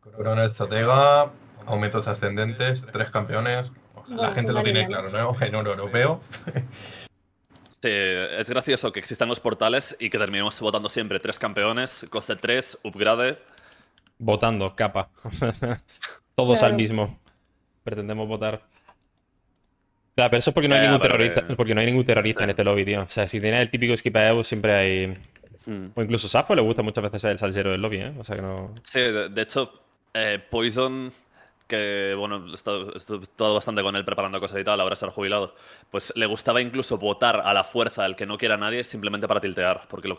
Corona estratega, aumentos ascendentes, tres campeones. La gente lo tiene claro, ¿no? En oro europeo. Sí, es gracioso que existan los portales y que terminemos votando siempre tres campeones, coste 3, upgrade. Votando, capa. Todos al mismo. Pretendemos votar. Claro, pero eso es porque no, hay eh, ningún terrorista, porque no hay ningún terrorista en este lobby, tío. O sea, si tiene el típico skip siempre hay Mm. O incluso Sapo le gusta muchas veces el salsero del lobby, ¿eh? O sea que no... Sí, de, hecho, eh, Poison que bueno, he estado, bastante con él preparando cosas y tal, de ser jubilado, pues le gustaba incluso votar a la fuerza al que no quiera nadie simplemente para tiltear, porque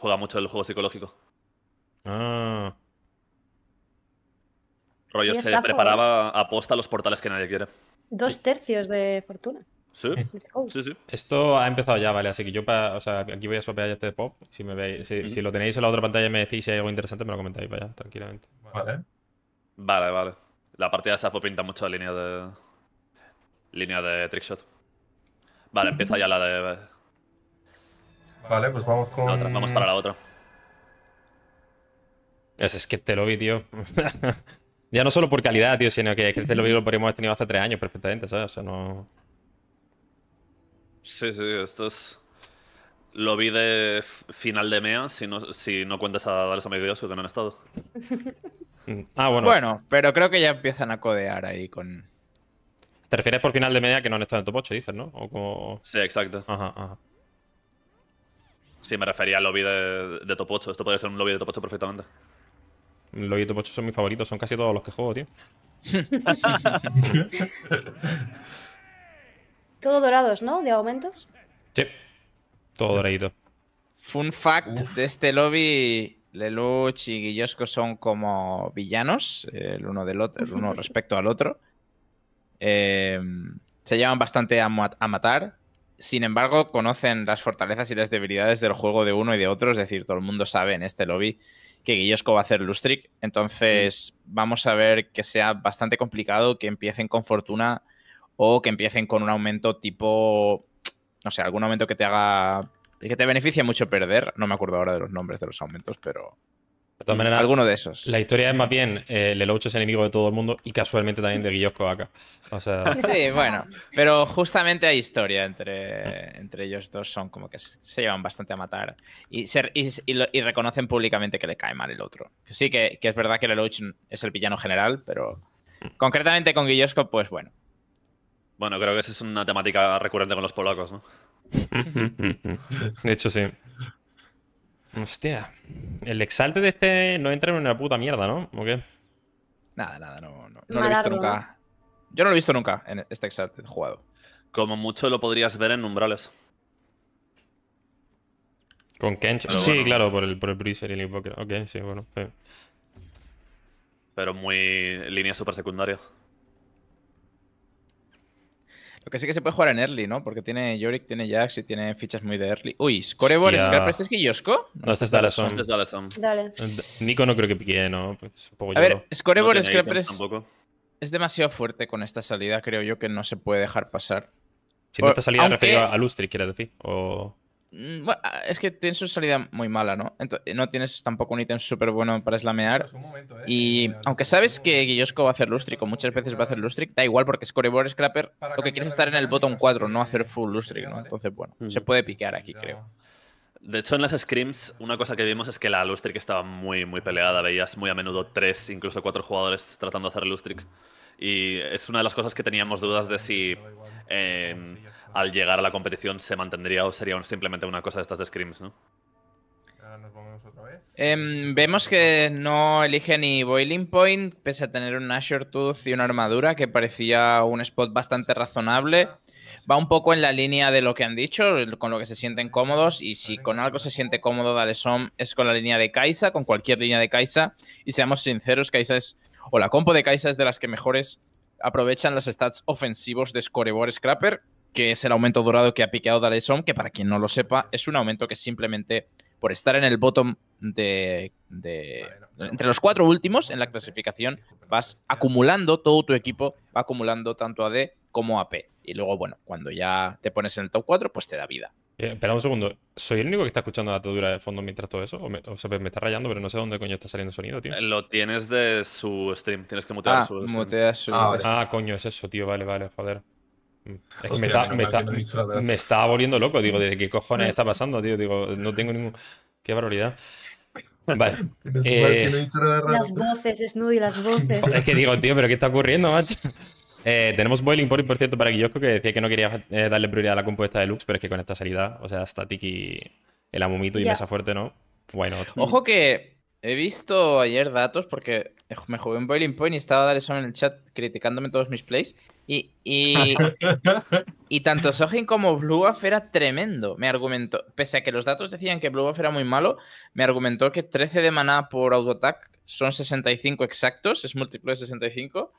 juega mucho el juego psicológico. Ah. Rollo se preparaba aposta a los portales que nadie quiere. Dos tercios de fortuna. Sí, sí, sí. Esto ha empezado ya, ¿vale? Así que yo para, o sea, aquí voy a ya este pop. Si, me veis, si, lo tenéis en la otra pantalla y me decís si hay algo interesante, me lo comentáis para allá, tranquilamente. Vale. Vale, vale. La partida de Safo pinta mucho la línea de. línea de trickshot. Vale, empieza ya la de. Vale, pues vamos con. Vamos para la otra. Es, que te este lo vi, tío. ya no solo por calidad, tío, sino que, es que te este lo vi lo podríamos haber tenido hace tres años perfectamente, ¿sabes? O sea, no. Sí, sí, esto es. Lo vi de final de MEA, si no, si no cuentas a los Amigos que no han estado. Mm, ah, bueno. Bueno, pero creo que ya empiezan a codear ahí con. Te refieres por final de MEA que no han estado en el top 8, dices, ¿no? Sí, exacto. Ajá, ajá. Sí, me refería al lobby de, de, top 8. Esto podría ser un lobby de top 8 perfectamente. lobby de top 8 son mis favoritos, son casi todos los que juego, tío. Todo dorados, ¿no? De aumentos. Sí. Todo doradito. Fun fact de este lobby, Lelouch y Guillosco son como villanos, el uno del otro, uno respecto al otro. Em, se llevan bastante a, matar. Sin embargo, conocen las fortalezas y las debilidades del juego de uno y de otro. Es decir, todo el mundo sabe en este lobby que Guillosco va a hacer Lustric. Entonces, mm. vamos a ver que sea bastante complicado que empiecen con fortuna o que empiecen con un aumento tipo, no sé, algún aumento que te haga, que te beneficie mucho perder. No me acuerdo ahora de los nombres de los aumentos, pero... De todas maneras, alguno de esos. La historia es más bien, eh, es enemigo de todo el mundo y casualmente también de Guillosco acá. O Sí, bueno, pero justamente hay historia entre, entre ellos dos, son como que se llevan bastante a matar y, y, reconocen públicamente que le cae mal el otro. Sí que, es verdad que Lelouch es el villano general, pero concretamente con Guillosco, pues bueno, bueno, creo que esa es una temática recurrente con los polacos, ¿no? de hecho, sí. Hostia. El exalte de este no entra en una puta mierda, ¿no? ¿O qué? Nada, nada, no, no, lo he visto nunca. Yo no lo he visto nunca en este exalte jugado. Como mucho lo podrías ver en umbrales. Con Kench. sí, claro, por el, por el y el Invoker. Ok, sí, bueno. Pero muy línea super secundaria. Lo que sí que se puede jugar en early, ¿no? Porque tiene Yorick, tiene Jax y tiene fichas muy de early. Uy, Scoreball, Scarpa, ¿este es Yosko? No, este, este es Dalasom. Este es Dale. Nico no creo que pique, ¿no? Pues un poco A ver, Scoreball, Scarpa es, es demasiado fuerte con esta salida, creo yo, que no se puede dejar pasar. Si no te salida referido a Lustri, quieres decir, o... Mm, bueno, ah, es que tienes su salida muy mala, ¿no? Eh, no tienes tampoco un ítem súper bueno para slamear. ¿eh? Y aunque sabes que Guillosco va a hacer Lustric muchas veces va a hacer Lustric, da igual porque Scoreboard Scrapper lo que quieres estar en el botón 4, no hacer full Lustric, ¿no? ¿eh? Entonces, bueno, se puede piquear aquí, creo. De hecho, en las scrims, una cosa que vimos es que la Lustric estaba muy, muy peleada. Veías muy a menudo tres, incluso cuatro jugadores tratando de hacer Lustric. Y es una de las cosas que teníamos dudas de si em, al llegar a la competición se mantendría o sería simplemente una cosa de estas de scrims, ¿no? Em, vemos que no elige ni Boiling Point, pese a tener un Asher Tooth y una armadura que parecía un spot bastante razonable. Ah, Va un poco en la línea de lo que han dicho, con lo que se sienten cómodos. Y si con algo se siente cómodo Dalesom es con la línea de Kaisa, con cualquier línea de Kaisa. Y seamos sinceros, Kaisa es o la compo de Kaisa es de las que mejores aprovechan los stats ofensivos de Scoreboard Scrapper, que es el aumento dorado que ha piqueado Daleson, que para quien no lo sepa, es un aumento que simplemente por estar en el bottom de, de entre los cuatro últimos en la clasificación, vas acumulando todo tu equipo, va acumulando tanto AD como AP. Y luego, bueno, cuando ya te pones en el top 4, pues te da vida. Eh, espera un segundo. ¿Soy el único que está escuchando la atadura de fondo mientras todo eso? O, me, sea, me está rayando, pero no sé dónde coño está saliendo el sonido, tío. Eh, lo tienes de su stream. Tienes que mutear ah, su stream. Ah, ah, coño, es eso, tío. Vale, vale, joder. me, está, volviendo loco, digo, ¿de qué cojones está pasando, tío? Digo, no tengo ningún. Qué barbaridad. Vale. Eh, las voces, Snoody, las voces. Es que digo, tío, ¿pero qué está ocurriendo, macho? Eh, tenemos Boiling Point, por cierto, para Guillosco, que decía que no quería eh, darle prioridad a la compuesta de Lux, pero es que con esta salida, o sea, Static y el Amumito y Mesa Fuerte, ¿no? Bueno. Ojo que he visto ayer datos, porque me jugué un Boiling Point y estaba Daleson en el chat criticándome todos mis plays, y, y, tanto Sojin como Bluff era tremendo, me argumentó. Pese a que los datos decían que Bluff era muy malo, me argumentó que 13 de maná por auto-attack son 65 exactos, es múltiplo de 65.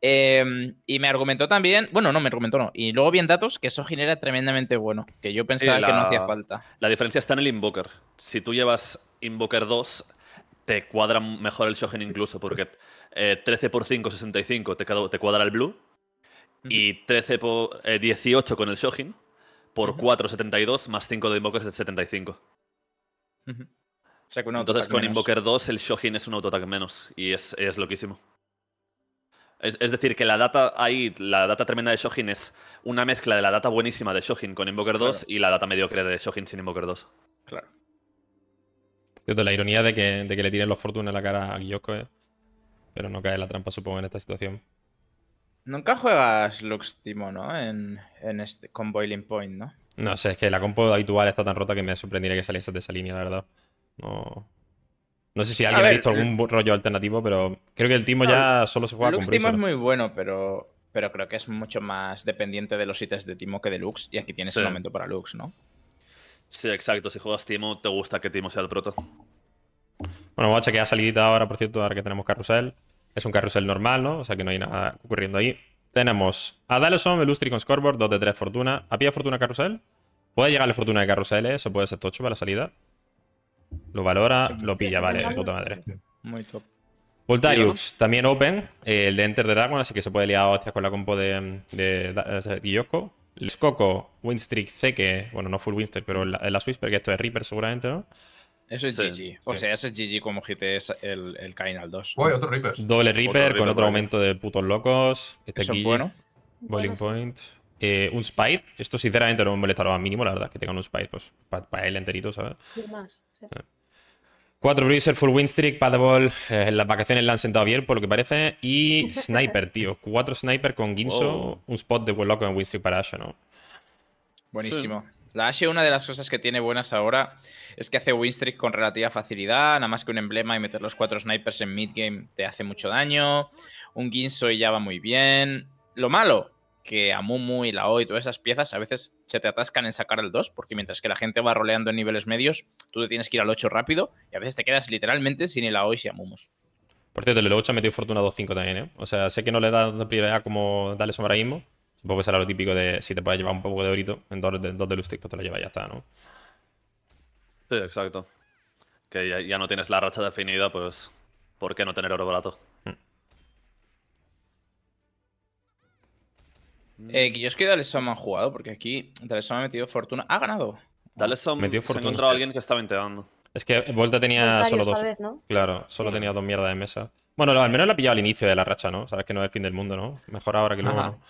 Em, y me argumentó también, bueno, no, me argumentó no. Y luego bien datos que Sojin era tremendamente bueno, que yo pensaba que no hacía falta. La diferencia está en el Invoker. Si tú llevas Invoker 2, te cuadra mejor el Sojin incluso, porque 13 eh, por 5, 65, te, te cuadra el Blue y 13 18 eh, con el Shohin, por 4,72 más 5 de Invoker, 75. Entonces con Invoker 2 el Shojin es un auto-attack menos y es, loquísimo. Es, decir, que la data ahí, la data tremenda de Shojin es una mezcla de la data buenísima de Shohin con Invoker 2 y la data mediocre de Shohin sin Invoker 2. Claro. La ironía de que, de que le tiren los Fortune a la cara a Gyoko, eh, pero no cae la trampa, supongo, en esta situación. Nunca juegas Lux Timo, ¿no? En, este, con Boiling Point, ¿no? No sé, es que la compo habitual está tan rota que me sorprendería que saliese de esa línea, la verdad. No, sé si alguien ha visto algún rollo alternativo, pero creo que el Timo ya solo se juega Lux Timo es muy bueno, pero, pero creo que es mucho más dependiente de los ítems de Timo que de Lux. Y aquí tienes un el momento para Lux, ¿no? Sí, exacto. Si juegas Timo, te gusta que Timo sea el proto. Bueno, vamos a chequear salidita ahora, por cierto, ahora que tenemos carrusel. Es un carrusel normal, ¿no? O sea que no hay nada ocurriendo ahí. Tenemos a Daleson, Velustri con Scoreboard, 2 de 3 Fortuna. ¿A pie Fortuna Carrusel? Puede llegarle Fortuna de Carrusel, ¿eh? eso puede ser tocho para la salida. Lo valora, lo pilla, vale, puta madre. Muy top. Voltarius, también open, eh, el de Enter the Dragon, así que se puede liar hostias con la compo de, de, Skoko, Yoko. C, que, bueno, no full Winstrick, pero la, la Swiss, porque esto es Reaper seguramente, ¿no? Eso es GG. O sea, eso es GG como GT el, el Kainal 2. Uy, otro Reaper. Doble Reaper con otro aumento de putos locos. Este aquí. Es bueno. Bowling Point. Eh, un Spite. Esto sinceramente no me molesta lo mínimo, la verdad, que tengan un Spite, pues para pa él enterito, ¿sabes? Eh. Cuatro Bruiser, Full Winstreak, ball. Eh, las vacaciones la han sentado bien, por lo que parece. Y Sniper, tío. Cuatro Sniper con Ginso. Oh. Un spot de buen loco en Winstreak para Asha, ¿no? Buenísimo. La Ashe, una de las cosas que tiene buenas ahora es que hace winstreak con relativa facilidad, nada más que un emblema y meter los cuatro snipers en midgame te hace mucho daño. Un y ya va muy bien. Lo malo, que a Mumu y la O y todas esas piezas a veces se te atascan en sacar el 2, porque mientras que la gente va roleando en niveles medios, tú te tienes que ir al 8 rápido y a veces te quedas literalmente sin el AO y sin Amumus. Por cierto, el 8 ha metido Fortuna 2-5 también, ¿eh? O sea, sé que no le da prioridad como darle su un poco será lo típico de si te puedes llevar un poco de orito en dos de, dos pues te lo llevas y ya está, ¿no? Sí, exacto. Que ya, no tienes la racha definida, pues ¿por qué no tener oro barato? Mm. Eh, que yo es que Dalesom han jugado, porque aquí Dalesom ha metido fortuna. ¡Ha ganado! Dale metió se ha encontrado a alguien que estaba venteando. Es que Vuelta tenía solo dos. Claro, solo tenía dos mierdas de mesa. Bueno, al menos la ha pillado al inicio de la racha, ¿no? Sabes que no es el fin del mundo, ¿no? Mejor ahora que luego, ¿no?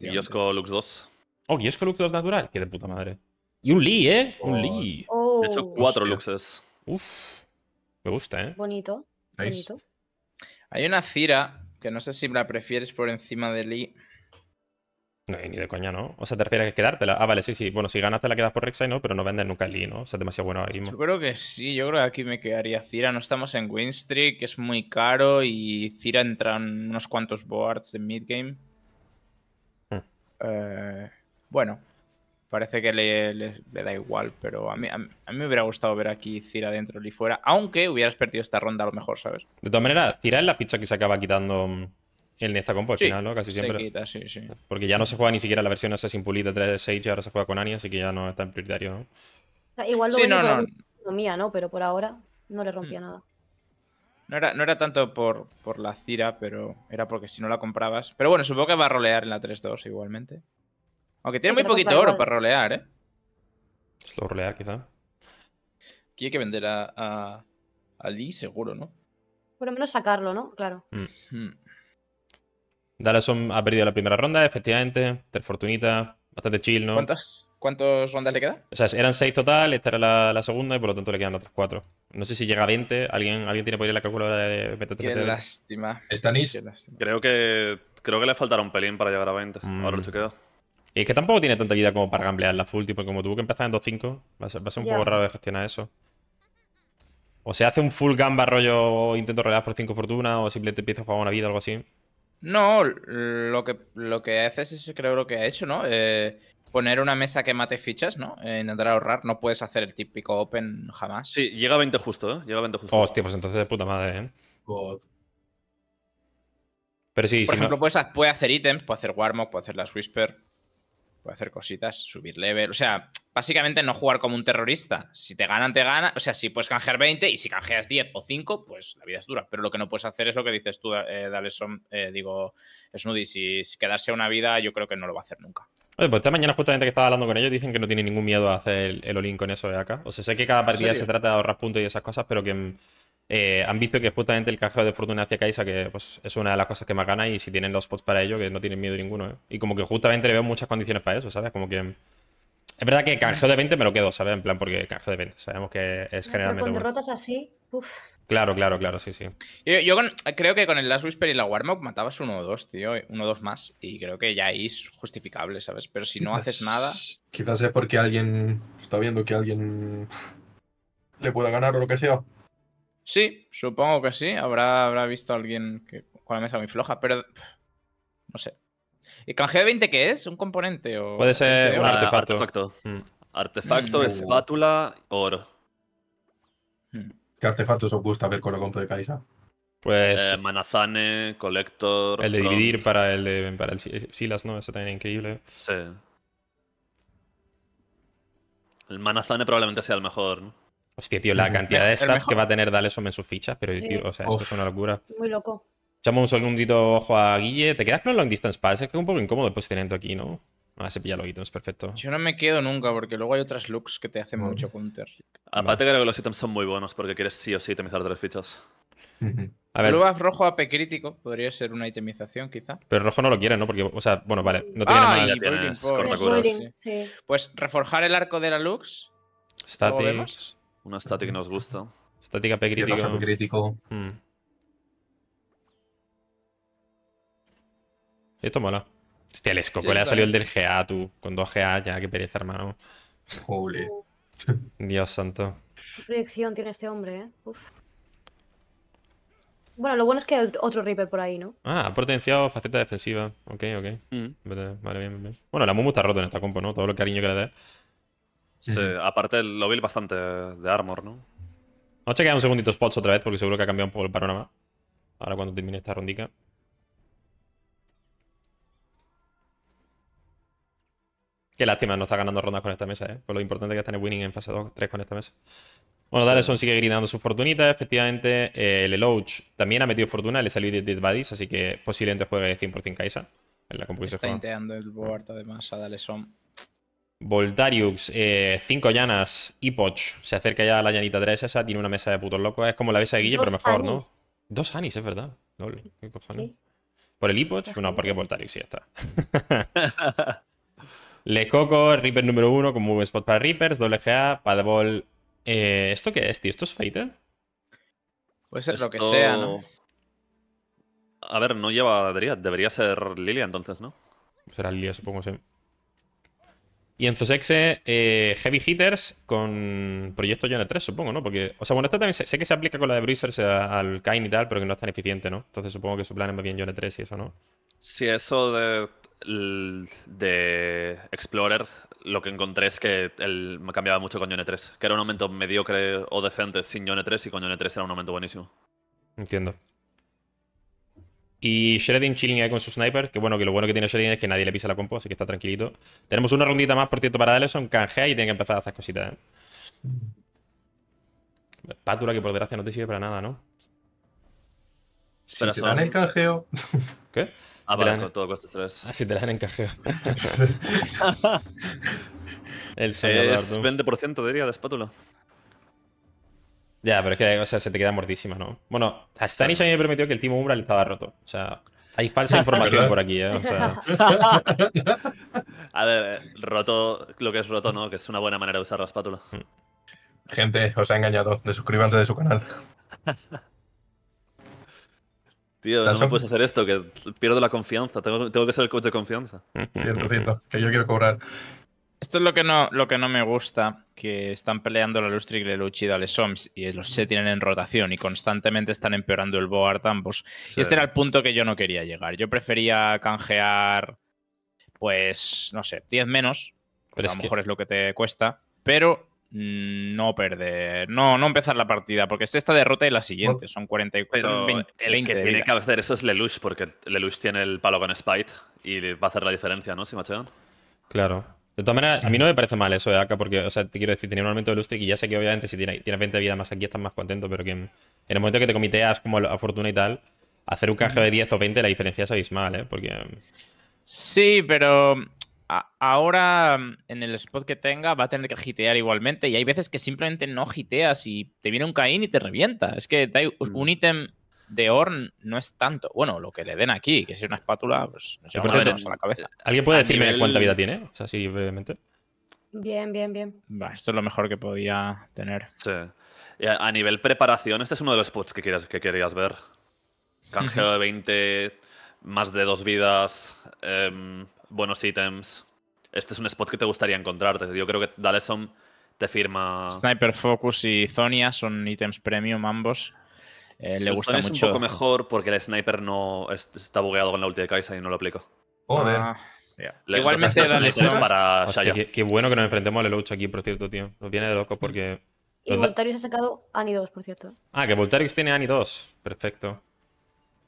Giosco Lux 2. Oh, Giosco Lux 2 natural. Qué de puta madre. Y un Lee, ¿eh? Un oh. Lee. Oh. De hecho, cuatro Luxes. Uf. Me gusta, ¿eh? Bonito. Bonito. Hay una Cira que no sé si la prefieres por encima de Lee. No, ni de coña, ¿no? O sea, te refieres a quedártela. Ah, vale, sí, sí. Bueno, si ganas te la quedas por Rexai, ¿no? Pero no venden nunca Lee, ¿no? O sea, es demasiado bueno ahora Yo creo que sí. Yo creo que aquí me quedaría Cira. No estamos en Winstreak, que es muy caro. Y Cira entra unos cuantos boards de midgame. Eh, bueno, parece que le, da igual, pero a mí, me hubiera gustado ver aquí Cira dentro y fuera, aunque hubieras perdido esta ronda a lo mejor, ¿sabes? De todas maneras, Cira es la ficha que se acaba quitando en esta compo al final, ¿no? Casi siempre. Se quita, sí, sí. Porque ya no se juega ni siquiera la versión sin Pulita Y ahora se juega con Anya, así que ya no está en prioritario, ¿no? Ah, igual lo sí, no, no. ¿no? Pero por ahora no le rompía mm. nada. No era, tanto por, la Cira, pero era porque si no la comprabas. Pero bueno, supongo que va a rolear en la 3-2 igualmente. Aunque tiene muy poquito oro para rolear, ¿eh? Solo rolear, quizá. Aquí hay que vender a, a, Lee, seguro, ¿no? Por lo menos sacarlo, ¿no? Claro. Mm. Hmm. ha perdido la primera ronda, efectivamente. Ter Fortunita, bastante chill, ¿no? ¿Cuántas, rondas le quedan? O sea, eran seis total, esta era la, la, segunda y por lo tanto le quedan otras cuatro. No sé si llega a 20. ¿Alguien, ¿alguien tiene por a la calculadora de beta Qué lástima. Qué Creo que, creo que le faltará un pelín para llegar a 20. Mm. Ahora lo chequeo. Y es que tampoco tiene tanta vida como para gamblear la full, tipo, como tuvo que empezar en 2.5, va, va a ser un poco raro de gestionar eso. O se hace un full gamba rollo intento rodear por 5 fortunas o simplemente empieza a jugar una vida o algo así. No, lo que, lo que haces es creo lo que ha hecho, ¿no? Eh, poner una mesa que mate fichas, ¿no? En eh, intentar ahorrar. No puedes hacer el típico open jamás. Sí, llega a 20 justo, ¿eh? Llega a 20 justo. Hostia, pues entonces de puta madre, ¿eh? Pero sí, Por si ejemplo, no... puedes, puede hacer ítems, puede hacer Warmog, puede hacer las Whisper, puede hacer cositas, subir level. O sea, básicamente no jugar como un terrorista. Si te ganan, te ganan. O sea, si puedes canjear 20 y si canjeas 10 o 5, pues la vida es dura. Pero lo que no puedes hacer es lo que dices tú, eh, Daleson, eh, digo, Snoody. Si, quedarse una vida, yo creo que no lo va a hacer nunca pues esta mañana justamente que estaba hablando con ellos dicen que no tienen ningún miedo a hacer el, el con eso de ¿eh, acá. O sea, sé que cada partida se trata de ahorrar puntos y esas cosas, pero que eh, han visto que justamente el canjeo de fortuna hacia Kaisa, que pues, es una de las cosas que más gana y si tienen los spots para ello, que no tienen miedo ninguno. ¿eh? Y como que justamente le veo muchas condiciones para eso, ¿sabes? Como que... Es verdad que canjeo de 20 me lo quedo, ¿sabes? En plan, porque canjeo de 20, sabemos que es generalmente... Pero con derrotas así, uff. Claro, claro, claro, sí, sí. Yo, creo que con el Last Whisper y la Warmog matabas uno o dos, tío, uno o dos más. Y creo que ya ahí es justificable, ¿sabes? Pero si no haces nada. Quizás es porque alguien está viendo que alguien le pueda ganar o lo que sea. Sí, supongo que sí. Habrá, habrá visto a alguien que, con la mesa muy floja, pero no sé. ¿Y canjeo de 20 qué es? ¿Un componente? O... Puede ser un artefacto. Artefacto, mm. mm. espátula, oro. ¿Qué artefactos os gusta ver con la compra de Kaisa? Pues. Eh, Manazane, Collector. El de dividir para el de para eh, Silas, ¿no? Eso también es increíble. Sí. El Manazane probablemente sea el mejor, ¿no? Hostia, tío, la cantidad de stats que va a tener Dalesom en sus fichas, pero, tío, o sea, esto es una locura. Muy loco. Echamos un segundito ojo a Guille. ¿Te quedas con el long distance pass? Es que es un poco incómodo el aquí, ¿no? Ah, se pilla ítems perfecto. Yo no me quedo nunca, porque luego hay otras looks que te hacen mucho counter. Aparte creo que los ítems son muy buenos, porque quieres sí o sí itemizar tres fichas. a ver. rojo AP crítico, podría ser una itemización quizá. Pero rojo no lo quiere, ¿no? Porque, o sea, bueno, vale, no tiene ah, nada. Pues reforjar el arco de la Lux. Static. Una static nos gusta. Static AP crítico. Mm. Esto mola. Hostia, el escoco le ha salido el del GA, tú. Con dos GA ya, qué pereza, hermano. Joder. Dios santo. Qué proyección tiene este hombre, eh. Uf. Bueno, lo bueno es que hay otro Reaper por ahí, ¿no? Ah, ha potenciado faceta defensiva. Ok, ok. Mm. Vale, bien, bien. Bueno, la Mumu está rota en esta compo, ¿no? Todo el cariño que le dé. Sí, aparte lo vil bastante de armor, ¿no? Vamos a chequear un segundito spots otra vez porque seguro que ha cambiado un poco el panorama. Ahora cuando termine esta rondica. Qué lástima, no está ganando rondas con esta mesa, ¿eh? Con lo importante que está en el winning en fase 2, 3 con esta mesa. Bueno, Daleson sigue gritando su fortunitas. Efectivamente, el eh, Elouch también ha metido fortuna, le salió de Dead así que posiblemente juegue 100% Kaisa. En la Está inteando el board además a Daleson. Voltariux, 5 eh, llanas y Se acerca ya a la llanita 3 esa, tiene una mesa de putos locos. Es como la mesa de Guille, pero mejor, ¿no? Dos Anis, es verdad. ¿Qué cojones? ¿Por el Ipoch? No, porque Voltariux sí ya está. Coco Reaper número uno como Spot para Reapers, doble GA, Padball. Eh, ¿Esto qué es, tío? ¿Esto es Fated? Puede ser lo que sea, ¿no? A ver, no lleva. Debería, debería ser Lilia entonces, ¿no? Será Lilia, supongo, sí. Y en Zosexe, eh, Heavy Hitters con Proyecto Yone 3, supongo, ¿no? Porque, o sea, bueno, esto también sé, que se aplica con la de Bruisers eh, al Kain y tal, pero que no es tan eficiente, ¿no? Entonces supongo que su plan es más bien Yone 3 y eso, ¿no? Sí, eso de, de Explorer, lo que encontré es que él me cambiaba mucho con Yone 3, que era un aumento mediocre o decente sin Yone 3 y con Yone 3 era un aumento buenísimo. Entiendo. Y Sheridan chilling ahí con su sniper. Que bueno, que lo bueno que tiene Sheridan es que nadie le pisa la compo, así que está tranquilito. Tenemos una rondita más, por cierto, para son Canjea y tiene que empezar a hacer cositas, Espátula, ¿eh? que por desgracia no te sirve para nada, ¿no? Si te dan el canjeo. ¿Qué? Ah, si todo coste tres. Ah, si te dan en canjeo. el es 20% diría de espátula. Ya, pero es que sea, se te queda mortísima, ¿no? Bueno, a Stanis a mí me permitió que el team Umbral estaba roto. O sea, hay falsa información por aquí, ¿eh? a ver, roto, lo que es roto, ¿no? Que es una buena manera de usar la espátula. Mm. Gente, os ha engañado. Desuscríbanse de su canal. Tío, no puedes hacer esto, que pierdo la confianza. Tengo, tengo que ser el coach de confianza. Mm. Cierto, cierto. Que yo quiero cobrar. Esto es lo que no, lo que no me gusta, que están peleando la Lustri y Leluchi y Soms y los se tienen en rotación y constantemente están empeorando el board ambos. Y este era el punto que yo no quería llegar. Yo prefería canjear, pues, no sé, 10 menos, pero a lo mejor es lo que te cuesta, pero no perder, no, no empezar la partida, porque es esta derrota y la siguiente, son 44. el que tiene que hacer eso es Lelouch, porque Lelouch tiene el palo con Spite y va a hacer la diferencia, ¿no, Machado? Claro. De todas maneras, a mí no me parece mal eso de ¿eh, Aka, porque, o sea, te quiero decir, tenía un aumento de lustre y ya sé que obviamente si tienes tiene 20 vida más aquí estás más contento, pero que en, el momento que te comiteas como a, fortuna y tal, hacer un caje de 10 o 20, la diferencia es abismal, ¿eh? Porque... Sí, pero ahora en el spot que tenga va a tener que gitear igualmente y hay veces que simplemente no giteas y te viene un Caín y te revienta. Es que mm. un ítem de Orn no es tanto. Bueno, lo que le den aquí, que si es una espátula, pues no sé, a la cabeza. ¿Alguien puede decirme cuánta vida tiene? O sea, sí, brevemente. Bien, bien, bien. esto es lo mejor que podía tener. Sí. A, nivel preparación, este es uno de los spots que, que querías ver. Canjeo de 20, más de dos vidas, em, buenos ítems. Este es un spot que te gustaría encontrarte. Yo creo que Daleson te firma. Sniper Focus y Zonia son ítems premium ambos. Eh, le pues gusta mucho. Es un poco mejor porque el sniper no está bugueado con la ulti de Kai'Sa y no lo aplico. Joder. me yeah. Igualmente las para qué, bueno que nos enfrentemos al Elouch aquí, por cierto, tío. Nos viene de loco porque. Y Voltarius ha sacado Ani 2, por cierto. Ah, que Voltarius tiene Ani 2. Perfecto.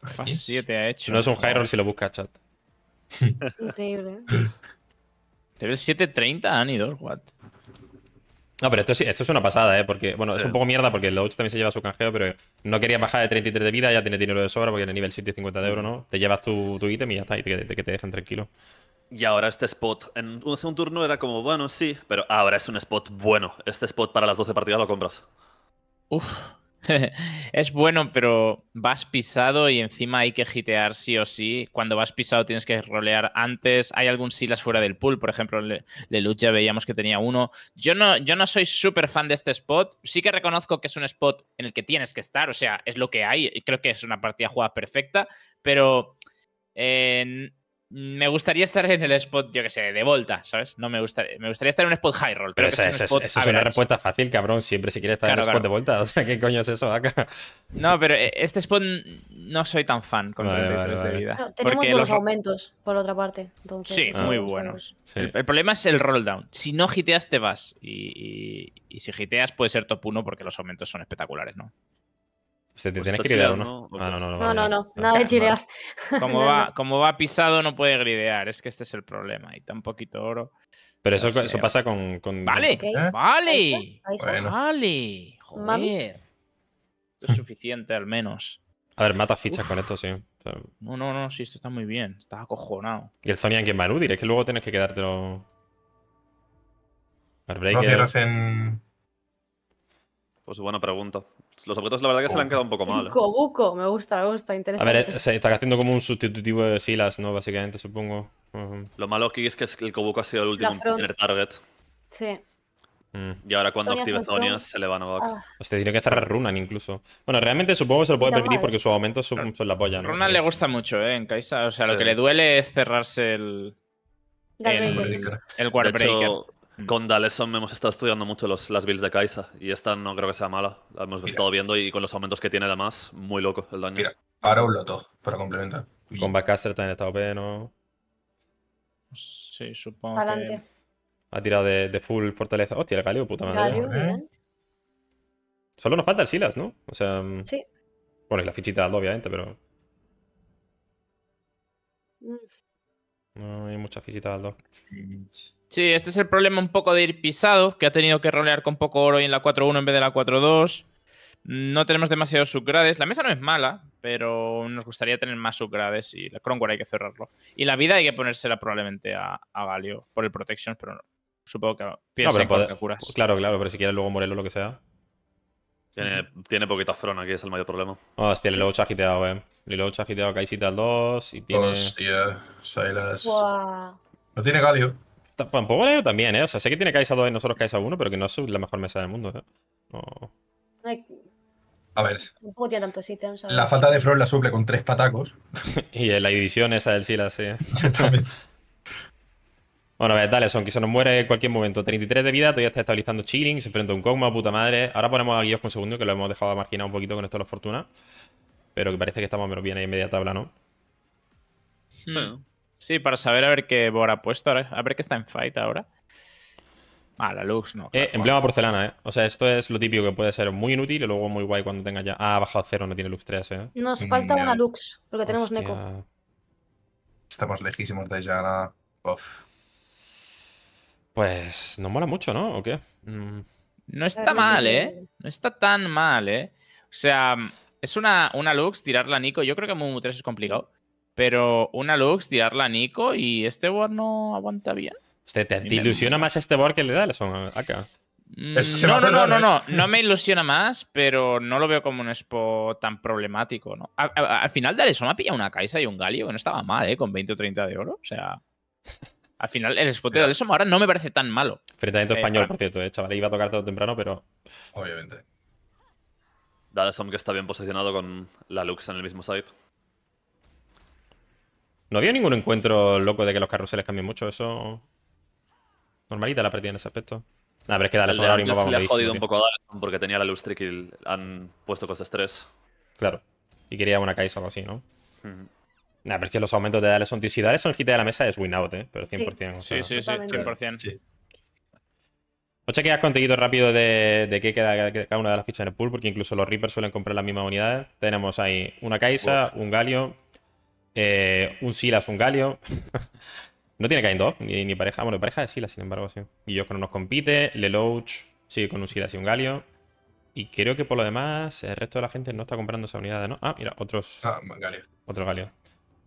Fast 7 ha hecho. No es un high roll si lo busca chat. Increíble. Te 730 Ani 2, what? No, pero esto, esto es una pasada, ¿eh? Porque, bueno, es un poco mierda porque el 8 también se lleva su canjeo, pero no quería bajar de 33 de vida, ya tiene dinero de sobra porque en el nivel 750 de euro, ¿no? Mm. Te llevas tu, tu ítem y ya está, y te, te, dejan tranquilo. Y ahora este spot, en un, segundo turno era como, bueno, sí, pero ahora es un spot bueno. Este spot para las 12 partidas lo compras. Uf. es bueno, pero vas pisado y encima hay que gitear sí o sí. Cuando vas pisado tienes que rolear antes. Hay algún silas fuera del pool, por ejemplo, de ya veíamos que tenía uno. Yo no, yo no soy súper fan de este spot. Sí que reconozco que es un spot en el que tienes que estar, o sea, es lo que hay. Creo que es una partida jugada perfecta, pero... en. Eh, me gustaría estar en el spot, yo que sé, de volta, ¿sabes? No me gustaría, me gustaría estar en un spot high roll. Pero esa es, una respuesta fácil, cabrón. Siempre si quieres estar en el spot de vuelta O sea, ¿qué coño es eso acá? No, pero e, este spot no soy tan fan con 33 de vida. tenemos buenos los... aumentos, por otra parte. sí, muy buenos. El, problema es el roll down. Si no giteas te vas. Y, si giteas puede ser top 1 porque los aumentos son espectaculares, ¿no? Se te tienes que gridear, ¿no? Ah, no, no, no, no, no, no, nada de gridear Como, va, como va pisado, no puede gridear. Es que este es el problema. Y tan poquito oro. Pero eso, eso pasa con. con... Vale, ¿Eh? vale. Vale. Joder. Esto es suficiente, al menos. A ver, mata fichas con esto, sí. No, no, no, sí, esto está muy bien. Estás acojonado. ¿Y el Zonian quién va a que luego tienes que quedártelo. No cierras en. Pues buena pregunta. Los objetos, la verdad, que se le han oh. quedado un poco mal. Kobuko, ¿eh? me gusta, me gusta, interesante. A ver, eh, se está haciendo como un sustitutivo de Silas, ¿no? Básicamente, supongo. Lo malo aquí es que el Kobuko ha sido el último en target. Sí. Mm. Y ahora cuando active Zonia se le va a Novak. Ah. Hostia, tiene que cerrar Runan incluso. Bueno, realmente supongo que se lo puede permitir porque sus aumentos son, la polla, ¿no? Runan le gusta mucho, ¿eh? En Kaisa. O sea, lo que le duele es cerrarse el. el, el, el Warbreaker. Mm. Con Daleson hemos estado estudiando mucho los, las builds de Kaisa y esta no creo que sea mala. La hemos estado viendo y con los aumentos que tiene además, muy loco el daño. Mira, ahora un loto para complementar. Con Bacaster también está OP, ¿no? Sí, supongo que... Ha tirado de, full fortaleza. Hostia, el Galio, puta madre. Solo nos falta el Silas, ¿no? O sea... Mm, sí. Bueno, y la fichita obviamente, pero... No hay mucha visitas al Sí, este es el problema un poco de ir pisado, que ha tenido que rolear con poco oro y en la 4-1 en vez de la 4-2. No tenemos demasiados subgrades. La mesa no es mala, pero nos gustaría tener más subgrades y la Cronware hay que cerrarlo. Y la vida hay que ponérsela probablemente a, a Valio por el Protection, pero supongo que piensa curas. claro, claro, pero si quieres luego Morelo lo que sea. Tiene, tiene poquita frona, que es el mayor problema. Hostia, le luego chagiteado, eh. Liloach ha a Kaisita al 2 y tiene... Hostia, Silas. No tiene Galio. Tampoco Galio también, ¿eh? O sea, sé que tiene Kaisa 2 y nosotros Kaisa 1, pero que no es la mejor mesa del mundo, ¿eh? No... A ver. Tampoco tiene tantos ítems. La falta de flor la suple con tres patacos. y la división esa del Silas, sí. Eh. Bueno, a ver, dale, son que se nos muere en cualquier momento. 33 de vida, todavía está estabilizando Cheating, se enfrenta a un Kogma, puta madre. Ahora ponemos a GuilloS con segundo, que lo hemos dejado marginado un poquito con esto de la fortuna pero que parece que estamos menos bien ahí en media tabla, ¿no? Hmm. Sí, para saber a ver qué Bora ha puesto, a ver qué está en fight ahora. Ah, la Lux no. emblema eh, porcelana, ¿eh? O sea, esto es lo típico que puede ser muy inútil y luego muy guay cuando tenga ya. Ah, ha bajado cero, no tiene Lux 3, ¿eh? Nos mm, falta una Lux, porque tenemos Neko. Estamos lejísimos de Jana. Pues no mola mucho, ¿no? ¿O qué? Mm. No está mal, ¿eh? No está tan mal, ¿eh? O sea, es una, una Lux, tirarla a Nico. Yo creo que Mumu 3 es complicado. Pero una Lux, tirarla a Nico y este board no aguanta bien. ¿Te, ilusiona más este board que le da la acá? No, no, no, ¿eh? no, no, me ilusiona más, pero no lo veo como un spot tan problemático, ¿no? Al, final Dale Soma pilla una Kaisa y un Galio, que no estaba mal, ¿eh? Con 20 o 30 de oro, o sea... Al final, el spot de Soma ahora no me parece tan malo. Enfrentamiento eh, español, ah. por cierto, ¿eh? chaval, iba a tocar todo temprano, pero... Obviamente. Dalasom que está bien posicionado con la Lux en el mismo site. No había ningún encuentro loco de que los carruseles cambien mucho, eso... Normalita la partida en ese aspecto. A pero es que Dalasom ahora mismo le ha jodido un poco a porque tenía la Lux Trick y han puesto cosas tres. Claro. Y quería una Kai'Sa o algo así, ¿no? Nada, pero es que los aumentos de tío, Si son quita de la mesa es win out, ¿eh? Pero 100%. Sí, sí, sí, 100%. ¿O chequeas contenido rápido de, qué queda cada una de las fichas en el pool, porque incluso los Reapers suelen comprar las mismas unidades. Tenemos ahí una Kaisa, un Galio, eh, un Silas, un Galio. no tiene Kind haber ni, ni, pareja. Bueno, pareja de Silas, sin embargo, sí. Y que no nos compite, Lelouch sigue con un Silas y un Galio. Y creo que por lo demás, el resto de la gente no está comprando esa unidad, ¿no? Ah, mira, otros. Ah, Galio. Otro Galio.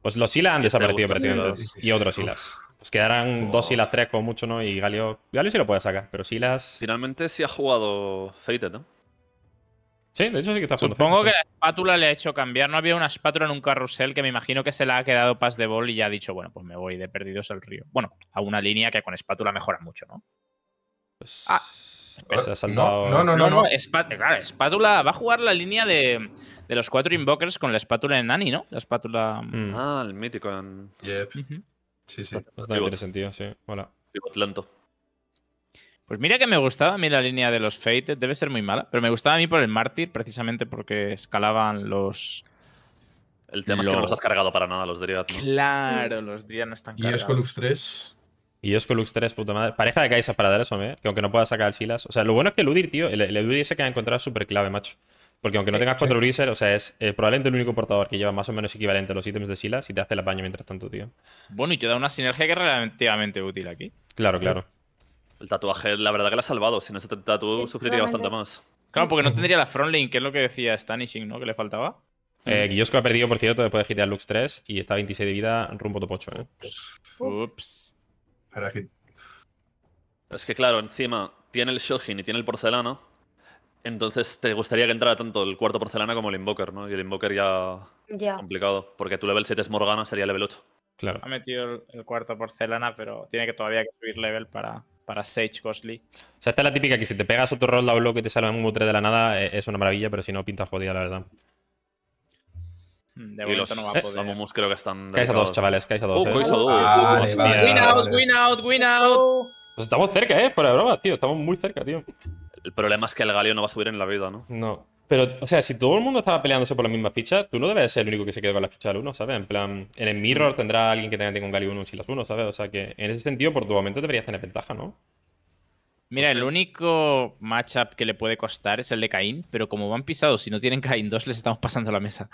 Pues los Silas han este, desaparecido Y otros Silas. Pues quedarán dos Silas, tres como mucho, ¿no? Y Galio. Galio sí lo puede sacar, pero Silas. Finalmente sí ha jugado Fated, ¿no? Sí, de hecho sí que está jugando. Supongo que la espátula le ha hecho cambiar. No había una espátula en un carrusel que me imagino que se la ha quedado Pas de Bol y ya ha dicho, bueno, pues me voy de perdidos al río. Bueno, a una línea que con espátula mejora mucho, ¿no? Pues... Ah, eh, no, no, no, no. espátula. Va a jugar la línea de, los cuatro invokers con la espátula de Nani, ¿no? La espátula. Mm. Ah, el mítico. Sí, sí. sí. Pues mira que me gustaba a mí la línea de los Fate, debe ser muy mala, pero me gustaba a mí por el mártir, precisamente porque escalaban los. El tema es que no los has cargado para nada, los Driad. ¿no? Claro, los Driad no están cargados. Y Escolus 3. Y Lux 3, puta madre. Pareja de Kaisa para dar eso, ¿eh? Que aunque no pueda sacar el Silas. O sea, lo bueno es que el Udir, tío, el, el Udir se ha encontrado súper clave, macho. Porque aunque no eh, tengas 4 Urizer, o sea, es eh, probablemente el único portador que lleva más o menos equivalente a los ítems de Silas y te hace la paña mientras tanto, tío. Bueno, y te da una sinergia que es relativamente útil aquí. Claro, claro. El tatuaje, la verdad que lo ha salvado. Si no se tatuó, sufriría bastante más. Claro, porque no tendría la frontline, que es lo que decía Stanishing, ¿no? Que le faltaba. Eh, Guillosco ha perdido, por cierto, después de girar Lux 3 y está 26 de vida rumbo top 8, ¿eh? Ups. Es que claro, encima tiene el Shohin y tiene el porcelana. Entonces te gustaría que entrara tanto el cuarto porcelana como el Invoker, ¿no? Y el Invoker ya. Ya. Complicado. Porque tu level 7 es Morgana, sería level 8. Claro. Ha metido el, cuarto porcelana, pero tiene que todavía subir level para, para Sage Ghostly. O sea, esta es la típica que si te pegas otro rol down que te salen un 3 de la nada, eh, es una maravilla, pero si no, pinta jodida, la verdad. Mm, de vuelta no va a eh, poder. Mumus creo que están. a dos, chavales, caes a dos. Uh, eh. Hostia, win out, win out, win out. Pues estamos cerca, eh, fuera de broma, tío. Estamos muy cerca, tío. El problema es que el Galio no va a subir en la vida, ¿no? No. Pero, o sea, si todo el mundo estaba peleándose por la misma ficha, tú no debes ser el único que se quede con la ficha del 1, ¿sabes? En plan, en el Mirror tendrá alguien que tenga, tenga un Galio 1 y las 1, ¿sabes? O sea que en ese sentido, por tu momento deberías tener ventaja, ¿no? Mira, el único matchup que le puede costar es el de Caín, pero como van pisados, si no tienen Caín 2, les estamos pasando la mesa.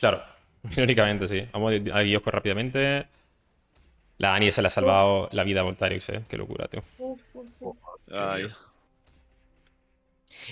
Claro, irónicamente sí. Vamos a Guiosco rápidamente. La Annie se le ha salvado la vida a Voltarix, eh. Qué locura, tío.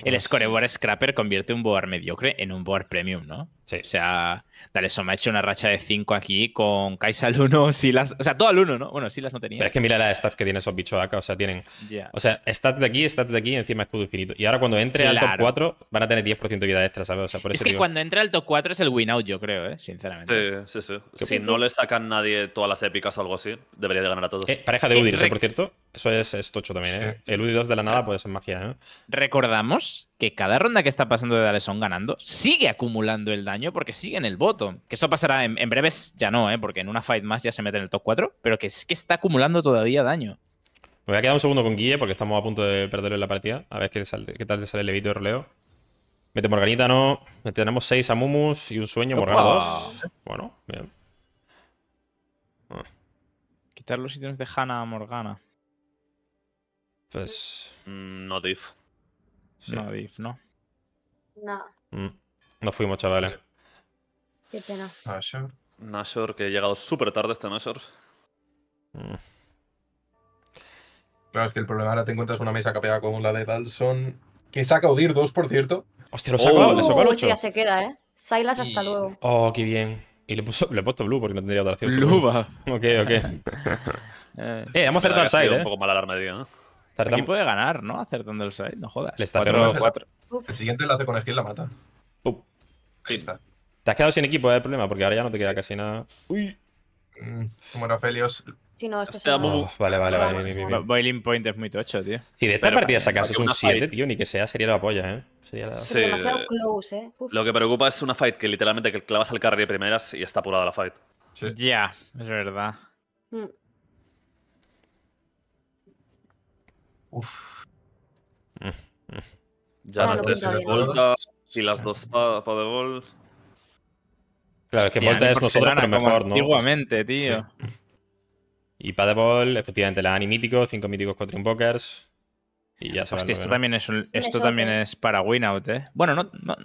El scoreboard scrapper convierte un board mediocre en un board premium, ¿no? Sí. O sea, Dale, eso me ha hecho una racha de 5 aquí con Kaisa al 1, Silas. O sea, todo al 1, ¿no? Bueno, Silas no tenía. Pero es que mira las stats que tiene esos bichos acá. O sea, tienen. O sea, stats de aquí, stats de aquí, encima escudo infinito. Y ahora cuando entre al top 4, van a tener 10% de vida extra, ¿sabes? O sea, por es que cuando entre al top 4 es el win out, yo creo, ¿eh? Sinceramente. Sí, sí, sí. Si no le sacan nadie todas las épicas o algo así, debería de ganar a todos. Eh, pareja de eh, Udir, eso por cierto. Eso es, es tocho también, ¿eh? El Udi 2 de la nada, puede ser magia, ¿eh? Recordamos que cada ronda que está pasando de Daleson ganando sigue acumulando el daño porque sigue en el voto. Que eso pasará en, breves, ya no, ¿eh? porque en una fight más ya se mete en el top 4, pero que es que está acumulando todavía daño. Me voy a quedar un segundo con Guille porque estamos a punto de perderle la partida. A ver qué, qué tal te sale el levito de roleo. Mete Morganita, no. Tenemos 6 a Mumus y un sueño, Morgana 2. Bueno, bien. Ah. Quitar los ítems de Hanna a Morgana. Pues. Mm, no, no, Div, no. No. Mm. fuimos, chavales. Qué pena. Nashor. Nashor, que he llegado súper tarde este Nashor. Mm. Claro, es que el problema ahora te encuentras una mesa capeada como la de Dalson, que saca Odir 2, por cierto. Hostia, lo saco, le saco el 8. Ya se queda, ¿eh? Silas hasta luego. Oh, qué bien. Y le, puso, le he puesto Blue porque no tendría otra acción. Blue, va. ok, ok. eh, vamos a hacer Sile, Un eh. poco mala la ¿no? Aquí puede ganar, ¿no? Acertando el side, no jodas. Le está 4 El siguiente lo hace con el y la mata. Ahí está. Te has quedado sin equipo, es eh, el problema, porque ahora ya no te queda casi nada. Uy. Bueno, mm, Felios. no, esto es Vale, vale, vale. Boiling Point es muy tocho, tío. Si de esta partida sacas un 7, tío, ni que sea, sería la polla, ¿eh? Sería la... Sí. demasiado eh, close, ¿eh? Lo que preocupa es una fight que literalmente clavas al carry de primeras y está apurada la fight. Sí. Ya, es verdad. Mm. Uf. Mm, ya tres pues Volta y las dos para pa de Claro, es que Volta es nosotros, pero mejor, ¿no? Antiguamente, tío. Y Padebol, efectivamente, la Animítico, Mítico, 5 Míticos, 4 Invokers. Y ya sabes. Hostia, esto, también es, esto también es para Winout, ¿eh? Bueno, no, no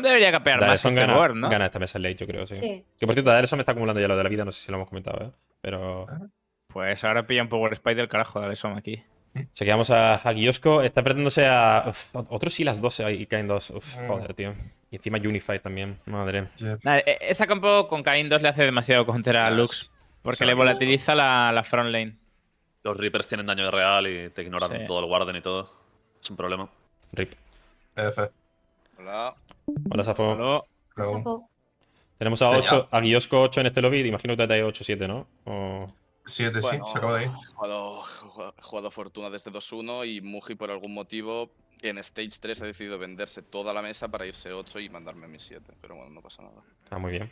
debería capear más este gana, ¿no? Gana esta mesa late, yo creo, sí. Que por cierto, Dalesom me está acumulando ya lo de la vida, no sé si lo hemos comentado, ¿eh? Pero. Pues ahora pilla un Power spider del carajo Daleson aquí. Chequeamos a, a Está apretándose a. Otros otro sí, las 12 eh, ahí Kain 2, Uf, mm. joder, tío. Y encima Unify también. Madre. E, esa compo con Kain 2 le hace demasiado contra a Lux. Porque le volatiliza la, la, front lane. Los Reapers tienen daño de real y te ignoran todo el Warden y todo. Es un problema. Rip. F. Hola. Hola, Safo. Hola. Tenemos a, 8, 8 en este lobby. Imagino que te hay 8-7, ¿no? O... 7, sí, se acaba de ir. Jugado, jugado Fortuna desde 2-1 y Muji por algún motivo en Stage 3 ha decidido venderse toda la mesa para irse 8 y mandarme mi 7, pero bueno, no pasa nada. está muy bien.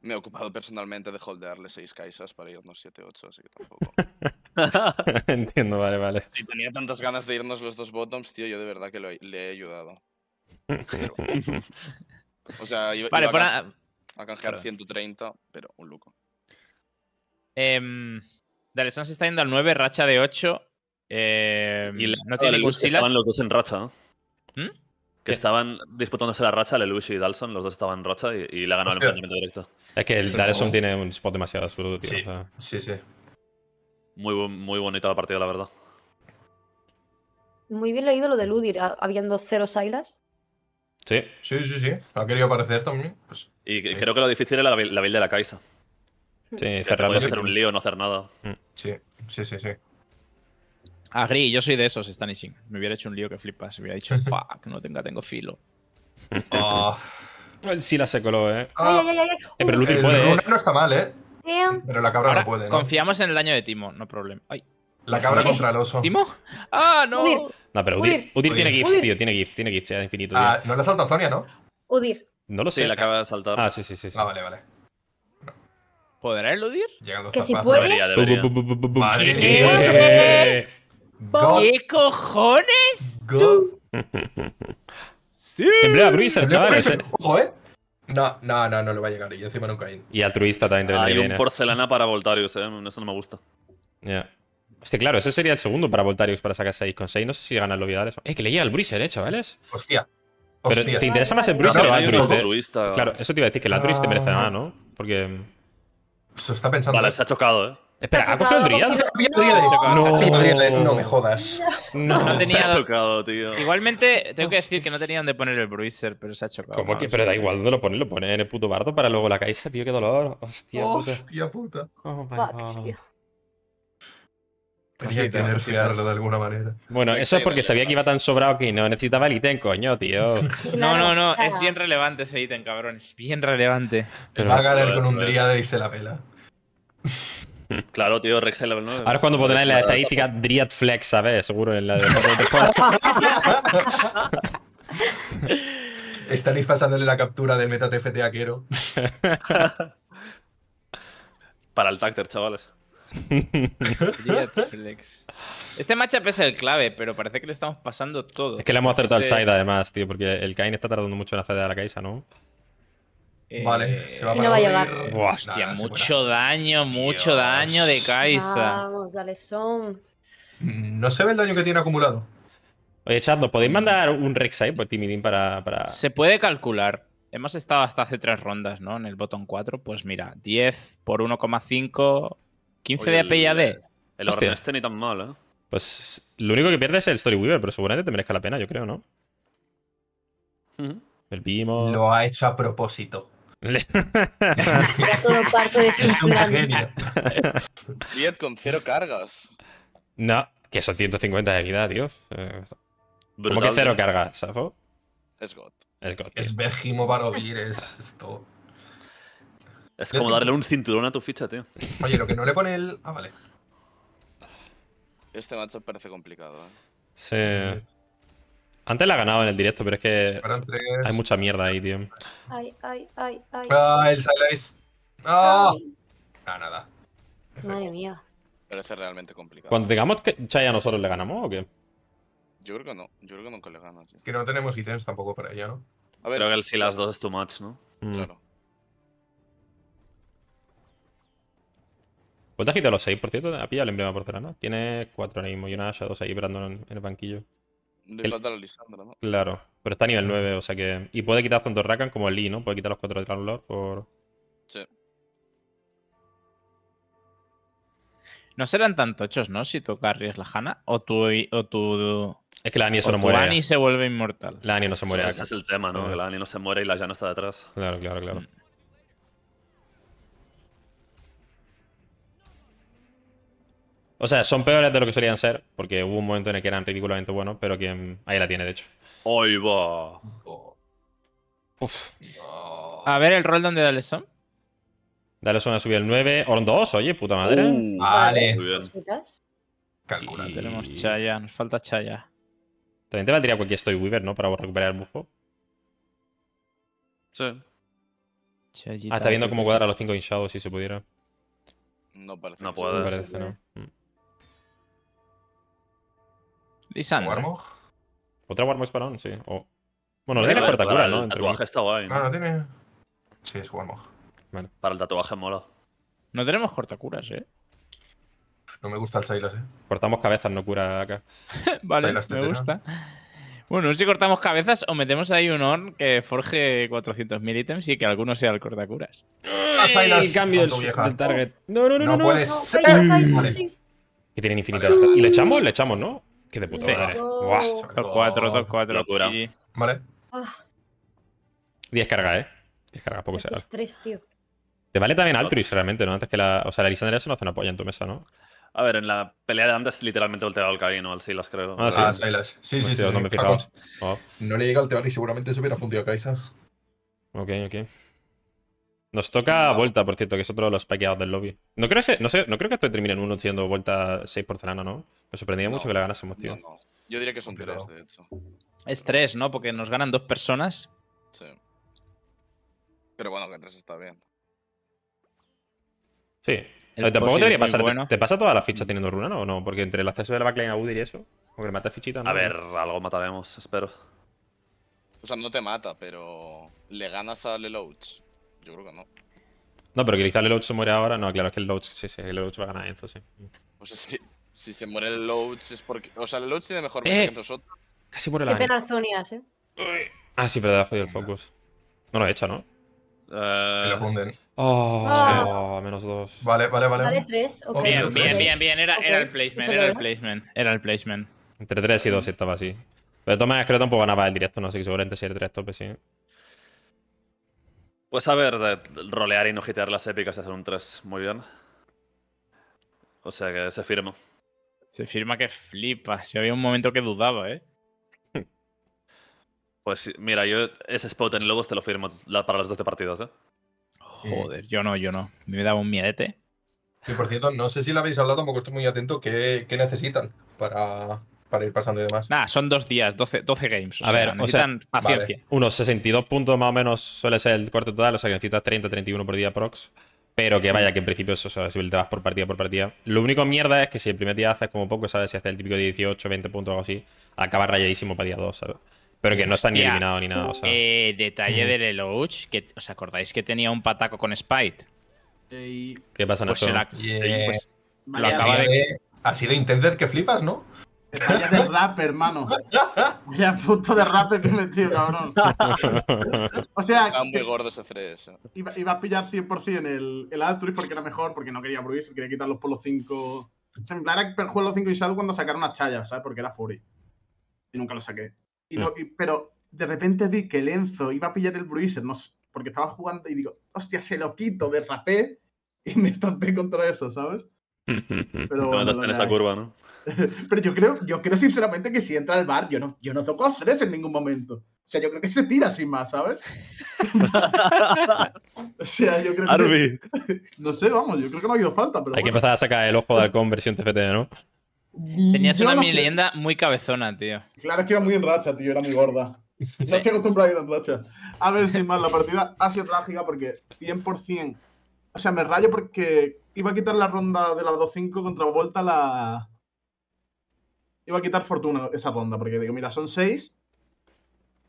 Me he ocupado personalmente de holdearle 6 caisas para irnos 7-8, así que tampoco. Entiendo, vale, vale. Si tenía tantas ganas de irnos los dos bottoms, tío, yo de verdad que le he ayudado. o sea, iba, a, para... a canjear 130, pero un loco. Eh, se está yendo al 9, racha de 8. Eh, em, y no tiene ningún Silas. Estaban los dos en racha. ¿Mm? Que estaban disputándose la racha, Lelouch y Dalson, los dos estaban en racha y, le ha el enfrentamiento directo. Es que el tiene un spot demasiado absurdo, Sí, sí, sí. Muy, muy bonita la partida, la verdad. Muy bien leído lo de Ludir, habiendo cero Silas. Sí. Sí, sí, sí. Ha querido aparecer también. Pues, y eh. creo que lo difícil era la, la build de la Kaisa. Sí, cerrar puedes hacer un lío, no hacer nada. Mm. Sí, sí, sí, sí. Agri, ah, yo soy de esos, Stanishing. Me hubiera hecho un lío que flipas. Me hubiera dicho, fuck, no tenga, tengo filo. Oh. Sí la se coló, ¿eh? Ah. eh pero el útil puede. Eh. no está mal, ¿eh? Pero la cabra no puede. Confiamos en el daño de Timo, no problema Ay. La cabra contra el oso. ¿Timo? ¡Ah, no! No, pero Udir, Udir, tiene gifts, gifs, tío. Tiene gifs, tiene gifs, ya infinito. Ah, no la salta Zonia, ¿no? Udir. No lo sé. Sí, la acaba de saltar. Ah, sí, sí, sí. sí. Ah, vale, vale. ¿Podrá eludir? que si puedes Madre ¿Qué? cojones? sí. Emplea Bruiser, chavales. Eh. Ojo, eh. No, no, no, no le va a llegar. Y encima nunca hay. Y altruista también te Hay un eh. porcelana para Voltarius, eh. Eso no me gusta. Ya. Hostia, claro, ese sería el segundo para Voltarius para sacar 6 con 6. No sé si ganar lo vi eso. Eh, que le llega al Bruiser, eh, chavales. Hostia. Pero, ¿te interesa más el Bruiser o el altruista? Claro, eso te iba a decir que el altruista te merece nada, ah. ¿no? Porque. Se está pensando. Vale, se ha chocado, ¿eh? Espera, ¿ha cogido el Driad? Eh, no, me jodas. No, tenía... Se ha chocado, tío. Igualmente, tengo que decir que no tenía dónde poner el Bruiser, pero se ha chocado. ¿Cómo que? Pero da igual dónde lo pone, lo pone en el puto bardo para luego la caída tío, qué dolor. Hostia, puta. Hostia, puta. Oh, my God. Tenía que de alguna manera. Bueno, eso es porque sabía que iba tan sobrado que no necesitaba el ítem, coño, tío. No, no, no, es bien relevante ese ítem, cabrón, es bien relevante. va a ganar con un Dríade y se la pela. Claro, tío, Rexel 9. Ahora es cuando pondrá en la estadística Dryad Flex, ¿sabes? Seguro en la de Estaréis pasándole la captura de meta TFT Quiero. Para el tácter, chavales. E este matchup es el clave, pero parece que le estamos pasando todo. Es que le hemos acertado al side además, tío, porque el Kain está tardando mucho en hacer a la Kaisa, ¿no? Eh, vale, se va, a no va a hostia, mucho daño, mucho daño de Kaisa. Vamos, dale son. Mm, no se ve el daño que tiene acumulado. Oye, chat, podéis mandar un Rek'Sai por pues Timidin para, Se puede calcular. Hemos estado hasta hace tres rondas, ¿no? En el botón 4. Pues mira, 10 por 1,5 15 de de y AD. El, orden este ni tan mal, ¿eh? Pues lo único que pierdes es el Story Weaver, pero seguramente te merezca la pena, yo creo, ¿no? El Pimo… Lo ha hecho a propósito. todo parte de su es 10 con 0 cargas. No, que son 150 de vida, tío. Eh, ¿Cómo que 0 cargas, Safo? Es God. Es God. Es Bejimo Barovir, es, es todo. Es como darle un cinturón a tu ficha, tío. Oye, lo que no le pone el. Ah, vale. Este macho parece complicado, ¿eh? Sí. Antes la ganado en el directo, pero es que hay mucha mierda ahí, tío. Ay, ay, ay, ay. Ah, el Silas. ¡Ah! ah nada, nada. Madre mía. Parece realmente complicado. Cuando digamos que Chaya a nosotros le ganamos o qué? Yo creo que no. Yo creo que nunca le ganamos. que no tenemos ítems tampoco para ella, ¿no? A ver. Creo que el Silas dos es too much, ¿no? Mm. Claro. ¿Te has quitado los 6, por cierto? Ha pillado el emblema por ¿no? Tiene 4 ahora y una 2 ahí brandon en el banquillo. Le falta la Lisandra, ¿no? Claro, pero está a nivel 9, mm. o sea que. Y puede quitar tanto Rakan como el Lee, ¿no? Puede quitar los 4 de Translord por. Sí. No serán tan tochos, ¿no? Si tu carries la Hanna o tu. O tu... Es que la Annie muere. La se vuelve inmortal. La Annie no se muere. ese es el tema, ¿no? Que la Annie no se muere y la Jana está detrás. Claro, claro, claro. Mm. O sea, son peores de lo que solían ser, porque hubo un momento en el que eran ridículamente buenos, pero quien... ahí la tiene, de hecho. ¡Ay, va! A ver el rol donde dale son. Dale son a subir el 9. Orn 2, oye, puta madre. Uh, vale. Calcula. Tenemos Chaya, nos falta Chaya. También te valdría cualquier Estoy Weaver, ¿no? Para recuperar el buffo. Sí. ah, está viendo cómo a los 5 hinchados si se pudiera. No parece. No puede. ¿no? Mm. Lisandro. ¿Warmog? ¿eh? Otra Warmog Sparrow, sí. Bueno, no tiene cortacura, ¿no? El tatuaje está guay. ¿no? no tiene. Sí, es Warmog. Para el tatuaje mola. No tenemos cortacuras, eh. No me gusta el Silas, eh. Cortamos cabezas, no cura acá. vale, me gusta. Bueno, si cortamos cabezas o metemos ahí un on que forje 400.000 ítems y que alguno sea el cortacuras. ¡Ah, Silas! cambio el target. No, no, no, no. No, no, Que tienen infinita Y le echamos, le echamos, ¿no? Que de puta madre. Top 4, 2 4. Locura. Vale. 10 ah. cargas, eh. 10 cargas, poco será. 3, tío. Te vale también Altruis realmente, ¿no? Antes que la. O sea, la Lisandra se no hace una polla en tu mesa, ¿no? A ver, en la pelea de Andas literalmente volteado al Cabino, al Silas, creo. Ah, ah sí, Silas. Pues sí, sí, sí. No, sí, no me he oh. No le llega al Tebar y seguramente se hubiera fundido a Kaisa. Ok, ok. Nos toca Vuelta, por cierto, que es otro de los paqueados del lobby. No creo, no sé, no creo que esto termine en uno haciendo Vuelta 6 porcelana, ¿no? Me sorprendía mucho que la ganásemos, tío. Yo diría que son 3, de hecho. Es 3, ¿no? Porque nos ganan dos personas. Sí. Pero bueno, que 3 está bien. Sí. Eh, tampoco debería pasar. ¿Te, pasa toda la ficha teniendo runa ¿no? no? Porque entre el acceso de la backline a Woody y eso, que le mata fichita, ¿no? A ver, algo mataremos, espero. O sea, no te mata, pero le ganas a Leloach. Yo creo que no. No, pero que quizás el Loach se muere ahora. No, claro, es que el Loach, sí, sí, el Loach va a ganar Enzo, sí. O sea, si, si se muere el Loach es porque. O sea, el Loach tiene mejor mesa eh, que nosotros. Casi muere la. Qué Ah, sí, pero le ha jodido el focus. No lo he hecho, ¿no? Que eh, Lo funden. Oh, ah. oh, menos dos. Vale, vale, vale. Vale, tres. Okay. Bien, bien, bien, bien. Era, era el placement, era el placement. Era el placement. Entre tres y dos estaba así. Pero de todas maneras creo que tampoco ganaba el directo, no sé, que seguramente si el directo, pues sí. Pues a ver, rolear y no las épicas y hacer un 3. Muy bien. O sea que se firma. Se firma que flipas. Yo había un momento que dudaba, ¿eh? Pues mira, yo ese spot en Lobos te lo firmo para las 12 partidas, ¿eh? Joder, yo no, yo no. Me daba un miedete. Y por cierto, no sé si lo habéis hablado, porque estoy muy atento. qué necesitan para, para ir pasando y demás. Nada, son dos días, 12, 12 games. a ver, necesitan paciencia. Unos 62 puntos más o menos suele ser el corte total, o sea que necesitas 30, 31 por día prox. Pero que vaya, que en principio eso, te vas por partida por partida. Lo único mierda es que si el primer día haces como poco, ¿sabes? Si haces el típico 18, 20 puntos o algo así, acaba rayadísimo para día 2, ¿sabes? Pero que no está ni eliminado ni nada, Eh, detalle mm. del Eloach, que ¿os acordáis que tenía un pataco con Spite? ¿Qué pasa, pues Nacho? Pues lo acaba de... Ha sido Intended que flipas, ¿no? ya de rap, hermano. ya puto de rap que he cabrón. O sea. muy gordo ese Fresh. Eh. Iba, a pillar 100% el, el porque era mejor, porque no quería Bruiser, quería quitar los polos 5. O sea, en plan, los 5 y Shadow cuando sacaron a Chaya, ¿sabes? Porque era Fury. Y nunca lo saqué. Y pero de repente vi que Lenzo iba a pillar el Bruiser, no porque estaba jugando y digo, hostia, se lo quito, derrapé y me estampé contra eso, ¿sabes? Pero no, en esa eh. curva, ¿no? Pero yo creo, yo creo sinceramente que si entra el bar, yo no, yo no toco a 3 en ningún momento. O sea, yo creo que se tira sin más, ¿sabes? o sea, yo creo Arby. No sé, vamos, yo creo que no ha habido falta. Pero Hay que empezar a sacar el ojo de la conversión TFT, ¿no? Tenías una no leyenda muy cabezona, tío. Claro, es que iba muy en racha, tío, era muy gorda. No estoy acostumbrado a ir en racha. A ver, sin más, la partida ha sido trágica porque 100%. O sea, me rayo porque iba a quitar la ronda de la 2-5 contra Volta la... Iba a quitar Fortuna esa ronda, porque digo, mira, son seis…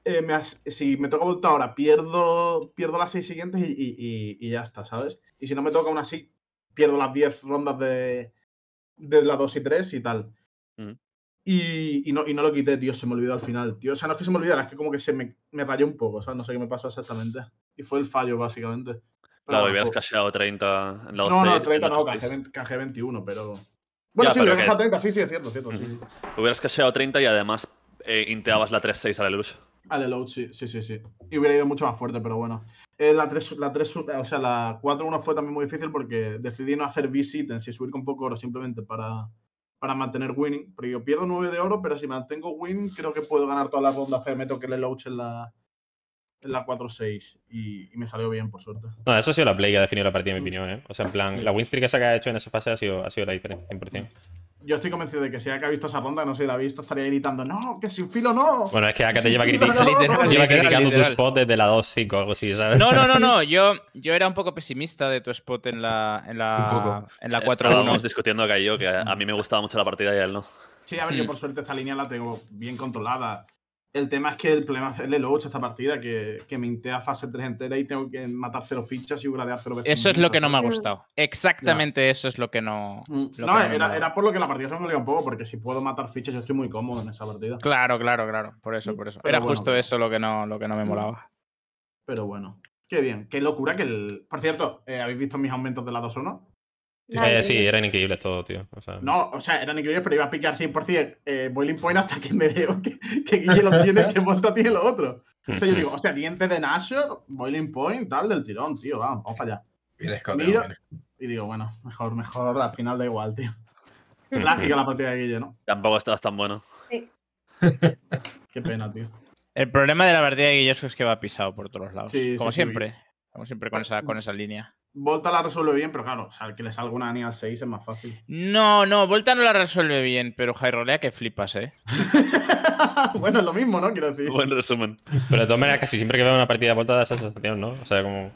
Eh, si me toca vuelta ahora, pierdo, pierdo las seis siguientes y, ya está, ¿sabes? Y si no me toca aún así, pierdo las 10 rondas de, de las 2 y 3 y tal. Mm. Y, no, lo quité, tío, se me olvidó al final, tío. O sea, no es que se me olvidara, es que como que se me, me rayó un poco, o sea, no sé qué me pasó exactamente. Y fue el fallo, básicamente. Claro, hubieras cacheado 30 en la No, no, 30 no, cajé 21, pues. pero. Bueno, sí, hubieras cajado 30, sí, sí, es cierto, cierto. Sí. Hubieras cacheado 30 y además eh, inteabas la 3-6 a Lelouch. A Lelouch, sí, sí, sí, sí. Y hubiera ido mucho más fuerte, pero bueno. Eh, la 3, la o sea, la 4-1 fue también muy difícil porque decidí no hacer v en y subir con poco oro simplemente para, mantener winning. Pero yo pierdo 9 de oro, pero si mantengo win, creo que puedo ganar todas las rondas que me toque Lelouch en la en la 4-6 y, me salió bien, por suerte. No, eso ha sido la play que ha definido la partida, en mi opinión. ¿eh? O sea, en plan, la win streak que ha hecho en esa fase ha sido, la diferencia, 100%. Yo estoy convencido de que si Aka ha visto esa ronda, no sé, la ha visto, estaría gritando, no, que sin filo no. Bueno, es que Aka te lleva, criticando tu spot desde la 2-5 o algo así, ¿sabes? No, no, no, no. Yo, era un poco pesimista de tu spot en la, en la, en la Estábamos discutiendo acá yo, que a mí me gustaba mucho la partida y a él no. Sí, a ver, yo por suerte esta línea la tengo bien controlada. El tema es que el problema es hacerle luego esta partida, que, que a fase 3 entera y tengo que matar cero fichas y gradear cero veces. Eso es lo que no me mm, ha gustado. Exactamente eso es lo que no. no, era, por lo que la partida se me un poco, porque si puedo matar fichas, yo estoy muy cómodo en esa partida. Claro, claro, claro. Por eso, por eso. era justo eso lo que no, lo que no me molaba. Pero bueno. Qué bien, qué locura que el. Por cierto, eh, ¿habéis visto mis aumentos de la 2-1? sí, eran increíbles todo, tío. no, o sea, eran increíbles, pero iba a picar 100% eh, Boiling Point hasta que me veo que, Guille lo tiene, que Volta tiene lo otro. O sea, yo digo, o sea, dientes de Nashor, Boiling Point, tal, del tirón, tío, vamos, vamos para allá. y digo, bueno, mejor, mejor, al final da igual, tío. Lágica la partida de Guille, ¿no? Tampoco estás tan bueno. Sí. Qué pena, tío. El problema de la partida de Guille es que va pisado por todos lados. Sí, como siempre. Como siempre con esa, con esa línea. Volta la resuelve bien, pero claro, que le salga una Ania al 6 es más fácil. No, no, Volta no la resuelve bien, pero Jairolea que flipas, ¿eh? bueno, es lo mismo, ¿no? Quiero decir. Buen resumen. Pero de todas maneras, casi siempre que veo una partida de Volta da esa sensación, ¿no? O sea, como.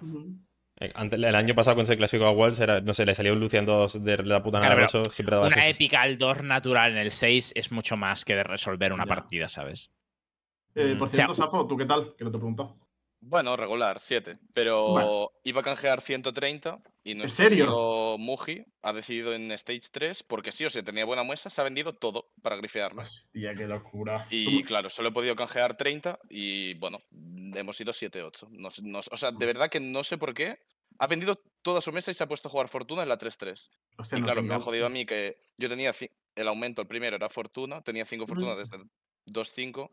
Eh, el año pasado cuando se clasificó a Walls, era, no sé, le salió un Lucian 2 de la puta nada claro, siempre daba Una épica al 2 natural en el 6 es mucho más que de resolver una partida, ¿sabes? Eh, por mm. cierto, Safo, ¿tú qué tal? Que no te he preguntado. Bueno, regular, 7. Pero iba a canjear 130 y no ¿En serio? Muji ha decidido en Stage 3, porque sí o sea, tenía buena muestra, se ha vendido todo para grifearlo. Hostia, qué locura. Y claro, solo he podido canjear 30 y bueno, hemos ido 7-8. o sea, de verdad que no sé por qué. Ha vendido toda su mesa y se ha puesto a jugar Fortuna en la 3-3. y claro, me ha jodido a mí que yo tenía el aumento, el primero era Fortuna, tenía 5 Fortunas desde 2-5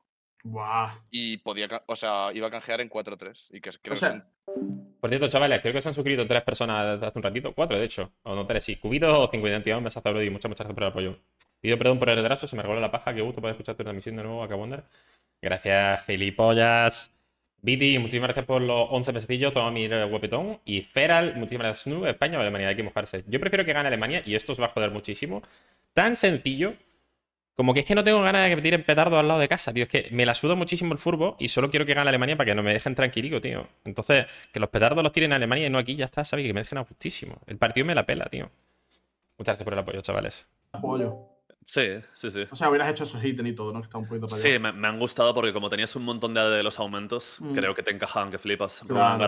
y podía, o sea, iba a canjear en 4-3. Y que creo o Por cierto, chavales, creo que se han suscrito tres personas hace un ratito, cuatro de hecho, o no tres, sí. Cubito, 51 me has y muchas, muchas gracias por el apoyo. Pido perdón por el retraso, se me regaló la paja, qué gusto poder escuchar tu transmisión de nuevo, Wonder. Gracias, gilipollas. Viti, muchísimas gracias por los 11 mesecillos, toma mi huepetón. Y Feral, muchísimas gracias, España o Alemania, hay que mojarse. Yo prefiero que gane Alemania, y esto os va a joder muchísimo. Tan sencillo como que es que no tengo ganas de que me tiren petardos al lado de casa, tío. Es que me la sudo muchísimo el furbo y solo quiero que gane Alemania para que no me dejen tranquilico, tío. Entonces, que los petardos los tiren a Alemania y no aquí, ya está, ¿sabes? Que me dejen a justísimo. El partido me la pela, tío. Muchas gracias por el apoyo, chavales. Apoyo. Sí, sí, sí. O sea, hubieras hecho esos ítems y todo, ¿no? Que está un poquito Sí, me, han gustado porque como tenías un montón de, de los aumentos, mm. creo que te encajaban que flipas. Claro,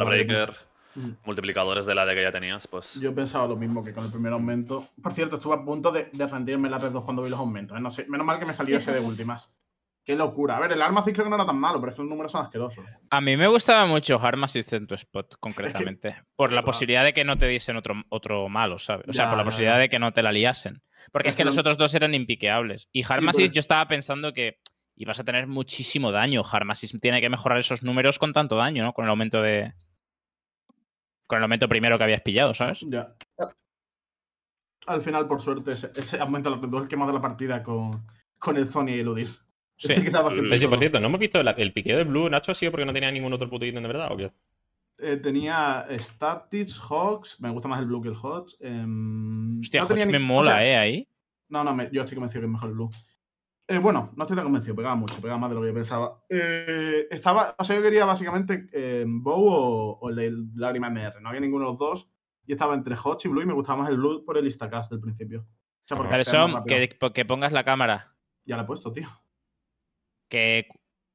Mm. multiplicadores de la de que ya tenías, pues. Yo pensaba lo mismo que con el primer aumento. Por cierto, estuve a punto de, rendirme la Red 2 cuando vi los aumentos. ¿eh? No sé, menos mal que me salió ese de últimas. Qué locura. A ver, el arma creo que no era tan malo, pero es números son asquerosos. A mí me gustaba mucho Arma en tu spot, concretamente. Por la posibilidad de que no te diesen otro, otro malo, ¿sabes? O sea, por la posibilidad de que no te la liasen. Porque es, que, los otros dos eran impiqueables. Y Harm yo estaba pensando que ibas a tener muchísimo daño. Harm tiene que mejorar esos números con tanto daño, ¿no? Con el aumento de con el aumento primero que habías pillado, ¿sabes? Ya. Al final, por suerte, ese, aumento es el que de la partida con, con el Sony y el Udir. Sí. Sí, por cierto, ¿no hemos visto el, el piqueo del Blue, Nacho, ha sido porque no tenía ningún otro puto ítem de verdad o qué? Eh, tenía Startich, Hawks, me gusta más el Blue que el Hawks. Em, Hostia, no me mola, ¿eh? Ahí. No, no, yo estoy convencido que es mejor el Blue. Eh, bueno, no estoy tan convencido, pegaba mucho, pegaba más de lo que yo pensaba. Eh, estaba, o sea, yo quería básicamente eh, Bow o, el Lágrima MR, no había ninguno de los dos. Y estaba entre Hotch y Blue y me gustaba más el Blue por el Instacast del principio. O sea, porque que, pongas la cámara. Ya la he puesto, tío. Que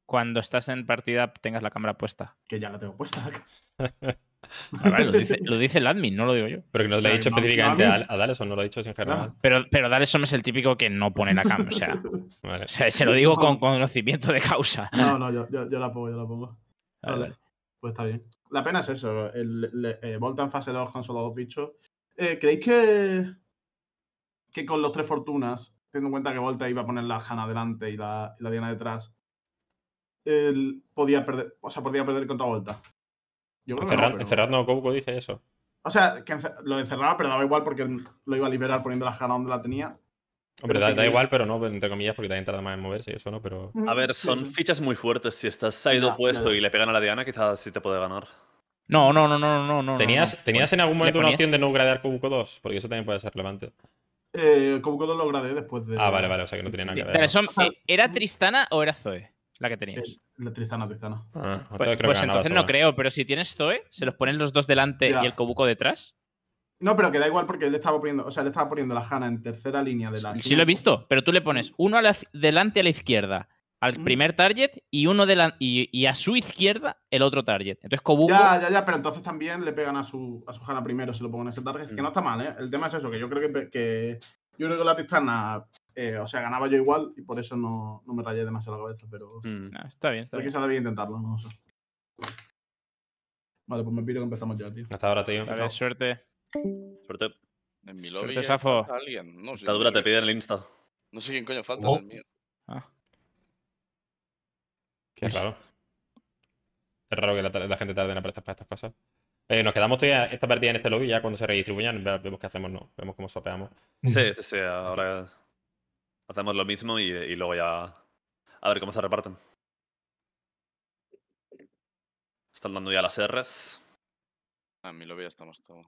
cuando estás en partida tengas la cámara puesta. Que ya la tengo puesta. lo, dice, lo, dice, el admin, no lo digo yo. Pero que no le ha dicho específicamente a, Dales no lo ha dicho sin general. Pero, pero es el típico que no pone la cam, o sea, se lo digo con, conocimiento de causa. No, no, yo, yo, la pongo, yo la pongo. Pues está bien. La pena es eso, Volta eh, en fase 2 con solo dos bichos. Eh, ¿Creéis que, que con los tres fortunas, teniendo en cuenta que Volta iba a poner la Hanna delante y la, la Diana detrás, él podía perder, o sea, podía perder contra Volta? Yo no, dice eso. O sea, que lo encerraba, pero daba igual porque lo iba a liberar poniendo la jarra donde la tenía. Hombre, da, igual, pero no, entre comillas, porque también tarda más en moverse y eso, ¿no? Pero... A ver, son fichas muy fuertes. Si estás ahí opuesto y le pegan a la Diana, quizás sí te puede ganar. No, no, no, no, no, no. ¿Tenías, ¿tenías en algún momento una opción de no gradear Kubuko 2? Porque eso también puede ser relevante. Eh, Kubuko 2 lo gradeé después de. Ah, vale, vale, o sea que no tenía nada que ver. Eh, ¿Era Tristana o era Zoe? la que tenías. la Tristana, Tristana. Ah, pues, pues entonces no creo, pero si tienes Zoe, se los ponen los dos delante y el Kobuko detrás. No, pero que da igual porque él estaba poniendo, o sea, le estaba poniendo la Hana en tercera línea de la. Sí, lo he visto, pero tú le pones uno a delante a la izquierda al mm. primer target y uno de y, a su izquierda el otro target. Entonces Ya, ya, ya, pero entonces también le pegan a su a primero, se lo ponen en ese target, que mm. no está mal, ¿eh? El tema es eso, que yo creo que, que yo creo que la Tristana eh, o sea, ganaba yo igual y por eso no, no me rayé demasiado la cabeza, pero. Mm. Ah, está bien, está bien. Quizás debía intentarlo, no sé. Vale, pues me pido que empezamos ya, tío. Hasta ahora, tío. Vale, suerte. Suerte. En mi lobby. Suerte, Safo. Alguien. No, Está dura, te en el Insta. No sé quién coño falta, oh. ah. Qué raro. Es raro que la, gente tarde en aparecer para estas cosas. Eh, nos quedamos todavía esta partida en este lobby, ya cuando se redistribuyan, vemos qué hacemos, ¿no? Vemos cómo sopeamos. Sí, mm. sí, sí, ahora Hacemos lo mismo y, luego ya. A ver cómo se reparten. Están dando ya las R's. A mí lo veo, estamos todo.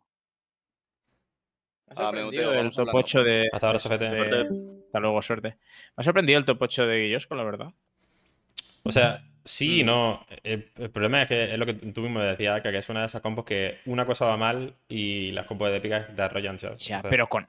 Ah, me muteo, el top de... Hasta ahora, Hasta luego, suerte. Me ha sorprendido el top 8 de Guillos, con la verdad. O sea, Sí, mm. no. Eh, eh, el, problema es que es lo que tú mismo decías, que es una de esas compos que una cosa va mal y las compos de épicas te arrollan, Ya, pero con,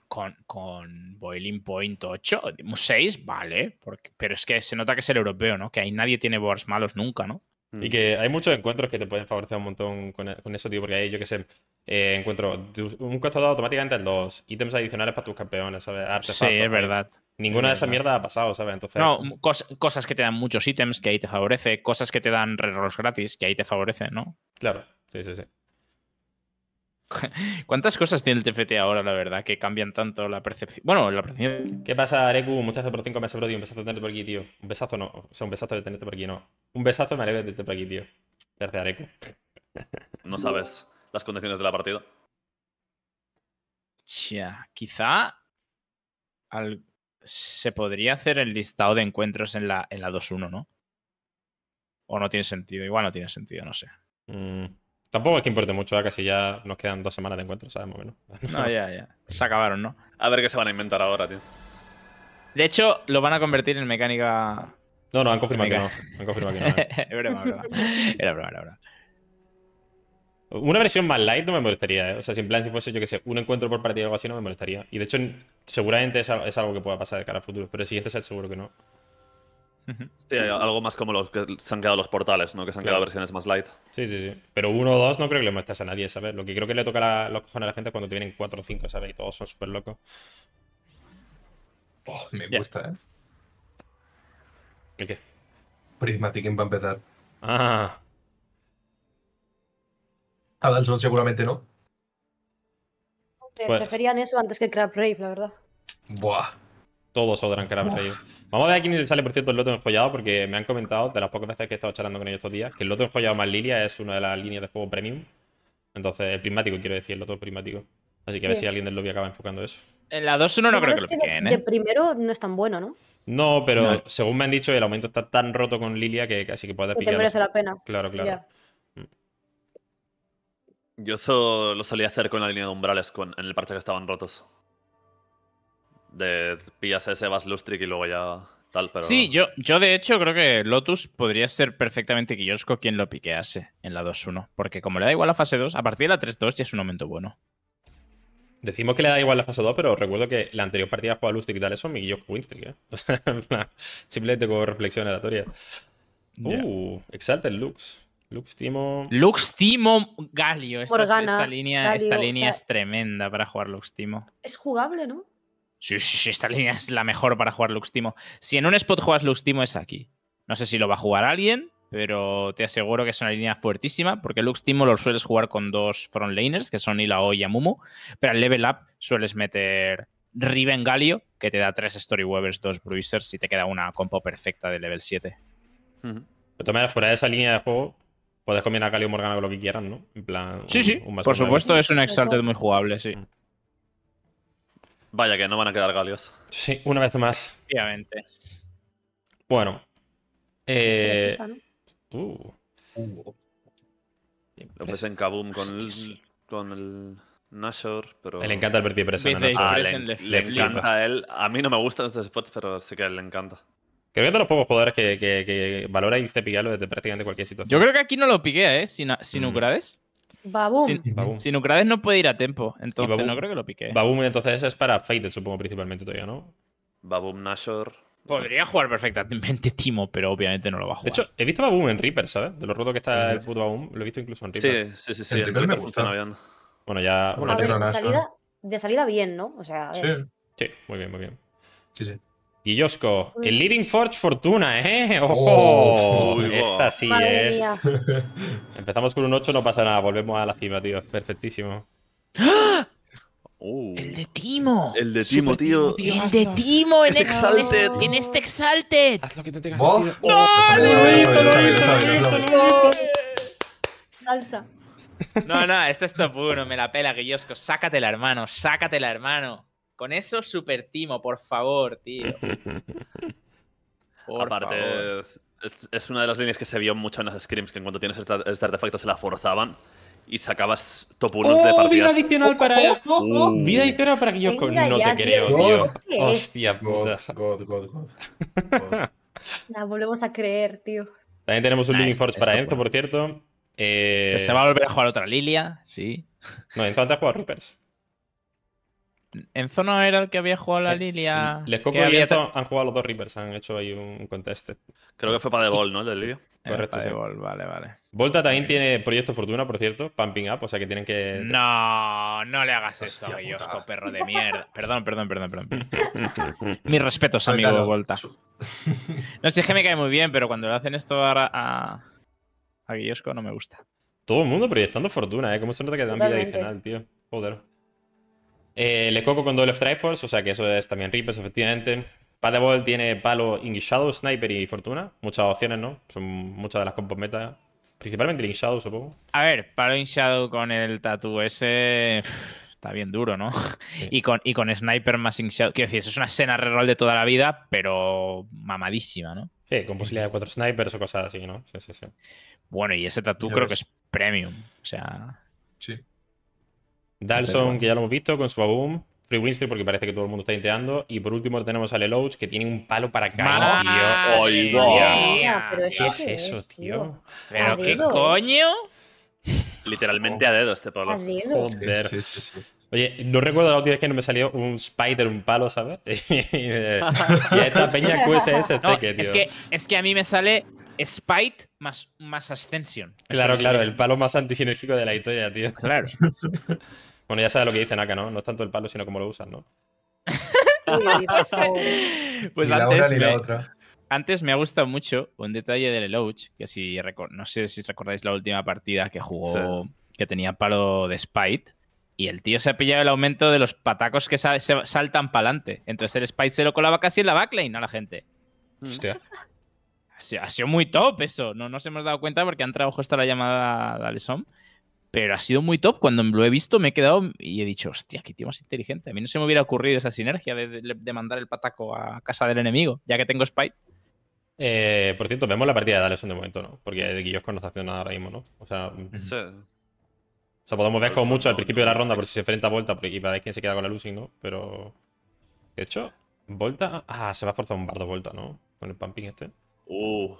Boiling Point 8, 6, vale. pero es que se nota que es el europeo, ¿no? Que ahí nadie tiene boards malos nunca, ¿no? Y mm. que hay muchos encuentros que te pueden favorecer un montón con, e-, eso, tío, porque hay, yo qué sé, eh, encuentro un costado automáticamente los ítems adicionales para tus campeones, ¿sabes? sí, es verdad. Ninguna de esas mierdas ha pasado, ¿sabes? Entonces... No, cosas que te dan muchos ítems, que ahí te favorece, cosas que te dan rerolls gratis, que ahí te favorece, ¿no? Claro, sí, sí, sí. ¿Cuántas cosas tiene el TFT ahora, la verdad, que cambian tanto la percepción? Bueno, la percepción. ¿Qué pasa, Areku? Muchas gracias por 5 meses, bro, tío. Un besazo de tenerte por aquí, tío. Un besazo no. O sea, un besazo de tenerte por aquí, no. Un besazo, me alegro de tenerte por aquí, tío. Gracias, Areco. No sabes las condiciones de la partida. Ya, quizá se podría hacer el listado de encuentros en la, en la 2-1, ¿no? O no tiene sentido, igual no tiene sentido, no sé. Mm, tampoco es que importe mucho, ¿eh? casi ya nos quedan dos semanas de encuentros, sabemos no, ya, ya. Se acabaron, ¿no? A ver qué se van a inventar ahora, tío. De hecho, lo van a convertir en mecánica no, no, han confirmado que no. Eh. Era era Una versión más light no me molestaría, ¿eh? O sea, si en plan si fuese, yo que sé, un encuentro por partida o algo así, no me molestaría. Y de hecho, seguramente es, algo que pueda pasar de cara a futuro, pero el siguiente set seguro que no. Sí, algo más como los que se han quedado los portales, ¿no? Que se han quedado versiones más light. Sí, sí, sí. Pero uno o dos no creo que le molestes a nadie, ¿sabes? Lo que creo que le toca la, los cojones a la gente es cuando te vienen cuatro o cinco, ¿sabes? Y todos son súper locos. Oh, me gusta, ¿eh? ¿El qué? va para empezar. Ah. Adalson seguramente no. Pues- preferían eso antes que Crab Rave, la verdad. Buah. Todos odran Crab Rave. Vamos a ver a quién sale, por cierto, el loto enjollado, porque me han comentado de las pocas veces que he estado charlando con ellos estos días que el loto enjollado más Lilia es una de las líneas de juego premium. Entonces, el prismático, quiero decir, el loto prismático. Así que a ver si alguien del lobby acaba enfocando eso. En la 2-1 no creo que, lo piquen, ¿eh? De primero no es tan bueno, ¿no? No, pero según me han dicho, el aumento está tan roto con Lilia que casi que puede pillar. Te merece la pena. Claro, claro. Mm. Yo eso lo solía hacer con la línea de umbrales en el parche que estaban rotos. De pillas ese, vas Lustric y luego ya tal, Sí, yo, yo de hecho creo que Lotus podría ser perfectamente Killosco quien lo piquease en la 2-1. Porque como le da igual a fase 2, a partir de la 3-2 ya es un aumento bueno. Decimos que le da igual la fase 2, pero recuerdo que la anterior partida jugaba Lustig y tal, eso, mi Jock Winstrick, ¿eh? simplemente como reflexión aleatoria. Yeah. Uh, Exalted Lux. Lux Timo. Lux Timo Galio. Esta, esta línea, es tremenda para jugar Lux Timo. Es jugable, ¿no? Sí, sí, sí, esta línea es la mejor para jugar Lux Timo. Si en un spot juegas Lux Timo es aquí. No sé si lo va a jugar alguien, pero te aseguro que es una línea fuertísima, porque Lux Timo lo sueles jugar con dos frontliners, que son Ilao y Amumu, pero al level up sueles meter Riven Galio, que te da tres Story dos Bruisers, y te queda una compo perfecta de level 7. Pero también fuera de esa línea de juego, puedes combinar Galio Morgana con lo que quieras, ¿no? En plan. Sí, sí. Por supuesto, es un Exalted muy jugable, sí. Vaya que no van a quedar Galios. Sí, una vez más. Obviamente. Bueno. Eh, Uh. Lo puse en Kaboom con el, con Nashor, pero... Le encanta el ah, le, encanta a él. A mí no me gustan estos spots, pero sé que a él le encanta. Creo que es de los pocos jugadores que, que, que valora piquearlo desde prácticamente cualquier situación. Yo creo que aquí no lo piquea, ¿eh? Sin, sin mm. Sin, sin no puede ir a tempo, entonces no creo que lo pique. Babum entonces es para Fated, supongo, principalmente todavía, ¿no? Babum Nashor. Podría jugar perfectamente Timo, pero obviamente no lo va a jugar. De hecho, he visto a Boom en Reaper, ¿sabes? De lo roto que está el puto Boom, lo he visto incluso en Reaper. Sí, sí, sí, sí. El, Reaper me gusta. Bueno, ya. Bueno, de, salida, bien, ¿no? O sea, Sí. sí, muy bien, muy bien. Sí, sí. Y el Living Forge Fortuna, ¿eh? Oh. ¡Ojo! esta sí, ¿eh? Empezamos con un 8, no pasa nada, volvemos a la cima, tío. Perfectísimo. ¡Ah! Oh. el de Timo. El de Timo, tío. El de Timo en, este- exalted. en este Exalted. Haz lo que te tengas. ¡No! Salsa. No, no, esto es top 1. Me la pela, Guillosco. Sácatela, hermano. Sácatela, hermano. Con eso, super Timo, por favor, tío. Por Aparte, favor. Es, es, una de las líneas que se vio mucho en los scrims, que en cuanto tienes este, este artefacto se la forzaban y sacabas top 1 de ¡Oh, partidas. Vida adicional ¡Oh, para él. Oh, vida adicional para que yo no te creo, tío. Hostia puta. God, God, God, God. La volvemos a creer, tío. También tenemos un nah, Forge para Enzo, por cierto. Eh, Se va a volver a jugar otra Lilia, sí. No, Enzo antes ha jugado Reapers. En Zona era el que había jugado la eh, Lilia. Les han jugado los dos Reapers, han hecho ahí un contest. Creo que fue para de Ball, ¿no? El de Lilia. Eh, Correcto. Devol, vale, vale. Volta también tiene Proyecto Fortuna, por cierto, Pumping Up, o sea que tienen que. No, no le hagas esto a Guillosco, perro de mierda. Perdón, perdón, perdón, perdón. Mis respetos, amigo Volta. No, si es que me cae muy bien, pero cuando le hacen esto a, a, a Guillosco no me gusta. Todo el mundo proyectando fortuna, ¿eh? ¿Cómo se nota que dan vida adicional, tío? Joder. Eh, le coco con doble of Triforce, o sea que eso es también Reapers, efectivamente. Paddleball tiene palo, Ink Sniper y Fortuna. Muchas opciones, ¿no? Son muchas de las compos metas Principalmente el Shadow, supongo. A ver, palo Inkshadow con el tatu ese. Está bien duro, ¿no? Y, con, y con Sniper más Inkshadow… Quiero decir, eso es una escena re-roll de toda la vida, pero mamadísima, ¿no? Sí, con posibilidad de cuatro snipers o cosas así, ¿no? Sí, sí, sí. Bueno, y ese tatu creo que es premium. O sea. Sí. Dalson, que ya lo hemos visto, con su Abum. Free Winster, porque parece que todo el mundo está inteando. Y por último tenemos a Lelouch, que tiene un palo para caer, ¿Qué es eso, tío? ¿Pero qué coño? Literalmente a dedo este palo. A dedo. Oye, no recuerdo la última vez que no me salió un spider, un palo, ¿sabes? y, esta peña QSS, Es que, a mí me sale Spite más, más Ascension. Claro, claro, el palo más antisinérgico de la historia, tío. Claro. Bueno, ya sabes lo que dicen acá, ¿no? No es tanto el palo, sino cómo lo usan, ¿no? pues, eh, pues ni antes, me, antes me ha gustado mucho un detalle del loach que si no sé si recordáis la última partida que jugó, que tenía palo de Spite, y el tío se ha pillado el aumento de los patacos que saltan para adelante. Entonces el Spite se lo colaba casi en la backlane a la gente. Mm. Hostia. Ha sido muy top eso. No nos hemos dado cuenta porque han trabajado justo la llamada de Alesson pero ha sido muy top. Cuando lo he visto me he quedado y he dicho, hostia, qué tío más inteligente. A mí no se me hubiera ocurrido esa sinergia de, mandar el pataco a casa del enemigo, ya que tengo spike. Eh, por cierto, vemos la partida de Daleson de momento, ¿no? Porque de Guillosco no está haciendo nada ahora mismo, ¿no? O sea, mm. o sea podemos ver como mucho al principio de la ronda por si se enfrenta a Volta y a ver quién se queda con la losing, ¿no? Pero, de hecho, Volta... Ah, se va a forzar un bardo Volta, ¿no? Con el pumping este. Uh.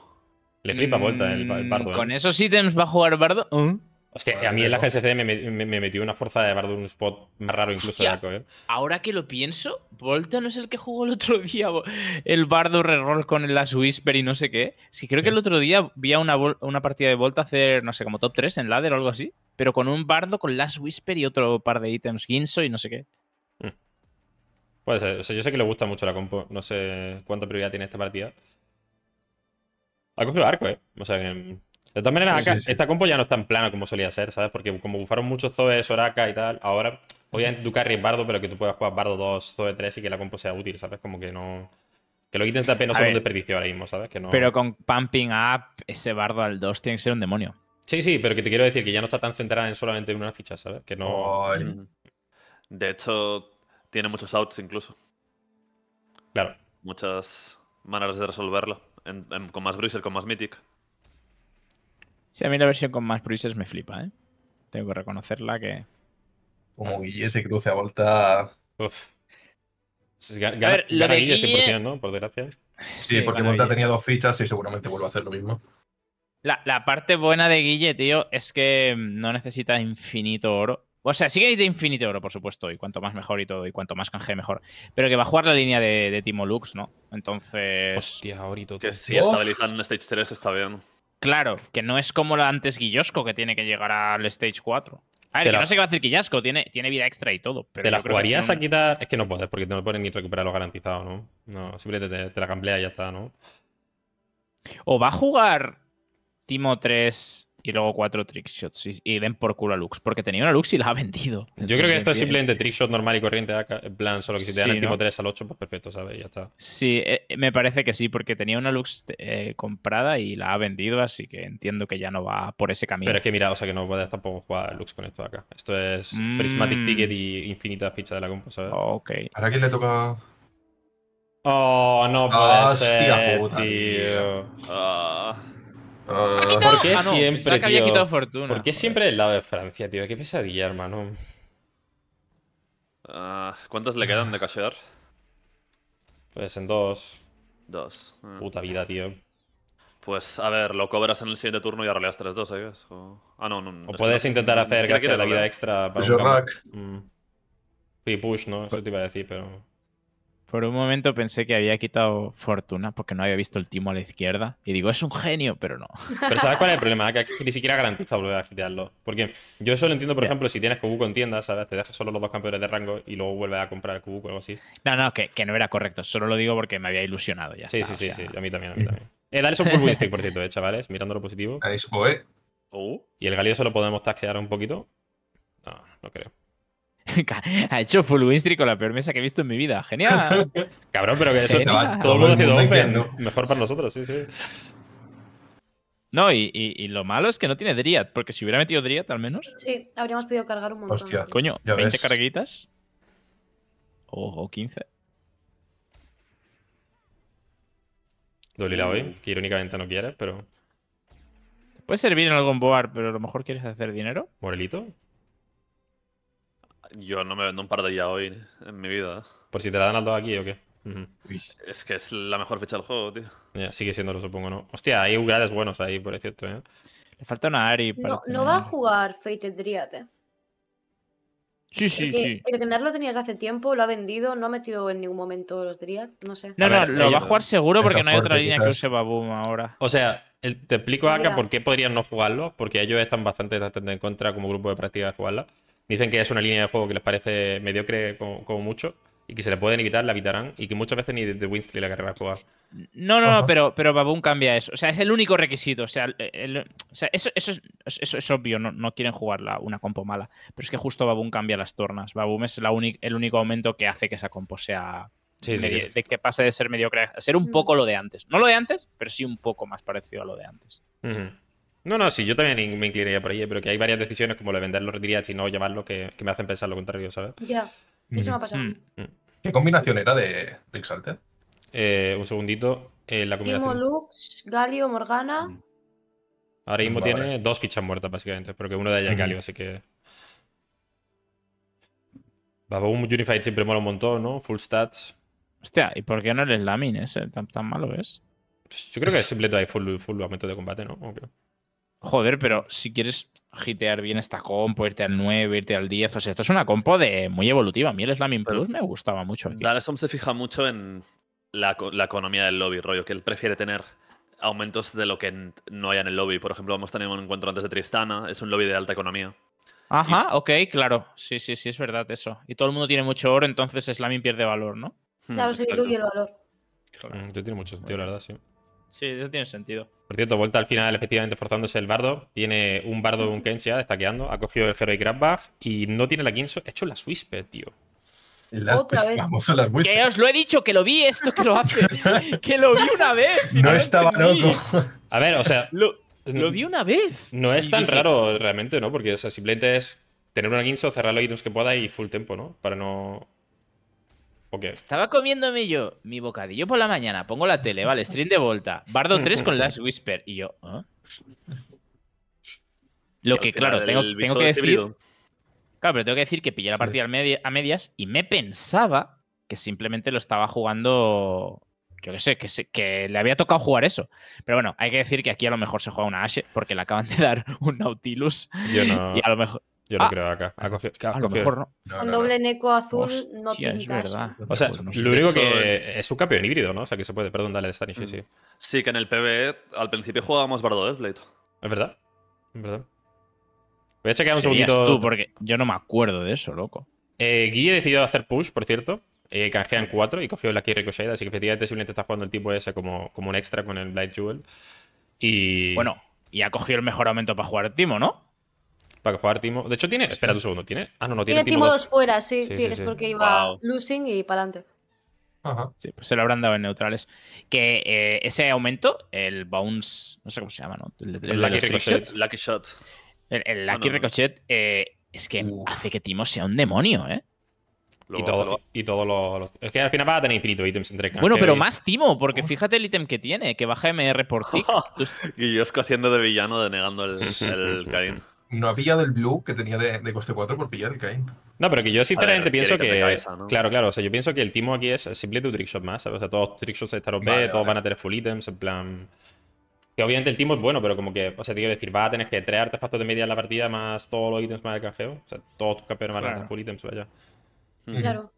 Le flipa Volta el, bardo. Mm, ¿eh? Con esos ítems va a jugar bardo. ¿Eh? Hostia, a mí en la GSC me, metió una fuerza de bardo en un spot más raro incluso de arco, ¿eh? Ahora que lo pienso, Volta no es el que jugó el otro día el bardo reroll con el Last Whisper y no sé qué. Sí, creo que el otro día vi a una, una partida de Volta hacer, no sé, como top 3 en ladder o algo así, pero con un bardo con Last Whisper y otro par de ítems, Ginso y no sé qué. Pues, o sea, yo sé que le gusta mucho la compo, no sé cuánta prioridad tiene esta partida. Ha cogido arco, ¿eh? O sea, que de todas maneras, esta compo ya no es tan plana como solía ser, ¿sabes? Porque como bufaron muchos Zoe, Soraka y tal, ahora obviamente a educar es Bardo, pero que tú puedas jugar Bardo 2, Zoe 3 y que la compo sea útil, ¿sabes? Como que no... Que lo ítems de AP no son un desperdicio ahora mismo, ¿sabes? Que no... Pero con Pumping Up, ese Bardo al 2 tiene que ser un demonio. Sí, sí, pero que te quiero decir que ya no está tan centrada en solamente una ficha, ¿sabes? Que no... Mm. de hecho, tiene muchos outs incluso. Claro. Muchas maneras de resolverlo. con más Bruiser, con más Mythic. Sí, a mí la versión con más bruises me flipa, ¿eh? Tengo que reconocerla que. Como Guille se cruce a vuelta. Uf. a ver, lo de Guille... 100%, ¿no? Por desgracia. Sí, porque Volta tenía dos fichas y seguramente vuelve a hacer lo mismo. La, parte buena de Guille, tío, es que mm, no necesita infinito oro. O sea, sí que necesita infinito oro, por supuesto, y cuanto más mejor y todo, y cuanto más canje, mejor. Pero que va a jugar la línea de, de Timo Lux, ¿no? Entonces. Hostia, ahorita… Que si estabilizan en Stage 3 está bien. Claro, que no es como la antes Guillosco que tiene que llegar al Stage 4. A ver, que no sé qué va a hacer Guillosco. tiene, tiene vida extra y todo. Pero ¿Te la jugarías a quitar? Es que no puedes, porque te no ponen ni recuperar garantizado, ¿no? No, simplemente te, la camplea y ya está, ¿no? O va a jugar Timo 3 y luego cuatro trickshots y, y den por culo a Lux, porque tenía una Lux y la ha vendido. Yo creo que esto es simplemente trickshot normal y corriente, acá, ah, en plan, solo que si te dan el tipo 3 al 8, pues perfecto, ¿sabes? Ya está. Sí, eh, eh, me parece que sí, porque tenía una Lux eh, comprada y la ha vendido, así que entiendo que ya no va por ese camino. Pero es que mira, o sea que no puedes tampoco jugar Lux con esto de acá. Esto es mm. Prismatic Ticket y infinita ficha de la compu, ¿sabes? Ok. ¿Ahora quién le toca? Oh, no puede ah, ser, ah. Ah. ¿Por qué siempre, ah, que ¿Por qué siempre del lado de Francia, tío? Qué pesadilla, hermano. Ah, ¿Cuántas le quedan de cachear? Pues en dos. Dos. Puta vida, tío. Pues, a ver, lo cobras en el siguiente turno y arreglas 3-2, ¿eh? O... Ah, no, no. o puedes intentar hacer que la vida extra para. Push mm. push, ¿no? Eso pues te iba a decir, pero. Por un momento pensé que había quitado Fortuna porque no había visto el timo a la izquierda. Y digo, es un genio, pero no. Pero ¿sabes cuál es el problema? Que ni siquiera garantiza volver a fitearlo. Porque yo solo entiendo, por ejemplo, si tienes Kubu con tienda, ¿sabes? Te dejas solo los dos campeones de rango y luego vuelves a comprar el o algo así. No, no, que, no era correcto. Solo lo digo porque me había ilusionado. Ya sí, sí, sí, A mí también, a mí también. Eh, dale un full por cierto, eh, chavales, mirando lo positivo. Uh. ¿Y el Galio se podemos taxear un poquito? No, no creo. ha hecho full winstri con la peor mesa que he visto en mi vida. Genial. Cabrón, pero que eso todo el mundo Mejor para nosotros, sí, sí. No, y, lo malo es que no tiene Driad, porque si hubiera metido Driad al menos. Sí, habríamos podido cargar un montón. Hostia, coño, 20 carguitas. O, 15. Dolila hoy, mm. que irónicamente no quieres, pero. Te puede servir en algún boar, pero a lo mejor quieres hacer dinero. Morelito, yo no me vendo un par de ya hoy en mi vida. ¿Por pues si te la dan al dos aquí o qué? Es que es la mejor fecha del juego, tío. sigue siendo lo supongo, ¿no? Hostia, hay lugares buenos ahí, por cierto, ¿eh? Le falta una Ari No, va a jugar Fate Driad, ¿eh? Sí, sí, que, sí. lo tenías hace tiempo, lo ha vendido, no ha metido en ningún momento los Driad, no sé. No, no, lo va a jugar seguro porque no hay otra línea que use Baboom ahora. O sea, te explico, acá por qué podrían no jugarlo, porque ellos están bastante, bastante en contra como grupo de práctica de jugarla. Dicen que es una línea de juego que les parece mediocre como, mucho y que se le pueden evitar, la evitarán y que muchas veces ni de Winsley la carrera jugar. No, no, no, pero, pero Baboon cambia eso. O sea, es el único requisito. O sea, eso, eso, es, eso, es, obvio, no, quieren jugar una compo mala. Pero es que justo Baboon cambia las tornas. Baboon es el único aumento que hace que esa compo sea. De que pase de ser mediocre a ser un mm. poco lo de antes. No lo de antes, pero sí un poco más parecido a lo de antes. No, no, sí, yo también me inclinaría por ahí, eh, pero que hay varias decisiones como lo de venderlo, retirar y no llamarlo, que, me hacen pensar lo contrario, ¿sabes? Ya, eso me ha pasado. Mm. Mm. ¿Qué combinación era de, de eh, un segundito. Eh, la combinación. Timo Lux, Galio, Morgana. Mm. Ahora mismo tiene dos fichas muertas, básicamente, pero que uno de ellas es Galio, así que. Baboom Unified siempre mola un montón, ¿no? Full stats. Hostia, ¿y por qué no eres Lamin ese? ¿Tan, malo es? Yo creo que es simple hay full, full aumento de combate, ¿no? Joder, pero si quieres hitear bien esta compo, irte al 9, irte al 10. O sea, esto es una compo de muy evolutiva. A mí el Slamming Plus me gustaba mucho. claro Dalesom se fija mucho en la, economía del lobby, rollo, que él prefiere tener aumentos de lo que no haya en el lobby. Por ejemplo, hemos tenido un encuentro antes de Tristana, es un lobby de alta economía. Ajá, ok, claro. Sí, sí, sí, es verdad eso. Y todo el mundo tiene mucho oro, entonces Slamming pierde valor, ¿no? Claro, hmm, se diluye el valor. Claro. Mm, yo tiene mucho sentido, la verdad, sí. Sí, eso tiene sentido. Por cierto, vuelta al final, efectivamente, forzándose el bardo. Tiene un bardo un Kench ya destaqueando. Ha cogido el y Grabbach y no tiene la Kinso. He hecho la Swisper, tío. Otra vez. os lo he dicho, que lo vi esto, que lo hace. que lo vi una vez. No estaba loco. A ver, o sea. lo, vi una vez. No es tan raro realmente, ¿no? Porque, o sea, simplemente es tener una guinzo cerrar los ítems que pueda y full tempo, ¿no? Para no estaba comiéndome yo mi bocadillo por la mañana, pongo la tele, vale, stream de vuelta, Bardo 3 con Last Whisper, y yo... ¿ah? Lo que, claro, tengo, que decir... Claro, pero tengo que decir que pillé la partida a medias y me pensaba que simplemente lo estaba jugando. Yo qué sé, que, que le había tocado jugar eso. Pero bueno, hay que decir que aquí a lo mejor se juega una Ashe porque le acaban de dar un Nautilus. Y a lo mejor. Yo lo ah. creo acá. a lo mejor no. Con doble neco azul no pintas. Es verdad. O sea, lo único que es un campeón híbrido, ¿no? O sea, que se puede. Perdón, dale, Stanish, mm. sí. Sí, que en el PvE al principio jugábamos Bardo Deathblade. Es verdad. Es verdad. Voy a chequear un segundito. tú, porque yo no me acuerdo de eso, loco. Eh, ha decidido hacer push, por cierto. Eh, canjean 4 y cogió la Key Ricochet. Así que efectivamente simplemente está jugando el tipo ese como, como un extra con el light Jewel. Y. Bueno, y ha cogido el mejor aumento para jugar Timo, ¿no? para jugar Timo. De hecho, tiene. Espera un segundo, ¿tiene? Ah, no, no tiene. Tiene Timo dos fuera, sí, sí, es porque iba losing y para adelante. Ajá. Sí, pues se lo habrán dado en neutrales. Que eh, ese aumento, el bounce, no sé cómo se llama, ¿no? El, lucky, lucky shot. El, ah, lucky ricochet eh, es que hace que Timo sea un demonio, ¿eh? y todos todo los. Lo... Es que al final va a tener infinito ítems entre Bueno, pero más Timo, porque fíjate el ítem que tiene, que baja MR por ti. Guillosco haciendo de villano, denegando el, el no ha pillado el blue que tenía de, de coste 4 por pillar el Kain. No, pero que yo sinceramente pienso que. Claro, claro. O sea, yo pienso que el timo aquí es simplemente un trickshot más, O sea, todos trickshots estarán B, todos van a tener full items, en plan. Que obviamente el timo es bueno, pero como que, o sea, te quiero decir, va a tener que tres artefactos de media en la partida más todos los ítems más el canjeo. O sea, todos tus campeones van a tener full items. vaya. Claro.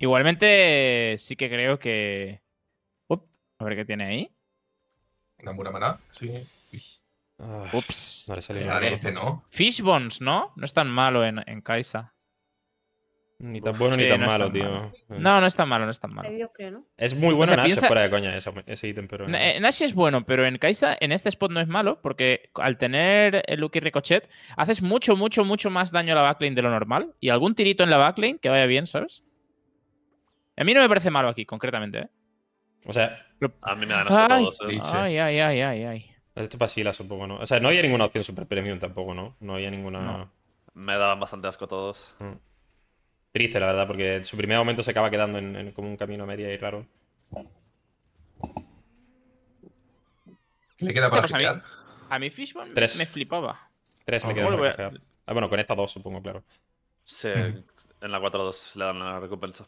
Igualmente, sí que creo que. a ver qué tiene ahí. Una buena maná, sí. Ups, no le salió este, ¿no? Fishbones, ¿no? No es tan malo en, en Kaisa. Ni tan bueno ni tan malo, tío. No, no es tan malo, no es tan malo. Es muy bueno en fuera de coña ese, ítem, pero. En... Eh, es bueno, pero en Kaisa, en este spot no es malo, porque al tener el Lucky Ricochet, haces mucho, mucho, mucho más daño a la backlane de lo normal. Y algún tirito en la backlane que vaya bien, ¿sabes? A mí no me parece malo aquí, concretamente, ¿eh? O sea, a mí me dan todos. ¿eh? Ay, ay, ay, ay, ay. Este Pasila, supongo, ¿no? O sea, no había ninguna opción super premium tampoco, ¿no? No había ninguna. Me daban bastante asco todos. Mm. Triste, la verdad, porque su primer momento se acaba quedando en, como un camino a media y raro. ¿Qué le queda para o pues a, mí, a me flipaba. Tres le ah. ah, bueno, con esta dos, supongo, claro. en la 4-2 le dan la recompensa.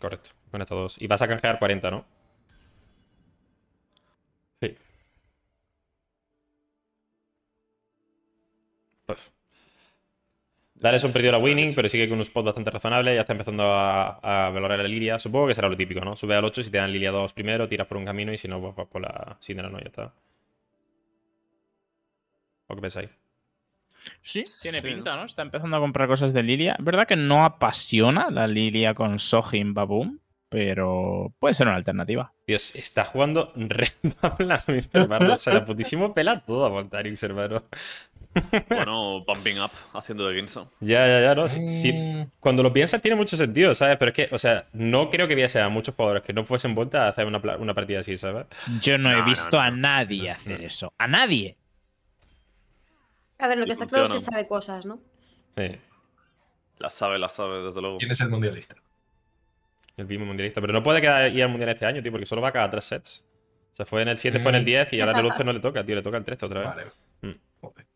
Correcto, con esta dos. Y vas a canjear 40, ¿no? Pues, Dale son perdido la winning, pero sigue con un spot bastante razonable. Ya está empezando a, valorar la Lilia. Supongo que será lo típico, ¿no? Sube al 8, si te dan Lilia 2 primero, tiras por un camino y si no, pues vas por la Sin ¿no? Ya está. ¿O qué pensáis? Sí, tiene pinta, ¿no? Está empezando a comprar cosas de Lilia. verdad que no apasiona la Lilia con Sojin Baboom pero puede ser una alternativa. Dios, está jugando re las mis hermanos. Se la putísimo pela todo a hermano. Bueno, pumping up, haciendo de Ginson. Ya, ya, ya, no. Mm. cuando lo piensas tiene mucho sentido, ¿sabes? Pero es que, o sea, no creo que viese a muchos jugadores que no fuesen vuelta a hacer una, una partida así, ¿sabes? Yo no, he visto a nadie hacer eso. ¡A nadie! A ver, lo que está claro es que sabe cosas, ¿no? Sí. Las sabe, las sabe, desde luego. ¿Quién es el mundialista? El mismo mundialista. Pero no puede quedar, ir al mundial este año, tío, porque solo va a cada tres sets. O sea, fue en el 7, fue en el 10 mm. y ahora en el 11 no le toca, tío, le toca el 3 otra vez. Vale. Mm. Joder.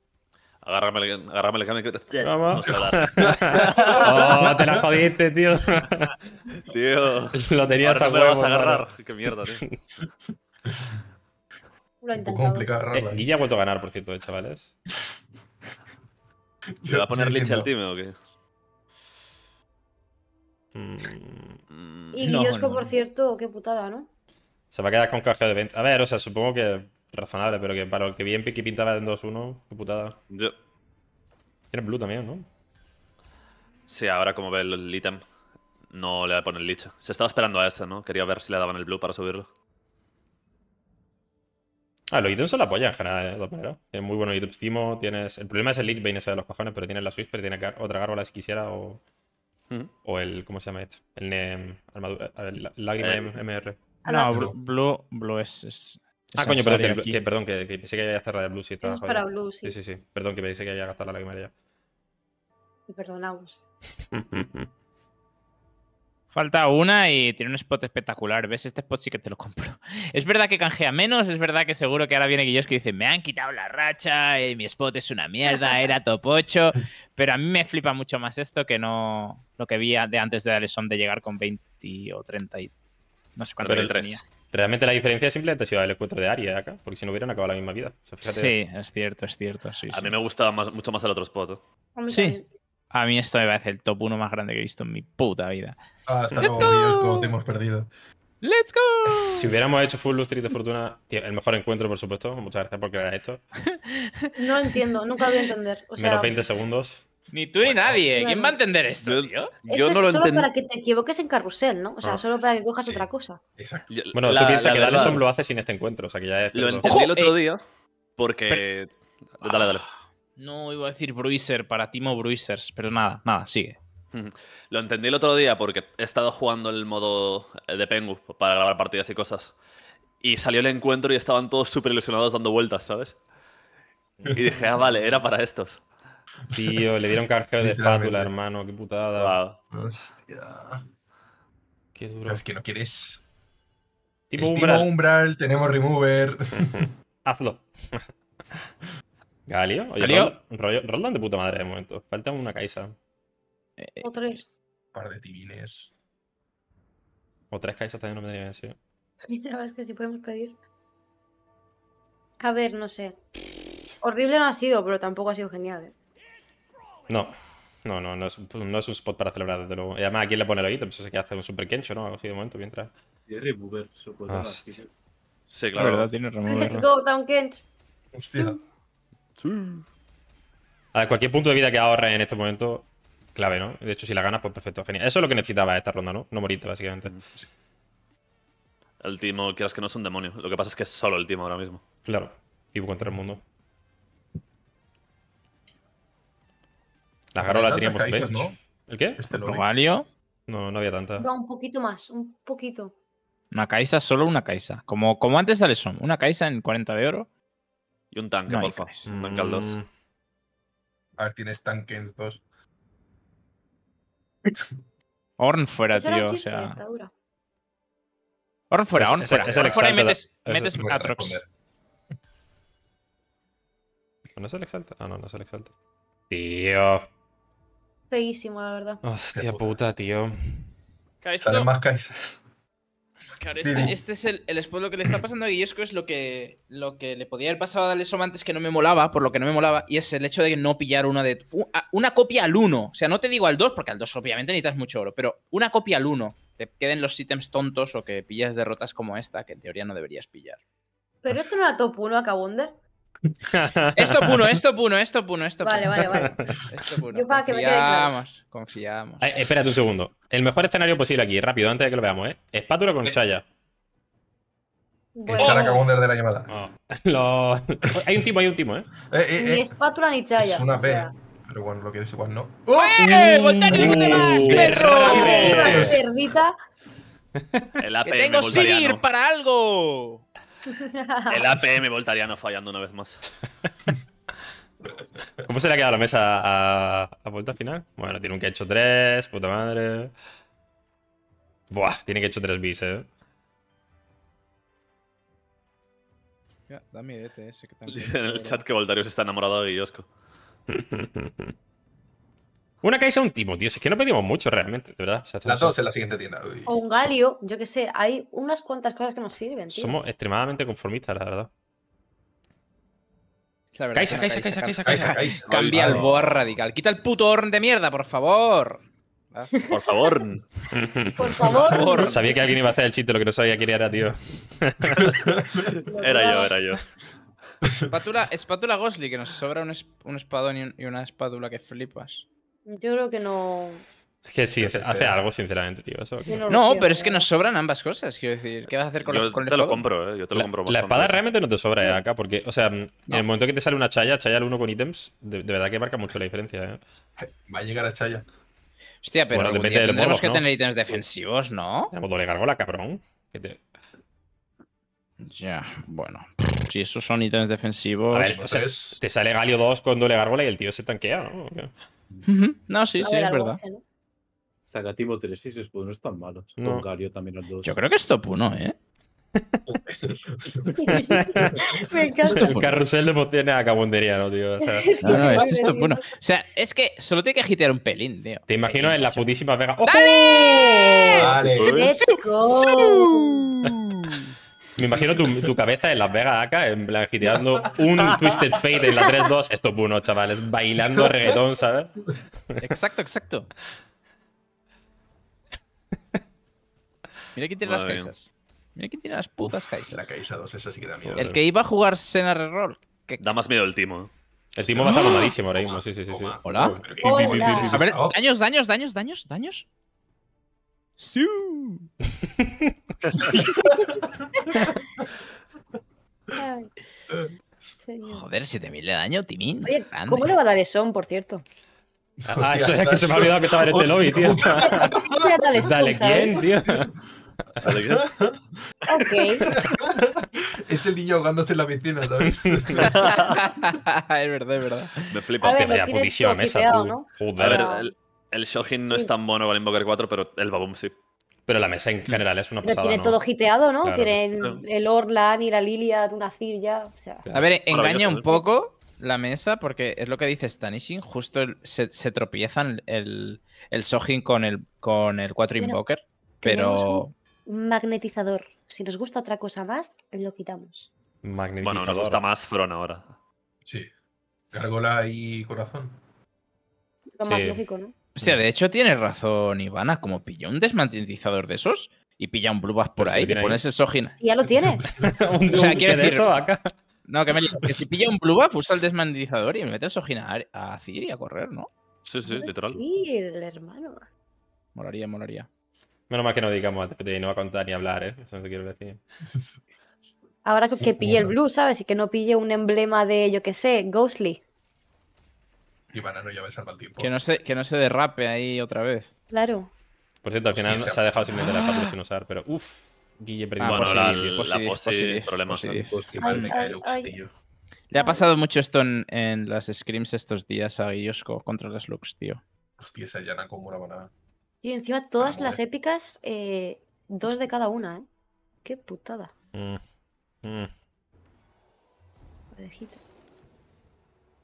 Agárrame el, agárrame el cambio que Vamos. No oh, te la jodiste, tío. Tío. Lo tenías a huevo. vas a agarrar. Qué mierda, tío. Lo complicado eh, ¿eh? Guilla ha vuelto a ganar, por cierto, eh, chavales. ¿Se va a poner leche al time o qué? Mm. Mm. y por cierto, qué putada, ¿no? Se va a quedar con caja de 20. A ver, o sea, supongo que razonable, pero que para el que bien Piqui pintaba en 2-1, qué putada. Yo. Tiene blue también, ¿no? Sí, ahora como ve el ítem, no le va a poner licha. Se estaba esperando a esa, ¿no? Quería ver si le daban el blue para subirlo. Ah, los ítems son la polla en general, ¿eh? de todas maneras. Tienes muy bueno ítems Timo, tienes... El problema es el vein ese de los cojones, pero tienes la Swiss, pero tiene que otra gárgola si quisiera o... O el, ¿cómo se llama esto? El NEM, armadura, el Lágrima eh, MR. Ah, no, Blue, Blue, es, Ah, coño, perdón, que, perdón que, pensé que había cerrado el Blue. Sí, es para Blue, sí. Sí, sí, sí. Perdón, que pensé que había gastado la lagrimaria. Y perdonaos. Falta una y tiene un spot espectacular. ¿Ves? Este spot sí que te lo compro. Es verdad que canjea menos, es verdad que seguro que ahora viene Guillos que dice, me han quitado la racha, y eh, mi spot es una mierda, era top 8. Pero a mí me flipa mucho más esto que no lo que vi de antes de Alesson de llegar con 20 o 30 y no sé cuánto. Pero el tenía. Realmente la diferencia es simplemente ha va el encuentro de Aria acá, porque si no hubieran acabado la misma vida. sí, es cierto, es cierto. a mí me gustaba más, mucho más el otro spot. ¿eh? Sí. A mí esto me parece el top 1 más grande que he visto en mi puta vida. Ah, hasta Let's luego, como te hemos perdido. ¡Let's go! Si hubiéramos hecho Full Lustre de Fortuna, el mejor encuentro, por supuesto. Muchas gracias por crear esto. No lo entiendo, nunca lo voy a entender. O Menos 20 segundos. Ni tú ni nadie. ¿Quién va a entender esto, tío? Esto es solo para que te equivoques en carrusel, ¿no? O sea, solo para que cojas otra cosa. Exacto. Bueno, tú piensas que son lo hace sin este encuentro. O sea, que ya Lo entendí el otro eh, día porque. Dale, dale. No iba a decir Bruiser para Timo Bruisers, pero nada, nada, sigue. Lo entendí el otro día porque he estado jugando el modo eh, de Pengu para grabar partidas y cosas. Y salió el encuentro y estaban todos súper ilusionados dando vueltas, ¿sabes? Y dije, ah, vale, era para estos. Tío, le dieron cargeo de espátula, hermano, qué putada. Hostia. Qué duro. Es que no quieres. Timo umbral, tenemos remover. Hazlo. Galio. Oye, Galio. Roland, de puta madre de momento. Falta una Kaisa. Eh, eh, o tres. Un par de tibines. O tres Kaisas también no me diría bien, sí. La verdad es que sí podemos pedir. A ver, no sé. Horrible no ha sido, pero tampoco ha sido genial. Eh. No. No, no, no es, no un spot para celebrar, desde luego. Y además, ¿a quién le pone el oído? Pues es que hace un super kencho, ¿no? Algo así de momento, mientras. Tiene remover. se Sí, claro. La verdad, tiene Let's go, down Kench. Hostia. Sí. A cualquier punto de vida que ahorre en este momento, clave, ¿no? De hecho, si la ganas, pues perfecto, genial. Eso es lo que necesitaba esta ronda, ¿no? No morirte, básicamente. Mm, el timo, quieras que no es un demonio. Lo que pasa es que es solo el timo ahora mismo. Claro. tipo contra el mundo. La garola teníamos ¿El qué? Este No, no había tanta. un poquito más, un poquito. Una caixa, solo una caixa. Como, como antes de son una caixa en 40 de oro. Y un tanque, no porfa. Un tanque al 2. Mm. A ver, tienes tanques 2. Orn fuera, tío. o sea. Orn fuera, Orn fuera. Es, el fuera metes, metes Atrox. Ah, ¿No se le exalta? Ah, no, no se le exalta. Tío. Feísimo, la verdad. Hostia puta, tío. Sale más Kaisas. Claro, este, este, es el, Lo que le está pasando a Guillesco es lo que, lo que le podía haber pasado a Dalesom antes que no me molaba, por lo que no me molaba, y es el hecho de no pillar una de. Una copia al 1. O sea, no te digo al 2, porque al 2 obviamente necesitas mucho oro, pero una copia al 1. Te queden los ítems tontos o que pillas derrotas como esta, que en teoría no deberías pillar. ¿Pero esto no era top 1 Akabunder? Esto puno, esto puro esto puro esto Vale, vale, vale. Esto Confiamos, confiamos. espérate un segundo. El mejor escenario posible aquí, rápido, antes de que lo veamos, ¿eh? Espátula con chaya. el Echar a de la llamada. Oh. Hay un timo, hay un timo, ¿eh? eh, eh ni eh, espátula ni chaya. Es una P. Pero bueno, lo quieres igual no. ¡Oh! ¡Eh! ¡Voltario, uh, El AP que tengo Sir para algo. El APM no fallando una vez más. ¿Cómo se le ha quedado la mesa a, a vuelta final? Bueno, tiene un que hecho 3, puta madre. Buah, tiene que hecho 3 bis, eh. Este, Dice en el chat que Voltarios está enamorado de Guillosco. Una Kaisa, un Timo, tío. es que no pedimos mucho realmente, de verdad. Las dos en la siguiente tienda. O un Galio, yo que sé. Hay unas cuantas cosas que nos sirven, tío. Somos extremadamente conformistas, la verdad. Kaisa, Kaisa, Kaisa, Cambia el board radical. Quita el puto horn de mierda, por favor. Por favor. por favor. Sabía que alguien iba a hacer el chiste, lo que no sabía quién era, tío. era yo, era yo. Espátula, espátula Gosli, que nos sobra un, espadón y, una espátula que flipas. Yo creo que no. Es que sí, hace, algo, sinceramente, tío. No, pero es que ¿eh? nos sobran ambas cosas. Quiero decir, ¿qué vas a hacer con, yo Yo te lo compro, ¿eh? Yo te lo la, compro. La espada realmente no te sobra ¿eh? acá, porque, o sea, en el momento que te sale una chaya, chaya al uno con ítems, de, verdad que marca mucho la diferencia, ¿eh? Va a llegar a chaya. Hostia, pero tendremos que tener ítems defensivos, ¿no? Tenemos doble gargola, cabrón. Ya, bueno. Si esos son ítems defensivos. A ver, te sale Galio 2 con doble gargola y el tío se tanquea, ¿no? No, sí, sí, es verdad. O sea, Gatimo 3 sí, pues no están malos. malo también los dos. Yo creo que es top 1, ¿eh? Me encanta. El carrusel de emociones a cabundería, ¿no, tío? O sea, no, no, esto es top O sea, es que solo tiene que agitear un pelín, tío. Te imagino en la putísima Vega. ¡Ojo! ¡Dale! ¡Dale! ¡Let's go! Me imagino tu, cabeza en Las Vegas acá, en plan, girando un Twisted Fate en la 3-2. Esto es bueno, chavales, bailando reggaetón, ¿sabes? Exacto, exacto. Mira quién tiene las caisas. Mira quién tiene las putas caisas. La caisa 2, esa sí que da miedo. El que iba a jugar Sena Reroll. Que... Da más miedo el timo. ¿eh? El timo va a estar ¡Ah! ahora mismo, sí, sí, sí. Hola. A ver, oh. daños, daños, daños, daños, daños. Sí. Joder, 7000 de daño, Timín. Oye, ¿cómo le va a dar son, por cierto? Ah, eso es que se me ha olvidado que estaba en el Teloy, tío. Dale, ¿quién, tío? ok. Es el niño ahogándose en la piscina, ¿sabes? es verdad, es verdad. Me flipas, ver, tío, putísima mesa. ¿no? Joder. El Shojin no es tan bueno con el Invoker 4, pero el Baboom sí. Pero la mesa en mm. general es una pasada. tiene todo giteado, ¿no? Tienen el, Orlan y la Lilia, una ya. A ver, engaña un ¿eh? poco la mesa, porque es lo que dice Stanishing. justo se, tropiezan el, el con el, con el 4 Invoker, pero... magnetizador. Si nos gusta otra cosa más, lo quitamos. Magnetizador. Bueno, nos gusta más Fron ahora. Sí. Gargola y corazón. Lo más lógico, ¿no? Hostia, mm. de hecho tienes razón, Ivana. Como pilla un desmantelizador de esos y pilla un buff por ahí, y pones el Ya lo tienes. o sea, quiere decir. Eso acá? No, que, me... que si pilla un buff usa el desmantelizador y me mete el sojina a, hacer y a correr, ¿no? Sí, sí, literal. Sí, el hermano. Moraría, molaría. Menos mal que no digamos no va a contar ni hablar, ¿eh? Eso no te quiero decir. Ahora que pille el blue, ¿sabes? Y que no pille un emblema de, yo qué sé, Ghostly. Y Banano ya va a el tiempo. Que no, se, que no se derrape ahí otra vez. Claro. Por cierto, al final se ha dejado sin meter la espátula ah. sin usar, pero uff. Guille perdió. bueno, la, cae pose, problemas. Le ha pasado mucho esto en, las scrims estos días a Guillosco contra las Lux, tío. Hostia, esa llana como una banana. Y encima todas ah, las eh. épicas, eh, dos de cada una, ¿eh? Qué putada. Mm. Mm.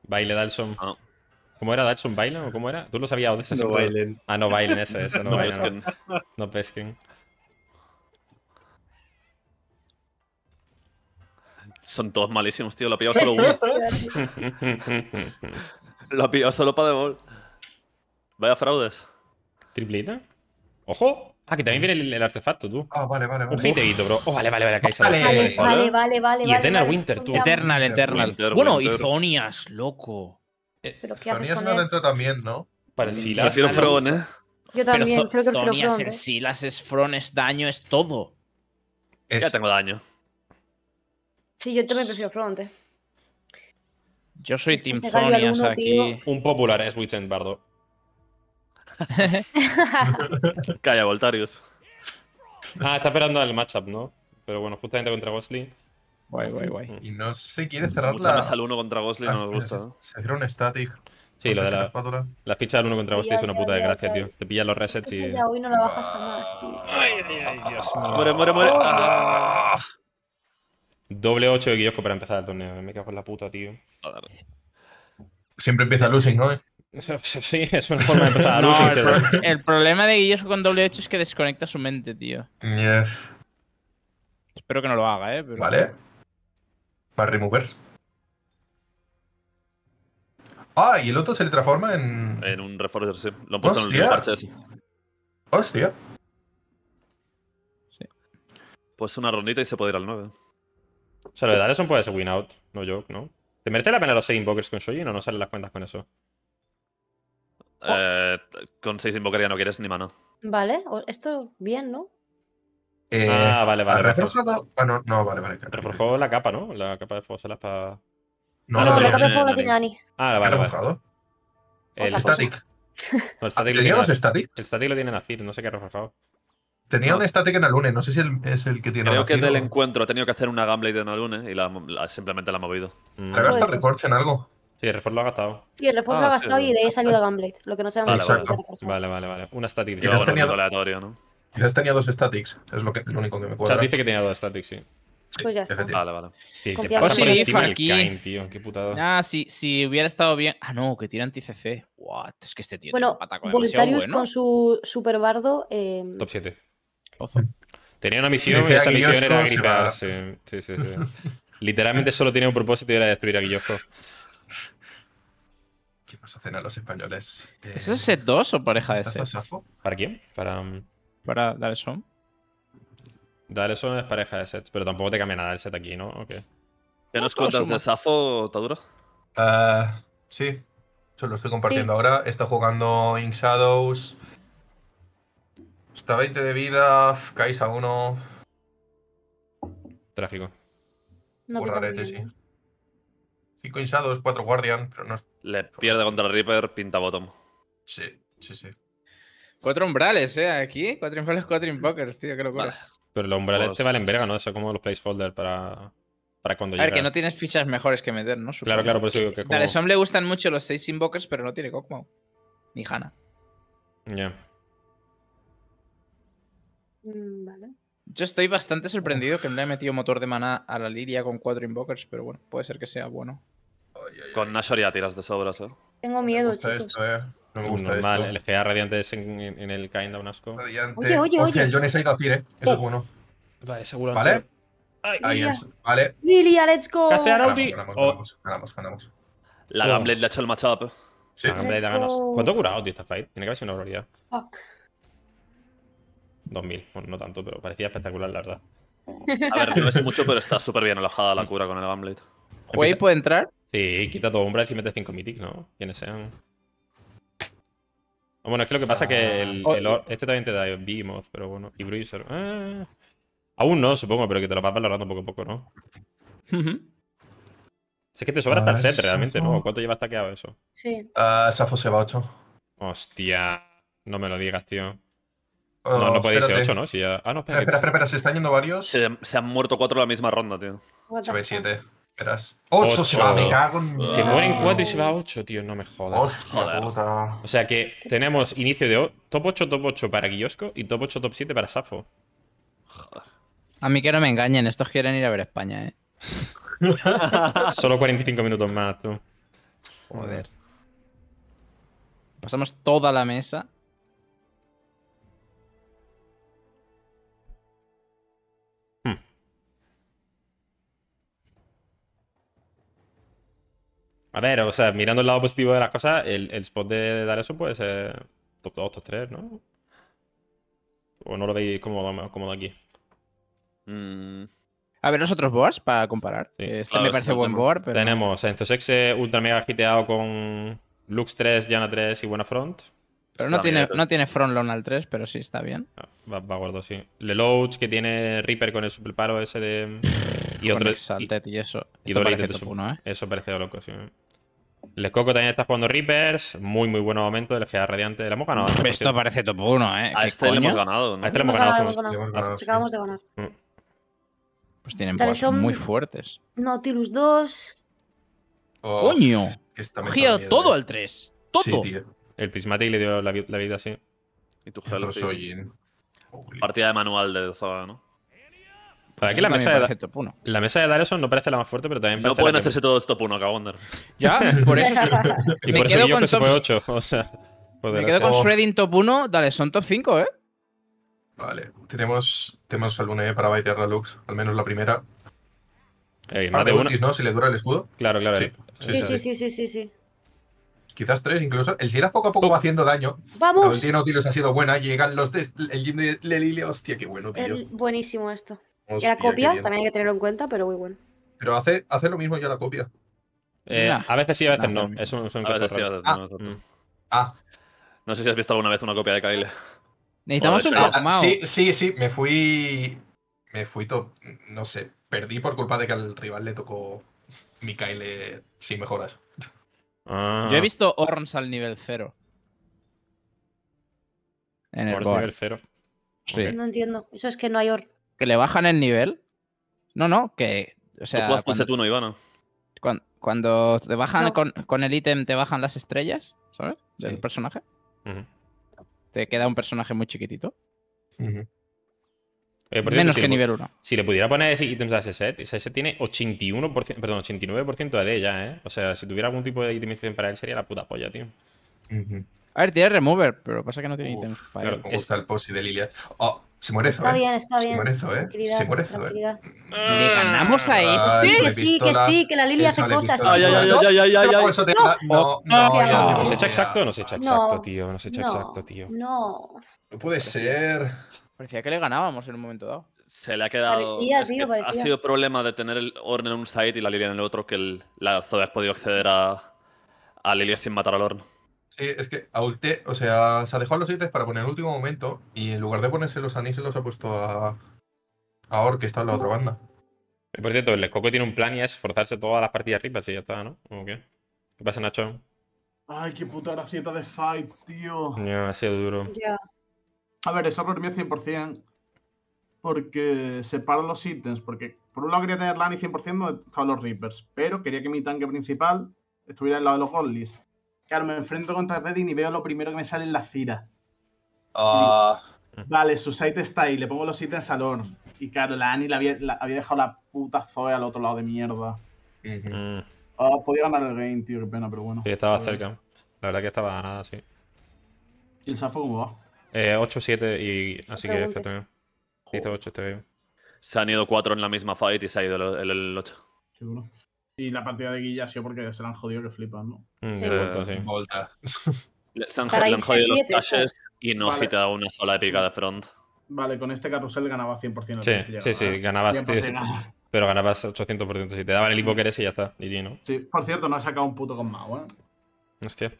le da el ¿Cómo era Datsun Bailen o cómo era? ¿Tú lo sabías de ese? No Ah, no bailen, eso es. No, bailen, pesquen. No, pesquen. Son todos malísimos, tío. Lo ha pillado solo uno. lo ha pillado solo para de Vaya fraudes. ¿Triplita? ¡Ojo! Ah, que también viene el, artefacto, tú. Ah, vale, vale, vale. Un hiteito, bro. Oh, vale, vale, vale. vale, vale, vale, vale, Y Eternal Winter, tú. Eternal, Eternal. bueno, y Zonias, loco. Eh, ¿Pero qué es una dentro también, ¿no? Para Silas. Prefiero Fron, ¿eh? Yo también, creo que Sonia ¿eh? es En Silas, es Fron, es daño, es todo. Es... Ya tengo daño. Sí, yo también prefiero Front. ¿eh? Yo soy es Team o sea, aquí. Un popular es Witchen Bardo. Calla, Voltarius. Ah, está esperando el matchup, ¿no? Pero bueno, justamente contra Gosling. Guay, guay, guay. Y no se quiere cerrar Mucho la... más al uno contra Ghostly, no nos gusta. Se cierra un static. Sí, lo de la, la, ficha del 1 contra Ghostly es una puta desgracia, tío. Te pillan los resets y. Ya hoy no lo bajas más, tío. Ay, ay, ay, Dios mío. Muere, muere, muere. Ah. Doble 8 de Guillosco para empezar el torneo. Eh, me cago en la puta, tío. Siempre empieza losing, ¿no? Sí, es una forma de empezar a losing. tío. el, problema de Guillosco con doble 8 es que desconecta su mente, tío. Yeah. Espero que no lo haga, ¿eh? Vale para removers. Ah, y el otro se le transforma en. En un reforcer, sí. Lo han puesto Hostia. en el parche Hostia. Sí. Pues una rondita y se puede ir al 9. O sea, lo de un puede ser win out, no joke, ¿no? ¿Te merece la pena los 6 invokers con Shoji? no? no salen las cuentas con eso? Eh, con 6 invokers ya no quieres ni mano. Vale, esto bien, ¿no? ah, vale, vale. reforzado Ah, no, vale, vale. Reforjó la capa, ¿no? La capa de fuego para. No, ah, no, no, la capa de fuego la tiene Ani. Ah, vale. Vale. El static. No, el static El static lo tiene Nacir, no sé qué ha reforjado. Tenía un static en Alune, no sé si es el que tiene. Creo que del encuentro, ha tenido que hacer una gamblade en Alune y la, simplemente la ha movido. Mm. ha gastado Reforge en algo? Sí, el Reforce lo ha gastado. Sí, el Reforge lo ha ah, gastado y de ahí ha salido Gamblade, lo que no se más. vale, vale, vale, vale, Una static. Yo, bueno, aleatorio, ¿no? Quizás tenía dos statics, es lo, único que me cuadra. O sea, dice que tenía dos statics, sí. pues ya está. Vale, vale. Pues sí, te pasa por tío. Qué putada. Ah, si, hubiera estado bien. Ah, no, que tira anti-CC. What? Es que este tío bueno, pataco con Voluntarius bueno. con su super bardo. Em, Top 7. Ozo. Tenía una misión esa misión era gritar. Sí, sí, sí. Literalmente solo tenía un propósito y era destruir a Guillosco. ¿Qué nos hacen a los españoles? ¿Eso es eh, set 2 o pareja de set? ¿Para quién? Para. Um, para dar dar eso es pareja de sets, pero tampoco te cambia nada el set aquí, ¿no? Okay. ¿Qué nos cuentas de Safo, Taduro? Eh, sí, se lo estoy compartiendo ahora. Está jugando Ink Shadows. Está 20 de vida, Caes a uno Trágico. No Burrarete, sí. 5 Ink Shadows, 4 Guardian, pero no... Le pierde contra el Reaper, pinta bottom. Sí, sí, sí. Cuatro umbrales, ¿eh? Aquí, cuatro invokers, cuatro invokers, tío, qué locura. Pero los umbrales te te valen pues- verga, ¿no? Eso es como los placeholder para, para cuando A ver, que no tienes fichas mejores que meter, ¿no? Claro, claro, por eso digo que. Como... Dale, Som le gustan mucho los seis invokers, pero no tiene cockmaw. Ni Hana. Ya. Mm, vale. Yo estoy bastante sorprendido que no le haya metido motor de maná a la Liria con cuatro invokers, pero bueno, puede ser que sea bueno. Con Nashor ya tiras de sobras, ¿eh? Tengo miedo, pues chicos. Esto, eh. No me gusta Normal, esto. el GA radiante es en, el kind da un asco. Radiante. Oye, oye, Hostia, oye. el Johnny se ha ido a eh. Eso oh. es bueno. Vale, seguro. ¿Vale? Vale. Lilia, let's go. Oh. Ganamos, ganamos, ganamos, La oh. Gamblet le ha hecho el matchup. Sí. La Gamblet ha ganas. ¿Cuánto ha curado esta fight? Tiene que haber sido una barbaridad. Fuck. 2000. no tanto, pero parecía espectacular, la verdad. A ver, no es mucho, pero está súper bien alojada la cura con el Gamblet. ¿Way puede entrar? Sí, quita dos hombres y mete 5 mythic, ¿no? Quienes sean. Bueno, es que lo que pasa es que ah, el, este también te da Behemoth, pero bueno. Y Bruiser. Eh. aún no, supongo, pero que te lo vas valorando poco a poco, ¿no? es que te sobra hasta el ah, set realmente, ¿no? ¿Cuánto llevas taqueado eso? Sí. Ah, esa Safo se va 8. Hostia. No me lo digas, tío. Oh, no, no puede ser 8, ¿no? Si Ah, no, espera. Espera, espera, espera, se están yendo varios. Se, han muerto 4 en la misma ronda, tío. ver 7. Verás. 8 se va, a cago con. Se mueren 4 y se va a 8, tío, no me jodas. puta. O sea que tenemos inicio de top 8, top 8 para Guillosco y top 8, top 7 para Safo. Joder. A mí que no me engañen, estos quieren ir a ver España, eh. Solo 45 minutos más, tú. Joder. Pasamos toda la mesa A ver, o sea, mirando el lado positivo de las cosas, el, spot de eso puede ser top 2, top 3, ¿no? ¿O no lo veis cómodo, cómodo aquí? Mm. A ver, nosotros boards para comparar. Este me parece buen board, pero... Tenemos Enzosex ultra mega giteado con Lux 3, Yana 3 y buena front. Pero no tiene, front long al 3, pero sí está bien. Ah, va, a guardar, sí. Lelouch que tiene Reaper con el super paro ese de... y otro... Exalted y, y eso. Esto parece top 1, ¿eh? Eso parece loco, sí. Les Coco también está jugando Reapers. Muy, muy buen momento del GA Radiante. Le hemos ganado. Esto parece top 1, ¿eh? A este le hemos ganado. ¿no? A este le hemos ganado. Pues acabamos de ganar. Mm. Pues tienen muy fuertes. Nautilus 2. Oh, ¡Coño! Geo todo eh. al 3. Todo. el Prismatic le dio la, vida así. Y tu Hello Partida de manual de Zaga, ¿no? aquí la mesa, de, la no parece la más fuerte, pero también No pueden hacerse todos top 1, cabrón. Ya, por eso. estoy… y por me eso quedo con top... 8. O sea, me quedo con Shredding top 1, dale, son top 5, ¿eh? Vale, tenemos, tenemos al Lune para baitear la Lux, al menos la primera. Eh, más de uno. ¿no? Si le dura el escudo. Claro, claro. Sí, sí, sí, sí. sí, Quizás tres, incluso. El Siras poco a poco oh. va haciendo daño. Vamos. La ulti ha sido buena. Llegan los de. El gym de Lelile. Hostia, qué bueno, tío. buenísimo esto era la copia también hay que tenerlo en cuenta, pero muy bueno. Pero hace, hace lo mismo yo la copia. Eh, a veces sí, a veces ah, no. Es un, ah. no. sé si has visto alguna vez una copia de Kyle. Necesitamos un Sí, sí, sí. Me fui. Me fui top. No sé. Perdí por culpa de que al rival le tocó mi Kyle sin mejoras. Ah. Yo he visto Orns al nivel cero. En nivel cero. No entiendo. Eso es que no hay Orns que le bajan el nivel. No, no, que. O sea, cuando, Cuando, te bajan con, con, el ítem, te bajan las estrellas, ¿sabes? Del personaje. Te queda un personaje muy chiquitito. Menos que nivel 1. Si le pudiera poner ese ítem a ese set, ese set tiene 81%, perdón, 89% de D ya, ¿eh? O sea, si tuviera algún tipo de itemización para él sería la puta polla, tío. A ver, tiene remover, pero pasa que no tiene ítems claro, Me el posi de Lilia. Oh, se muere Está ¿eh? bien, está bien. ¿eh? Se muere Se muere ¿Le ganamos a este. Que sí, que sí, que la Lilia hace cosas. Ay, ay, ay, No, no, se echa exacto, no se echa exacto, tío. No se echa exacto, tío. No. No puede ser. Parecía que le ganábamos en un momento dado. Se le ha quedado. ha sido problema de tener el Orn en un site y la Lilia en el otro, que la Zoe ha podido acceder a, a Lilia sin matar al horn Sí, es que o sea, se ha dejado los ítems para poner el último momento y en lugar de ponerse los anis, los ha puesto a, a que está en la otra banda. Por cierto, el Coco tiene un plan y es forzarse todas las partidas ripas y ya está, ¿no? ¿O qué? ¿Qué pasa, Nacho? Ay, qué puta gracieta de fight, tío. Ya, ha sido duro. A ver, eso error mío 100%. Porque separo los ítems. Porque por un lado quería tener Lani 100% donde estaban los Reapers. Pero quería que mi tanque principal estuviera al lado de los godlies. Claro, me enfrento contra Redding y veo lo primero que me sale en la cira. Ah. Vale, su site está ahí, le pongo los ítems salón. Y claro, la Annie la había, dejado la puta Zoe al otro lado de mierda. Mm. Ah, podía ganar el game, tío, qué pena, pero bueno. Sí, estaba cerca. La verdad que estaba ganada, sí. ¿Y el Safo cómo va? Eh, 8-7 y así que F también. Hizo 8 este game. Se han ido 4 en la misma fight y se ha ido el, el 8. Qué y la partida de Guilla ha sido porque se la han jodido que flipan, ¿no? Mm, sí. vuelta, sí. Se han, han jodido los caches y no vale. quitado una sola épica de front. Vale, con este carrusel ganaba 100%. Sí, sí, sí, ganabas. 100%. Pero ganabas 800%. Si te daban el hipo que eres y ya está. ¿no? Sí, por cierto, no has sacado un puto con Mao, ¿eh? Hostia.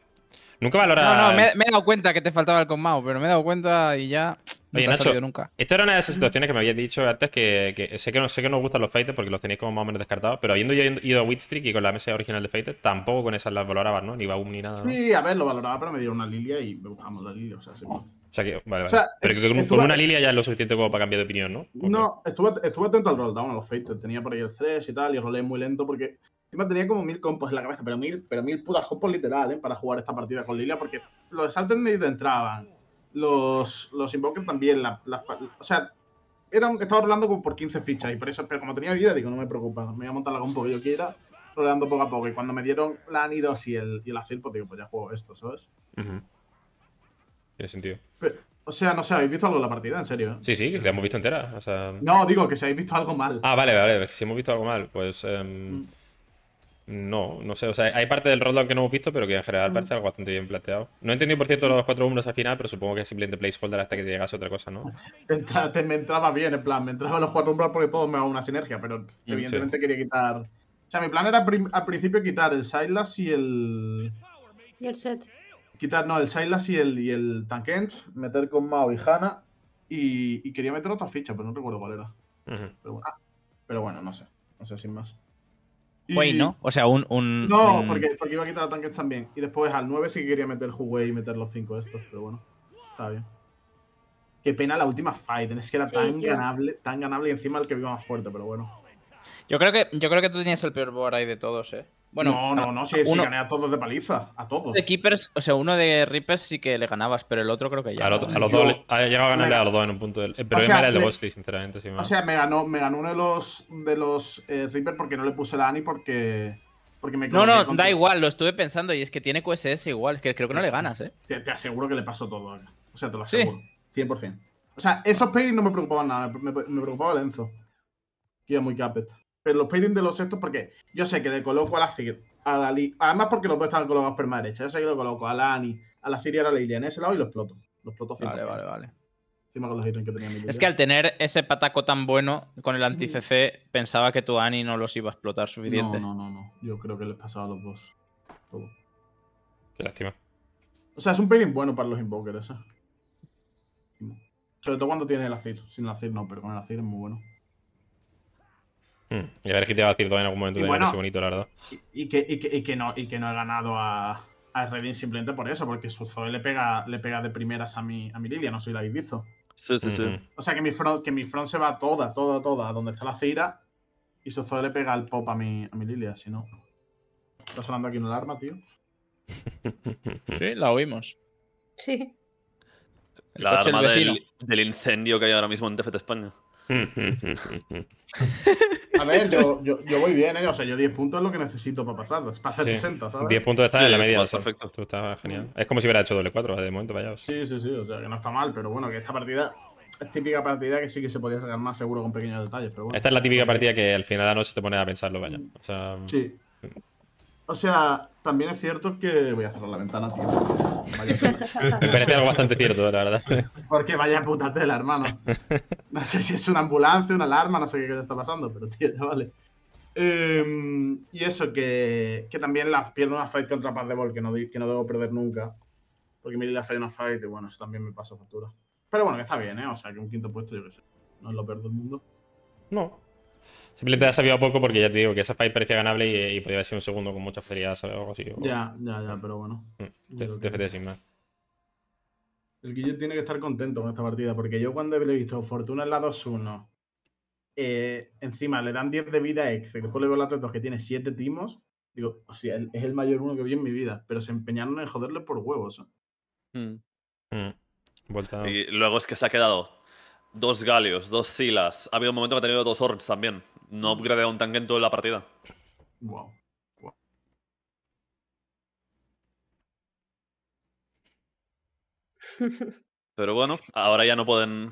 Nunca valora. No, no, me, me, he dado cuenta que te faltaba el con Mao, pero me he dado cuenta y ya. Oye, Nacho, esta era una de esas situaciones que me habías dicho antes que, sé que no sé que nos gustan los Fates, porque los tenéis como más o menos descartados, pero habiendo ido a Witstreak y con la mesa original de Fates, tampoco con esas las valorabas, ¿no? Ni Baum ni nada. Sí, a ver, lo valoraba, pero me dieron una Lilia y me gustamos la Lilia, o sea, sí. O sea que, vale, vale. pero con, una Lilia ya es lo suficiente como para cambiar de opinión, ¿no? No, estuve, estuve atento al down a los Fates. Tenía por ahí el 3 y tal, y rolé muy lento porque encima tenía como mil compos en la cabeza, pero mil, pero mil putas compos literal, ¿eh? Para jugar esta partida con Lilia, porque los de Salted me entraban los, los también, o sea, estaba rolando como por 15 fichas y por eso, pero como tenía vida, digo, no me preocupa, me voy a montar la compo que yo quiera, rolando poco a poco. Y cuando me dieron la han ido el, y el Acil, pues digo, pues ya juego esto, ¿sabes? Tiene sentido. o sea, no sé, ¿habéis visto algo de la partida? En serio. ¿eh? Sí, sí, que la hemos visto entera. No, digo que si habéis visto algo mal. Ah, vale, vale, si hemos visto algo mal, pues. Em, mm. No, no sé. O sea, hay parte del roadlock que no hemos visto, pero que en general parece algo bastante bien planteado. No he entendido, por cierto, los cuatro números al final, pero supongo que es simplemente placeholder hasta que te llegase otra cosa, ¿no? me entraba bien, en plan, me entraban los cuatro números porque todos me daban una sinergia, pero mm, evidentemente quería quitar. O sea, mi plan era al principio quitar el Silas y el. Y el set. Quitar, no, el Silas y el, y el Tankens, meter con Mao y Hanna. Y, quería meter otra ficha, pero no recuerdo cuál era. Ah, pero bueno, no sé. No sé, sin más. Way, ¿no? O sea, un. un no, Porque, porque, iba a quitar a tanques también. Y después al 9 sí que quería meter jugué y meter los 5 estos, pero bueno. Está bien. Qué pena la última fight. Es que era tan ganable, tan ganable y encima el que viva más fuerte, pero bueno. Yo creo que, yo creo que tú tenías el peor board ahí de todos, eh. Bueno, no, no, no, sí, gané a todos de paliza, a todos. De Keepers, o sea, uno de Reapers sí que le ganabas, pero el otro creo que ya. A, a los dos, ha llegado a ganarle a los dos en un punto. Del, pero o sea, el de Bosley, sinceramente. Sí, o sea, me ganó, me ganó uno de los, de los eh, Reapers porque no le puse la Ani porque. Porque me no, no, da igual, lo estuve pensando y es que tiene QSS igual, es que creo que no le ganas, ¿eh? Te, aseguro que le pasó todo. ¿eh? O sea, te lo aseguro. 100%. O sea, esos pairings no me preocupaban nada, me, preocupaba Lenzo. Que iba muy capet. Pero los pairings de los sextos, porque yo sé que le coloco a la a la además porque los dos están colocados por más derecha, yo sé que le coloco a la Ani, a la y a la Lily en ese lado y los exploto. Los exploto Vale, vale, vale. Encima con los ítems que tenía mi Es que al tener ese pataco tan bueno con el anti-CC, pensaba que tu Ani no los iba a explotar suficiente. No, no, no, no. Yo creo que les pasaba a los dos. Qué lástima. O sea, es un pairing bueno para los invokers, ¿eh? Sobre todo cuando tiene el Azir. Sin el Azir no, pero con el Azir es muy bueno. Mm. Y a ver qué te va a decir en algún momento y bonito, Y, que, no, y he ganado a, a simplemente por eso, porque su Zoe le pega, le pega de primeras a mi, a mi no soy la Sí, sí, sí. O sea que mi front, que mi front se va toda, toda, toda, donde está la ceira Y su Zoe le pega el pop a mi, a mi Lilia, si no. Está sonando aquí en el alarma, tío. sí, la oímos. Sí. la alarma del, del incendio que hay ahora mismo en de España. A ver, yo, yo, yo voy bien, ¿eh? O sea, yo 10 puntos es lo que necesito para pasar, para hacer 60, ¿sabes? 10 puntos están en la media. perfecto. Esto está genial. Es como si hubiera hecho doble 4 de momento, vaya. Sí, sí, sí, o sea, que no está mal, pero bueno, que esta partida es típica partida que sí que se podía sacar más seguro con pequeños detalles, pero bueno. Esta es la típica partida que al final de la noche te pones a pensarlo, vaya. O sea... Sí. O sea, también es cierto que. Voy a cerrar la ventana, tío. Me parece algo bastante cierto, la verdad. Porque vaya puta tela, hermano. No sé si es una ambulancia, una alarma, no sé qué, está pasando, pero tío, vale. Em, y eso, que, también las pierdo una fight contra Paz de Ball, que no, que no debo perder nunca. Porque me le una fight y bueno, eso también me pasa factura. Pero bueno, que está bien, ¿eh? O sea, que un quinto puesto, yo qué sé. No es lo peor del mundo. No, Simplemente ha sabido poco porque ya te digo que esa fight parecía ganable y, podría podía haber sido un segundo con muchas facilidad, O algo así. Ya, ya, ya, pero bueno. Mm. TFT que... sin más. El Guille tiene que estar contento con esta partida porque yo cuando he visto Fortuna en la 2-1, eh, encima le dan 10 de vida extra, después le veo la Atleta que tiene 7 timos, digo, o sea, es el mayor uno que vi en mi vida, pero se empeñaron en joderle por huevos. ¿eh? Hmm. Mm, y luego es que se ha quedado dos Galios, dos Silas. Ha habido un momento que ha tenido dos Orns también. No a un tanque en toda la partida. Pero bueno, ahora ya no pueden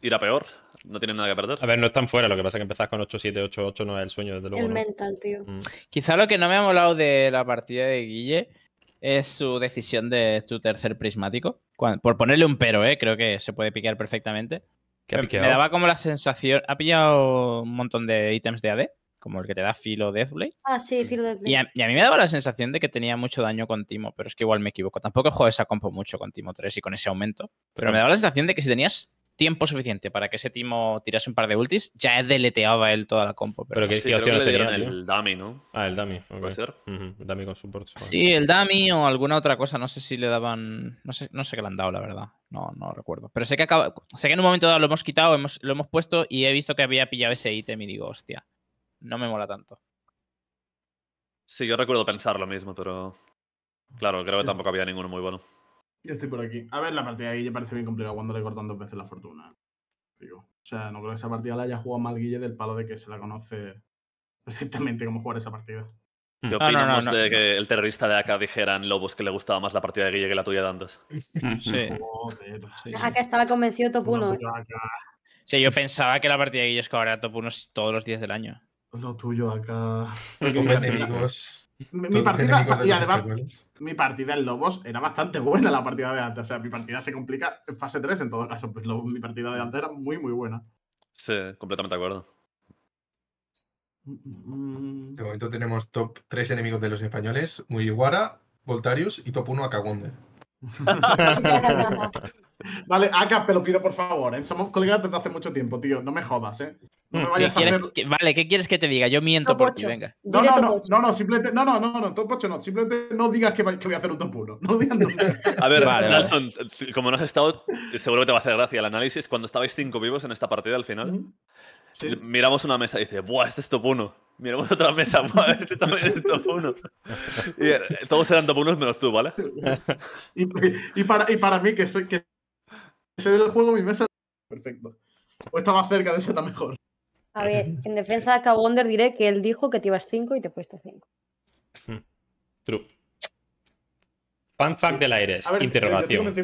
ir a peor. No tienen nada que perder. A ver, no están fuera. Lo que pasa es que empezás con 8, 7, 8, 8 no es el sueño, desde luego. El mental, tío. Mm. Quizá lo que no me ha molado de la partida de Guille es su decisión de tu tercer prismático. Por ponerle un pero, ¿eh? creo que se puede piquear perfectamente. Em, me daba como la sensación. Ha pillado un montón de ítems de AD, como el que te da Filo Deathblade. Ah, sí, Filo Deathblade. Y a, y a, mí me daba la sensación de que tenía mucho daño con Timo, pero es que igual me equivoco. Tampoco he jugado esa compo mucho con Timo 3 y con ese aumento. Pero me daba la sensación de que si tenías tiempo suficiente para que ese Timo tirase un par de ultis, ya deleteaba él toda la compo. Pero, que, decía El dummy, ¿no? Ah, el dummy. Okay. ¿Puede ser? El dummy con support. Sí, el dummy o alguna otra cosa. No sé si le daban. No sé, no sé qué le han dado, la verdad. No, no recuerdo. Pero sé que acaba, sé que en un momento dado lo hemos quitado, hemos, lo hemos puesto y he visto que había pillado ese ítem y digo, hostia, no me mola tanto. Sí, yo recuerdo pensar lo mismo, pero. Claro, creo que tampoco había ninguno muy bueno. Yo estoy por aquí. A ver, la partida de Guille parece bien complicada cuando le cortan dos veces la fortuna. Digo. O sea, no creo que esa partida la haya jugado mal Guille del palo de que se la conoce perfectamente cómo jugar esa partida. Mm. ¿Qué opinamos de que el terrorista de acá en Lobos que le gustaba más la partida de Guille que la tuya de antes? Mm, sí. acá estaba convencido top 1. ¿eh? Sí, yo pensaba que la partida de Guille era top 1 todos los días del año. Lo tuyo acá. enemigos. Mi, partida, además, mi partida en Lobos era bastante buena la partida de antes. O sea, mi partida se complica en fase 3 en todo caso. Pues mi partida de antes era muy, muy buena. Sí, completamente de acuerdo. Mm. De momento tenemos top 3 enemigos de los españoles, Muyiguara, Voltarius y top 1 Akagonde vale, Akap, te lo pido por favor, ¿eh? somos colegas desde hace mucho tiempo, tío, no me jodas, ¿eh? No me vayas a hacer... Vale, ¿qué quieres que te diga? Yo miento por ti, venga. No, no, no, no, no, simplemente, no, no, no, no, top 8 no, simplemente no digas que, voy a hacer un top 1, no digas A ver, vale, como no has estado, seguro que te va a hacer gracia el análisis, cuando estabais 5 vivos en esta partida al final… Miramos una mesa y dice, ¡buah, este es top 1! Miramos otra mesa, ¡buah, este también es top 1! Eh, todos eran top 1 menos tú, ¿vale? Y, para, y, para, mí, que soy que sé del juego, mi mesa perfecto. O estaba cerca de esa la mejor. A ver, en defensa de Cabonder diré que él dijo que te ibas 5 y te puesto 5. True. Fan fact del aire, interrogación.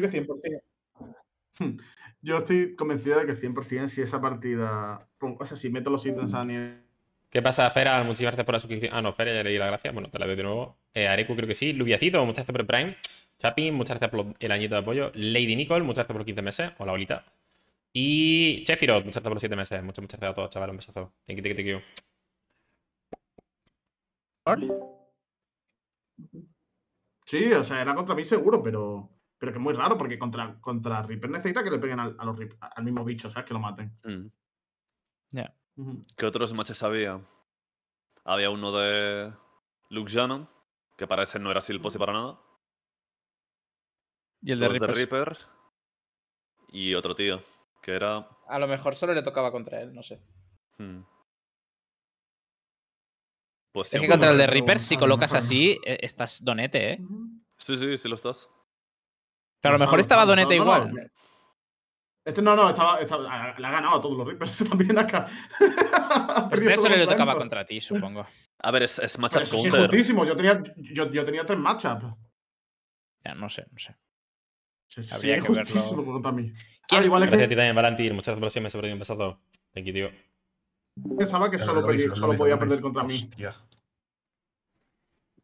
Yo estoy convencido de que 100% si esa partida. O sea, si meto los ítems a nivel. ¿Qué pasa, Fera? Ah, Muchísimas gracias por la suscripción. Ah, no, Fera, ya le di la gracia. Bueno, te la doy de nuevo. Eh, Areku, creo que sí. Lubiacito, muchas gracias por el Prime. Chapin, muchas gracias por el añito de apoyo. Lady Nicole, muchas gracias por los 15 meses. Hola, bolita. Y Chefirot, muchas gracias por los 7 meses. Muchas, muchas gracias a todos, chaval. Un besazo. Thank you, thank you, thank Sí, o sea, era contra mí seguro, pero. Pero que es muy raro porque contra, contra Reaper necesita que le peguen al, al mismo bicho, ¿sabes? Que lo maten. Mm. Ya. ¿Qué otros matches había? Había uno de Shannon, que para ese no era el Silposi para nada. Y el de, Reaper. Y otro tío, que era. A lo mejor solo le tocaba contra él, no sé. Hmm. Pues es que contra el de Reaper, si ah, colocas así, e, estás donete, ¿eh? Sí, sí, sí lo estás. Pero a lo pues mejor estaba Donete igual. este no, no, estaba, estaba, le ha ganado a todos los Reapers también acá. Pero pues eso le tocaba contra ti, supongo. A ver, es, matchup pues Yo tenía, yo, yo tenía tres matchups. Ya, no sé, no sé. Sí, sí, Habría sí, que verlo. Contra ah, igual gracias a ti también, Valentín. Muchas gracias, me sobre un pasado. Thank you, tío. Pensaba que solo, solo podía perder contra Hostia. mí.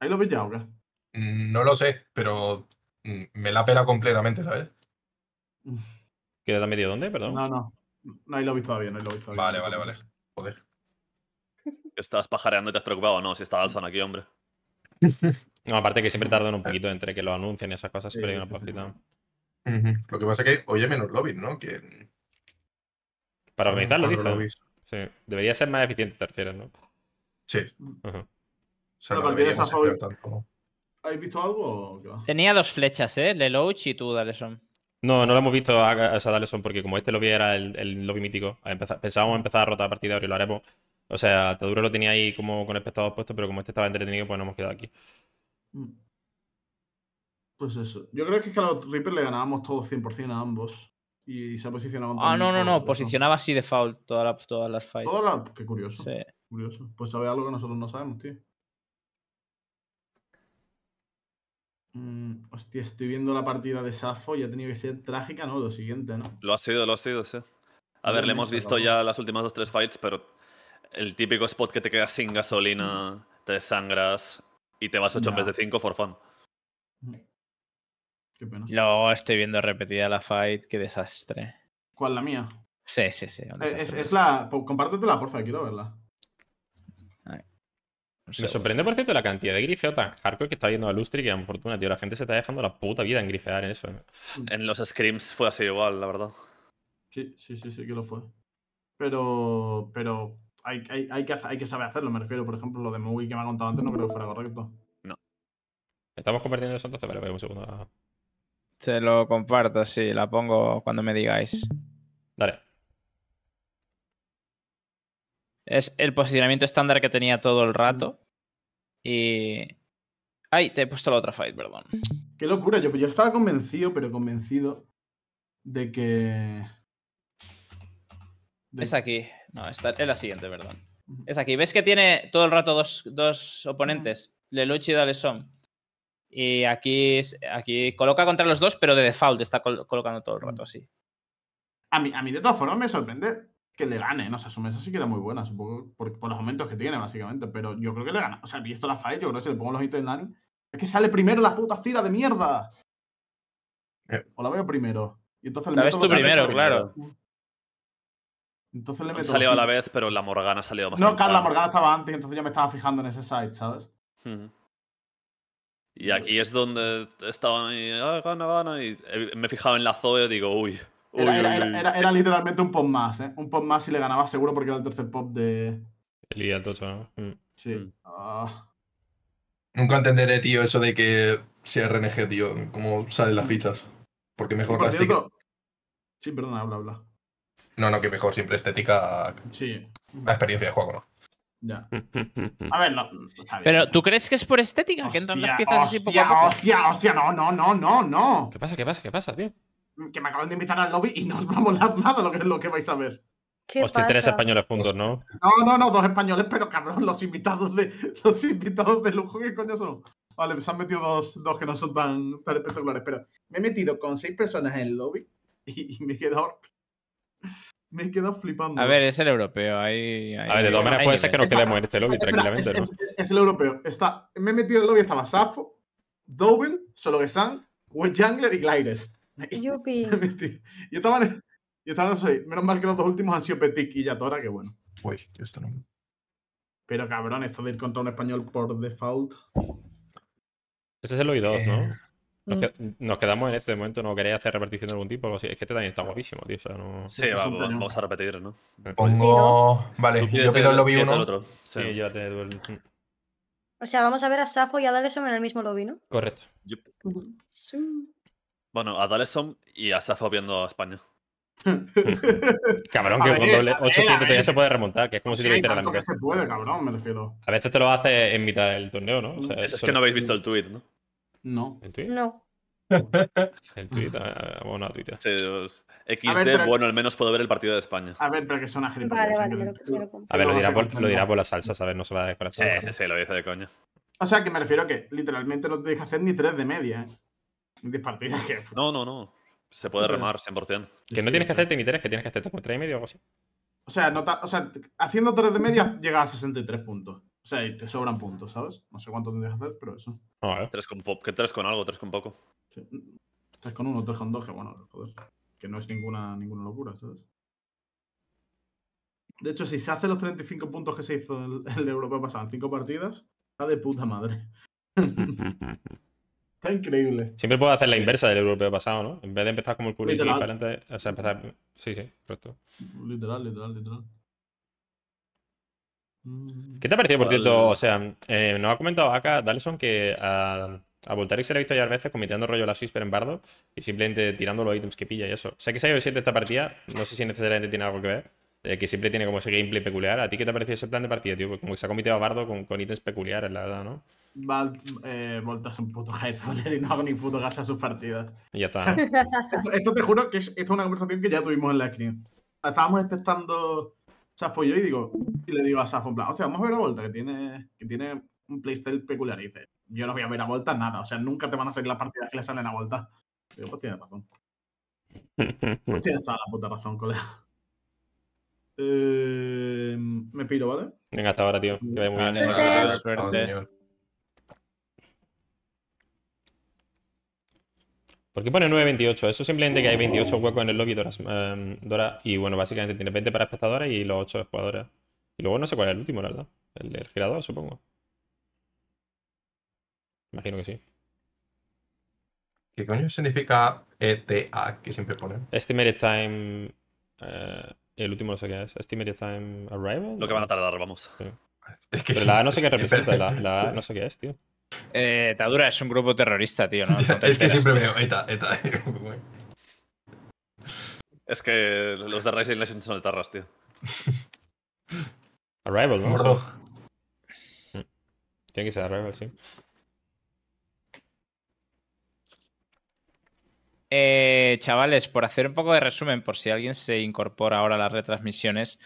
Ahí lo veis ya, ahora. No lo sé, pero Mm, me la pela completamente, ¿sabes? ¿Queda medio dónde? Perdón. No, no. No lo he visto todavía, no lo he visto Vale, vale, vale. Joder. Estás pajareando y te has preocupado, ¿no? Si está Dalson aquí, hombre. No, aparte que siempre tardan un eh. poquito entre que lo anuncien y esas cosas, pero hay una sí, Lo que pasa es que hoy hay menos lobbies, ¿no? Que... Para organizarlo, dice. Debería ser más eficiente, tercera ¿no? Sí. O sea, no, ¿Habéis visto algo? Tenía dos flechas, ¿eh? Lelouch y tú, Daleson. No, no lo hemos visto a, a, Daleson porque como este lobby era el, lobby mítico, pensábamos mm. empezar a rotar partida y lo haremos. O sea, Taduro lo tenía ahí como con espectadores puestos, pero como este estaba entretenido, pues nos hemos quedado aquí. Mm. Pues eso. Yo creo que es que a los Reaper le ganábamos todos 100% a ambos. Y se ha posicionado. Ah, no, no, no. Posicionaba así de foul todas las, todas las fights. Qué curioso. Sí. Curioso. Pues sabe algo que nosotros no sabemos, tío. Mm, hostia, estoy viendo la partida de Safo y ha tenido que ser trágica, ¿no? Lo siguiente, ¿no? Lo ha sido, lo ha sido, sí. A ver, le hemos visto ya las últimas dos, tres fights, pero el típico spot que te quedas sin gasolina, te sangras y te vas 8 en vez de 5 por fun. Mm. Qué pena. estoy viendo repetida la fight, qué desastre. ¿Cuál, la mía? Sí, sí, sí. Eh, es, es, la... Compártetela, porfa, quiero verla. Me sorprende, por cierto, la cantidad de grifeo tan hardcore que está viendo a Lustri que a Fortuna, tío. La gente se está dejando la puta vida en grifear en eso. ¿eh? Mm. En los scrims fue así igual, la verdad. Sí, sí, sí, sí que lo fue. Pero, pero hay, que, saber hacerlo, me refiero. Por ejemplo, lo de Mugi que me ha contado antes no creo que fuera correcto. No. Estamos compartiendo eso entonces, pero un segundo. Se lo comparto, sí, la pongo cuando me digáis. Dale. Es el posicionamiento estándar que tenía todo el rato. Y. Ay, te he puesto la otra fight, perdón. Qué locura, yo, yo estaba convencido, pero convencido de que. Es aquí. No, es la siguiente, perdón. Es aquí. ¿Ves que tiene todo el rato dos, oponentes? Lelouch y Daleson. Y aquí, aquí coloca contra los dos, pero de default está colocando todo el rato así. A mí, a mí de todas formas me sorprende que le gane. No o sea, su mesa sí que era muy buena, supongo, por, los aumentos que tiene, básicamente. Pero yo creo que le gana. O sea, y esto la fae, yo creo que si le pongo los hitos en Nani. Es que sale primero la puta tira de mierda. Eh. O la veo primero. Y entonces le la ves tú primero, claro. Entonces le meto. Salió a la vez, pero la Morgana salió más. No, claro, la Morgana estaba antes, entonces ya me estaba fijando en ese site, ¿sabes? Y aquí es donde estaba, y, ah, gana, gana, y me fijaba en la Zoe y digo, uy, era, literalmente un pop más, ¿eh? Un pop más y le ganaba seguro porque era el tercer pop de. El Tocho, ¿no? Mm. Sí. Mm. Ah. Nunca entenderé, tío, eso de que sea RNG, tío, cómo salen las fichas. Porque mejor la estética. Sí, perdona, habla, habla. No, no, que mejor siempre estética. Sí. La experiencia de juego, ¿no? Ya. A ver, no, está Pero, ¿tú crees que es por estética? que entran las piezas así poco a poco. Hostia, hostia, no, no, no, no, no. ¿Qué pasa, qué pasa, qué pasa, tío? que me acaban de invitar al lobby y no os va a molar nada lo que, lo que vais a ver. Hostia, tres españoles juntos, ¿no? No, no, no, dos españoles, pero cabrón, los invitados de, los invitados de lujo, ¿qué coño son? Vale, se han metido dos, dos que no son tan, tan, espectaculares, pero me he metido con seis personas en el lobby y, me he quedado. Me he quedado flipando. A ver, es el europeo. a ver, de todas maneras puede ser que nos quedemos en este lobby tranquilamente. Es, es, el europeo. Está, me he metido en el lobby, estaba Safo, Double, Solo Weyangler y Gliders. Yupi. y yo Yo Y Menos mal que los dos últimos han sido Petit y que bueno. Uy, esto no. Pero cabrón, esto de ir contra un español por default. Ese es el lobby 2 ¿no? Eh. Mm. Nos, quedamos en este momento, no quería hacer repetición de algún tipo, algo Es que este también está guapísimo, tío. O sea, no... Sí, vamos, a repetir, ¿no? Eh, Pongo. Vale, yo pido el lobby 1. Sí, sí te O sea, vamos a ver a Sapo y a Dalesom en el mismo lobby, ¿no? Correcto. Bueno, a y a Safo viendo a España. cabrón, que con doble 8-7 se puede remontar, que es como si te hiciera la mitad. se puede, cabrón, me refiero. A veces te lo hace en mitad del torneo, ¿no? Eso es que no habéis visto el tweet, ¿no? No. ¿El tweet? No. el tweet, ah, bueno, a Twitter. XD, bueno, al menos puedo ver el partido de España. A ver, pero que son ágiles. Vale, vale, A ver, lo dirá, por, lo dirá por la salsa, No se va a desconectar. Sí, sí, sí, lo dice de coña. O sea, que me refiero a que literalmente no te deja hacer ni 3 de media, ¿eh? 10 partidas que... Pues, no, no, no. Se puede remar 100%. Que no tienes que hacer 3 que tienes que hacer 3 y medio o algo así. O sea, o sea, haciendo 3 de media llega a 63 puntos. O sea, y te sobran puntos, ¿sabes? No sé cuánto tendrías que hacer, pero eso. Ah, tres con que 3 con algo, 3 con poco. Sí. 3 con 1, 3 con 2, que bueno, joder. Que no es ninguna, ninguna locura, ¿sabes? De hecho, si se hace los 35 puntos que se hizo en el, el Europa pasado en 5 partidas, está de puta madre. increíble. Siempre puedo hacer la inversa del europeo pasado, ¿no? En vez de empezar como el culo y para o sea, empezar. Sí, sí, correcto. Literal, literal, literal. Mm. ¿Qué te ha parecido, por cierto? O sea, eh, nos ha comentado acá Daleson que a, a y se le ha visto ya veces cometiendo rollo la Swisper en bardo y simplemente tirando los ítems que pilla y eso. sé que ha ido 7 esta partida, no sé si necesariamente tiene algo que ver, eh, que siempre tiene como ese gameplay peculiar. ¿A ti qué te ha parecido ese plan de partida, tío? Pues como que se ha cometido a bardo con ítems peculiares, la verdad, ¿no? va eh, Voltas un puto high y no hago ni puto gas a sus partidas. Y ya está. esto, te juro que es, esto es una conversación que ya tuvimos en la screen. Estábamos expectando Safo y yo y digo, y le digo a Safo en plan, hostia, vamos a ver a Volta, que tiene, que tiene un playstyle peculiar. Y dice, yo no voy a ver a Volta nada. O sea, nunca te van a hacer las partidas que le salen a Volta. Y digo, pues tiene razón. pues tienes toda la puta razón, colega. Eh, me piro, ¿vale? Venga, hasta ahora, tío. Que vaya muy ¿Por qué pone 9.28? Eso simplemente que hay 28 huecos en el lobby Dora, em, Dora, y bueno, básicamente tiene 20 para espectadores y los 8 de jugadores. Y luego no sé cuál es el último, la verdad. El, girador, supongo. Imagino que sí. ¿Qué coño significa ETA que siempre ponen? Estimated time. Eh, el último no sé qué es. Estimated time arrival. Lo que van a tardar, vamos. Pero la A no sé qué representa. la A no sé qué es, tío. Eh, Tadura es un grupo terrorista, tío. ¿no? es que siempre veo ETA, ETA. es que los de Rising Legends son Tarras, tío. Arrival, ¿no? Mordo. Mm. Tiene que ser Arrival, sí. Eh, chavales, por hacer un poco de resumen, por si alguien se incorpora ahora a las retransmisiones,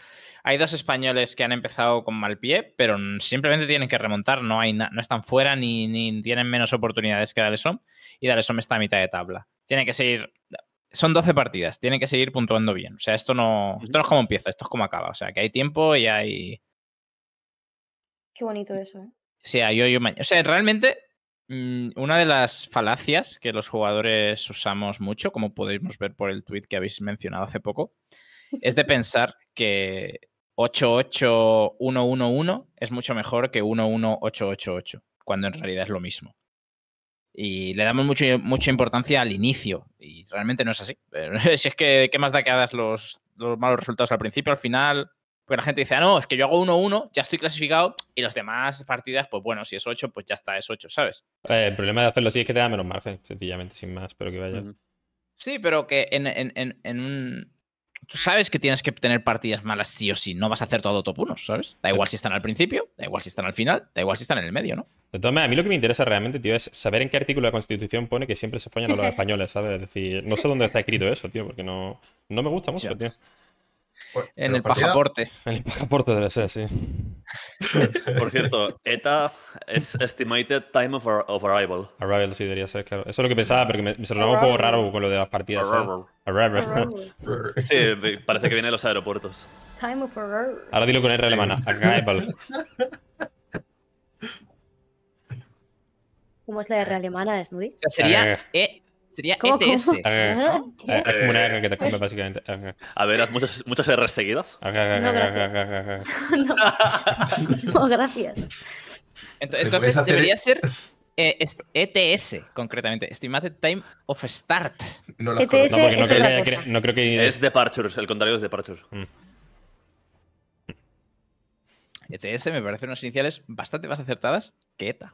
hay dos españoles que han empezado con mal pie, pero simplemente tienen que remontar, no, hay no están fuera ni, tienen menos oportunidades que Dalesom y Dalesom está a mitad de tabla. Tiene que seguir, son 12 partidas, Tienen que seguir puntuando bien. O sea, esto no, esto es como empieza, esto es como acaba. O sea, que hay tiempo y hay... Qué bonito eso, ¿eh? Sí, un yo, O sea, realmente mm, una de las falacias que los jugadores usamos mucho, como podéis ver por el tweet que habéis mencionado hace poco, es de pensar que 8-8-1-1-1 es mucho mejor que 1 11888, cuando en realidad es lo mismo. Y le damos mucha importancia al inicio, y realmente no es así. si es que, ¿qué más da que hagas los, malos resultados al principio? Al final, porque la gente dice, ah, no, es que yo hago 1-1, ya estoy clasificado y las demás partidas, pues bueno, si es 8, pues ya está, es 8, ¿sabes? Eh, el problema de hacerlo así es que te da menos margen, sencillamente, sin más, pero que vaya. Sí, pero que en, un, tú sabes que tienes que tener partidas malas sí o sí. No vas a hacer todo top 1, ¿sabes? Da igual si están al principio, da igual si están al final, da igual si están en el medio, ¿no? De a mí lo que me interesa realmente, tío, es saber en qué artículo de la Constitución pone que siempre se follan a los españoles, ¿sabes? Es decir, no sé dónde está escrito eso, tío, porque no, no me gusta mucho, tío en el pasaporte. En el pasaporte debe ser, sí. Por cierto, ETA es Estimated Time of, Arrival. Arrival, sí, debería ser, claro. Eso es lo que pensaba, pero me, me sonaba un poco raro con lo de las partidas. Arrival. Sí, parece que viene de los aeropuertos. Time of Arrival. Ahora dilo con R alemana. Arrival. ¿Cómo es la R alemana, es sería eh. E Sería ETS. Es como una R que te pues come básicamente. A ver, haz muchas, muchas R seguidas. No, gracias. Pues entonces, debería e- ser ETS, eh, e concretamente. Estimated Time of Start. No, lo e ETS porque no, creo que no creo que... Es Departure, el contrario es Departure. Mm. ETS me parecen unas iniciales bastante más acertadas que ETA.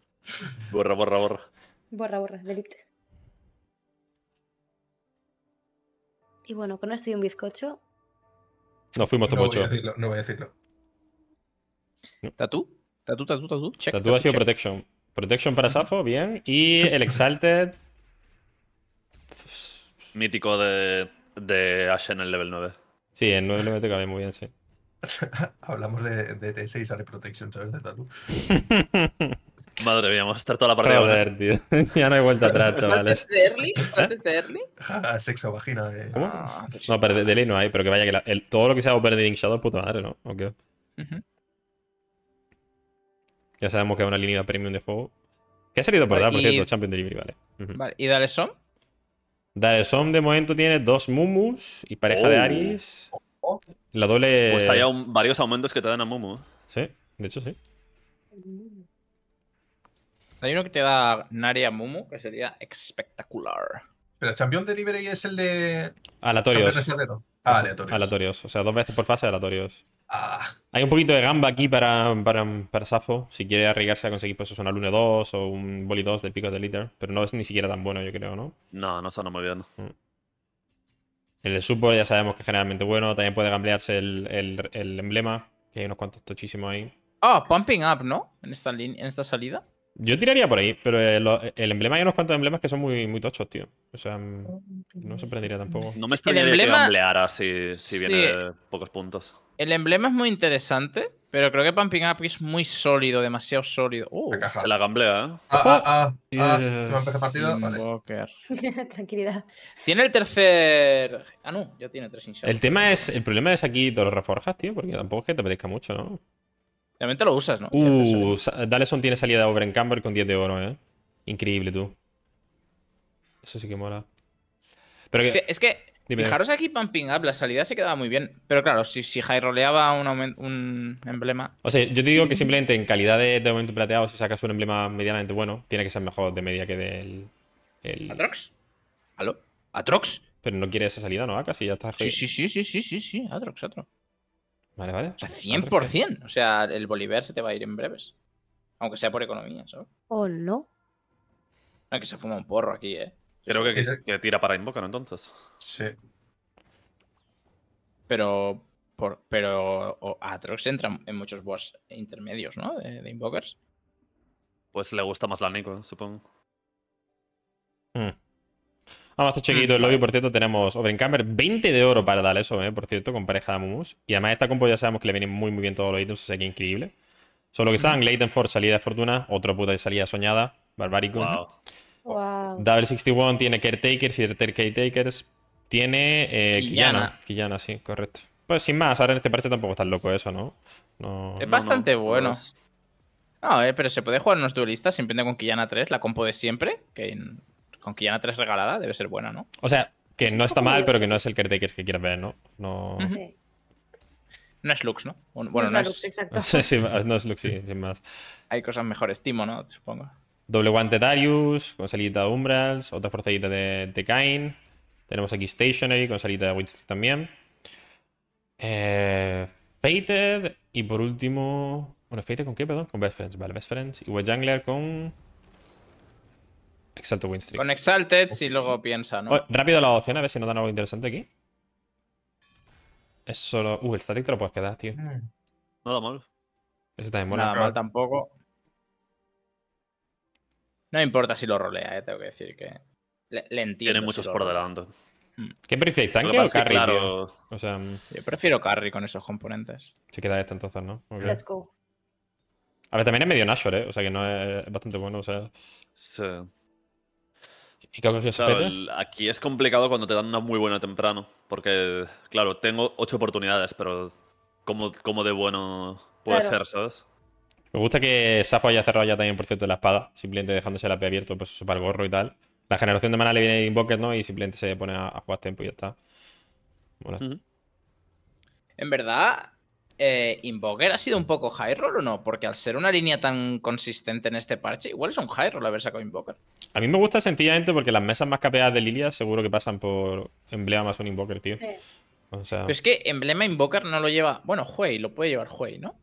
Borra, borra, borra. Borra, borra, delito. Y bueno, con esto y un bizcocho. no fuimos top no 8. Voy a decirlo, no voy a decirlo. ¿Tatú? ¿Tatú, tatú, tatú? tatú, ha sido Protection. Protection para Safo, bien. Y el Exalted. Mítico de, de en el level 9. Sí, en 9 le mete muy bien, sí. Hablamos de, de T6 sale Protection, ¿sabes? De Tatu. Madre mía, vamos a estar toda la partida. tío. Ya no hay vuelta atrás, chavales. antes de Early? ¿Partes de ¿Eh? Early? sexo, vagina. De... Eh. Ah, pues no, pero de, Early no hay, pero que vaya que todo lo que sea Open Shadow, puta madre, ¿no? ¿O qué? Ya sabemos que es una línea premium de juego. Que ha salido por dar, por cierto, Champion Delivery, vale. Vale, ¿y Dalesom? Dalesom de momento tiene dos Mumus y pareja de oh. Aries oh. La doble. Pues hay varios aumentos que te dan a Mumu. ¿eh? Sí, de hecho sí. Mm. Hay uno que te da Naria Mumu, que sería espectacular. Pero el champion delivery es el de. Aleatorios. Ah, aleatorios. O sea, dos veces por fase aleatorios. Ah. Hay un poquito de gamba aquí para, para, Safo. Si quiere arriesgarse a conseguir pues, una Lune 2 o un Boli 2 del pico de litter. Pero no es ni siquiera tan bueno, yo creo, ¿no? No, no está muy bien. Mm. El de Support ya sabemos que es generalmente bueno. También puede gamblearse el, emblema. Que hay unos cuantos tochísimos ahí. Ah, Pumping Up, ¿no? En esta, en esta salida. Yo tiraría por ahí, pero eh, eh, el, emblema hay unos cuantos emblemas que son muy, muy tochos, tío. O sea, mm, oh, no me sorprendería tampoco. No me extrañaría el emblema... que si, si viene pocos puntos. El emblema es muy interesante, pero creo que Pumping Up es muy sólido, demasiado sólido. Uh, se la gamblea, ¿eh? Ah, ah, ah, ah. Yes. partido. Vale. Tranquilidad. Tiene el tercer. Ah, no, ya tiene tres inshallah. El tema es. El problema es aquí de los reforjas, tío, porque tampoco es que te apetezca mucho, ¿no? Realmente lo usas, ¿no? Uh, Daleson tiene salida de Camber con 10 de oro, ¿eh? Increíble, tú. Eso sí que mola. Pero es que, fijaros aquí Pumping Up, la salida se quedaba muy bien. Pero claro, si, si high un, un, emblema... O sea, yo te digo que simplemente en calidad de, momento plateado, si sacas un emblema medianamente bueno, tiene que ser mejor de media que del... ¿Atrox? ¿Aló? ¿Atrox? Pero no quiere esa salida, ¿no? Casi ya está... Sí, sí, sí, sí, sí, sí, sí, Atrox, Atrox. Vale, vale. O 100%. O sea, el Bolívar se te va a ir en breves. Aunque sea por economía, ¿sabes? O no. que se fuma un porro aquí, ¿eh? Creo que, tira para invoker ¿no? Entonces. Sí. Pero. Por, pero Atrox entra en muchos boss intermedios, ¿no? De, Invokers. Pues le gusta más la Nico, supongo. Hmm. Vamos a chiquito mm, el lobby, por cierto, tenemos Overencamber, 20 de oro para darle eso, ¿eh? por cierto, con pareja de Amumus. Y además esta compo ya sabemos que le vienen muy muy bien todos los ítems, o sea que increíble. Solo que mm. están, Leighton salida de fortuna, otra puta de salida soñada, Barbarico. Wow. wow. Double 61 tiene Caretakers y Caretakers tiene eh, Killana. Killana, sí, correcto. Pues sin más, ahora en este parche tampoco está loco eso, ¿no? no es bastante bueno. No, ah, eh, pero se puede jugar unos duelistas sin con Killana 3, la compo de siempre, que con Killana 3 regalada debe ser buena, ¿no? O sea, que no está mal, pero que no es el Caretaker que quieras ver, ¿no? No. No es Lux, ¿no? Bueno, no, es, es... Lux, exacto. no es Lux, sí, sin más. Hay cosas mejores. Timo, ¿no? Supongo. Doble guante Darius, con salida de Umbrals, otra forzadita de, de Kain. Tenemos aquí Stationary con salida de Witch también. Eh, Fated y por último... Bueno, Fated con qué, perdón? Con Best Friends, vale, Best Friends. Y Jungler con... Exalted Winstreak. Con Exalted, si luego piensa, ¿no? Oh, rápido la opción, a ver si nos dan algo interesante aquí. Es solo. Uh, el static te lo puedes quedar, tío. Mm. Nada mal. Eso también mola. Nada mal tampoco. No importa si lo rolea, eh, tengo que decir que. Le, entiendo. Tiene muchos por delante. Mm. ¿Qué preferís, tanque o carry? Claro... O sea, mm. Yo prefiero carry con esos componentes. Se queda este entonces, ¿no? Let's go. A ver, también es medio Nashor, ¿eh? O sea que no es, es bastante bueno, o sea. Sí. ¿Y qué claro, Aquí es complicado cuando te dan una muy buena temprano, porque, claro, tengo ocho oportunidades, pero ¿cómo, de bueno puede ser, sabes? Me gusta que Safo haya cerrado ya también, por cierto, la espada, simplemente dejándose la AP abierto, pues para el gorro y tal. La generación de mana le viene de Invoker, ¿no? Y simplemente se pone a, jugar tempo y ya está. En verdad, eh, Invoker ha sido un poco high roll o no? Porque al ser una línea tan consistente en este parche, igual es un high roll haber sacado Invoker. A mí me gusta sencillamente porque las mesas más capeadas de Lilia seguro que pasan por emblema más un Invoker, tío. O sea... Pero es que emblema Invoker no lo lleva. Bueno, Huey, lo puede llevar Huey, ¿no?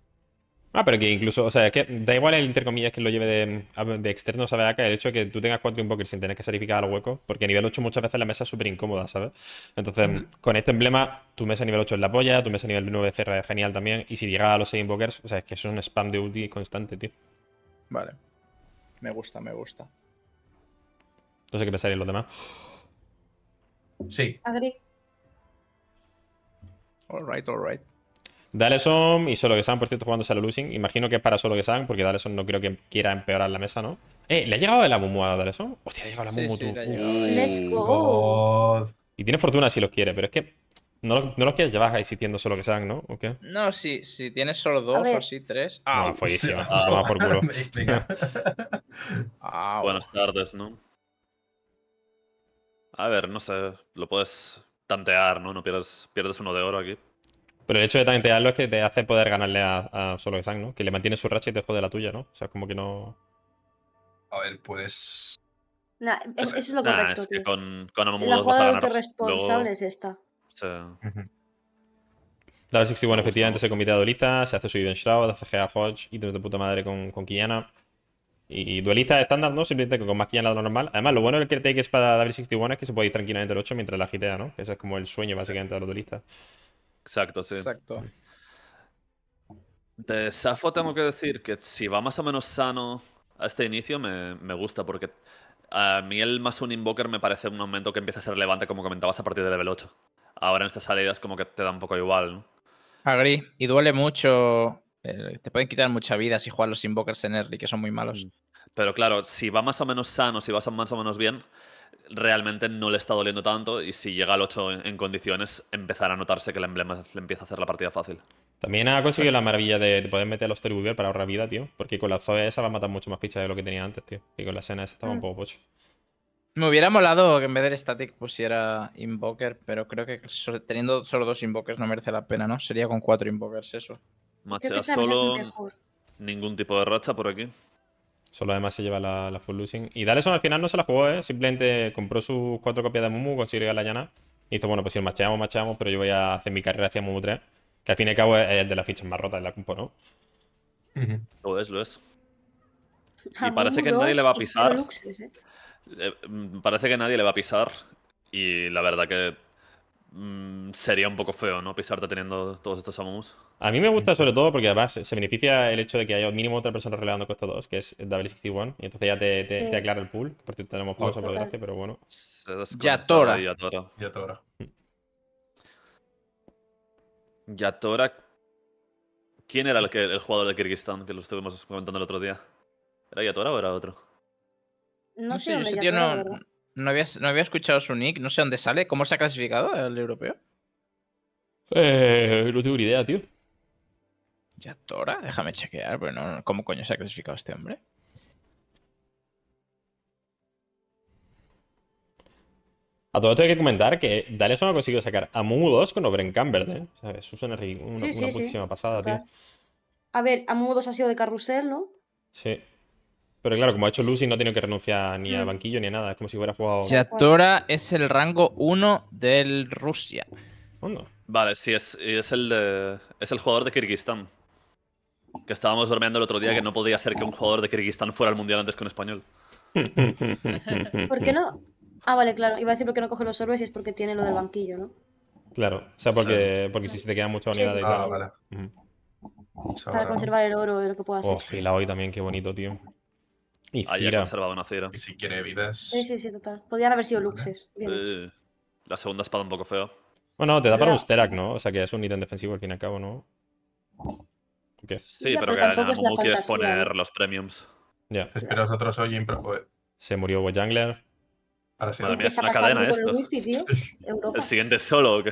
Ah, pero que incluso, o sea, es que da igual el intercomillas que lo lleve de, externo, ¿sabes? ¿sabes? el hecho de que tú tengas cuatro invokers sin tener que sacrificar al hueco, porque a nivel 8 muchas veces la mesa es súper incómoda, ¿sabes? Entonces, mm. con este emblema, tu mesa a nivel 8 es la polla, tu mesa a nivel 9 cerra es genial también, y si llega a los 6 invokers, o sea, es que es un spam de ulti constante, tío. Vale. Me gusta, me gusta. No sé qué en los demás. Sí. Agri. Alright, alright. Son y Solo que saben por cierto, jugando Solo Losing. Imagino que es para Solo que saben porque Son no creo que quiera empeorar la mesa, ¿no? Eh, ¿le ha llegado la mumu a Son. Hostia, le ha llegado la Mumu, tú. Let's go. Y tiene fortuna si los quiere, pero es que no, no los quieres llevar existiendo Solo que saben ¿no? ¿O qué? No, si, si tienes solo dos o si tres. Ah, no, Ah, por culo. Ah, Buenas tardes, ¿no? A ver, no sé, lo puedes tantear, ¿no? No pierdes, pierdes uno de oro aquí. Pero el hecho de tantearlo es que te hace poder ganarle a, solo que Sang, ¿no? Que le mantiene su racha y te jode la tuya, ¿no? O sea, como que no. A ver, pues... Nah, eso es lo nah, correcto. es que con, con Amumu la vas a ganar. responsable es esta. O sea... w 61 efectivamente se convierte a duelista, se hace su en Shroud, hace GA Hodge, ítems de puta madre con, con Y, y duelista estándar, ¿no? Simplemente con más Kiana de lo normal. Además, lo bueno del que take es para w 61 es que se puede ir tranquilamente el 8 mientras la gitea, ¿no? Que Ese es como el sueño básicamente de los duelistas. Exacto, sí. Exacto. De Safo tengo que decir que si va más o menos sano a este inicio, me, gusta, porque a mí el más un invoker me parece un aumento que empieza a ser relevante, como comentabas, a partir de level 8. Ahora en estas salidas como que te da un poco igual, ¿no? Agri, y duele mucho. Eh, te pueden quitar mucha vida si juegas los invokers en early, que son muy malos. Mm. Pero claro, si va más o menos sano, si vas más o menos bien, realmente no le está doliendo tanto y si llega al 8 en, condiciones, empezará a notarse que el emblema le empieza a hacer la partida fácil. También ha conseguido la maravilla de poder meter a los Terubivers para ahorrar vida, tío. Porque con la Zoe esa va a matar mucho más fichas de lo que tenía antes, tío. Y con la escena esa estaba un mm. poco pocho. Me hubiera molado que en vez del Static pusiera Invoker, pero creo que teniendo solo dos Invokers no merece la pena, ¿no? Sería con cuatro Invokers eso. Machea solo. Ningún tipo de racha por aquí. Solo además se lleva la, full losing. Y Daleson al final no se la jugó, ¿eh? Simplemente compró sus cuatro copias de Mumu, consiguió la llana. Y hizo, bueno, pues si macheamos, macheamos, pero yo voy a hacer mi carrera hacia Mumu 3. Que al fin y al cabo es de las fichas más rotas de la compo, ¿no? Lo es, lo es. Y parece que nadie le va a pisar. ¿eh? Eh, mm, parece que nadie le va a pisar. Y la verdad que Mm, sería un poco feo, ¿no? Pisarte teniendo todos estos Amumu's. A mí me gusta sobre todo porque además se beneficia el hecho de que haya mínimo otra persona relevando con estos dos, que es W61, y entonces ya te, te, aclara el pool. porque tenemos pausa, por pero bueno. Yatora. Yatora. Yatora. ¿Quién era el, que, el jugador de Kirguistán que lo estuvimos comentando el otro día? ¿Era Yatora o era otro? No, sé, yo no, no había, escuchado su nick, no sé dónde sale. ¿Cómo se ha clasificado el europeo? Eh, no tengo ni idea, tío. ¿Ya Tora? Déjame chequear, pero no, ¿cómo coño se ha clasificado este hombre? A todo esto hay que comentar que Dale solo ha conseguido sacar a Mudos con Overencam Camber, ¿eh? eso una, putísima pasada, tío. A ver, a Mudos ha sido de carrusel, ¿no? Sí. Pero claro, como ha hecho Lucy, no tiene que renunciar ni al mm. banquillo ni a nada. Es como si hubiera jugado. Atora es el rango 1 del Rusia. Vale, sí, es, es, el de, es el jugador de Kirguistán. Que estábamos bromeando el otro día que no podía ser que un jugador de Kirguistán fuera al mundial antes que un español. ¿Por qué no? Ah, vale, claro. Iba a decir porque no coge los orbes y es porque tiene lo del banquillo, ¿no? Claro, o sea, porque, porque si se te queda mucha unidad ah, Para conservar el oro y lo que pueda hacer. Oh, la hoy también, qué bonito, tío. Y Ahí ha conservado una si quiere vidas. Sí, sí, sí, total. Podrían haber sido Luxes. La segunda espada un poco feo Bueno, te da para un Sterak, ¿no? O sea que es un ítem defensivo al fin y al cabo, ¿no? Sí, pero, que no quieres poner los premiums. Ya. Te esperas hoy pero Se murió Jungler. Ahora Madre mía, es una cadena esto. El, el siguiente solo.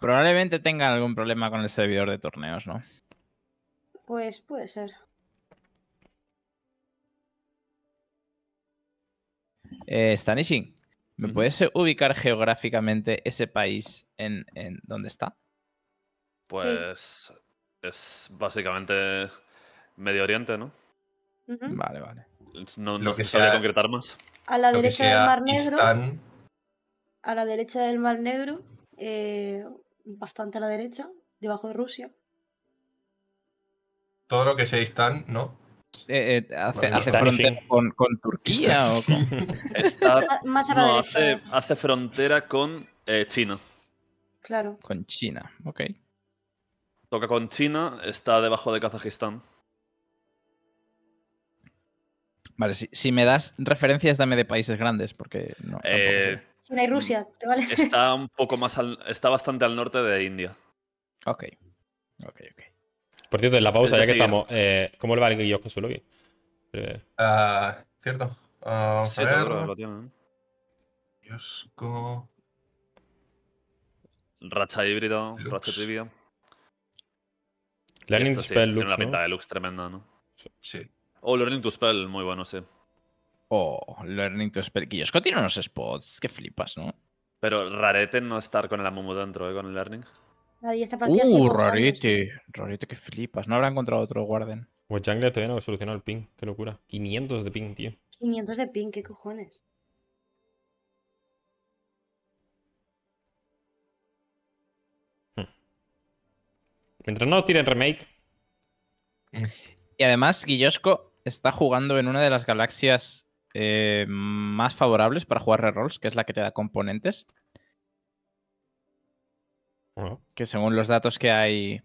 Probablemente tengan algún problema con el servidor de torneos, ¿no? Pues puede ser. Eh, ¿me puedes eh, ubicar geográficamente ese país en, dónde está? Pues es básicamente Medio Oriente, ¿no? Vale, vale. No, no se concretar más. A la derecha del Mar Negro. A la derecha del Mar Negro. bastante a la derecha, debajo de Rusia. Todo lo que sea Istán, ¿no? hace, frontera con, Turquía o con... Está, más hace, frontera con China. Claro. Con China, ok. Toca con China, está debajo de Kazajistán. Vale, si, me das referencias, dame de países grandes, porque no. Eh, China y Rusia, mm, ¿te vale? Está un poco más está bastante al norte de India. Ok. Ok, ok. Por cierto, en la pausa, ya que estamos, eh, ¿cómo le va el guillo con su lobby? cierto. Ah, sí, a Lo ¿eh? Racha híbrido, racha trivia. Learning to Spell, Lux. Tiene una pinta de Lux tremenda, ¿no? Sí. Oh, Learning to Spell, muy bueno, sí. Oh, Learning to Spell. Yosco tiene unos spots que flipas, ¿no? Pero rarete no estar con el Amumu dentro, ¿eh? Con el Learning. Nadie está partida. Uh, que flipas. No habrá encontrado otro guarden. Pues Jungle todavía no solucionado el ping. Qué locura. 500 de ping, tío. 500 de ping, qué cojones. Hmm. Mientras no tiren remake. Eh, y además, Guillosco está jugando en una de las galaxias eh, más favorables para jugar rerolls, que es la que te da componentes. Que según los datos que hay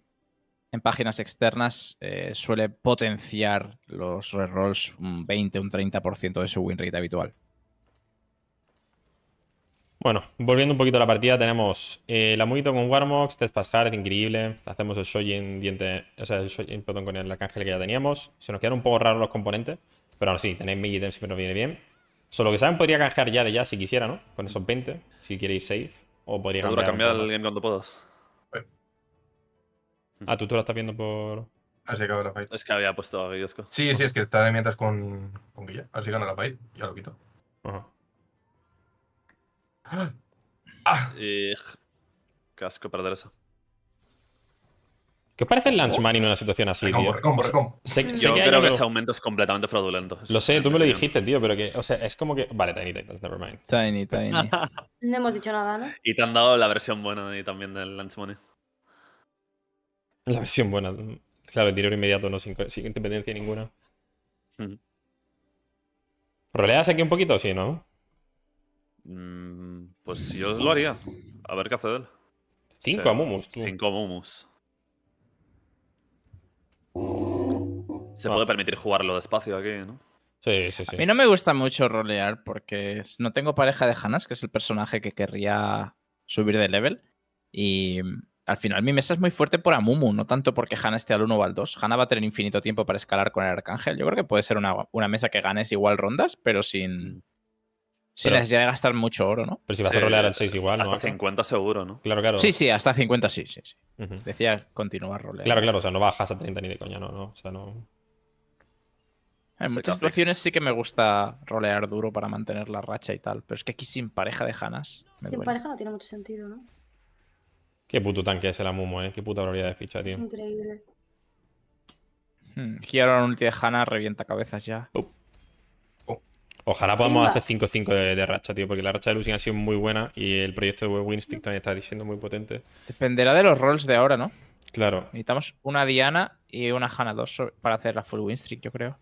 en páginas externas, eh, suele potenciar los rerolls un 20, un 30% de su win rate habitual. Bueno, volviendo un poquito a la partida, tenemos eh, la amulito con Warmox, Test Hard, increíble. Hacemos el Shojin diente, o sea, el con el Arcángel que ya teníamos. Se nos quedaron un poco raros los componentes, pero ahora sí, tenéis ítems siempre nos viene bien. Solo que saben podría canjear ya de ya si quisiera, ¿no? Con esos 20, si queréis save. O podría cambiar. el game cuando puedas. Ah, tú, tú lo estás viendo por. Así ah, que la fight. Es que había puesto a Guillosco. Sí, sí, es que está de mientras con, con Guilla. Así gana la fight. Ya lo quito. Ajá. ¡Ah! Casco ¡Ah! perder eso. ¿Qué parece el lunch money en una situación así, tío? Yo creo que ese aumento es completamente fraudulento. Lo sé, tú me lo dijiste, tío, pero que, o sea, es como que... Vale, Tiny Titans, never mind. Tiny, Tiny. no hemos dicho nada, ¿no? Y te han dado la versión buena de, también del lunch money. La versión buena. Claro, el dinero inmediato, no sin, independencia ninguna. Mm. ¿Roleas aquí un poquito sí, no? Mm, pues yo lo haría. A ver qué hace él. Cinco a Mumus, tú. Cinco Mumus. Se ah. puede permitir jugarlo despacio aquí, ¿no? Sí, sí, sí. A mí no me gusta mucho rolear porque no tengo pareja de Hanas, que es el personaje que querría subir de level. Y al final mi mesa es muy fuerte por Amumu, no tanto porque Hanna esté al 1 o al 2. Hanna va a tener infinito tiempo para escalar con el Arcángel. Yo creo que puede ser una, mesa que ganes igual rondas, pero sin, mm. sin necesidad de gastar mucho oro, ¿no? Pero si vas a rolear al 6 igual. ¿no? Hasta 50 seguro, ¿no? Claro, claro. Sí, sí, hasta 50 sí, sí, sí. Decía continuar roleando. Claro, claro, o sea, no bajas a 30 ni de coña, no, no. O sea, no. En muchas situaciones sí que me gusta rolear duro para mantener la racha y tal, pero es que aquí sin pareja de Hanas. Sin pareja no tiene mucho sentido, ¿no? Qué puto tanque es el amumo, ¿eh? Qué puta probabilidad de ficha, tío. Es increíble. Hmm, aquí ahora un ulti de Hanna revienta cabezas ya. Oh. Oh. Ojalá podamos hacer 5-5 de, racha, tío, porque la racha de Lucian ha sido muy buena y el proyecto de Winstick también está diciendo muy potente. Dependerá de los roles de ahora, ¿no? Claro. Necesitamos una Diana y una Hanna 2 para hacer la full Winstick, yo creo.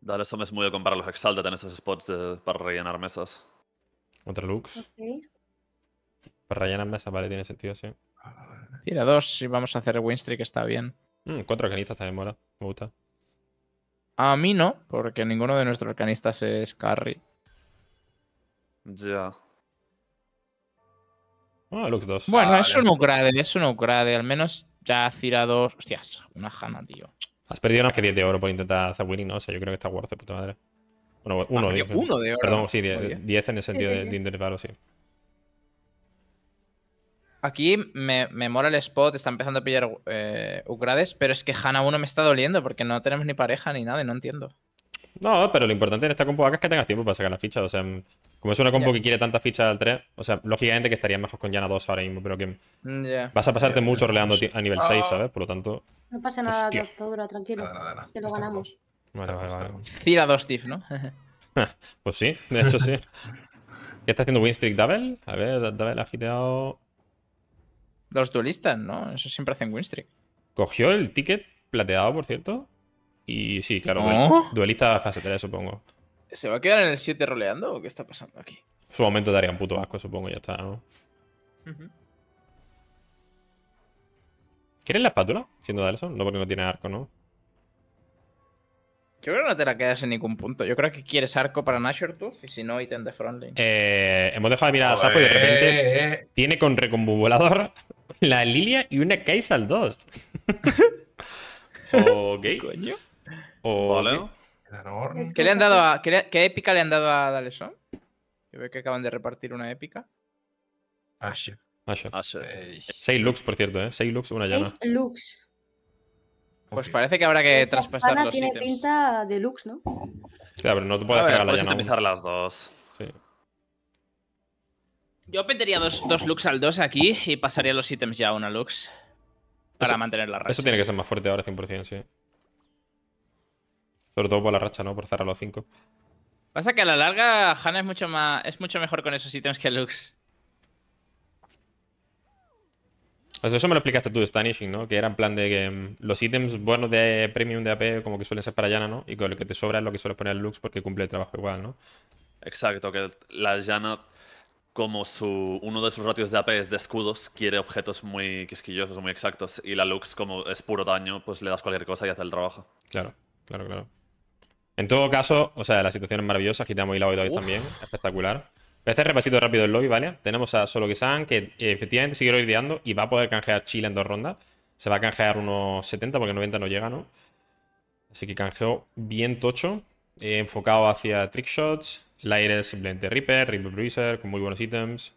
Dale, eso me es muy de comprar los Exalted en esos spots para rellenar mesas. ¿Contra Lux. Para rellenar mesas, vale, tiene sentido, sí. Tira dos Si vamos a hacer Win streak, está bien. Mm, cuatro arcanistas también mola, me gusta. A mí no, porque ninguno de nuestros arcanistas es carry. Ya. Ah, Lux 2. Bueno, es un Ucrade, es un Ucrade. Al menos ya ha tirado... Hostias, una jana, tío. Has perdido más que 10 de oro por intentar hacer winning, ¿no? O sea, yo creo que está worth de puta madre. Bueno, uno, uno de oro. Perdón, sí, 10 en el sentido de intervalo, sí. Aquí me, mola el spot, está empezando a pillar eh, Ugrades, pero es que Hanna 1 me está doliendo porque no tenemos ni pareja ni nada y no entiendo. No, pero lo importante en esta compu acá es que tengas tiempo para sacar las fichas. O sea, como es una compu que quiere tantas fichas al 3, o sea, lógicamente que estaría mejor con Yana 2 ahora mismo, pero que mm, vas a pasarte mucho roleando a nivel 6, ah. ¿sabes? Por lo tanto. No pasa nada, doctora, tranquilo. Que lo ganamos. Vale, vale, vale. 2 Tiff, ¿no? pues sí, de hecho sí. ¿Qué está haciendo Winstreak Double? A ver, Double ha giteado. Los duelistas, ¿no? Eso siempre hacen Winstreak. Cogió el ticket plateado, por cierto. Y sí, claro, duelista fase 3, supongo. ¿Se va a quedar en el 7 roleando o qué está pasando aquí? Su momento daría un puto asco, supongo, ya está, ¿no? ¿Quieres la espátula? Siendo Dalson, no porque no tiene arco, ¿no? Yo creo que no te la quedas en ningún punto. Yo creo que quieres arco para Nashor Tooth y si no, ítem de frontline. Eh, hemos dejado de mirar a Safo y de repente eh, eh. tiene con reconvuelador la Lilia y una Kai'Sal 2. ok. Coño vale. ¿Qué, le han dado a, qué, épica le han dado a Daleson? Yo veo que acaban de repartir una épica. Asher. Asher. Asher. Seis lux, por cierto, ¿eh? Seis lux, una llama. lux. Pues parece que habrá que traspasar los tiene pinta de lux, ¿no? Claro, pero no te puedes pegar la llama. las dos. Yo metería dos, dos lux al 2 aquí y pasaría los ítems ya a una lux. Para mantener la racha. Eso tiene que ser más fuerte ahora 100%, sí. Sobre todo por la racha, ¿no? Por cerrar los 5. Pasa que a la larga Hanna es mucho más. es mucho mejor con esos ítems que Lux. eso me lo explicaste tú de Stanishing, ¿no? Que era en plan de que em, los ítems buenos de premium de AP como que suelen ser para Jana, ¿no? Y con lo que te sobra es lo que suele poner Lux porque cumple el trabajo igual, ¿no? Exacto, que la Jana como su, uno de sus ratios de AP es de escudos, quiere objetos muy quisquillosos, muy exactos. Y la Lux, como es puro daño, pues le das cualquier cosa y hace el trabajo. Claro, claro, claro. En todo caso, o sea, la situación es maravillosa. Quitamos Hilao y hoy también. Espectacular. Voy a hacer repasito rápido el lobby, ¿vale? Tenemos a Solo Kisan, que eh, efectivamente sigue ideando y va a poder canjear Chile en dos rondas. Se va a canjear unos 70 porque 90 no llega, ¿no? Así que canjeo bien tocho, eh, enfocado hacia trickshots. shots aire simplemente Reaper, Reaper Bruiser, con muy buenos ítems.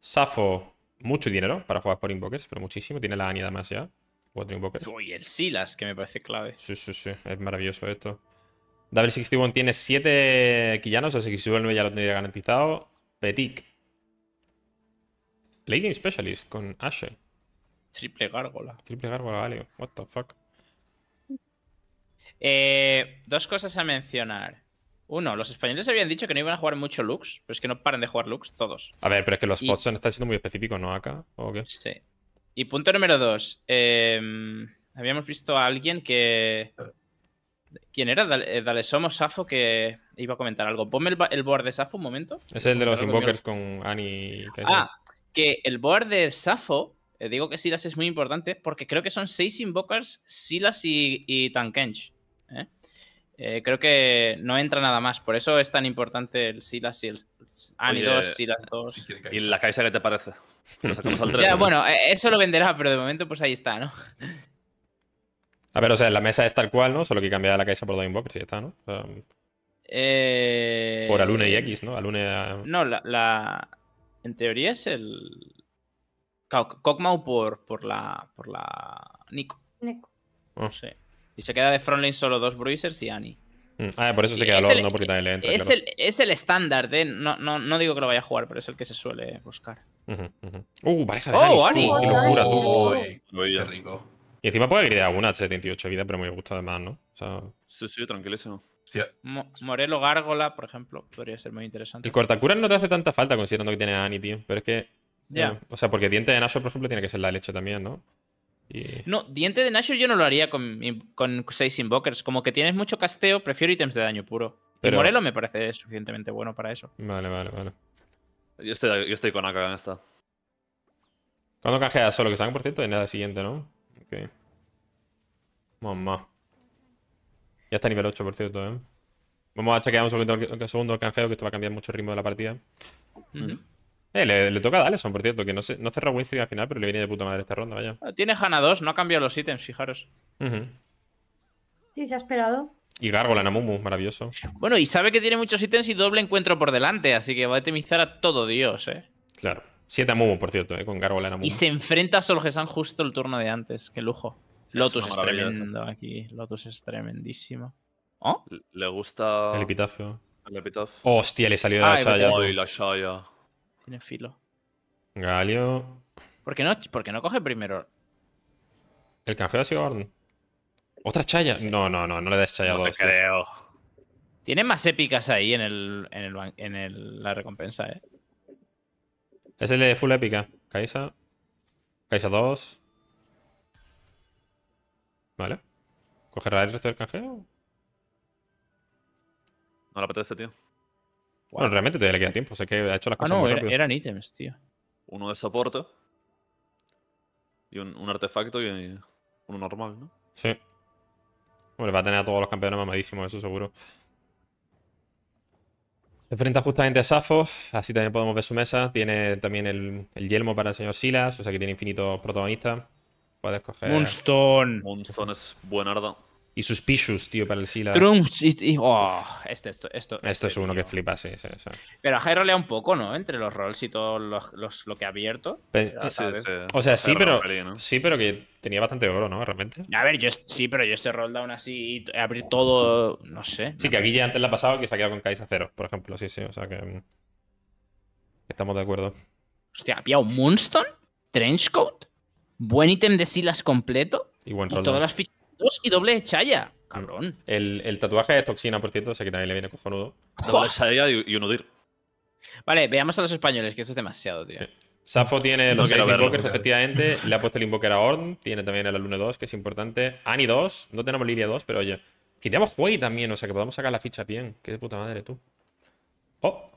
Safo, mucho dinero para jugar por Invokers, pero muchísimo. Tiene la Ani además ya. Cuatro Invokers. Y el Silas, que me parece clave. Sí, sí, sí. Es maravilloso esto. Double 61 tiene 7 Killanos, así que si 9 ya lo tendría garantizado. Petit. Late Game Specialist con Ashe. Triple gárgola. Triple gárgola, vale. What the fuck. Eh, dos cosas a mencionar. Uno, los españoles habían dicho que no iban a jugar mucho Lux, pero es que no paran de jugar Lux todos. A ver, pero es que los y... spots están siendo muy específicos, ¿no? Acá, ¿o qué? Sí. Y punto número dos. Em, habíamos visto a alguien que ¿Quién era? Dale, eh, Somos Safo que iba a comentar algo. Ponme el, board de Safo un momento. Es el de los Invokers con Annie. Que ah, que el board de Safo, eh, digo que Silas es muy importante porque creo que son seis Invokers, Silas y, y Tankench. ¿eh? creo que no entra nada más. Por eso es tan importante el Silas y el Ani 2, Silas 2. ¿Y la Kaisa qué te parece? Bueno, eso lo venderá, pero de momento pues ahí está, ¿no? A ver, o sea, la mesa es tal cual, ¿no? Solo que cambia la caixa por Box y ya está, ¿no? Eh, por Alune y X, ¿no? Alune. A... No, la, la, En teoría es el. Kog'Maw por, por la. por la. Nico. Nico. Ah. Sí. Y se queda de frontline solo dos Bruisers y Annie. Mm. Ah, por eso se queda es ¿no? Porque también le entra. Es, el, es el estándar, ¿eh? No, no, no, digo que lo vaya a jugar, pero es el que se suele buscar. Uh, pareja de oh, Annie. ¡Qué locura, oh, tú! Oh, eh. oh. Uy, rico. Y encima puede una alguna 78 vida, pero me gusta además, ¿no? O Sí, sí, tranquilísimo. Morelo Gárgola, por ejemplo, podría ser muy interesante. El Cortacura no te hace tanta falta considerando que tiene a Ani, tío. Pero es que. Eh, ya. o sea, porque diente de Nashor, por ejemplo, tiene que ser la leche también, ¿no? No, diente de Nashor yo no lo haría con, con invokers. Como que tienes mucho casteo, prefiero ítems de daño puro. Pero... Y Morelo me parece suficientemente bueno para eso. Vale, vale, vale. Yo estoy, con Aka en esta. ¿Cuándo canjeas solo que salgan, por cierto? En nada siguiente, ¿no? Ok. Ya está nivel 8, por cierto, ¿eh? Vamos a chequear un segundo, segundo el canjeo, que esto va a cambiar mucho el ritmo de la partida. Eh, le, toca a Daleson, por cierto, que no, sé, cerró al final, pero le viene de puta madre esta ronda, vaya. Tiene Hanna 2, no ha cambiado los ítems, fijaros. Sí, se ha esperado. Y Gárgola Namumu, maravilloso. Bueno, y sabe que tiene muchos ítems y doble encuentro por delante, así que va a optimizar a todo Dios, eh. Claro. Siete a Momo, por cierto, eh, con Gargoyle en Momo. Y se enfrenta a Solgesan justo el turno de antes. Qué lujo. Lotus es, tremendo aquí. Lotus es tremendísimo. ¿Oh? Le gusta. El epitafio. El epitafio. hostia, le salió de la chaya. la Tiene filo. Galio. ¿Por qué no, no coge primero? El canjeo ha sido ¿Otra chaya? No, no, no, no le das chaya no a creo. Tiene más épicas ahí en, el, en, el, en el, la recompensa, eh. Es el de full épica. Kaisa. Kaisa 2. Vale. ¿Cogerá el resto del canjeo? No le apetece, tío. Bueno, realmente todavía le queda tiempo. Sé que ha hecho las ah, cosas ah, no, eran ítems, tío. Uno de soporte. Y un, artefacto y uno normal, ¿no? Sí. Hombre, va a tener a todos los campeones mamadísimos, eso seguro. Se enfrenta justamente a Safos, así también podemos ver su mesa. Tiene también el, yelmo para el señor Silas, o sea que tiene infinitos protagonistas. Puedes coger... Moonstone. Moonstone es buenardo. Y Suspicious, tío, para el Sila. Oh, este, esto, esto, este es uno que flipa, sí, sí, sí. Pero ha rolea un poco, ¿no? Entre los rolls y todo lo que ha abierto. ¿eh? o sea, sí, pero. Sí, pero que tenía bastante oro, ¿no? Realmente. A ver, yo sí, pero yo este roll down así y abrir todo. No sé. Sí, que aquí ya antes la pasado que se ha quedado con Kaisa cero, por ejemplo. Sí, sí. O sea que. Mm, estamos de acuerdo. Hostia, había un Moonstone, Trenchcoat, buen ítem de Silas completo. Y buen roll. todas las fichas y doble chaya. Cabrón. El, tatuaje es toxina, por cierto, o sea que también le viene cojonudo. Doble chaya y, y, un Vale, veamos a los españoles, que esto es demasiado, tío. Safo tiene los invokers, efectivamente. Le ha puesto el invoker a Orn. Tiene también el alune 2, que es importante. Ani 2. No tenemos Liria 2, pero oye. Quitamos Huey también, o sea que podamos sacar la ficha bien. Qué de puta madre, tú. Oh.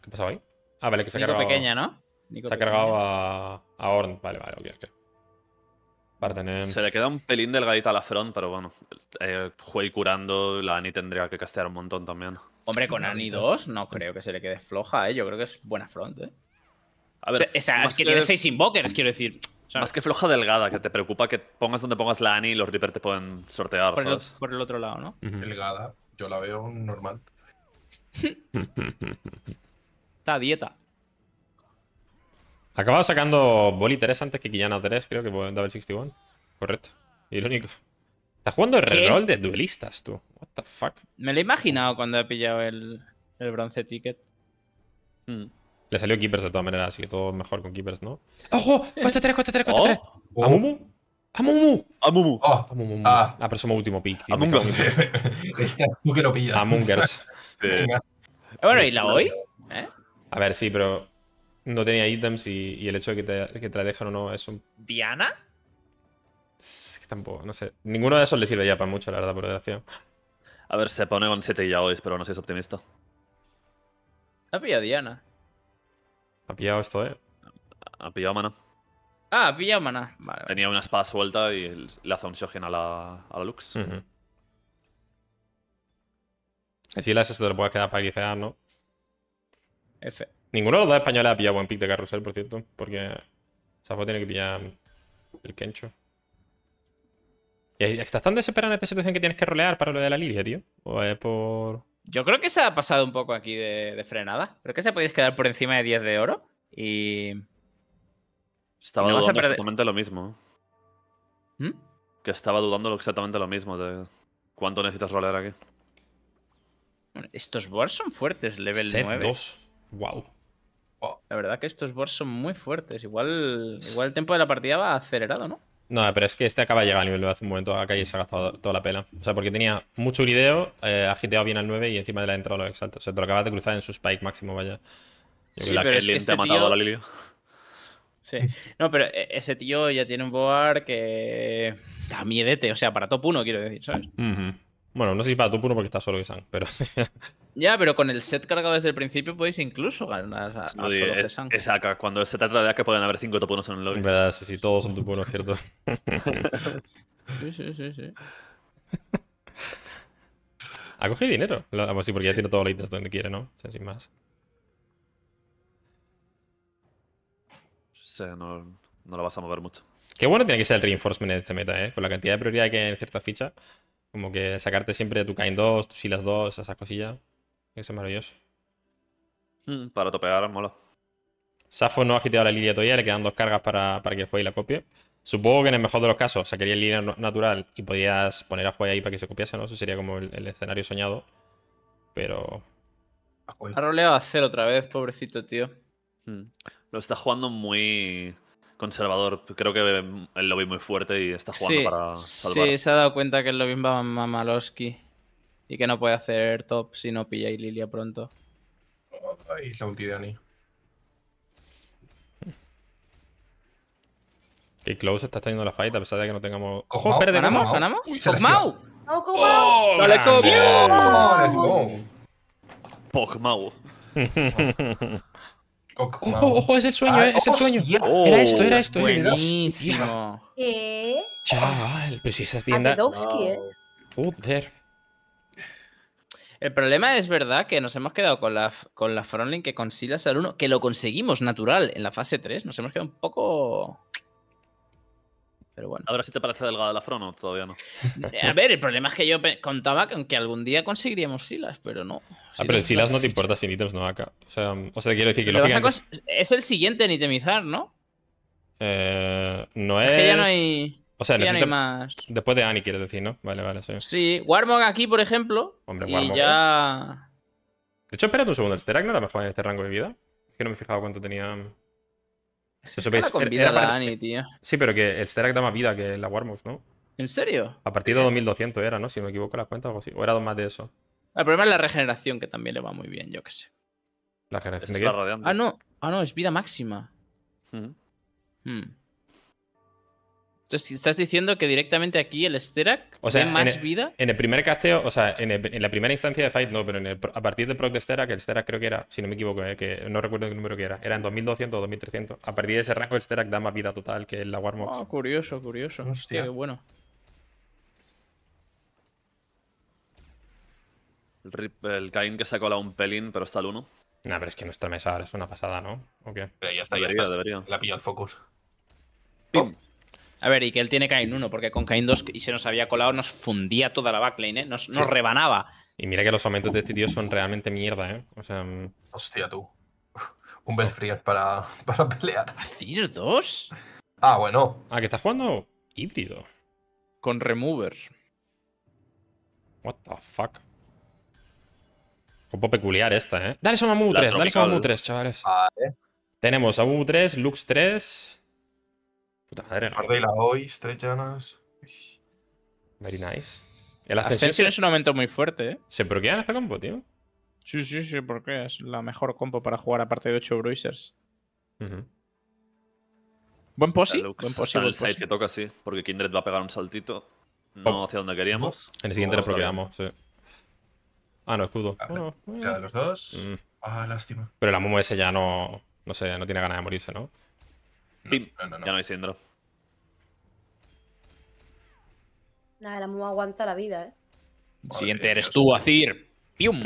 ¿Qué pasado ahí? Ah, vale, que se ha cargado. pequeña, ¿no? se ha cargado a, a Orn. Vale, vale, ok, ok. Se le queda un pelín delgadita a la front, pero bueno. Eh, curando, la Ani tendría que castear un montón también. Hombre, con Ani 2 no creo que se le quede floja, ¿eh? Yo creo que es buena front, ¿eh? A ver, o sea, es que, tiene seis invokers, quiero decir. Más que floja delgada, que te preocupa que pongas donde pongas la Ani y los reapers te pueden sortear. Por, El, otro lado, ¿no? Delgada, yo la veo normal. Está dieta. Acababa sacando boli 3 antes que Killana 3, creo que Double 61. Correcto. Irónico. Estás jugando el reroll de duelistas, tú. What the fuck. Me lo he imaginado cuando he pillado el, el bronce ticket. Hmm. Le salió Keepers de todas maneras, así que todo mejor con Keepers, ¿no? ¡Ojo! Costa 3, costa 3, costa 3. ¿Amumu? ¡Amumu! ¡Amumu! Oh. ¡Amumu! Ah, ah. ah, pero somos último pick, tío. Amungers. este tú que lo pillas. Amungers. Bueno, ¿y la hoy? ¿Eh? A ver, sí, pero no tenía ítems y, el hecho de que te, la dejan o no es un... ¿Diana? Es que tampoco, no sé. Ninguno de esos le sirve ya para mucho, la verdad, por desgracia. A ver, se pone con 7 ya hoy, pero no seas optimista. Ha pillado Diana. Ha pillado esto, eh. Ha pillado mana. Ah, ha pillado mana. Vale, Tenía una espada suelta y le hace un shogun a la, a la Lux. Así la S te lo puede quedar para grifear, ¿no? F. Ninguno de los dos españoles ha pillado buen pick de carrusel, por cierto. Porque Safo tiene que pillar el Kencho. ¿Estás tan desesperado en esta situación que tienes que rolear para lo de la Lidia, tío? ¿O es por...? Yo creo que se ha pasado un poco aquí de, frenada. Creo que se podéis quedar por encima de 10 de oro y... Estaba dudando exactamente lo mismo. ¿Mm? Que estaba dudando exactamente lo mismo de cuánto necesitas rolear aquí. Estos boards son fuertes, level Set 9. 2. Wow. Oh. La verdad que estos boards son muy fuertes. Igual, igual el tiempo de la partida va acelerado, ¿no? No, pero es que este acaba de llegar al nivel hace un momento acá y se ha gastado toda la pela. O sea, porque tenía mucho grideo, eh, ha giteado bien al 9 y encima de la entrada lo exacto O sea, te lo acabas de cruzar en su spike máximo, vaya. sí, pero ha matado a Sí. No, pero e-, ese tío ya tiene un board que da miedete, o sea, para top 1, quiero decir, ¿sabes? Bueno, no sé si para tu puro porque está solo Gesang, pero. ya, pero con el set cargado desde el principio podéis incluso ganar a, solo que Sank. Exacto, cuando se trata de que pueden haber cinco topunos en el lobby. Verdad, sí, todos son topunos, cierto. sí, sí, sí, sí. Ha cogido dinero. Pues sí, porque ya tiene todo el donde quiere, ¿no? O sea, sin más. no, no lo vas a mover mucho. Qué bueno tiene que ser el reinforcement en este meta, ¿eh? Con la cantidad de prioridad que hay en ciertas fichas. Como que sacarte siempre tu Kain 2, tus Silas 2, esas cosillas. es maravilloso. Mm, para topear, mola. Safo no ha agitado la línea todavía, le quedan dos cargas para, para que juegue y la copie. Supongo que en el mejor de los casos sacaría el línea natural y podías poner a juego ahí para que se copiase, ¿no? Eso sería como el, escenario soñado. Pero. Ha roleado a cero otra vez, pobrecito tío. Mm. Lo está jugando muy conservador. Creo que el lobby muy fuerte y está jugando para salvar. Sí, se ha dado cuenta que el lobby va maloski. y que no puede hacer top si no pilla y Lilia pronto. Ay, la ulti Close está teniendo la fight a pesar de que no tengamos. ¡Ojo, espérate! ¿Ganamos? ¿Ganamos? ¡Pogmau! ¡Pogmau! Ojo, es el sueño, eh, es el oh, sueño. era esto, era esto. Buenísimo. ¿Qué? Chaval, pero si esa tienda. ¿eh? El problema es verdad que nos hemos quedado con la, con la Frontline que consilas al 1, que lo conseguimos natural en la fase 3. Nos hemos quedado un poco. ¿Ahora sí te parece delgada la Frono, todavía no. Eh, a ver, el problema es que yo contaba con que algún día conseguiríamos Silas, pero no. ah, pero el Silas no te importa sin ítems, no acá. O sea, o sea quiero decir que lo lógicamente... Es el siguiente en itemizar, ¿no? Eh, no es... es... que ya no hay... O sea, no hay más. Después de Annie, quieres decir, ¿no? Vale, vale, sí. Sí, Warmog aquí, por ejemplo. Hombre, y ya... De hecho, espérate un segundo, ¿el Sterak no era mejor en este rango de vida? Es que no me he fijado cuánto tenía... Se Sí, pero que el Sterak da más vida que la Warmouth, ¿no? ¿En serio? A partir de 2200 era, ¿no? Si me equivoco las cuentas o algo así. O era más de eso. El problema es la regeneración, que también le va muy bien, yo qué sé. ¿La regeneración de qué? Ah, no. Ah, no, es vida máxima. Entonces, estás diciendo que directamente aquí el Sterak o más vida. En el primer casteo, o sea, en, la primera instancia de Fight, no, pero a partir del proc de Sterak, el Sterak creo que era, si no me equivoco, eh, que no recuerdo qué número que era, era en 2200 o 2300. A partir de ese rango, el Sterak da más vida total que el Warmox. Ah, oh, curioso, curioso. Hostia, qué bueno. El, rip, que se ha colado un pelín, pero está el 1. Nah, pero es que nuestra mesa ahora es una pasada, ¿no? ¿O Pero eh, ya está, ya está. Debería. La pilla el focus. ¡Pum! A ver, y que él tiene Cain 1, porque con Cain 2 y se nos había colado, nos fundía toda la backline, ¿eh? Nos, rebanaba. Y mira que los aumentos de este tío son realmente mierda, ¿eh? O sea. Mm. Hostia, tú. Un Belfrier para, para pelear. ¿Azir 2? Ah, bueno. Ah, que está jugando híbrido. Con Remover. What the fuck. Poco peculiar esta, ¿eh? Dale son a Mu 3, dale son a Mu 3, chavales. Vale. Tenemos a Mu 3, Lux 3. Puta madre, ¿no? la hoy, Very nice. El Ascension es un aumento muy fuerte, ¿eh? ¿Se bloquean esta compo, tío? Sí, sí, sí, porque es la mejor compo para jugar aparte de 8 Bruisers. Buen posi. Buen posi. el side que toca, sí. Porque Kindred va a pegar un saltito. No hacia donde queríamos. En el siguiente lo bloqueamos, sí. Ah, no, escudo. Ah, ya de eh. los dos. Mm. Ah, lástima. Pero la Momo ese ya no. No sé, no tiene ganas de morirse, ¿no? No, no, no. Ya no hay Syndra. Nada, la Mu aguanta la vida, eh. Siguiente eres tú, Azir. ¡Pium!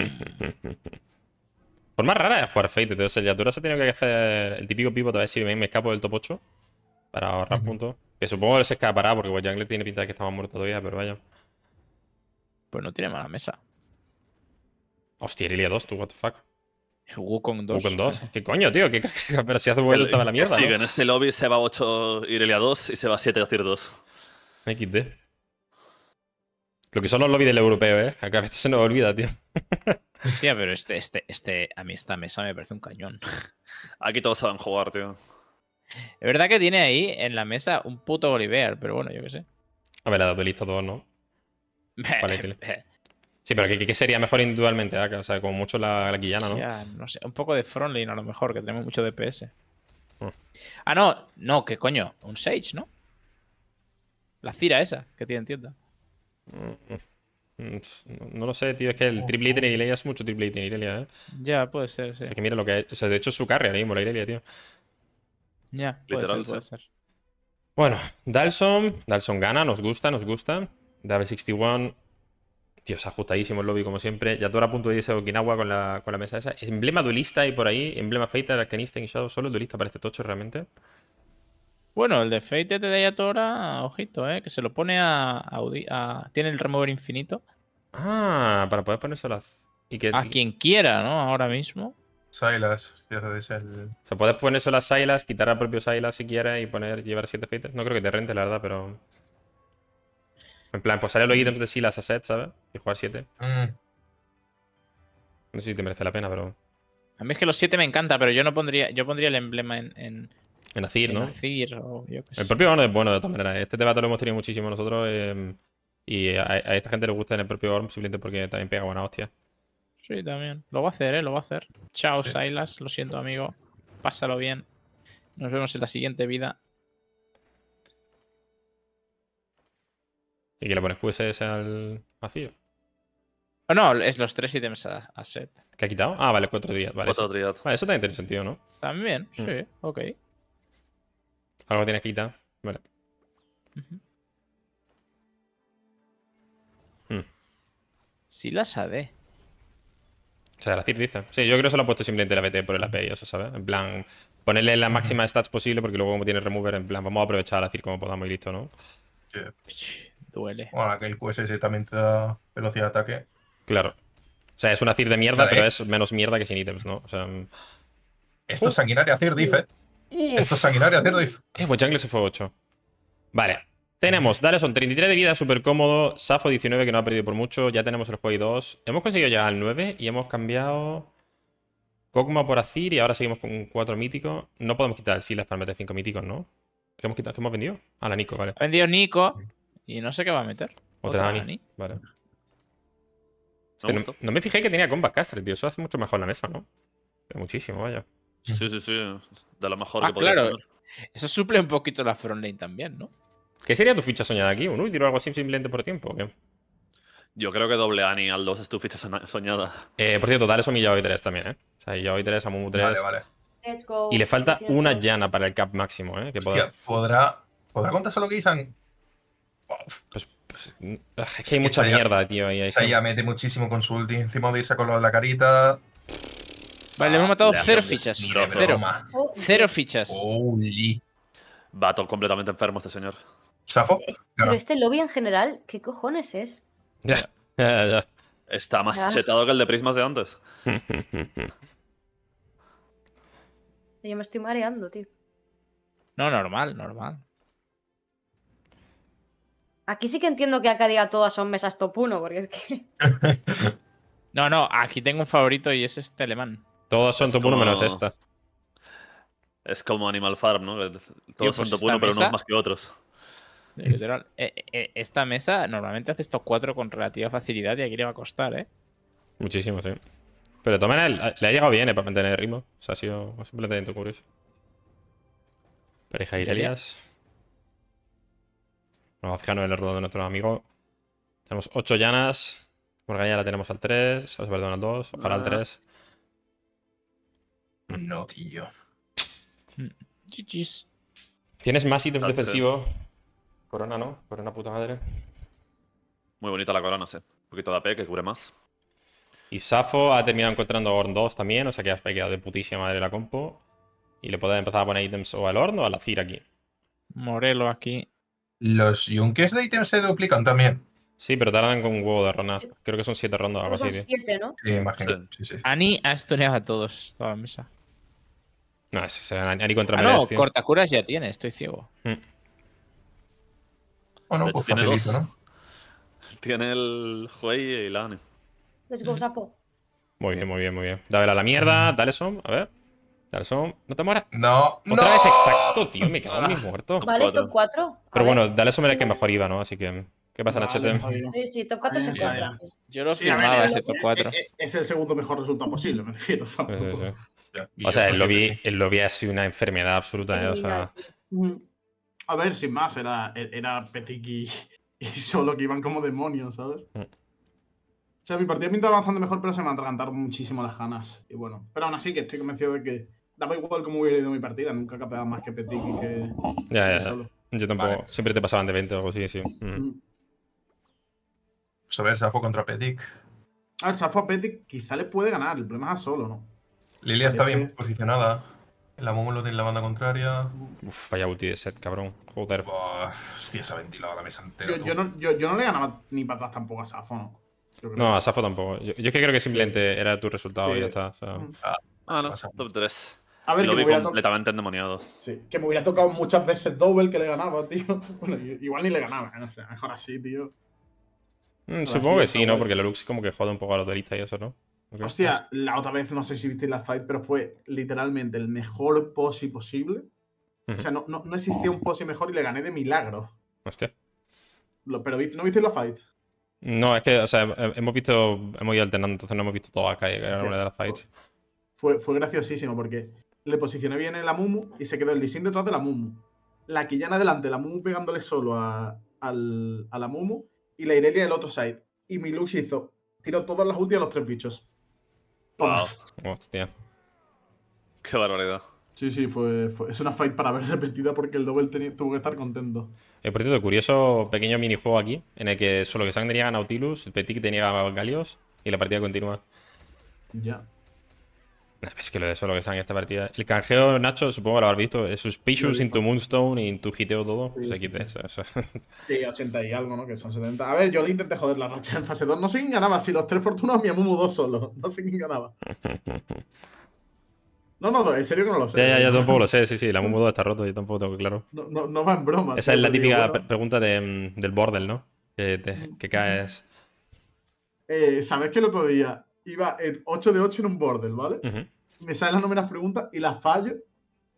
Forma rara de jugar Fate, entonces ya tú se tenido que hacer el típico pivot a ver si me escapo del top 8 para ahorrar puntos. Que supongo que se escapará porque Jungle tiene pinta de que estaba muerto todavía, pero vaya. Pues no tiene mala mesa. Hostia, Irelia 2, tú, what the fuck. Wukong 2. Wukong 2. ¿Qué coño, tío? ¿Qué, pero si hace vuelto a la mierda. Sí, ¿no? en este lobby se va 8 Irelia 2 y se va 7 y 2. XD. Lo que son los lobbies del europeo, ¿eh? a veces se nos olvida, tío. Hostia, pero este, este, este, a mí esta mesa me parece un cañón. Aquí todos saben jugar, tío. Es verdad que tiene ahí en la mesa un puto Oliver, pero bueno, yo qué sé. A ver, la dado listo lista todos, ¿no? vale, Sí, pero ¿qué, sería mejor individualmente? O sea, como mucho la, Guillana, ¿no? no sé, un poco de frontline a lo mejor, que tenemos mucho DPS. Mm. Ah, no, no, qué coño, un Sage, ¿no? La Cira esa, que tiene en tienda. Mm, mm. No, lo sé, tío, es que el oh, triple hit oh. en Irelia es mucho triple hit en Irelia, ¿eh? Ya, puede ser, sí. Es que mira lo que es. O sea, de hecho su carrera ahora mismo, la Irelia, tío. Ya, puede ser, puede Bueno, Dalson, Dalson gana, nos gusta, nos gusta. Dave61 Tío, se ajustadísimo el lobby, como siempre. Yatora a punto de irse Okinawa con la, mesa esa. Emblema duelista y por ahí. Emblema feita. Arcanista y Shadow. Solo el duelista parece tocho realmente. Bueno, el de Fate de Yatora, ojito, ¿eh? Que se lo pone a, Tiene el remover infinito. Ah, para poder ponerse las... Y que, a quien quiera, ¿no? Ahora mismo. Silas, de ser. O sea, puedes poner solo las Silas, quitar al propio Silas si quieres y poner llevar siete fighters. No creo que te rente, la verdad, pero... En plan, pues sale los ítems de Silas a set, ¿sabes? Y jugar 7. Mm. No sé si te merece la pena, pero. A mí es que los 7 me encanta, pero yo no pondría. Yo pondría el emblema en. En, en en Azir, el propio Orm es bueno de todas maneras. Este debate lo hemos tenido muchísimo nosotros. Eh, y a, esta gente le gusta en el propio Orm, simplemente porque también pega buena hostia. Sí, también. Lo va a hacer, eh, lo va a hacer. Chao, Silas. Lo siento, amigo. Pásalo bien. Nos vemos en la siguiente vida. ¿Y que le pones QSS al vacío? No, ah, no, es los tres ítems a, set. ¿Qué ha quitado? Ah, vale, cuatro días. Vale, cuatro días. Vale, eso también tiene sentido, ¿no? También, mm. sí, ok. Algo tienes que quitar. Vale. Mm. Sí las AD. O sea, la cir dice. Sí, yo creo que se lo ha puesto simplemente la BT por el API, eso, ¿sabes? En plan, ponerle la máxima stats posible porque luego como tiene remover, en plan, vamos a aprovechar la cir como podamos y listo, ¿no? Duele. Bueno, aquel QSS también te da velocidad de ataque. Claro. O sea, es una CIR de mierda, pero es menos mierda que sin ítems, ¿no? O sea. Esto es sanguinaria CIR diff, eh. Esto es sanguinaria Eh, pues se fue 8. Vale. Tenemos, dale, son 33 de vida, súper cómodo. Safo 19, que no ha perdido por mucho. Ya tenemos el juego 2. Hemos conseguido llegar al 9 y hemos cambiado. Kogma por Azir y ahora seguimos con 4 míticos. No podemos quitar el Silas para meter 5 míticos, ¿no? ¿Qué hemos, ¿Qué hemos vendido? A ah, la Nico, vale. Ha vendido Nico. Y no sé qué va a meter. Otra, Ani. Vale. no, me fijé que tenía combat caster, tío. Eso hace mucho mejor la mesa, ¿no? muchísimo, vaya. Sí, sí, sí. De lo mejor ah, que podría claro. Eso suple un poquito la front lane también, ¿no? ¿Qué sería tu ficha soñada aquí? ¿Un Y o algo así simplemente por tiempo? ¿o qué? Yo creo que doble Ani al 2 es tu ficha soñada. Eh, por cierto, dale eso a mi 3 también, ¿eh? O sea, Yaoi 3, a Mumu 3. Vale, vale. Y le falta una llana para el cap máximo, ¿eh? Que Hostia, podrá... ¿podrá, contar solo Isan? Pues, pues, hay mucha mierda, tío. Ahí, mete muchísimo con Encima de irse con lo la carita. Vale, hemos matado cero fichas. Cero. fichas. Bato completamente enfermo este señor. ¿Safo? Eh, pero este lobby en general, ¿qué cojones es? Está más chetado que el de Prismas de antes. Yo me estoy mareando, tío. No, normal, normal. Aquí sí que entiendo que acá diga todas son mesas top 1, porque es que. no, no, aquí tengo un favorito y es este alemán. Todos son top menos esta. Es como Animal Farm, ¿no? Todos son pues top 1, pero unos más que otros. Eh, literal. Eh, eh, esta mesa normalmente hace estos cuatro con relativa facilidad y aquí le va a costar, ¿eh? Muchísimo, sí. Pero él, le ha llegado bien eh, para mantener el ritmo. O sea, ha sido simplemente curioso. Pareja Irelias va a fijar en el rol de nuestro amigo, Tenemos 8 llanas. por ya la tenemos al 3. Ah, perdón, al 2. Ojalá al 3. Ah. No, tío. GG's. Tienes más ítems defensivo. Corona, ¿no? Corona puta madre. Muy bonita la corona, sí. Un poquito de AP que cubre más. Y Safo ha terminado encontrando Horn 2 también, o sea que ha quedado de putísima madre la compo. Y le podemos empezar a poner ítems o al Horn o a la Cira aquí. Morelo aquí. Los yunques de ítems se duplican también. Sí, pero tardan con un huevo de ronda. Creo que son siete rondas Son siete, ¿no? Sí, imagino. Ani ha estoneado a todos, toda la mesa. No, ese, Ani contra ah, No, tío. cortacuras ya tiene, estoy ciego. O mm. Bueno, pues tiene dos. ¿no? Tiene el Huey y la Ani. Let's go, sapo. Muy bien, muy bien, muy bien. Dale a la mierda, mm. dale som, a ver. ¿no te mueras? No. Otra vez exacto, tío. Me quedo en muerto. muerto. Vale, top 4. Pero bueno, dale eso era que mejor iba, ¿no? Así que. ¿Qué pasa, en HTM? Sí, sí, top 4 es Yo lo firmaba ese top 4. Eh, eh, es el segundo mejor resultado posible, me refiero. o sea, el lobby, ha sido una enfermedad absoluta. ¿eh? O sea... Mm. A ver, sin más, era, era y, solo que iban como demonios, ¿sabes? Mm. O sea, mi partida me está avanzando mejor, pero se me atragantaron muchísimo las ganas. Y bueno, pero aún así que estoy convencido de que daba igual cómo hubiera ido mi partida, nunca capeaba más que Petit y que. Ya, ya, ya. Solo. Yo tampoco. Siempre te pasaban de 20 o algo así, sí. Mm. ver, mm. Safo contra Petic. A ver, Safo a Petic quizá le puede ganar, el problema es a solo, ¿no? Lilia está bien posicionada. La Momo tiene en la banda contraria. Uf, vaya ulti de set, cabrón. Joder. hostia, se ha ventilado la mesa entera. Yo, no, yo, yo no, le ganaba ni patas tampoco a Safo, ¿no? No, a Safo tampoco. Yo, es que creo que simplemente era tu resultado y ya está. Mm. Ah, ah no, top 3. A ver, lo hubiera vi completamente endemoniado. Sí, que me hubiera tocado muchas veces Double que le ganaba, tío. Bueno, igual ni le ganaba, o sea, mejor así, tío. Mm, supongo que sí, ¿no? Porque el Lux como que juega un poco a la delistas y eso, ¿no? Hostia, la otra vez, no sé si visteis la fight, pero fue literalmente el mejor posi posible. O sea, no, no, existía un posi mejor y le gané de milagro. Hostia. pero ¿no visteis la fight? No, es que, o sea, hemos visto, hemos ido alternando, entonces no hemos visto todo acá, era una de las fights. Fue, fue graciosísimo porque le posicioné bien en la Mumu y se quedó el Lee detrás de la Mumu. La Quillana delante, la Mumu pegándole solo a, la Mumu y la Irelia del otro side. Y mi hizo, tiró todas las ulti a los tres bichos. Wow. Hostia. Qué barbaridad. Sí, sí, fue, es una fight para ver repetida porque el doble tuvo que estar contento. Eh, por cierto, curioso pequeño minijuego aquí, en el que solo que Sang tenía Nautilus, el Petit tenía Galios y la partida continúa. Ya. Es que lo de eso es lo que están en esta partida. El canjeo, Nacho, supongo que lo habrás visto. Es Suspicious into Moonstone, into Hiteo todo. Sí, pues sí. Eso, sí, 80 y algo, ¿no? Que son 70. A ver, yo le intenté joder la racha en fase 2. No sé quién ganaba. Si los tres fortunas, mi Amumu 2 solo. No sé quién ganaba. No, no, no, en serio que no lo sé. Ya, ya, yo tampoco lo sé, sí, sí, la Amumu 2 está roto, yo tampoco tengo claro. No, no, no va en broma. Esa es la típica pregunta mm, del bordel, ¿no? Que, caes. Eh, ¿Sabes que el otro día iba en 8 de 8 en un bordel, ¿vale? me salen las números preguntas y las fallo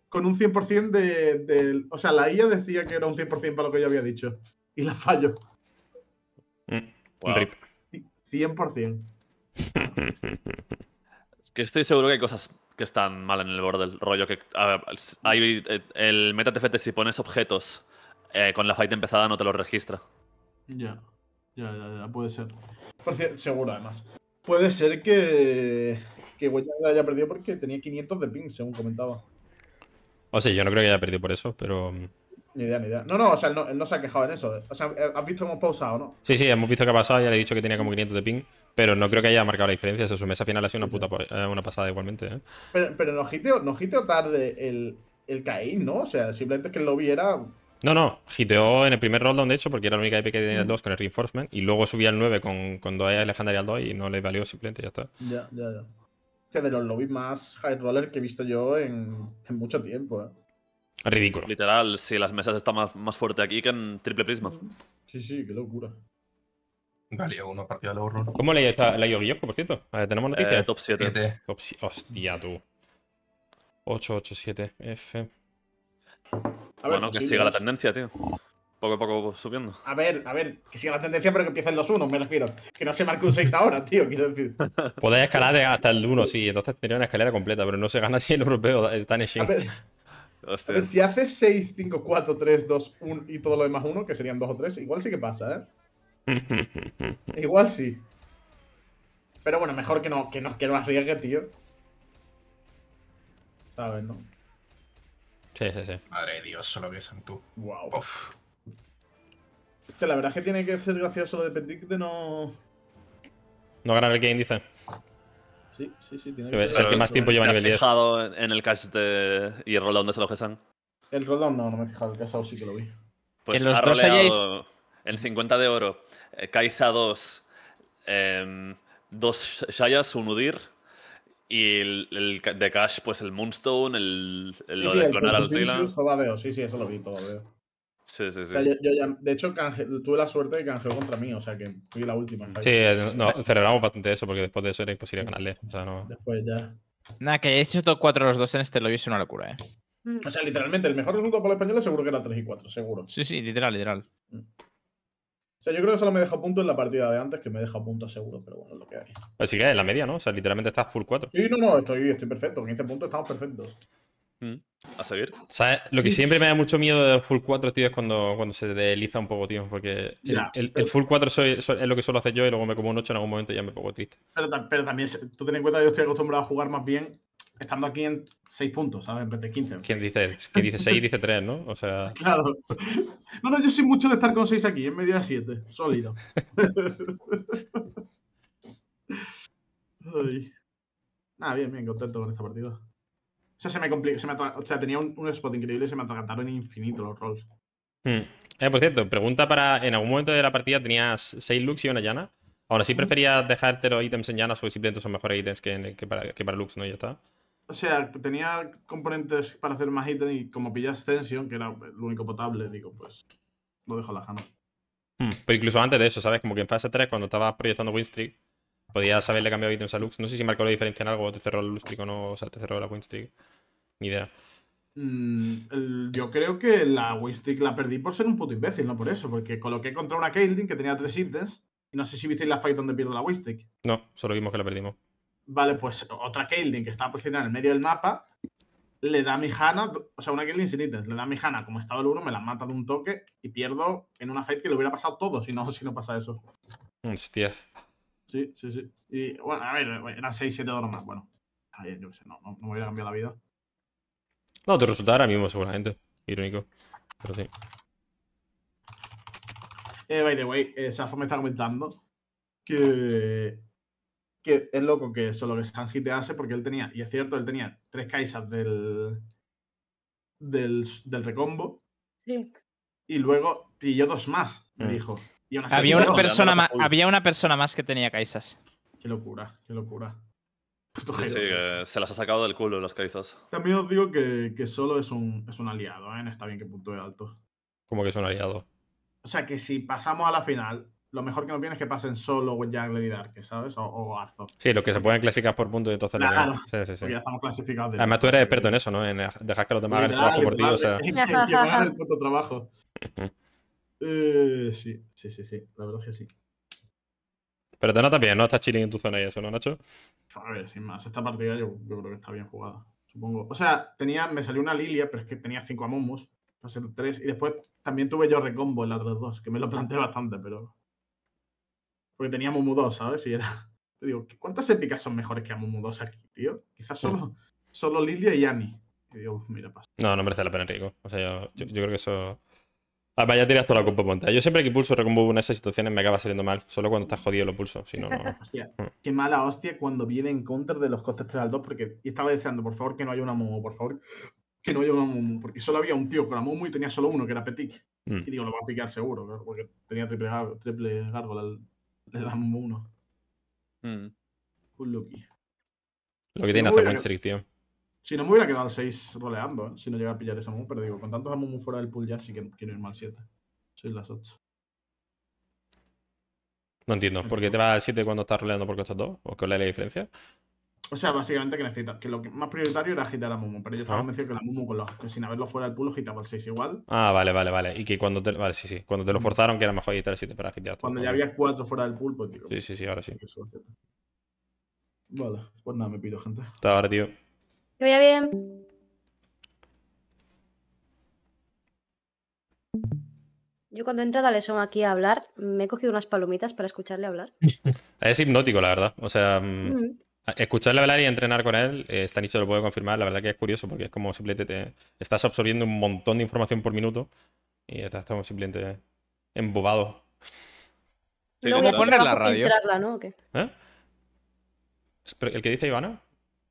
con un 100% de, O sea, la IA decía que era un 100% para lo que yo había dicho. Y la fallo. 100%. Mm, es que estoy seguro que hay cosas que están mal en el borde del rollo. Que, hay, eh, el MetaTFT, si pones objetos eh, con la fight empezada, no te los registra. Ya, ya, ya, puede ser. Por cierto, seguro, además. Puede ser que, que lo haya perdido porque tenía 500 de ping, según comentaba. O sea, yo no creo que haya perdido por eso, pero... Mm. Ni idea, ni idea. No, no, o sea, él no, se ha quejado en eso. O sea, eh, has visto que hemos pausado, ¿no? Sí, sí, hemos visto que ha pasado, ya le he dicho que tenía como 500 de ping, pero no creo que haya marcado la diferencia. O sea, su mesa final ha sido una puta eh, una pasada igualmente, ¿eh? Pero, no giteo, tarde el, el Caín, ¿no? O sea, simplemente es que lo viera. viera. No, no, giteó en el primer rolldown, de hecho, porque era la única IP e que tenía el 2 con el reinforcement. Y luego subía al 9 con, con dos e legendaria al 2 y no le valió simplemente, ya está. Ya, ya, ya. Que de los lobbies más high roller que he visto yo en, mucho tiempo, ¿eh? Ridículo. Literal, si las mesas están más, fuertes fuerte aquí que en triple prisma. Sí, sí, qué locura. Vale, una partida de horror. ¿Cómo le está la Yogiosco, por cierto? A ver, tenemos eh, noticias. top 7. 7. tú. hostia, tú. 887 F bueno, que siga la tendencia, tío. Poco a poco subiendo. A ver, a ver, que siga la tendencia, pero que empiece empiecen los 1, me refiero. Que no se marque un 6 ahora, tío, quiero decir. Podéis escalar hasta el 1, sí, entonces tendría una escalera completa, pero no se gana si el europeo está en el A ver, si haces 6, 5, 4, 3, 2, 1 y todo lo demás 1, que serían 2 o 3, igual sí que pasa, ¿eh? igual sí. Pero bueno, mejor que no, que no, que no arriesgue, tío. ¿Sabes, no? Sí, sí, sí. Madre de Dios, solo que son tú. Wow. la verdad es que tiene que ser gracioso lo de no. No ganar el game, dice. Sí, sí, sí, tiene que ser. Es el que más tiempo lleva ¿Te has fijado en el catch de... y el rolldown de Solo Gesan? El rolldown no, no me he fijado, el casado sí que lo vi. Pues en los dos hayáis... en 50 de oro, eh, Kaisa 2, eh, 2 Shayas, un Udir. Y el, el, de Cash, pues el Moonstone, el, el sí, lo sí, de clonar al sí, sí, eso lo vi, todo veo. Sí, sí, sí. yo, ya, de hecho, tuve la suerte de que contra mí, o sea que fui la última. Sí, eh, no, celebramos bastante eso, porque después de eso era imposible ganarle. O sea, no... Después ya. Nada, que hayáis hecho top 4 los dos en este vi, es una locura, ¿eh? O sea, literalmente, el mejor resultado para la española seguro que era 3 y 4, seguro. Sí, sí, literal, literal. Mm sea, yo creo que solo me deja punto en la partida de antes, que me deja punto seguro, pero bueno, es lo que hay. Pues sí que en la media, ¿no? O sea, literalmente estás full 4. Sí, no, no, estoy, estoy perfecto. 15 puntos, estamos perfectos. Mm. A saber. ¿Sabes? Lo que siempre me da mucho miedo del Full 4, tío, es cuando, cuando se desliza un poco, tío. Porque el, Full 4 es lo que suelo hacer yo y luego me como un 8 en algún momento y ya me pongo triste. Pero, pero también, tú ten en cuenta que yo estoy acostumbrado a jugar más bien estando aquí en 6 puntos, ¿sabes? En vez de 15. ¿Quién dice, ¿quién dice 6 dice 3, no? O sea. Claro. No, no, yo soy mucho de estar con 6 aquí, en medio de 7. Sólido. Ay. Nada, bien, bien, contento con esta partida. O sea, se me complica. Se me o sea, tenía un, un, spot increíble y se me atragantaron infinito los rolls. Hmm. Eh, por cierto, pregunta para. En algún momento de la partida tenías 6 lux y una llana. Ahora sí preferías dejarte los ítems en llanas o simplemente son mejores ítems que, que, para, que para lux, ¿no? Ya está. O sea, tenía componentes para hacer más ítems y como pillas Tension, que era lo único potable, digo, pues lo dejo la Jano. Hmm, pero incluso antes de eso, ¿sabes? Como que en fase 3, cuando estaba proyectando Winstreak, podías haberle cambiado ítems a Lux. No sé si marcó la diferencia en algo, o te cerró el Lux o no, o sea, te cerró la Winstreak. Ni idea. Mm, yo creo que la Winstreak la perdí por ser un puto imbécil, no por eso, porque coloqué contra una Caitlyn que tenía tres ítems. Y no sé si visteis la fight donde pierdo la Winstreak. No, solo vimos que la perdimos. Vale, pues otra Caitlyn que estaba posicionada en el medio del mapa, le da a mi Hana, o sea, una Caitlyn sin ítems, le da a mi Hana como estado el 1, me la mata de un toque y pierdo en una fight que le hubiera pasado todo si no, si no pasa eso. Hostia. Sí, sí, sí. Y bueno, a ver, eran 6-7 dólares más, bueno. yo sé, no, no, me hubiera cambiado la vida. No, te resultará ahora mismo, seguramente. Irónico. Pero sí. Eh, by the way, eh, Safo me está comentando que que es loco que solo que Sanji te hace, porque él tenía, y es cierto, él tenía tres Kaisas del, del, del recombo. Sí. Y luego pilló dos más, me ah. dijo. había, una persona más, había una persona más que tenía Kaisas. Qué locura, qué locura. Sí, se las ha sacado del culo las Kaisas. También os digo que, solo es un, es un aliado, ¿eh? Está bien que de alto. Como que es un aliado. O sea, que si pasamos a la final lo mejor que nos viene es que pasen solo o Jungler y Dark, ¿sabes? O, o Sí, lo que se pueden clasificar por puntos y entonces claro, sí, sí, sí. ya estamos clasificados. Además, tú eres experto en eso, ¿no? En dejar que los demás hagan el trabajo por ti. O sea... el trabajo. eh, sí, sí, sí, sí. La verdad es que sí. Pero te nota bien, ¿no? Estás chilling en tu zona y eso, ¿no, Nacho? A ver, sin más. Esta partida yo, creo que está bien jugada, supongo. O sea, tenía, me salió una Lilia, pero es que tenía cinco Amomus, pasé tres y después también tuve yo recombo en la 3 dos, que me lo planteé bastante, pero porque tenía Mumu 2, ¿sabes? Y era. Te digo, ¿cuántas épicas son mejores que 2 aquí, tío? Quizás solo, solo Lilia y Yanni. Y digo, mira, pasa. No, no merece la pena, Rico. O sea, yo, yo, creo que eso. Ah, vaya, tiras toda la culpa ponta. Yo siempre que pulso recombo en esas situaciones me acaba saliendo mal. Solo cuando estás jodido lo pulso. Si no, Hostia, mm. qué mala hostia cuando viene en contra de los costes 3 al 2. Porque y estaba deseando, por favor, que no haya una Momo, por favor, que no haya una Mumu. Porque solo había un tío con la Mumu y tenía solo uno, que era Petit. Mm. Y digo, lo va a picar seguro, porque tenía triple, gárgola. triple le damos uno. Good mm. Un Lucky. Lo que tiene hacer tío. Si no me hubiera quedado 6 roleando, ¿eh? si no llega a pillar esa Mumu, pero digo, con tantos Amumu fuera del pool ya sí que quiero ir mal 7. Soy las 8. No entiendo, ¿por qué te va al 7 cuando estás roleando porque estás 2? ¿O cuál es la diferencia? O sea, básicamente que necesita, que lo más prioritario era agitar a Mumu, pero yo estaba ah. convencido que la Mumu, con los, que sin haberlo fuera del pulpo agitaba el 6 igual. Ah, vale, vale, vale. Y que cuando te, vale, sí, sí. Cuando te lo mm. forzaron, que era mejor agitar el 7 para agitar. Cuando ya había 4 fuera del pulpo, tío. Sí, sí, sí, ahora sí. vale, pues nada, me pido, gente. Hasta ahora, tío. Que vaya bien. Yo cuando he entrado a aquí a hablar, me he cogido unas palomitas para escucharle hablar. es hipnótico, la verdad. O sea, mm, mm. Ah, Escuchar la hablar y entrenar con él, está eh, nicho, lo puedo confirmar, la verdad que es curioso porque es como simplemente te, estás absorbiendo un montón de información por minuto y estás simplemente embobado. Sí, ¿Cómo poner la radio? ¿no? ¿Eh? ¿El que dice Ivana?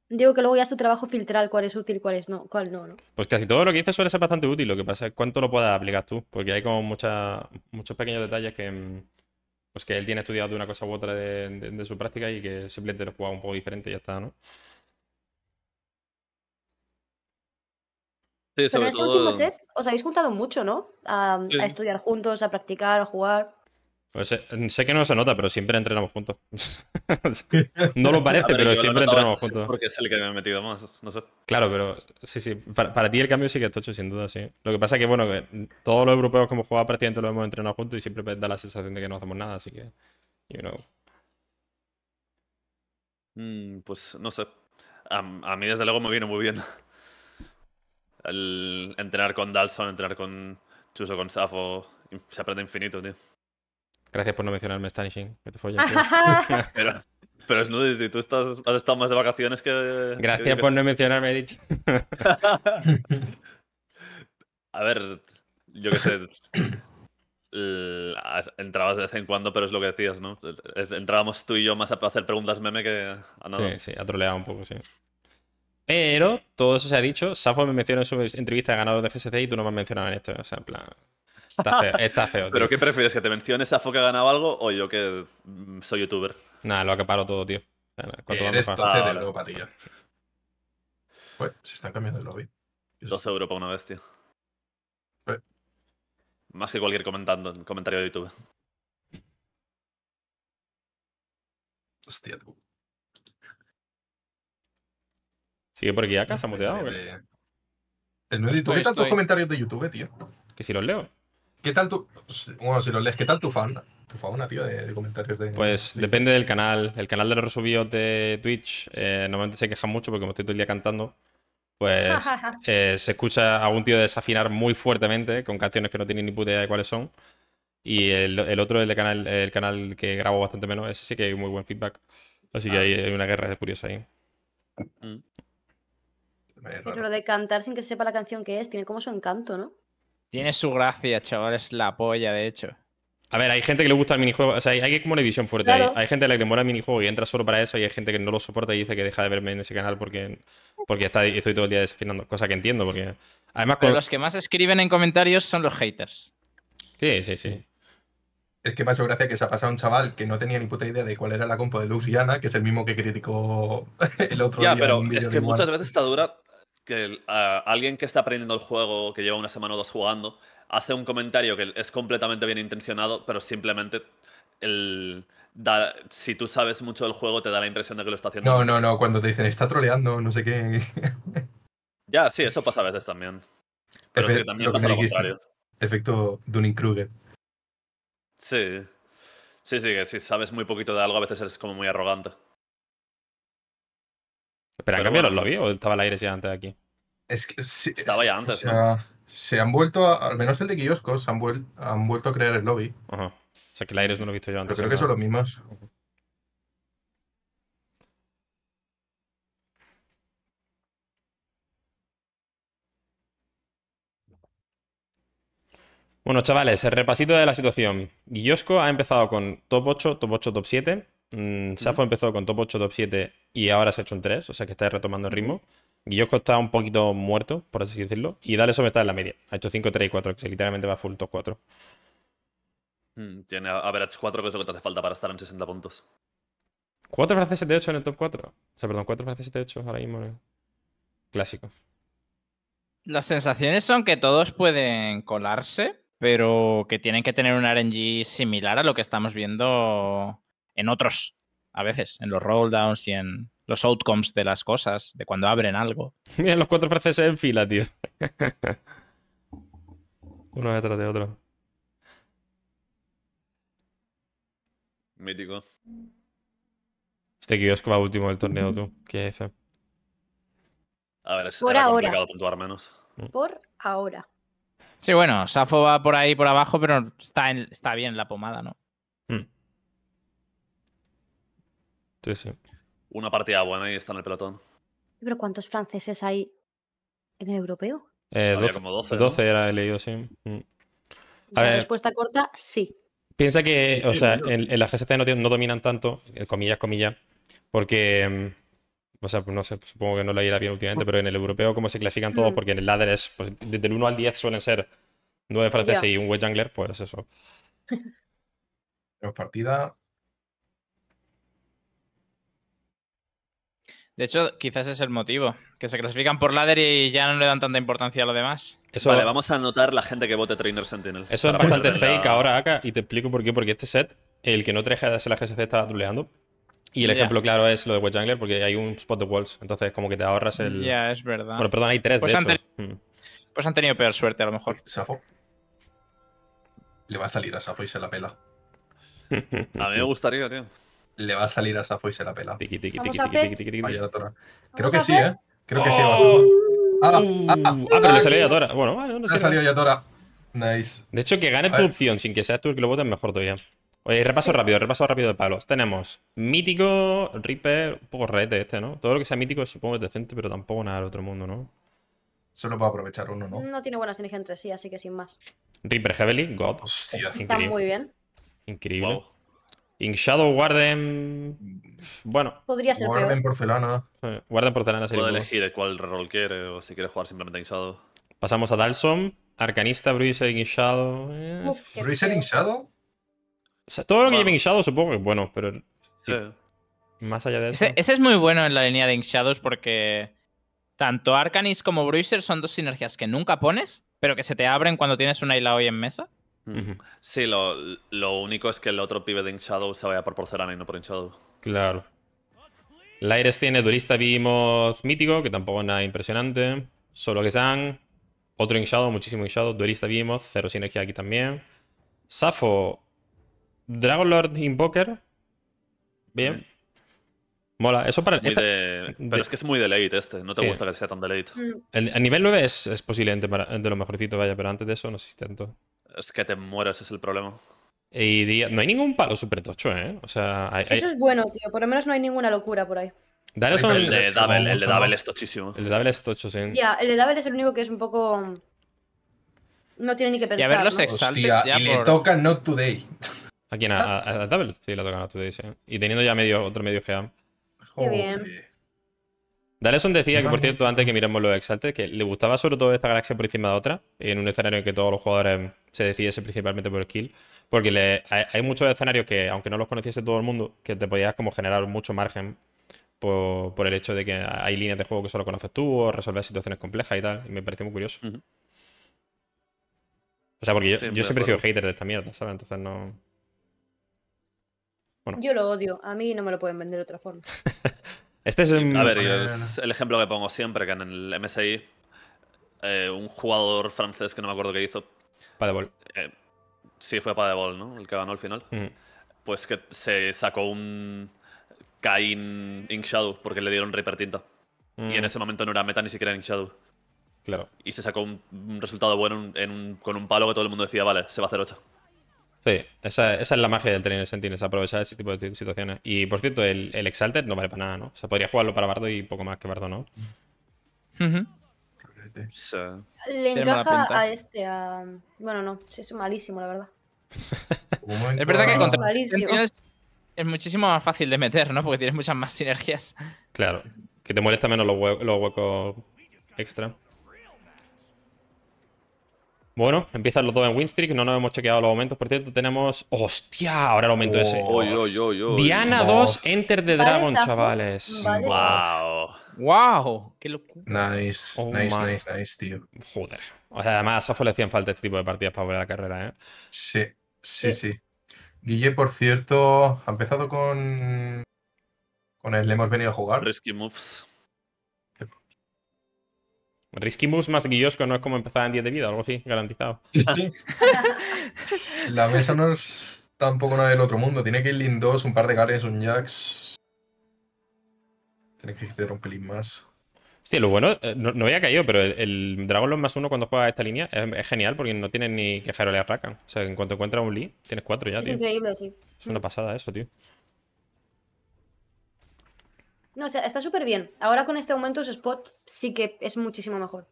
Digo que luego ya es tu trabajo filtrar cuál es útil, cuál es no, cuál no, ¿no? Pues casi todo lo que dices suele ser bastante útil, lo que pasa es cuánto lo puedas aplicar tú, porque hay como muchos pequeños detalles que mm, pues que él tiene estudiado de una cosa u otra de, su práctica y que simplemente lo jugaba un poco diferente y ya está, ¿no? Sí, sobre Pero os habéis juntado mucho, ¿no? a estudiar juntos, a practicar, a jugar. Pues, eh, sé que no se nota, pero siempre entrenamos juntos. no lo parece, pero siempre entrenamos juntos. Porque es el que me ha metido más, no sé. Claro, pero sí, sí. Para, ti el cambio sí que es tocho, sin duda, sí. Lo que pasa es que, bueno, todos los europeos que hemos jugado prácticamente lo hemos entrenado juntos y siempre pues, da la sensación de que no hacemos nada, así que. You know. Mm, pues no sé. A, mí, desde luego, me viene muy bien. entrenar con Dalson, entrenar con Chuso, con Safo. Se aprende infinito, tío. Gracias por no mencionarme Stanishing, que te follas. pero, pero si tú estás, has estado más de vacaciones que. Gracias por no mencionarme, he A ver, yo qué sé. entrabas de vez en cuando, pero es lo que decías, ¿no? Entrábamos tú y yo más a hacer preguntas meme que a nada. Sí, sí, ha troleado un poco, sí. Pero todo eso se ha dicho. Safo me mencionó en su entrevista de ganador de FSC y tú no me has mencionado en esto. O sea, en plan, Está feo, ¿Pero qué prefieres? ¿Que te menciones a foca que ha ganado algo o yo que soy youtuber? Nada, lo acaparo todo, tío. Eres 12 de del tío. Ah, pues, se están cambiando el lobby. 12 euros para una vez, tío. Más que cualquier comentando, comentario de YouTube. Hostia, tú. ¿Sigue por aquí acá? ¿Se ha muteado? ¿Qué tantos comentarios de YouTube, tío? Que si los leo. ¿Qué tal tu. Bueno, si lo lees, ¿qué tal tu fauna? Tu fauna, tío, de, comentarios de. Pues depende del canal. El canal de los resubidos de Twitch eh, normalmente se queja mucho porque como estoy todo el día cantando. Pues eh, se escucha a un tío desafinar muy fuertemente con canciones que no tienen ni puta idea de cuáles son. Y el, otro, el, canal, el canal que grabo bastante menos, ese sí que hay muy buen feedback. Así que ah. hay, una guerra de curiosa ahí. Mm. Pero lo de cantar sin que sepa la canción que es, tiene como su encanto, ¿no? Tiene su gracia, chaval, es la polla, de hecho. A ver, hay gente que le gusta el minijuego, o sea, hay como una visión fuerte ahí. Hay gente a la que le mola el minijuego y entra solo para eso, y hay gente que no lo soporta y dice que deja de verme en ese canal porque, porque está, estoy todo el día desafinando, cosa que entiendo, porque... Además, Pero los que más escriben en comentarios son los haters. Sí, sí, sí. Es que me ha gracia que se ha pasado un chaval que no tenía ni puta idea de cuál era la compo de y Ana, que es el mismo que criticó el otro día. Ya, pero es que muchas veces está dura que alguien que está aprendiendo el juego, que lleva una semana o dos jugando, hace un comentario que es completamente bien intencionado, pero simplemente el, si tú sabes mucho del juego te da la impresión de que lo está haciendo. No, no, no, cuando te dicen está troleando, no sé qué. ya, sí, eso pasa a veces también. Pero también pasa lo contrario. Efecto Dunning-Kruger. Sí. Sí, sí, que si sabes muy poquito de algo a veces eres como muy arrogante. Pero, han cambiado el los lobbies o estaba el aire ya antes de aquí. Es que estaba ya antes. O sea, Se han vuelto, a, al menos el de Guillosco, se han, han vuelto a crear el lobby. Ajá. O sea que el aire no lo he visto yo antes. Pero creo que son los mismos. Bueno, chavales, el repasito de la situación. Guillosco ha empezado con top 8, top 8, top 7. Mm, Safo empezó con top 8, top 7 y ahora se ha hecho un 3, o sea que está retomando el ritmo. Guillosco está un poquito muerto, por así decirlo. Y Dale Sobe está en la media. Ha hecho 5, 3 y 4, que literalmente va full top 4. Mm, tiene average 4, que es lo que te hace falta para estar en 60 puntos. 4 frases 8 en el top 4. O sea, perdón, 4 C7-8 ahora mismo clásico. Las sensaciones son que todos pueden colarse, pero que tienen que tener un RNG similar a lo que estamos viendo en otros, a veces, en los roll downs y en los outcomes de las cosas, de cuando abren algo. Mira los cuatro franceses en fila, tío. Uno detrás de otro. Mítico. Este Kiosk va último del torneo, tú. Qué A ver, es complicado puntuar menos. Mm. Por ahora. Sí, bueno, Safo va por ahí por abajo, pero está, está bien la pomada, ¿no? Mm. Una partida buena y está en el pelotón. ¿Pero cuántos franceses hay en el europeo? 12, eh, como 12, era el leído, sí. Mm. la respuesta corta, sí. Piensa que, o sea, en, la GSC no, dominan tanto, eh, comillas, comillas, porque, mm, o sea, pues no sé, supongo que no lo irá bien últimamente, oh. pero en el europeo, como se clasifican todos, mm. porque en el ladder es, pues, desde el 1 al 10 suelen ser 9 franceses y un wet jungler pues eso. partida De hecho, quizás es el motivo, que se clasifican por ladder y ya no le dan tanta importancia a lo demás. Vale, vamos a anotar la gente que vote Trainer Sentinel. Eso es bastante fake ahora, Aka, y te explico por qué. Porque este set, el que no traje desde la GSC, está duleando. Y el ejemplo claro es lo de West porque hay un spot de walls, entonces como que te ahorras el... Ya, es verdad. Bueno, perdón, hay tres, pues de han mm. Pues han tenido peor suerte, a lo mejor. Safo. Le va a salir a Safo y se la pela. a mí me gustaría, tío le va a salir a Safo y se la pela. Tiki, tiki, tiki, tiki, Creo que sí, ¿eh? Creo que sí oh. va a ah, ah, ah. ah, pero le salió Tora. Bueno, vale, no sé. Le salió Tora. Nice. De hecho, que gane tu opción sin que sea tú el que lo vote es mejor todavía. Oye, repaso rápido, repaso rápido de palos. Tenemos mítico, Reaper, un poco rete este, ¿no? Todo lo que sea mítico supongo que es decente, pero tampoco nada del otro mundo, ¿no? Solo puede aprovechar uno, ¿no? No tiene buena sinergia entre sí, así que sin más. Reaper Heavily, God. Hostia, Está muy bien. Increíble. Inkshadow, Shadow, Warden. Bueno. Podría ser. Warden porcelana. Sí. Warden porcelana sería. Puedo elegir cuál rol quiere o si quiere jugar simplemente Inkshadow. Pasamos a Dalsom, Arcanista, Bruiser, Inkshadow. Eh, ¿Bruiser Inkshadow? todo lo que lleve Inkshadow supongo que es bueno, pero. Más allá de eso. Ese, es muy bueno en la línea de Inkshadows porque tanto Arcanis como Bruiser son dos sinergias que nunca pones, pero que se te abren cuando tienes una isla hoy en mesa. Sí, lo, único es que el otro pibe de Inshadow se vaya por Porcelana y no por Inshadow. Claro. Laires tiene Durista, vimos Mítico, que tampoco es nada impresionante. Solo que San. Otro Inshadow, muchísimo Inshadow. Durista, vimos. Cero sinergia aquí también. Safo. Dragonlord Invoker. Bien. Mola, eso para... Pero es que es muy de este, no te gusta que sea tan de mm. El, nivel 9 es, es posiblemente de lo mejorcito, vaya, pero antes de eso no sé si tanto. Es que te mueres, es el problema. Y no hay ningún palo súper tocho, ¿eh? O sea, Eso es bueno, tío. Por lo menos no hay ninguna locura por ahí. el, de Double, es tochísimo. El de Double es tocho, sí. Ya, el de Double es el único que es un poco. Mm, no tiene ni que pensar. Hostia, y le toca Not Today. ¿A quién? ¿A, Double? Sí, le toca Not Today, sí. Y teniendo ya medio, otro medio GAM. Qué bien. Daleson decía que, por cierto, antes que miremos los exaltes, que le gustaba sobre todo esta galaxia por encima de otra, en un escenario en que todos los jugadores se decidiesen principalmente por el kill porque hay, muchos escenarios que, aunque no los conociese todo el mundo, que te podías como generar mucho margen por, el hecho de que hay líneas de juego que solo conoces tú o resolver situaciones complejas y tal, y me parece muy curioso. O sea, porque yo siempre, he sido hater de esta mierda, ¿sabes? Entonces no... Bueno. Yo lo odio, a mí no me lo pueden vender de otra forma. Este es el... A ver, es el ejemplo que pongo siempre, que en el MSI, eh, un jugador francés que no me acuerdo qué hizo. Padebol. Eh, sí, fue Padebol, ¿no? El que ganó al final. Mm. Pues que se sacó un Cain Ink Shadow porque le dieron Reaper tinta. Y en mm. ese momento no era meta ni siquiera Ink Shadow. Claro. Y se sacó un, resultado bueno con un palo que todo el mundo decía, vale, se va a hacer 8. Sí, esa, es la magia del Trainer Sentinels, aprovechar ese tipo de situaciones. Y por cierto, el, el, Exalted no vale para nada, ¿no? se podría jugarlo para Bardo y poco más que Bardo, ¿no? Le encaja a este, a... Bueno, no, es malísimo, la verdad. es verdad que contra es muchísimo más fácil de meter, ¿no? Porque tienes muchas más sinergias. Claro, que te molesta menos los huecos extra. Bueno, empiezan los dos en Winstreak. No nos hemos chequeado los aumentos. Por cierto, tenemos. ¡Hostia! Ahora el aumento ese. Diana 2, Enter the Dragon, chavales. ¡Wow! ¡Wow! ¡Qué locura! Nice, oh, nice, nice, tío. Joder. O sea, además a Safo le hacían falta este tipo de partidas para volver a la carrera, ¿eh? Sí, sí, sí. Guille, por cierto, ha empezado con. Con el le hemos venido a jugar. Rescue Moves. Risky Moves más guillosco, ¿no es como empezar en 10 de vida? Algo así, garantizado. la mesa no es tampoco nada del otro mundo. Tiene que ir Lin 2, un par de gares, un Jax. Tiene que irte un pelín más. Hostia, lo bueno, eh, no, había caído, pero el, Dragon Lord más uno cuando juega esta línea es, genial porque no tiene ni que le arracan. O sea, en cuanto encuentras un Lee, tienes cuatro ya, tío. Es increíble, sí. Es una mm. pasada eso, tío. No, o sea, está súper bien. Ahora con este aumento de spot sí que es muchísimo mejor.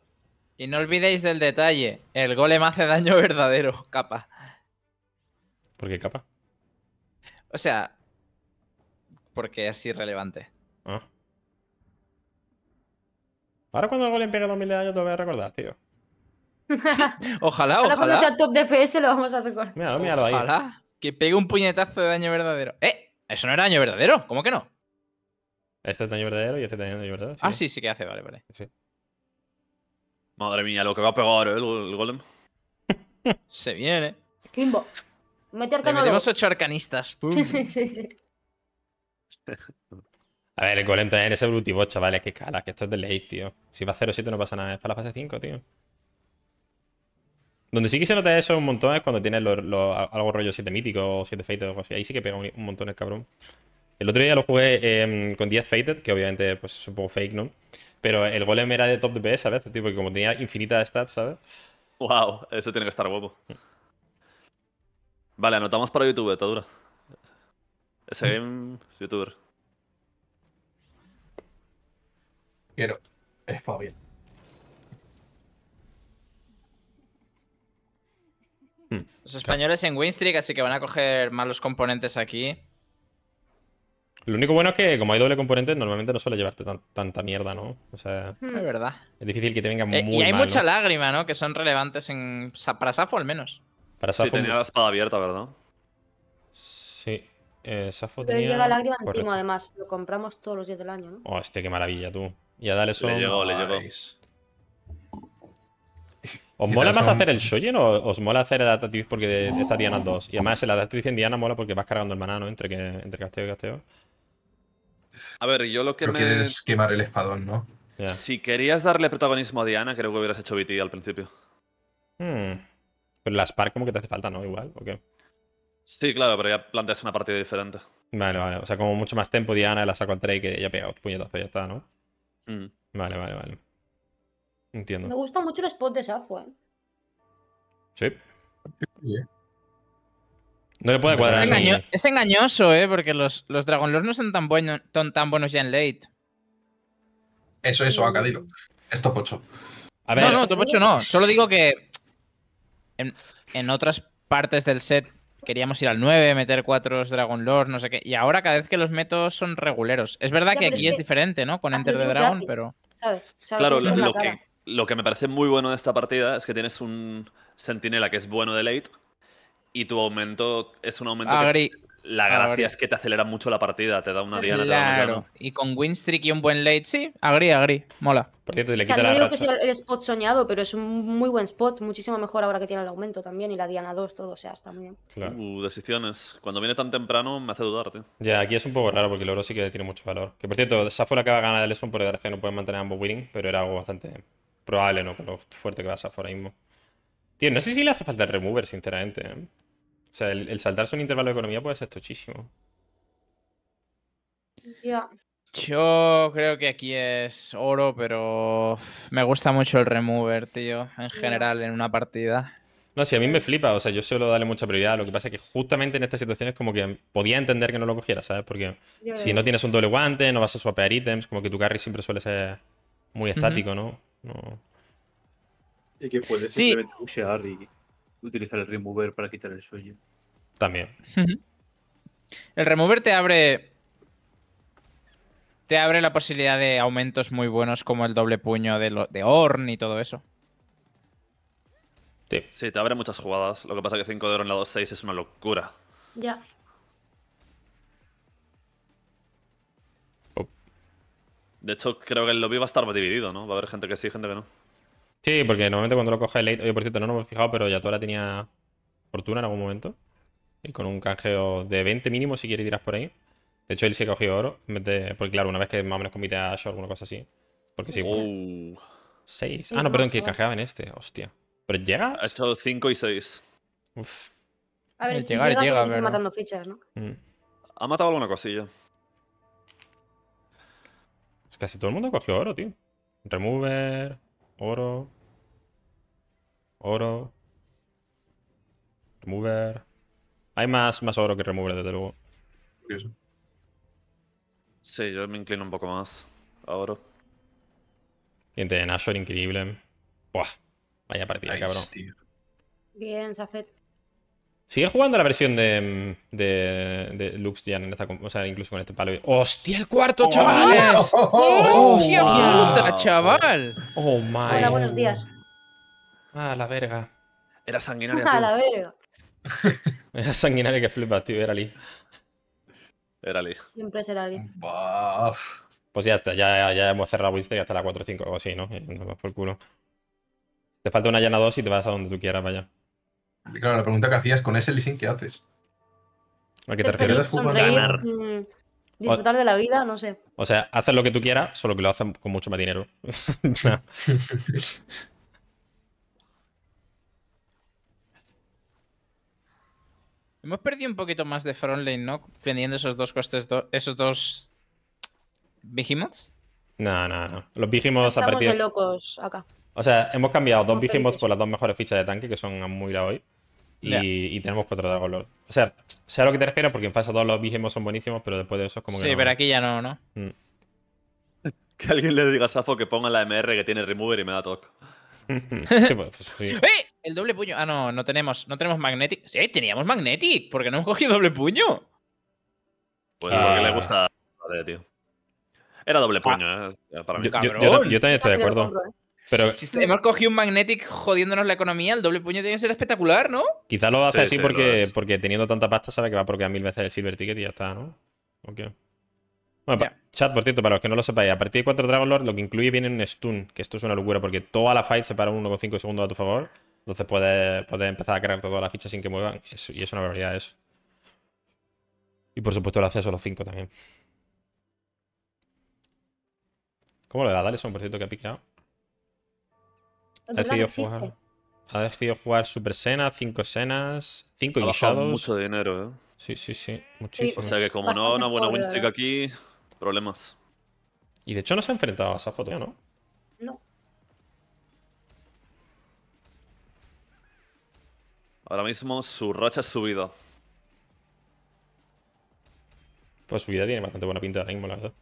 Y no olvidéis del detalle, el golem hace daño verdadero, capa. ¿Por qué capa? O sea, porque es irrelevante. Ah. Ahora cuando el golem pega 2000 de daño te lo voy a recordar, tío. ojalá, ojalá. Ahora cuando sea top DPS lo vamos a recordar. Mira, ahí. Ojalá que pegue un puñetazo de daño verdadero. ¡Eh! Eso no era daño verdadero, ¿cómo que no? Este es daño verdadero y este es daño verdadero. Ah, sí, sí que hace, vale, vale. Madre mía, lo que va a pegar ¿eh? el, golem. Se viene. Eh. Kimbo. Mete Le tenemos ocho arcanistas. Sí, sí, sí, A ver, el golem también es evolutivo, chavales. Que cala, que esto es de late, tío. Si va 0-7 no pasa nada. Es para la fase 5, tío. Donde sí que se nota eso un montón es cuando tienes algo rollo 7 mítico o 7 feitos o algo así. Ahí sí que pega un, un montón el cabrón. El otro día lo jugué em, con 10 Fated, que obviamente pues, es un poco fake, ¿no? Pero el golem era de top DPS, ¿sabes? Tipo, que como tenía infinita stats, ¿sabes? Wow, eso tiene que estar guapo. Vale, anotamos para YouTube, todo dura. Ese mm. game, youtuber. Quiero. para bien. Hmm. Los españoles en Winstreak, así que van a coger malos componentes aquí. Lo único bueno es que como hay doble componente, normalmente no suele llevarte tanta mierda, ¿no? O sea, es verdad. Es difícil que te venga eh, muy Y hay mucha lágrima, ¿no? Que son relevantes en para Safo al menos. Para Safo. Si tenía la espada abierta, ¿verdad? Sí. Eh, Safo Pero llega lágrima además. Lo compramos todos los días del año, ¿no? Oh, este, qué maravilla, tú. ya a Dale Le llegó, le llegó. ¿Os mola más hacer el Shoyen o os mola hacer el Atatis porque está Diana dos 2? Y además el Atatis en Diana mola porque vas cargando el maná, ¿no? Entre, que, entre casteo y casteo. A ver, yo lo que me... Quieres quemar el espadón, ¿no? Si querías darle protagonismo a Diana, creo que hubieras hecho BT al principio. Hmm. Pero la Spark como que te hace falta, ¿no? Igual, ¿o qué? Sí, claro, pero ya planteas una partida diferente. Vale, vale. O sea, como mucho más tiempo Diana, la saco al Trey que ya pega un puñetazo, ya está, ¿no? Mm. Vale, vale, vale. Entiendo. Me gusta mucho el spot de Safo, ¿eh? Sí. sí. No le puede cuadrar. Es, es, engañoso, ¿eh? Porque los, los Dragon Lords no son tan, buenos, tan buenos ya en late. Eso, eso, acá dilo. Es Topocho. No, no, Topocho no. Solo digo que en, otras partes del set queríamos ir al 9, meter cuatro Dragon Lords, no sé qué. Y ahora cada vez que los meto son reguleros. Es verdad que aquí es, diferente, ¿no? Con Enter de Dragon, pero. Claro, lo, que, lo que me parece muy bueno de esta partida es que tienes un sentinela que es bueno de late y tu aumento es un aumento. Ah, la ah, gracia es que te acelera mucho la partida, te da una diana. Claro, y con win streak y un buen late, sí, agri, agri, mola. Por cierto, le quita la que es el spot soñado, pero es un muy buen spot, muchísimo mejor ahora que tiene el aumento también y la diana 2, todo, o sea, está muy bien. Uh, decisiones. Cuando viene tan temprano me hace dudar, tío. Ya, aquí es un poco raro porque el oro sí que tiene mucho valor. Que por cierto, esa fue la que va a ganar el Lesson por DRC no pueden mantener ambos winning, pero era algo bastante probable, ¿no? Con lo fuerte que va a mismo. Tío, no sé si le hace falta el remover, sinceramente. ¿eh? O sea, el, saltarse un intervalo de economía puede ser tochísimo. Yo creo que aquí es oro, pero me gusta mucho el remover, tío, en general en una partida. No, si a mí me flipa, o sea, yo suelo darle mucha prioridad. Lo que pasa es que justamente en estas situaciones como que podía entender que no lo cogiera, ¿sabes? Porque si no tienes un doble guante, no vas a swapear ítems, como que tu carry siempre suele ser muy estático, No que puedes simplemente y utilizar el remover para quitar el sueño. También. el remover te abre. Te abre la posibilidad de aumentos muy buenos como el doble puño de, Orn y todo eso. Sí. te abre muchas jugadas. Lo que pasa es que 5 de oro en la 2-6 es una locura. Ya. Oh. De hecho, creo que el lobby va a estar dividido, ¿no? Va a haber gente que sí, gente que no. Sí, porque normalmente cuando lo el late. Oye, por cierto, no me he fijado, pero ya toda la tenía fortuna en algún momento. Y con un canjeo de 20 mínimo, si quieres tiras por ahí. De hecho, él sí ha cogido oro. Porque claro, una vez que más o menos comité a Ash o alguna cosa así. Porque sí. Uh. 6. Ah, no, perdón, que canjeaba en este. Hostia. Pero llega. Ha hecho 5 y 6. A ver, si llega, llega matando fichas, ¿no? Mm. Ha matado alguna cosilla. casi todo el mundo cogió oro, tío. Remover. Oro. Oro. Remover. Hay más, más oro que remover, desde luego. Sí, yo me inclino un poco más a oro. Gente de Nashor, increíble. Buah, vaya partida, cabrón. Bien, Safet. ¿Sigue jugando la versión de, mm, de, de Luxian en o sea, incluso con este palo? ¡Hostia, el cuarto, oh, chavales! ¡Oh, hostia puta, chaval! ¡Oh, my! Hola, buenos días. Ah, la verga. Era sanguinaria. Ah, la verga. era sanguinario que flipa, tío. Era Lee. Era Lee. Siempre será Lee. Pues ya, ya, ya, hemos cerrado y hasta la 4-5 o algo así, ¿no? Nos vas por culo. Te falta una llana 2 y te vas a donde tú quieras, vaya. Claro, la pregunta que hacías con ese leasing, ¿qué haces? ¿A qué te, refieres? Ganar. Mm, disfrutar de la vida, no sé. O sea, haces lo que tú quieras, solo que lo hacen con mucho más dinero. Hemos perdido un poquito más de lane ¿no? Pendiendo esos dos costes, esos dos behemoths. No, no, no. Los behemoths a partir de locos acá. O sea, hemos cambiado dos behemoths por las dos mejores fichas de tanque que son muy hoy y, tenemos cuatro Dragon O sea, sea lo que te refiero, porque en fase 2 los vigemos son buenísimos, pero después de eso es como que. Sí, pero aquí ya no, ¿no? Mm. Que alguien le diga a Safo que ponga la MR que tiene Remover y me da toque. Pues, ¡Eh! El doble puño. Ah, no, no tenemos, no tenemos Magnetic. Sí, Teníamos Magnetic. porque no hemos cogido doble puño? Pues porque le ah. gusta. Tío. Era doble ah. puño, ¿eh? yo también estoy de acuerdo. ¿eh? Pero, si hemos mm. cogido un Magnetic jodiéndonos la economía, el doble puño tiene que ser espectacular, ¿no? Quizás lo hace así porque, teniendo tanta pasta sabe que va porque a mil veces el Silver Ticket y ya está, ¿no? Ok. Bueno, chat, por cierto, para los que no lo sepáis, a partir de 4 Dragon Lord lo que incluye viene un stun, que esto es una locura porque toda la fight se para un 1,5 segundos a tu favor. Entonces puedes, empezar a crear toda la ficha sin que muevan. y es una barbaridad eso. Y por supuesto lo haces a los 5 también. ¿Cómo le da Dale, son por cierto, que ha piqueado? Ha decidido, jugar, ha decidido jugar super cenas, cinco cenas, cinco ha mucho dinero, ¿eh? Sí, sí, sí, muchísimo. O sea que como no no, una buena win streak ¿eh? aquí, problemas. Y de hecho no se ha enfrentado a esa foto, ¿no? No. Ahora mismo su rocha es subida. Pues su vida tiene bastante buena pinta ahora mismo, la verdad.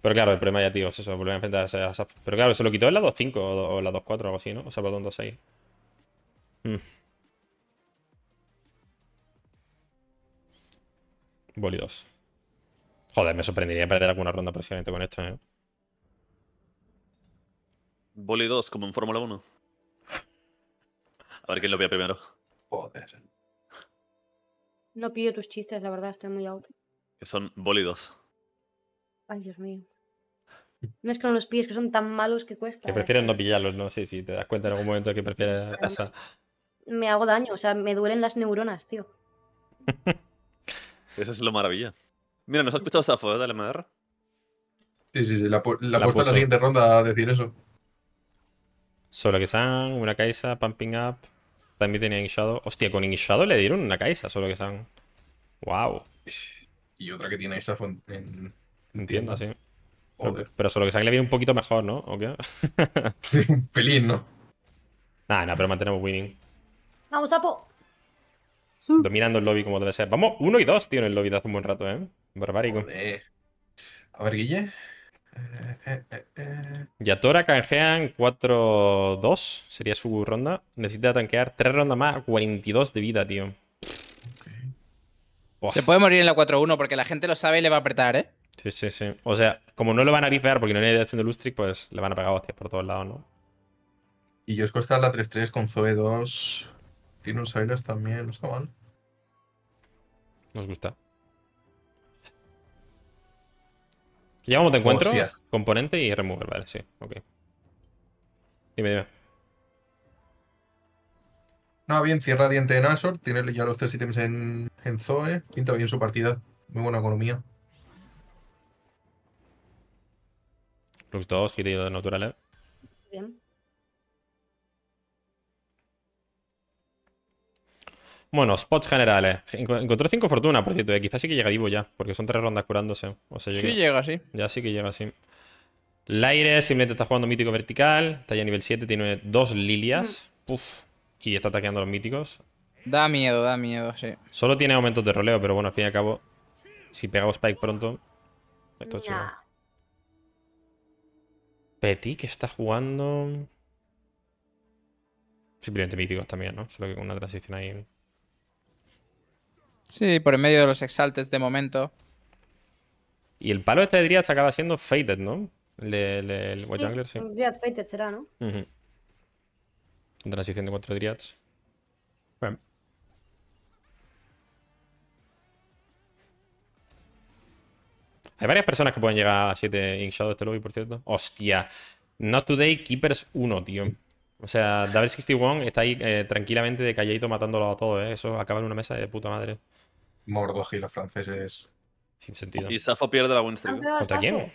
Pero claro, el problema ya, tío, es eso, el problema enfrentar a esa... Pero claro, se lo quitó en la 2.5 o, la 2.4 o algo así, ¿no? O sea, perdón, 2.6. Mm. Boli 2. Joder, me sorprendería perder alguna ronda precisamente con esto, ¿eh? Boli 2, como en Fórmula 1. A ver quién lo vea primero. Joder. No pido tus chistes, la verdad, estoy muy out. Que son boli 2. Ay, Dios mío. No es con los pies, que son tan malos que cuesta. Que ¿eh? prefieren no pillarlos, ¿no? Sí, si te das cuenta en algún momento que prefieren... Me hago daño, o sea, me duelen las neuronas, tío. Eso es lo maravilla. Mira, ¿nos has escuchado foto eh, de la madera? Sí, sí, sí. La, la, en la siguiente ronda a decir eso. Solo que San, una Kaisa, Pumping Up. También tenía Inkshado. Hostia, con Inkshado le dieron una Kaisa, solo que San. Wow. Y otra que tiene esa. en, Entiendo, sí. Pero solo que sale viene un poquito mejor, ¿no? ¿O un pelín, ¿no? Nah, pero mantenemos winning. Vamos, sapo. Dominando el lobby como debe ser. Vamos, uno y dos, tío, en el lobby de hace un buen rato, ¿eh? Barbárico. A ver, Guille. Eh, eh, eh, Yatora 4-2, sería su ronda. Necesita tanquear 3 rondas más, 42 de vida, tío. Se puede morir en la 4-1 porque la gente lo sabe y le va a apretar, ¿eh? Sí, sí, sí. O sea, como no lo van a grifear porque no hay edición de Lustric, pues le van a pegar hostias por todos lados, ¿no? Y yo os la 3-3 con Zoe 2. Tiene un aires también, no está mal. Nos gusta. Llevamos te encuentro, componente y remover, vale, sí, ok. Dime, dime. No, bien, cierra diente en Azor. tiene ya los tres ítems en, en Zoe, pinta bien su partida, muy buena economía. Lux 2, giro de naturales. Bien. Bueno, spots generales. Encontró 5 fortuna, por cierto. Eh. Quizás sí que llega vivo ya, porque son 3 rondas curándose. O sí llega, sí. Ya sí que llega, sí. Laire simplemente está jugando mítico vertical. Está ya a nivel 7, tiene dos lilias. Mm. Y está ataqueando a los míticos. Da miedo, da miedo, sí. Solo tiene aumentos de roleo, pero bueno, al fin y al cabo, si pegamos Spike pronto, esto es Petit que está jugando... Simplemente míticos también, ¿no? Solo que con una transición ahí... Sí, por en medio de los exaltes de momento. Y el palo este de Driads acaba siendo Fated, ¿no? El, el, el sí, Jungler, sí. Fated será, ¿no? Transición de cuatro Driads Hay varias personas que pueden llegar a 7 Inkshadow Shadow este lobby, por cierto. Hostia. Not Today Keepers 1, tío. O sea, Double 61 está ahí eh, tranquilamente de calladito matándolo a todos, ¿eh? Eso acaba en una mesa de puta madre. Mordoji y los franceses. Sin sentido. Y Safo pierde la win streak. ¿Contra quién?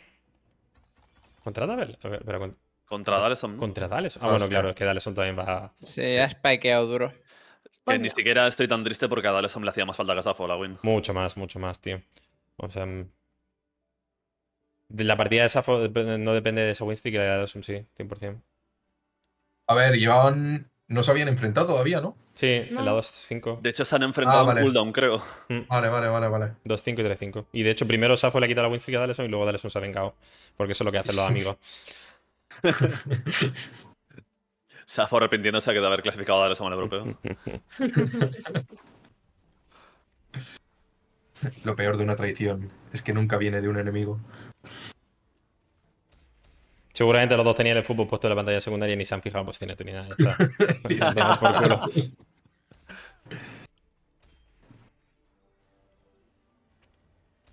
¿Contra Double? A ver, espera, contra... Contra Daleson. Contra Daleson. Ah, bueno, claro, es que Daleson también va. Se ha spikeado duro. ni siquiera estoy tan triste porque a Daleson le hacía más falta que a Safo la win. Mucho más, mucho más, tío. O sea. La partida de Safo no depende de Winstick y la de Dawson, sí, 100%. A ver, llevaban. No se habían enfrentado todavía, ¿no? Sí, en la 2-5. De hecho, se han enfrentado ah, vale. cooldown, creo. Mm. Vale, vale, vale, vale. 2-5 y 3-5. Y de hecho, primero Safo le ha quitado la Winstick a Daleson y luego Daleson se ha vengado. Porque eso es lo que hacen los amigos. Safo arrepintiéndose de haber clasificado a la al europeo. lo peor de una traición es que nunca viene de un enemigo. Seguramente los dos tenían el fútbol puesto en la pantalla secundaria y ni se han fijado, pues tiene tu pues,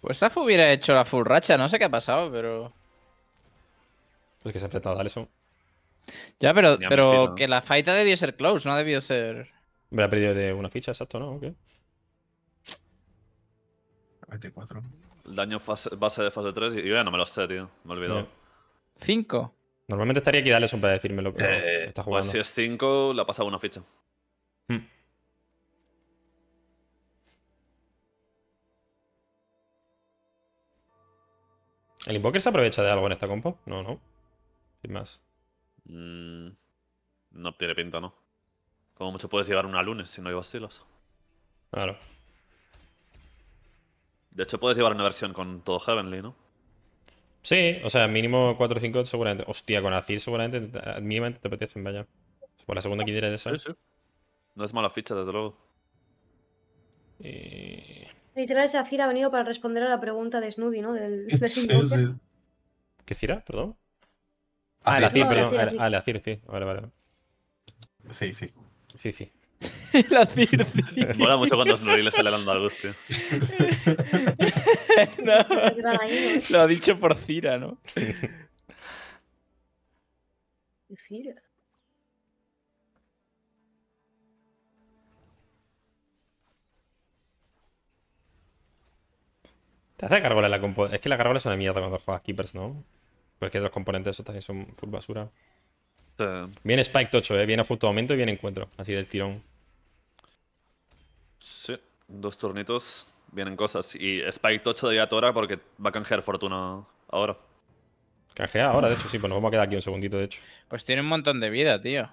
pues Safu hubiera hecho la full racha, no sé qué ha pasado, pero. Pues que se ha enfrentado a Ya, pero, pero que la fight debió ser close, no ha debido ser. Me ha perdido de una ficha, exacto, ¿no? ¿O qué? 24 daño base de fase 3 y yo ya no me lo sé, tío. Me he olvidado. 5. Normalmente estaría aquí darles un para decírmelo, pero que eh, está pues jugando. Pues si es 5, la pasado una ficha. Hmm. ¿El Invoker se aprovecha de algo en esta compo? No, no. Sin más. Mm, no tiene pinta, ¿no? Como mucho puedes llevar una lunes si no llevas silos. Claro. De hecho, puedes llevar una versión con todo Heavenly, ¿no? Sí, o sea, mínimo 4 o 5 seguramente. Hostia, con Azir seguramente mínimamente te apetecen, vaya. Por la segunda quiniela de esa. No es mala ficha, desde luego. Eh, Literal, ese Azir ha venido para responder a la pregunta de Snoody, ¿no? Del, sí, ¿Qué Cira? Perdón. Ah, ah el Azir, perdón. Ah, el Azir, sí. Vale, vale. Sí, sí. Sí, sí. la Mola mucho cuando los le sale a tío. no, lo ha dicho por Cira, ¿no? Cira. Te hace gárgola la componente. Es que la gárgolas es una mierda cuando juegas Keepers, ¿no? Porque los componentes esos también son full basura. Viene Spike tocho, ¿eh? Viene justo aumento y viene encuentro. Así del tirón. Sí, dos turnitos, vienen cosas. Y Spike Tocho de Yatora porque va a canjear fortuna ahora. Canjea ahora, de hecho, sí, pues nos vamos a quedar aquí un segundito, de hecho. Pues tiene un montón de vida, tío.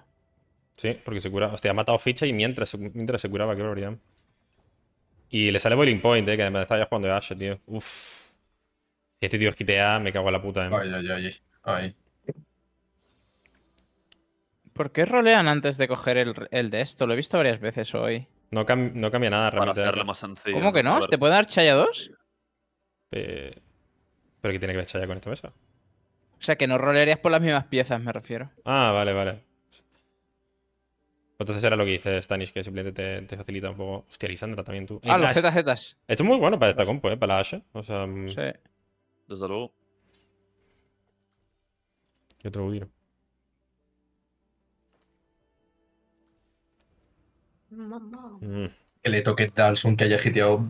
Sí, porque se cura. Hostia, ha matado ficha y mientras, mientras se curaba, qué barbaridad. Y le sale Boiling Point, eh, que además está ya jugando de Ashe, tío. Uff. Si este tío esquitea, me cago en la puta, eh. Ay, ay, ay, ay. ¿Por qué rolean antes de coger el de esto? Lo he visto varias veces hoy. No, cambia nada realmente. ¿eh? más ¿Cómo que no? ¿Te puede dar Chaya 2? Eh, ¿Pero qué tiene que ver Chaya con esta mesa? O sea, que no rolearías por las mismas piezas, me refiero. Ah, vale, vale. Entonces era lo que dice Stanish, que simplemente te, facilita un poco. Hostia, Lisandra también tú. Ah, los ZZ. Esto es muy bueno para esta compo, ¿eh? Para la Ashe. O sea. Mm. Sí. Desde luego. Y otro Budiro. Mm. Que le toque son que haya hitado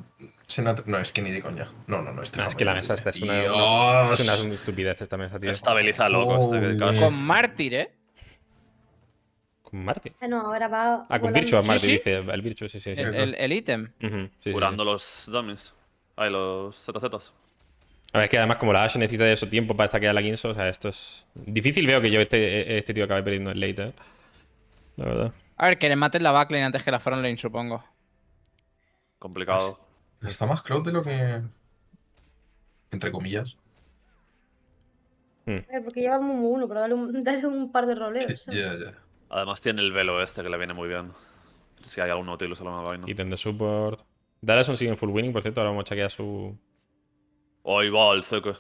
no, es que ni de coña. No, no, no. Este es que la mesa está es una, es estupidez esta mesa, tío. Estabiliza loco. Este, con, mártir, ¿eh? ¿Con mártir? Ah, no, ah, con dice. El sí, sí. sí. El, ítem. Curando los dummies. Ay, los ZZs. A ver, es que además como la Ash necesita de eso tiempo para estaquear la Guinso, o sea, esto es... Difícil veo que yo este, este tío acabe perdiendo el late, ¿eh? La verdad. A ver, que le mates la backline antes que la frontline, supongo. Complicado. Está más close de lo que. Entre comillas. Hmm. ver, Porque lleva un 1, pero dale un, par de roleos. Sí, ya. Además tiene el velo este que le viene muy bien. Si hay algún útil, se lo vaina. Ítem de support. Dallas sigue en full winning, por cierto. Ahora vamos a chequear su. Ahí va el CQ.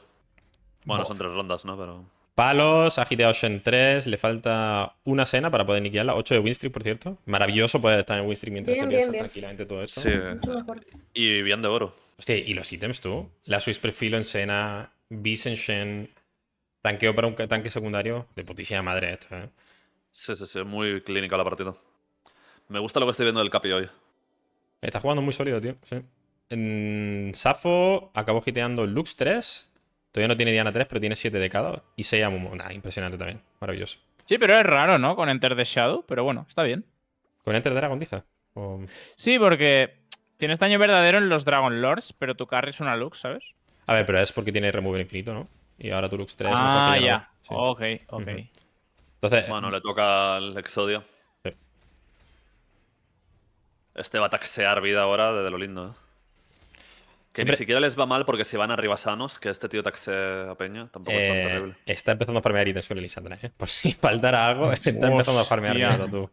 Bueno, son tres rondas, ¿no? Pero. Palos, ha giteado Shen 3, le falta una cena para poder niquearla. 8 de Winstreak, por cierto. Maravilloso poder estar en Winstreak mientras te tranquilamente todo esto. Sí, y bien de oro. Hostia, y los ítems tú. La Swiss perfilo en cena, Bis en Shen, tanqueo para un tanque secundario. De putísima madre esto, ¿eh? Sí, sí, sí, muy clínica la partida. Me gusta lo que estoy viendo del Capi hoy. Está jugando muy sólido, tío. Sí. En Safo acabó giteando Lux 3. Todavía no tiene Diana 3, pero tiene 7 de cada. Y 6 a una impresionante también. Maravilloso. Sí, pero es raro, ¿no? Con Enter the Shadow, pero bueno, está bien. ¿Con Enter Dragon, Diza? Sí, porque tienes daño verdadero en los Dragon Lords, pero tu carry es una Lux, ¿sabes? A ver, pero es porque tiene remover infinito, ¿no? Y ahora tu Lux 3. Ah, ya. Ok, ok. Entonces. Bueno, le toca al Exodio. Este va a taxear vida ahora desde lo lindo, ¿eh? Que ni siquiera les va mal porque se van arriba sanos, que este tío taxe a Peña tampoco es tan eh, terrible. Está empezando a farmear ítems con Elisandra, ¿eh? Por si faltara algo, está empezando a farmear tú.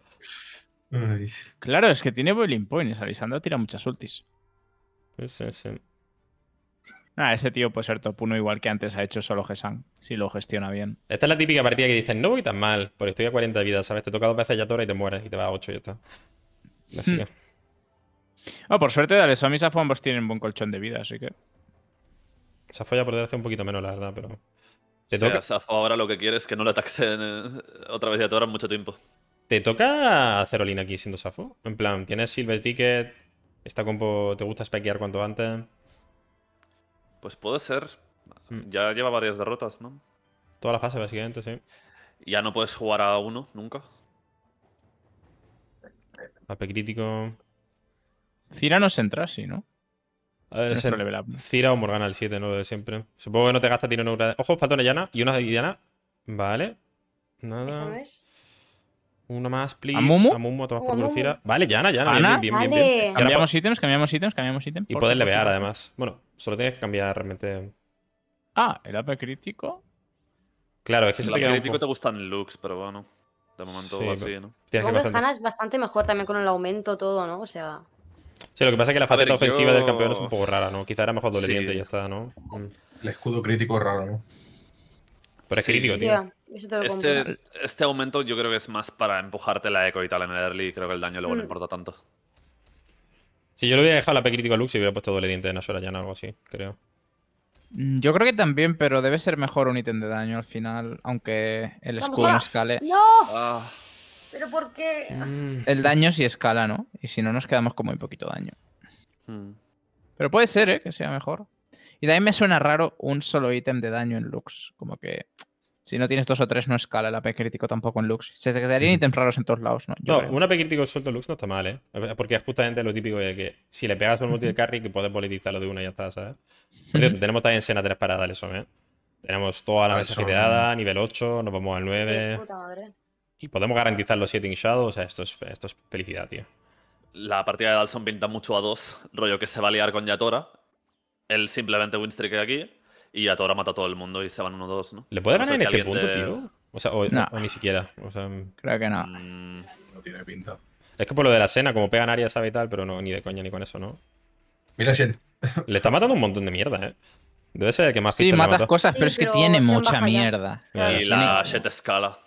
Claro, es que tiene boiling points. Elisandra tira muchas ultis. sí, ah, ese tío puede ser top 1 igual que antes ha hecho solo G-San. si lo gestiona bien. Esta es la típica partida que dicen, no voy tan mal, porque estoy a 40 vidas vida, ¿sabes? Te toca dos veces ya Tora y te mueres y te va a 8 y ya está. Así hmm. Oh, por suerte, Dale A y Safo ambos tienen buen colchón de vida, así que. Safo ya podría hacer un poquito menos, la verdad, pero. ¿Te toca? Safo ahora lo que quiere es que no le ataxen eh, otra vez y te mucho tiempo. ¿Te toca hacer Olin aquí siendo Safo? En plan, tienes Silver Ticket, está compo te gusta spikear cuanto antes. Pues puede ser. Mm. Ya lleva varias derrotas, ¿no? Toda la fase, básicamente, sí. Ya no puedes jugar a uno nunca. Pape crítico. Cira no se entra, sí, ¿no? Cira o Morgana, el 7, lo de siempre. Supongo que no te gasta, dinero en una... Ojo, falta una llana y una de Diana. Vale. Nada. Una Uno más, please. A Mumu. a tomar por Cira. Vale, Yana, Yana. Bien, bien, bien, Cambiamos ítems, cambiamos ítems, cambiamos ítems. Y puedes levear, además. Bueno, solo tienes que cambiar realmente. Ah, el AP crítico. Claro, es que el si te queda crítico te gustan looks, pero bueno. De momento sí, así, ¿no? Tienes que bastante... es bastante mejor también con el aumento todo, ¿no? O sea. Sí, lo que pasa es que la faceta ofensiva del campeón es un poco rara, ¿no? Quizá era mejor doble diente y ya está, ¿no? Mm. El escudo crítico es raro, ¿no? Pero es crítico, tío. este, este, aumento yo creo que es más para empujarte la eco y tal en el early. Creo que el daño luego no mm. importa tanto. Si yo le hubiera dejado la P crítico a Lux y hubiera puesto doble diente de Nashor ya en algo así, creo. Mm, yo creo que también, pero debe ser mejor un ítem de daño al final, aunque el escudo no escale. ¡No! Ah. Pero ¿por qué? Mm. El daño sí escala, ¿no? Y si no, nos quedamos con muy poquito daño. Mm. Pero puede ser, ¿eh? Que sea mejor. Y también me suena raro un solo ítem de daño en Lux. Como que si no tienes dos o tres no escala el AP crítico tampoco en Lux. Se quedarían ítems mm. raros en todos lados, ¿no? no, un AP crítico suelto en Lux no está mal, ¿eh? Porque es justamente lo típico de que si le pegas un multi carry que puedes politizarlo de una y ya está, ¿sabes? tenemos también escena tres para darle eso, ¿eh? Tenemos toda la ah, mesa dada nivel 8, nos vamos al 9. Puta y podemos garantizar los 7 shadows. o sea, esto es, esto es felicidad, tío. La partida de Dalson pinta mucho a dos, rollo que se va a liar con Yatora. Él simplemente winstreak aquí y Yatora mata a todo el mundo y se van 1-2, ¿no? ¿Le puede ganar en este punto, tío? O sea, o, ni siquiera. O sea, Creo que no. Mm. No tiene pinta. Es que por lo de la escena, como pegan Aria, sabe y tal, pero no, ni de coña ni con eso, ¿no? Mira, Shen. Le está matando un montón de mierda, ¿eh? Debe ser el que más Sí, matas cosas, pero es que tiene mucha mierda. Y la Shen escala.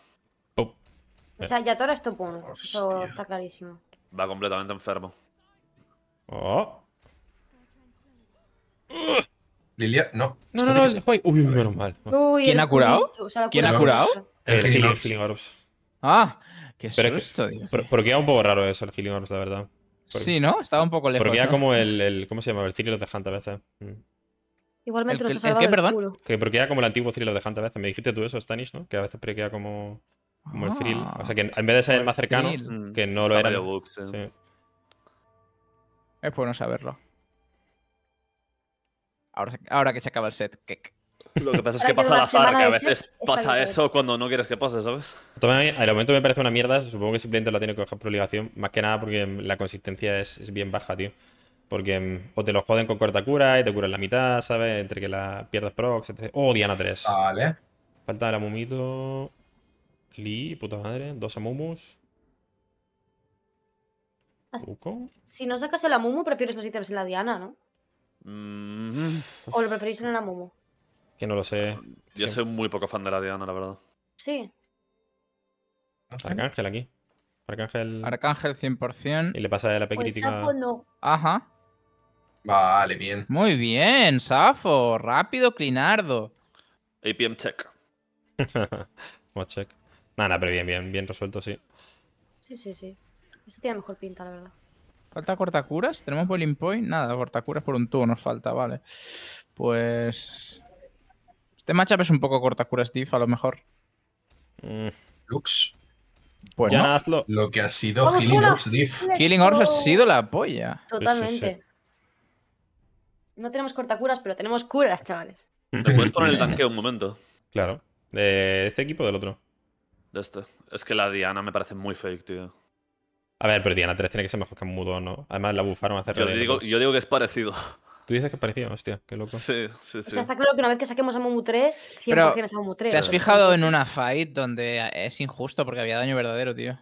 O sea, ya es top 1. Eso está clarísimo. Va completamente enfermo. Oh. Lilia, no. No, no, no, Uy, uy, menos mal. ¿Quién ha curado? ¿Quién ha curado? El, el Ah, qué susto, es que, un poco raro eso, el Healing la verdad. sí, ¿no? Estaba un poco lejos. Porque era como el, el, ¿Cómo se llama? El Cirilo de Hunt a veces. Mm. Igualmente no ha salvado qué, Que porque era como el antiguo Cirilo de Hunt a veces. Me dijiste tú eso, Stanis, ¿no? Que a veces prequía como. Como el thrill. O sea, ah. que en vez de ser más cercano, mm. que no lo era. Es bueno saberlo. Ahora, ahora que se acaba el set, cake. Lo que pasa es que pasa la azar, que a veces pasa eso cuando no quieres que pase, ¿sabes? También, el momento me parece una mierda, supongo que simplemente la tiene que coger por obligación, más que nada porque la consistencia es, bien baja, tío. Porque mm, o te lo joden con corta cura y te curan la mitad, ¿sabes? Entre que la pierdas prox, etc. O oh, Diana 3. Vale. Falta el amumito. Lee, puta madre. Dos Amumus. Si no sacas el Amumu, prefieres los ítems en la Diana, ¿no? Mm. ¿O lo preferís en el Amumu? Que no lo sé. Yo soy muy poco fan de la Diana, la verdad. Sí. Arcángel aquí. Arcángel. Arcángel 100%. Y le pasa el AP pues crítica. no. Ajá. Vale, bien. Muy bien, Safo. Rápido, Clinardo. APM check. Watch check. Nada, pero bien, bien, bien resuelto, sí. Sí, sí, sí. esto tiene mejor pinta, la verdad. ¿Falta cortacuras? ¿Tenemos boiling point? Nada, cortacuras por un tubo nos falta, vale. Pues... Este matchup es un poco cortacuras, Steve, a lo mejor. Mm. Lux. Pues ya Lo que ha sido Killing Healing Orbs, diff Healing Orbs ha sido la polla. Totalmente. No tenemos cortacuras, pero tenemos curas, chavales. Te puedes poner el tanqueo un momento. Claro. De eh, este equipo o del otro. Es que la Diana me parece muy fake, tío. A ver, pero Diana 3 tiene que ser mejor que Mudo, ¿no? Además, la bufaron hace yo digo, yo digo que es parecido. Tú dices que es parecido, hostia, qué loco. Sí, sí, sí. O sea, está claro que una vez que saquemos a Mumu 3, 100% es a Mumu 3. ¿Te has fijado en una fight donde es injusto porque había daño verdadero, tío?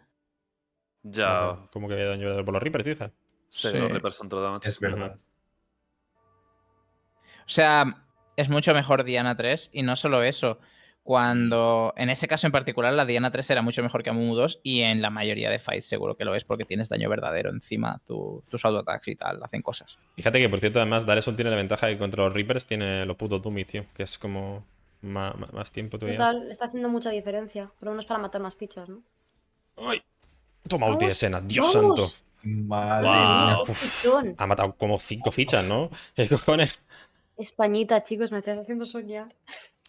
Ya. Como que había daño verdadero por los Reapers, dices. Sí, los Reapers son Es verdad. O sea, es mucho mejor Diana 3 y no solo eso cuando en ese caso en particular la Diana 3 era mucho mejor que Amumu 2 y en la mayoría de fights seguro que lo es porque tienes daño verdadero encima, Tus tus attacks y tal, hacen cosas. Fíjate que por cierto además Dareson tiene la ventaja que contra los Reapers tiene lo puto Dummy, tío, que es como más, tiempo todavía. Total, está haciendo mucha diferencia, Por lo menos para matar más fichas, ¿no? ¡Ay! Toma ulti de escena, Dios santo. Madre ha matado como cinco fichas, ¿no? Españita, chicos, me estás haciendo soñar.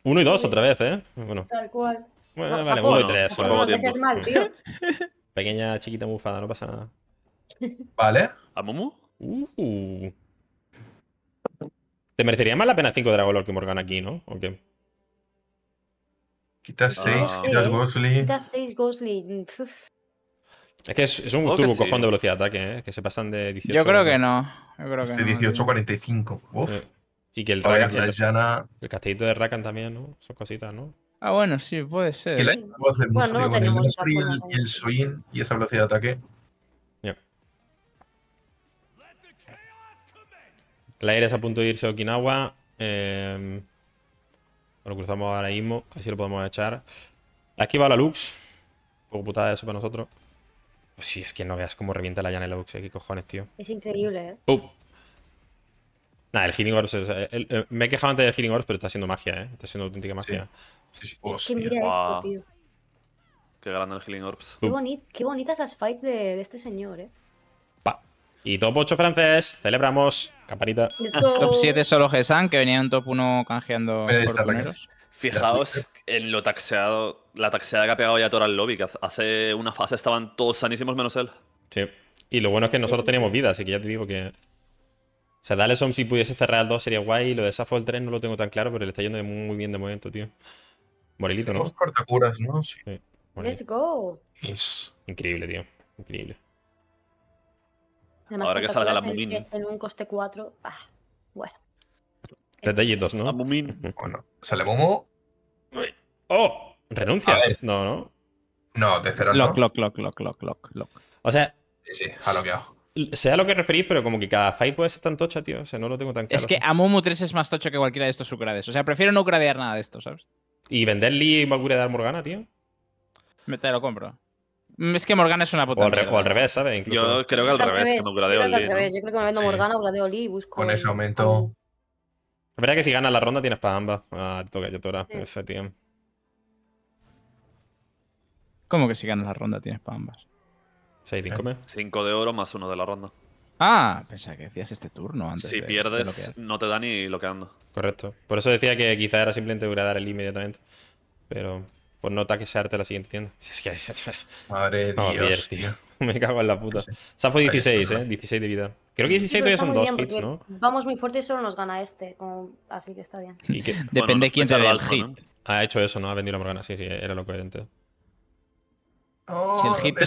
Uno y dos otra vez, ¿eh? Bueno. Tal cual. Bueno, vale, uno y tres. No, no mal, tío. Pequeña chiquita mufada, no pasa nada. Vale. ¿A Momo? Uh. Te merecería más la pena 5 Lord que Morgan aquí, ¿no? ¿O qué? Quitas ah. 6, quitas Ghostly. Quitas 6 Ghostly. Es que es, un tubo cojón de velocidad de ataque, ¿eh? que se pasan de 18. Yo creo que no. Yo creo que no, 18, 45. Uf. Eh. Y que el, Rakan, el castellito de Rakan también, ¿no? Son cositas, ¿no? Ah, bueno, sí, puede ser. Que el y Soin y esa velocidad de ataque. Yeah. La aire es a punto de irse a Okinawa. Em, lo cruzamos ahora mismo, así lo podemos echar. Aquí va la Lux. Un poco putada eso para nosotros. Pues sí, es que no veas cómo revienta la llana la Lux, eh, qué cojones, tío. Es increíble, ¿eh? Nah, el Healing Orbs. me he quejado antes del Healing Orbs, pero está siendo magia, ¿eh? Está siendo auténtica magia. Sí, sí, sí. Qué grande el Healing Orbs. Uh. Qué, bonitas las fights de, este señor, ¿eh? Pa. Y top 8 francés, celebramos. caparita ah, Top 7 solo Gesan, que venía en top 1 canjeando. Fijaos en lo taxeado, la taxeada que ha pegado ya Tora al lobby, que hace una fase estaban todos sanísimos menos él. Sí. Y lo bueno es que nosotros teníamos vida, así que ya te digo que sea, son si pudiese cerrar el 2 sería guay. Lo de Safol 3 no lo tengo tan claro, pero le está yendo muy bien de momento, tío. Morelito, ¿no? Dos cortacuras, ¿no? Sí. Let's go. Increíble, tío. Increíble. Ahora que salga la Mumin. En, un coste 4. Ah, bueno. Detallitos, ¿no? La Mumin. Bueno, sale Momo. ¡Oh! ¿Renuncias? No, no. No, te espero. Lock, no. lock, lock, lock, lock, lock, lock. O sea. Sí, sí, ha bloqueado sea lo que referís, pero como que cada fight puede ser tan tocha, tío. O sea, no lo tengo tan claro. Es que Amumu 3 es más tocho que cualquiera de estos upgrades. O sea, prefiero no gradear nada de esto, ¿sabes? ¿Y vender Lee y dar Morgana, tío? Me te lo compro. Mm, es que Morgana es una puta. O al, revés, ¿sabes? Yo creo que al, revés, que no gradeo Lee. Al Yo creo que me vendo Morgana Morgana, gradeo Lee y busco. Con ese aumento. Es verdad que si ganas la ronda tienes para ambas. Ah, toca yo Sí. F, tío. ¿Cómo que si ganas la ronda tienes para ambas? 5 de oro más 1 de la ronda. Ah, pensaba que decías este turno antes. Si pierdes, no te da ni lo que ando. Correcto. Por eso decía que quizá era simplemente degradar el inmediatamente. Pero pues no arte la siguiente tienda. Si es que. Madre no, Dios, tío. Me cago en la puta. fue 16, eh. 16 de vida. Creo que 16 todavía son dos hits, ¿no? Vamos muy fuerte y solo nos gana este. Así que está bien. Depende quién te dé el hit. Ha hecho eso, ¿no? Ha vendido la Morgana. Sí, sí, era lo coherente. Oh, si el hit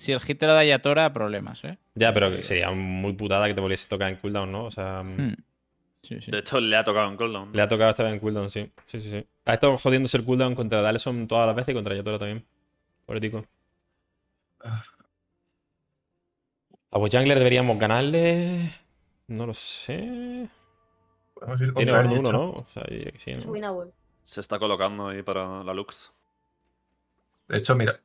si el hit da Yatora, problemas, ¿eh? Ya, pero sería muy putada que te volviese a tocar en cooldown, ¿no? O sea. Mm. Hmm. Sí, sí. De hecho, le ha tocado en cooldown. Le ha tocado esta vez en cooldown, sí. Sí, sí, sí. Ha estado jodiéndose el cooldown contra Daleson todas las veces y contra Yatora también. político. A jungler deberíamos ganarle. No lo sé. Podemos ir contra Tiene uno, ¿no? O sea, sí, ¿no? Se está colocando ahí para la Lux. De hecho, mira,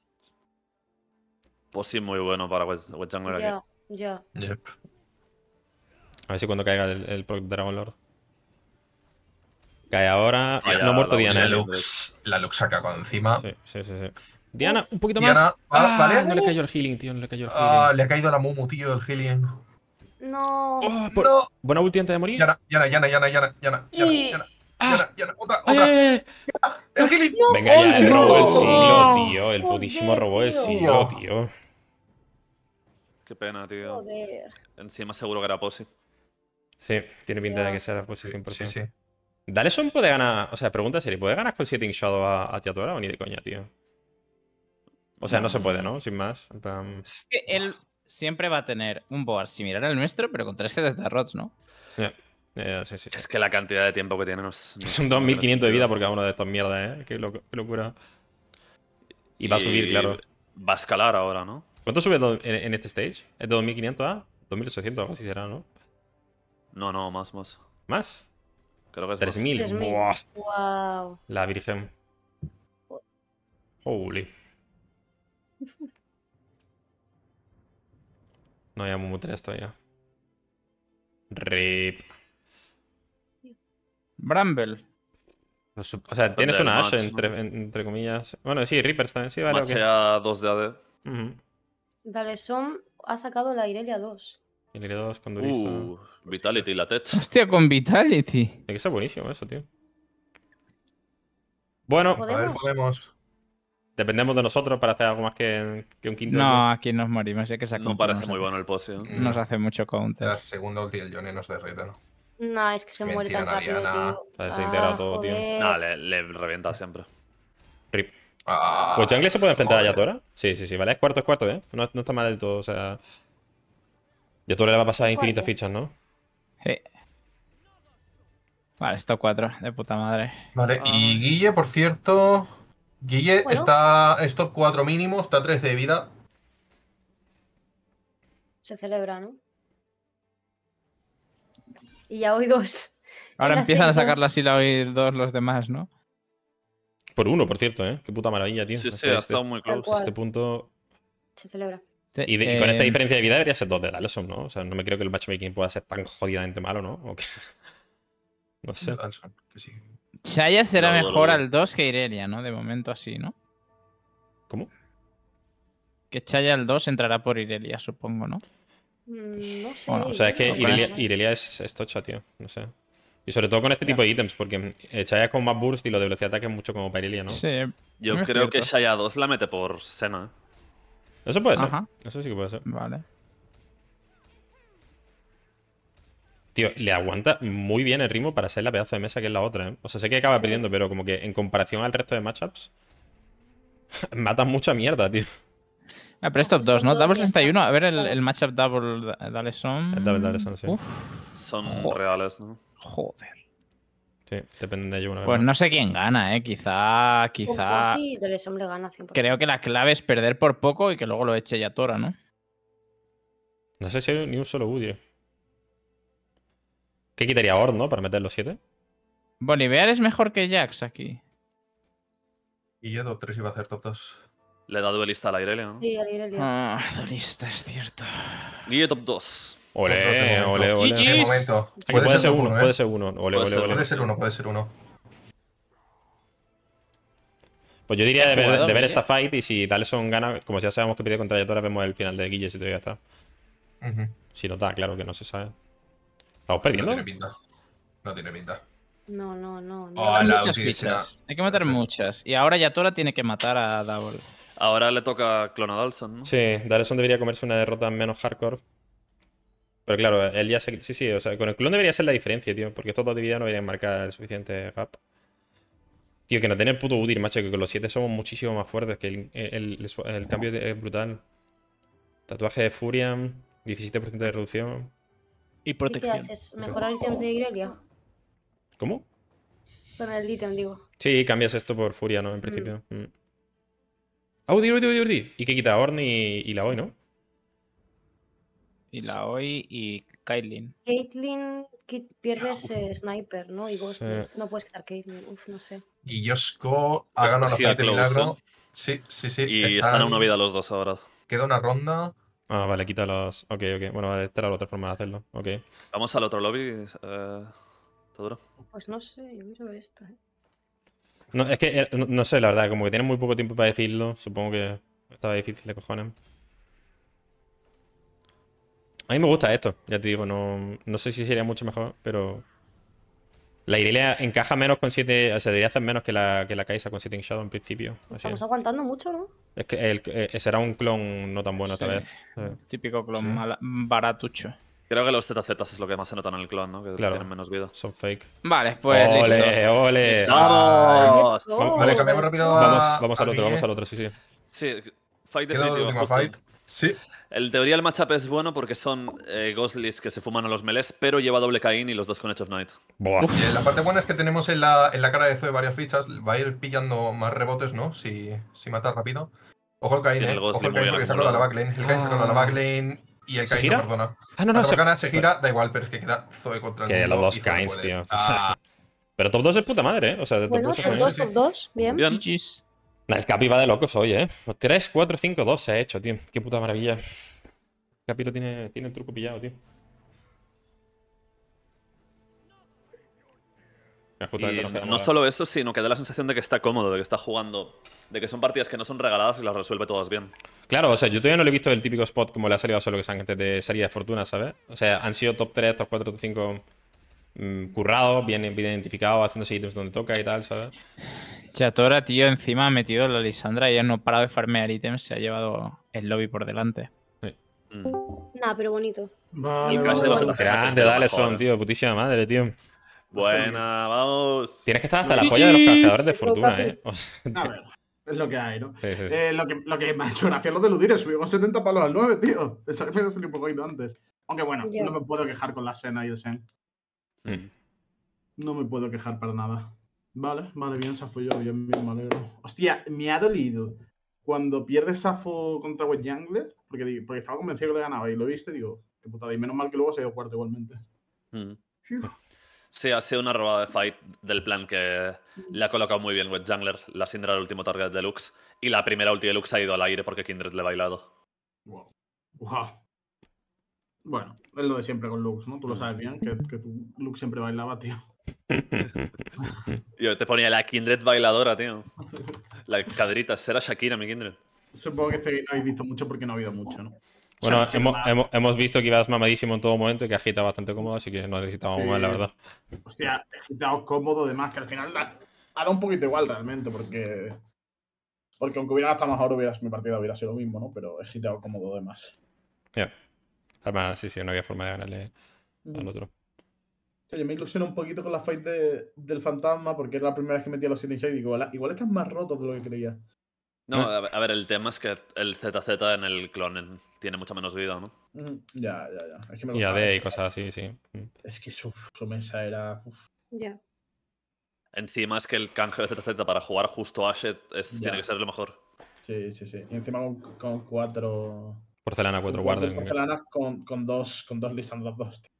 sí, muy bueno para West, aquí. Yo, yep. A ver si cuando caiga el, el Dragon Lord. Cae ahora. no ha muerto Diana. La eh. Lux, la Lux saca con encima. Sí, sí, sí, sí. Diana, un poquito más. Ah, ¿vale? No le cayó el healing, tío. No le cayó el ah, healing. Ah, le ha caído a la Mumu, tío, el healing. No. Oh, Buena ulti antes de morir. Yana, Yana, Yana, Yana, Yana, Yana, y... otra, otra. el healing. Venga, ya, el robo del siglo, tío. El putísimo robo el siglo, tío. Qué pena, tío. Joder. Encima seguro que era Posi. Sí, tiene pinta de que sea Posi 100%. Sí, sí. Dale son puede ganar. O sea, pregunta le ¿puede ganar con Sitting Shadow a, a o ni de coña, tío? O sea, no se puede, ¿no? Sin más. Es que él siempre va a tener un board similar al nuestro, pero con 3 de Tarrots, ¿no? sí, sí, Es que la cantidad de tiempo que tiene nos. es... Son 2.500 de vida por cada uno de estos mierdas, ¿eh? Qué, locura. y va a subir, claro. Va a escalar ahora, ¿no? ¿Cuánto sube en, este stage? ¿Es de 2500 a 2800 algo así será, no? No, no, más, más. ¿Más? Creo que es 3000. ¡Wow! La virgen. Holy. No hay Mumu esto, todavía. RIP. Bramble. o sea, tienes una Ash, entre, comillas. Bueno, sí, reaper también, sí, vale. a 2 de AD. Son ha sacado la Irelia 2. Irelia 2 con Durista. Uh, Vitality, la tech. Hostia, con Vitality. Hay que ser buenísimo eso, tío. Bueno, ¿Podemos? A ver, podemos. Dependemos de nosotros para hacer algo más que, que un quinto. No, aquí nos morimos. que no parece muy bueno el pose. ¿eh? Nos mm. hace mucho counter. La segunda ulti del Johnny nos derrita, ¿no? No, es que se muere tan rápido. se ha ah, todo, tío. No, le, le revienta siempre. Ah, pues se puede enfrentar a Yatora. Sí, sí, sí, vale. Es cuarto, es cuarto, ¿eh? No, no está mal del todo, o sea. Yatora le va a pasar infinitas fichas, ¿no? Sí. Vale, estos cuatro, de puta madre. Vale, y ah. Guille, por cierto. Guille está. Stop 4 mínimo, está tres de vida. Se celebra, ¿no? Y ya hoy dos. Ahora empiezan a sacar la sila hoy dos los demás, ¿no? Por uno, por cierto, ¿eh? Qué puta maravilla, tío. Sí, este sí, ha este estado muy close. este punto. Se celebra. Y, con eh, esta diferencia de vida debería ser 2 de Dalson, ¿no? O sea, no me creo que el matchmaking pueda ser tan jodidamente malo, ¿no? no sé. Chaya será mejor al 2 que Irelia, ¿no? De momento así, ¿no? ¿Cómo? Que Chaya al 2 entrará por Irelia, supongo, ¿no? Mm, no sé. o sea, es que Irelia, es, es, tocha, tío. No sé. Y sobre todo con este tipo de ítems, porque Chaya con más burst y lo de velocidad de ataque es mucho como Perilia, ¿no? Sí. Yo creo que Shaya 2 la mete por Sena. ¿eh? Eso puede ser. Ajá. Eso sí que puede ser. Vale. Tío, le aguanta muy bien el ritmo para ser la pedazo de mesa que es la otra, ¿eh? O sea, sé que acaba perdiendo, pero como que en comparación al resto de matchups, matan mucha mierda, tío. Ah, pero es top ¿no? Double 61. A ver el, matchup Double Daleson. El Double Daleson, sí. Uf. Son reales, ¿no? Joder. Sí, depende de ello una vez Pues no sé quién gana, ¿eh? Quizá, quizá... Creo que la clave es perder por poco y que luego lo eche ya Tora, ¿no? No sé si hay ni un solo U, ¿Qué quitaría Ord, no? Para meter los 7. Bolivar es mejor que Jax aquí. Y yo top 3 iba a hacer top 2. Le da duelista al al Irelia, ¿no? Sí, al Ah, duelista, es cierto. Y top 2. Ole, ole, ole. De momento. ¿eh? Puede, ser, uno, puede ser uno. puede, ser, uno, puede ser uno. Pues yo diría de ver, ¿eh? esta fight y si Dallason gana, como ya sabemos que pide contra Yatora, vemos el final de Guille si todavía está. Si no está, claro que no se sabe. ¿Estamos perdiendo? No tiene pinta. No tiene pinta. No, no, no. Hay, muchas fichas. Hay que matar muchas. Y ahora Yatora tiene que matar a Double. Ahora le toca clonar a Dalson, ¿no? Sí, Dalson debería comerse una derrota menos hardcore pero claro, él ya Sí, sí, o sea, con el clon debería ser la diferencia, tío. Porque estos dos de no deberían marcar el suficiente gap. Tío, que no tiene el puto útil, macho. Que con los 7 somos muchísimo más fuertes. Que el, cambio es brutal. Tatuaje de furia. 17% de reducción. Y protección. qué haces? ¿Mejorar ítem de Irelia? ¿Cómo? Con el ítem, digo. Sí, cambias esto por furia, ¿no? En principio. Mm. Mm. ¡Ah, Mm. Audi, Y que quita Horn y, y la hoy, ¿no? Y la Oi y Caitlyn. Caitlyn pierdes Sniper, ¿no? Y vos No puedes quitar Caitlyn. Uf, no sé. Y Yosko ha ganado la milagro. ¿eh? Sí, sí, sí. Y están... a una vida los dos ahora. Queda una ronda. Ah, vale, quita los. Ok, ok. Bueno, vale, esta era la otra forma de hacerlo. Ok. Vamos al otro lobby. Eh, ¿Todo duro? Pues no sé, yo quiero ver esto. ¿eh? No, es que eh, no, no sé, la verdad, como que tienen muy poco tiempo para decirlo. Supongo que estaba difícil de cojones. A mí me gusta esto, ya te digo, no, no sé si sería mucho mejor, pero... La Irelia encaja menos con 7, o sea, debería hacer menos que la, que la Kaisa con 7 Shadow en principio. Estamos aguantando mucho, ¿no? Es que eh, será un clon no tan bueno otra vez. Típico clon baratucho. Creo que los ZZ es lo que más se notan en el clon, ¿no? Que tienen menos vida. Son fake. Vale, pues ole, listo. ¡Ole, ¡Vamos! cambiamos rápido Vamos, vamos al otro, vamos al otro, sí, sí. Sí, fight definitivo. Fight? Sí. En teoría el matchup es bueno porque son eh, Ghostlies que se fuman a los melees, pero lleva doble Cain y los dos con Edge of Night. Eh, la parte buena es que tenemos en la, en la cara de Zoe varias fichas. Va a ir pillando más rebotes, ¿no? Si, si mata rápido. Ojo el Cain, eh. Ojo el Cain la backlane. El Cain sacó la ah. backlane y el Cain, no, perdona. Ah, no, no. se... Gana, se gira, da igual, pero es que queda Zoe contra el Que los dos Kains, tío. Ah. Pero top 2 es puta madre, ¿eh? O sea, top 2 top 2, bien. El Capi va de locos hoy, ¿eh? 3, 4, 5, 2 se ha hecho, tío. Qué puta maravilla. El Capi tiene, tiene el truco pillado, tío. no solo eso, sino que da la sensación de que está cómodo, de que está jugando, de que son partidas que no son regaladas y las resuelve todas bien. Claro, o sea, yo todavía no le he visto el típico spot como le ha salido a Solo que antes de salida de Fortuna, ¿sabes? O sea, han sido top 3, top 4, top 5 Mm, currado, bien, identificado, haciendo ítems donde toca y tal, ¿sabes? Chatora, tío, encima ha metido la Lisandra y ya no ha parado de farmear ítems, se ha llevado el lobby por delante. Sí. Mm. Nada, pero bonito. Vale, Grande, este dale son, tío, putísima madre, tío. Buena, vamos. Tienes que estar hasta la polla de los cazadores de fortuna, eh. es lo que hay, ¿no? Eh, lo, que, lo que me ha hecho gracia es lo de subimos 70 palos al 9, tío. Esa que me ha salido un poco antes. Aunque bueno, no me puedo quejar con la Sena y el Sen. Mm. No me puedo quejar para nada. Vale, vale, bien, Safo, yo bien, bien, me alegro. Hostia, me ha dolido. Cuando pierde Safo contra Wet Jungler, porque, estaba convencido que le ganaba y lo viste, digo, qué putada. Y menos mal que luego se dio cuarto igualmente. Mm. Sí, ha sido una robada de fight del plan que le ha colocado muy bien Wet Jungler, la Sindra del último target deluxe, y la primera ulti deluxe ha ido al aire porque Kindred le ha bailado. Wow. Bueno, es lo de siempre con Lux, ¿no? Tú lo sabes bien, que, que Lux siempre bailaba, tío. Yo te ponía la Kindred bailadora, tío. La cadrita, será Shakira, mi Kindred. Supongo que este no habéis visto mucho porque no ha habido mucho, ¿no? Bueno, hemos, hemos, visto que ibas mamadísimo en todo momento y que agita bastante cómodo, así que no necesitábamos más, la verdad. Hostia, agitado cómodo, de más, que al final ha dado un poquito igual realmente, porque. Porque aunque hubiera gastado mejor mi partida hubiera sido lo mismo, ¿no? Pero he agitado cómodo, más. Ya. Además, sí, sí, no había forma de ganarle al mm. otro. Yo me ilusiono un poquito con la fight de, del fantasma porque era la primera vez que metía los 7 y digo, igual, están más rotos de lo que creía. No, a ver, el tema es que el ZZ en el clon tiene mucha menos vida, ¿no? Mm, ya, ya, ya. Es y AD y cosas así, sí. Mm. Es que su, su mesa era. Ya. Encima es que el canje de ZZ para jugar justo a Ashet tiene que ser lo mejor. Sí, sí, sí. Y encima con, con cuatro. Porcelana 4 guardas. Porcelana con, con, dos, con dos Lisandros 2, tío.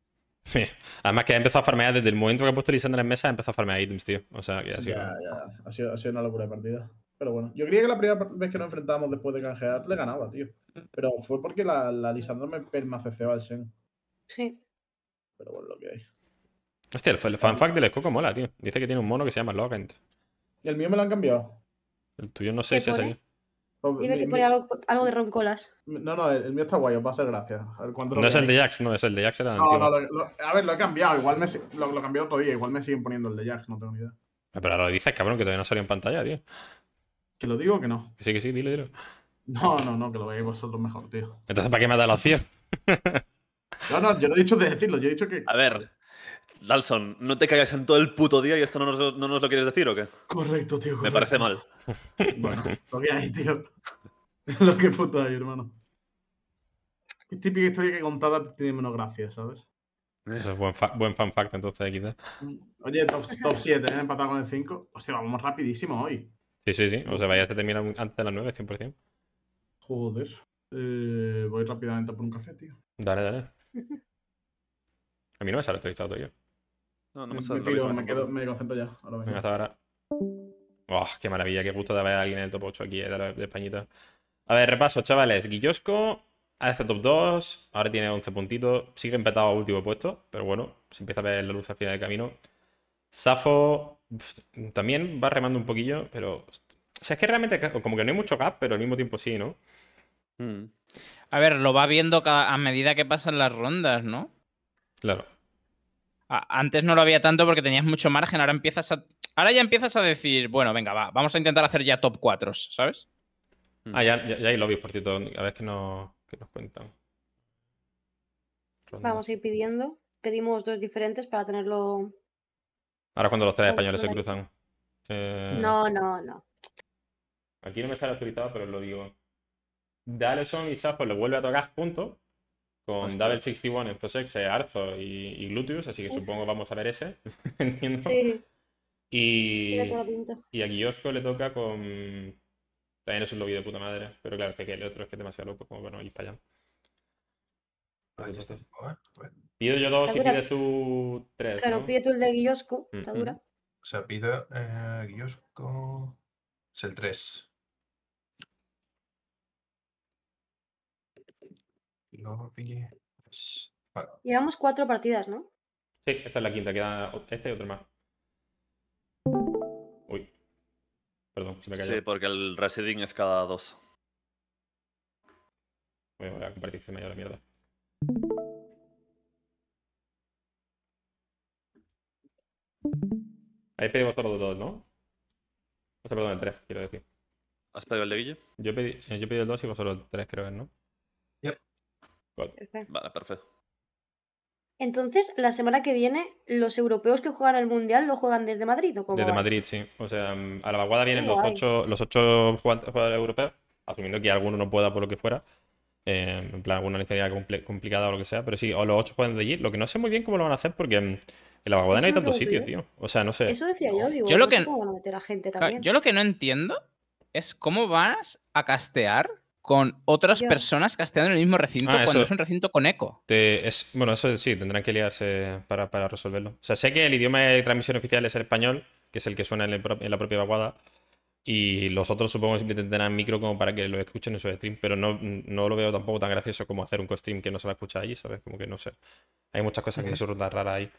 Sí. Además que ha empezado a farmear desde el momento que he puesto Lissandra en mesa, ha empezado a farmear ítems, tío. O sea, que ha sido... Ya, ya. Ha sido, una locura de partida. Pero bueno, yo creía que la primera vez que nos enfrentamos después de canjear le ganaba, tío. Pero fue porque la, Lisandro me permaceceaba al Sen. Sí. Pero bueno, lo que hay. Hostia, el, el fanfact del Escoco mola, tío. Dice que tiene un mono que se llama Y ¿El mío me lo han cambiado? El tuyo no sé si es seguido. Dime que pone algo, algo, de roncolas. No, no, el, mío está guay, os va a hacer gracia. no es el de Jax, no, es el de Jax era No, no, a ver, lo he cambiado, igual me, lo, lo cambié otro día, igual me siguen poniendo el de Jax, no tengo ni idea. Eh, pero ahora lo dices, cabrón, que todavía no salió en pantalla, tío. ¿Que lo digo o que no? Que sí, que sí, dilo, dilo. No, no, no, que lo veáis vosotros mejor, tío. Entonces, ¿para qué me da la opción? no, no, yo no he dicho de decirlo, yo he dicho que. A ver, Dalson, no te caigas en todo el puto día y esto no nos, lo quieres decir o qué? Correcto, tío. Me parece mal. bueno, lo que hay, tío. lo que puto hay, hermano. Es típica historia que contada tiene menos gracia, ¿sabes? Eso es buen, fanfacto, entonces fan fact, entonces, quizás. Oye, top, 7, ¿eh? empatado con el 5. Hostia, vamos rapidísimo hoy. Sí, sí, sí. O sea, vaya, a terminar antes de las 9, 100%. Joder. Eh, voy rápidamente por un café, tío. Dale, dale. A mí no me sale todo yo. No, no me, quedo, me concentro ya. Ahora Venga, hasta ahora. qué maravilla, qué gusto de haber a alguien en el top 8 aquí, eh, de, Españita. A ver, repaso, chavales. Guillosco hace top 2, ahora tiene 11 puntitos. Sigue empatado a último puesto, pero bueno, se empieza a ver la luz al final del camino. Safo también va remando un poquillo, pero... O sea, es que realmente como que no hay mucho gap, pero al mismo tiempo sí, ¿no? Hmm. A ver, lo va viendo a medida que pasan las rondas, ¿no? Claro. Antes no lo había tanto porque tenías mucho margen, ahora empiezas Ahora ya empiezas a decir, bueno, venga, vamos a intentar hacer ya top 4, ¿sabes? Hmm. Ah, ya, hay lobbies, por cierto, a ver qué nos, cuentan. Vamos a ir pidiendo. Pedimos dos diferentes para tenerlo... Ahora cuando los tres españoles se cruzan. Eh, no, no, no. Aquí no me sale autorizado, pero os lo digo. dale son y Safo lo vuelve a tocar juntos con Double 61 en Zosex, eh, Arzo y, y, Gluteus, así que supongo supongo vamos a ver ese. Entiendo. Sí. Y, y a Guillosco le toca con. También es un lobby de puta madre, pero claro, que, que el otro es que es demasiado loco, como bueno, ir para allá. Pues pues Ahí pues. Pido yo dos y pides tú tres. Claro, ¿no? pide tú el de Guillosco, está duro. dura. O sea, pido eh, Guillosco. Es el tres. Pues, Llevamos cuatro partidas, ¿no? Sí, esta es la quinta, queda esta y otra más. Uy. Perdón, se me cayó. Sí, porque el residing es cada dos. Voy a compartir que se me ido la mierda. Ahí pedimos solo los dos, ¿no? O sea, perdón, el 3, quiero decir. ¿Has pedido el de Guille? Yo pedí, eh, yo el 2 y vosotros el 3, creo que ¿no? Vale. perfecto. Entonces, la semana que viene, los europeos que juegan el Mundial lo juegan desde Madrid, ¿o Desde Madrid, sí. O sea, mm, a la vaguada vienen los ocho, los jugadores europeos, asumiendo que alguno no pueda por lo que fuera. Eh, en plan, alguna licencia complicada o lo que sea. Pero sí, o los ocho juegan de allí. Lo que no sé muy bien cómo lo van a hacer porque mm, en la vaguada no hay tanto sitio, ¿eh? tío. O sea, no sé. Eso decía yo, digo. Yo lo, que... yo lo que no entiendo es cómo vas a castear con otras personas casteando en el mismo recinto ah, cuando es un recinto con eco. bueno, eso sí, tendrán que liarse para, resolverlo. O sea, sé que el idioma de transmisión oficial es el español, que es el que suena en, la propia vaguada, y los otros supongo que simplemente tendrán micro como para que lo escuchen en su stream, pero no, lo veo tampoco tan gracioso como hacer un co-stream que no se va a escuchar allí, ¿sabes? Como que no sé. Hay muchas cosas que me resultan raras ahí.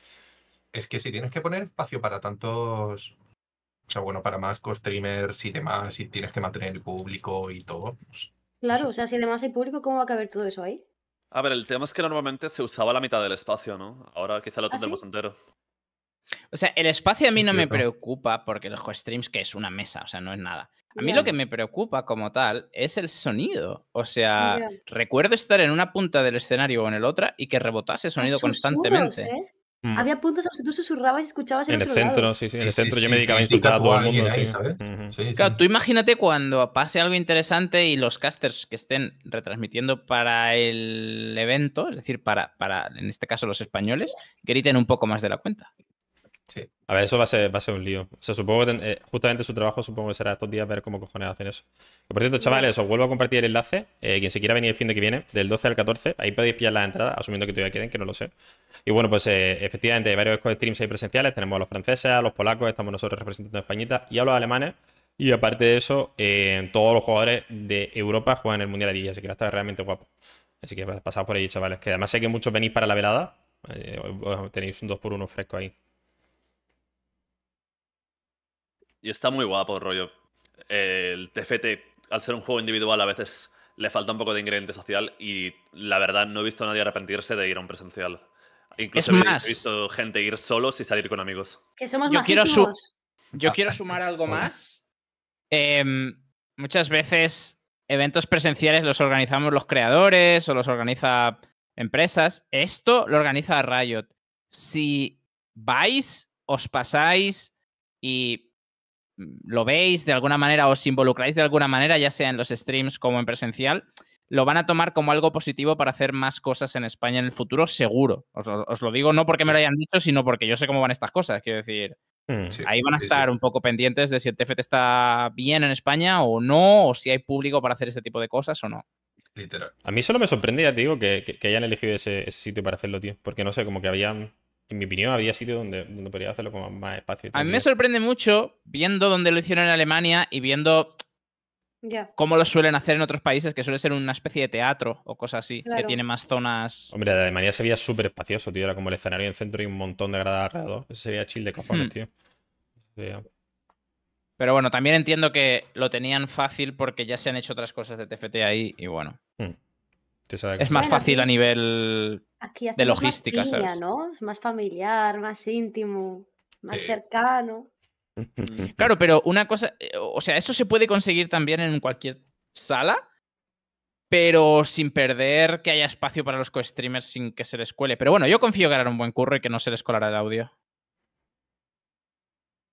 Es que si tienes que poner espacio para tantos o sea, bueno, para más co-streamers y demás, y tienes que mantener el público y todo, pues, pues claro, o sea, si además hay público, ¿cómo va a caber todo eso ahí? A ver, el tema es que normalmente se usaba la mitad del espacio, ¿no? Ahora quizá lo ¿Ah, tendremos entero. O sea, el espacio a mí no me preocupa porque los streams que es una mesa, o sea, no es nada. A mí lo que me preocupa como tal es el sonido. O sea, recuerdo estar en una punta del escenario o en el otra y que rebotase sonido constantemente. ¿eh? Mm. Había puntos a los que tú susurrabas y escuchabas en, el centro, sí, sí. En el centro yo me dedicaba a insultar a todo el mundo. ¿sabes? Claro, tú imagínate cuando pase algo interesante y los casters que estén retransmitiendo para el evento, es decir, para, para en este caso los españoles, griten un poco más de la cuenta. Sí. A ver, eso va a ser, va ser un lío. O sea, supongo que eh, justamente su trabajo supongo que será estos días ver cómo cojones hacen eso. por cierto, chavales, os vuelvo a compartir el enlace. Eh, quien se quiera venir el fin de que viene, del 12 al 14, ahí podéis pillar la entrada, asumiendo que todavía queden, que no lo sé. Y bueno, pues eh, efectivamente hay varios streams ahí presenciales. Tenemos a los franceses, a los polacos, estamos nosotros representando a Españita y a los alemanes. Y aparte de eso, todos los jugadores de Europa juegan el Mundial Día, así que va a estar realmente guapo. Así que pasad por ahí, chavales. Que además sé que muchos venís para la velada. tenéis un 2x1 fresco ahí. Y está muy guapo, rollo. El TFT, al ser un juego individual, a veces le falta un poco de ingrediente social y la verdad no he visto a nadie arrepentirse de ir a un presencial. Incluso he visto gente ir solos y salir con amigos. Que somos yo quiero, yo quiero sumar algo más. Em, muchas veces eventos presenciales los organizamos los creadores o los organiza empresas. Esto lo organiza Riot. Si vais, os pasáis y lo veis de alguna manera, os involucráis de alguna manera, ya sea en los streams como en presencial, lo van a tomar como algo positivo para hacer más cosas en España en el futuro, seguro. Os, lo digo no porque me lo hayan dicho, sino porque yo sé cómo van estas cosas. Quiero decir, mm. ahí van a estar un poco pendientes de si el TFT está bien en España o no, o si hay público para hacer este tipo de cosas o no. Literal. A mí solo me sorprendía, te digo, que, hayan elegido ese, ese, sitio para hacerlo, tío. Porque no sé, como que habían en mi opinión, había sitio donde, donde podría hacerlo con más espacio. A mí me sorprende mucho viendo dónde lo hicieron en Alemania y viendo cómo lo suelen hacer en otros países, que suele ser una especie de teatro o cosas así, que tiene más zonas. Hombre, de Alemania se veía súper espacioso, tío. Era como el escenario en el centro y un montón de gradas alrededor. Eso sería chill de cojones, hmm. tío. Pero bueno, también entiendo que lo tenían fácil porque ya se han hecho otras cosas de TFT ahí y bueno. Hmm. Es más fácil a nivel de logística, más ¿no? Es más familiar, más íntimo, más eh. cercano. Claro, pero una cosa, eh, o sea, eso se puede conseguir también en cualquier sala, pero sin perder que haya espacio para los co-streamers sin que se les cuele. Pero bueno, yo confío que harán un buen curro y que no se les colará el audio.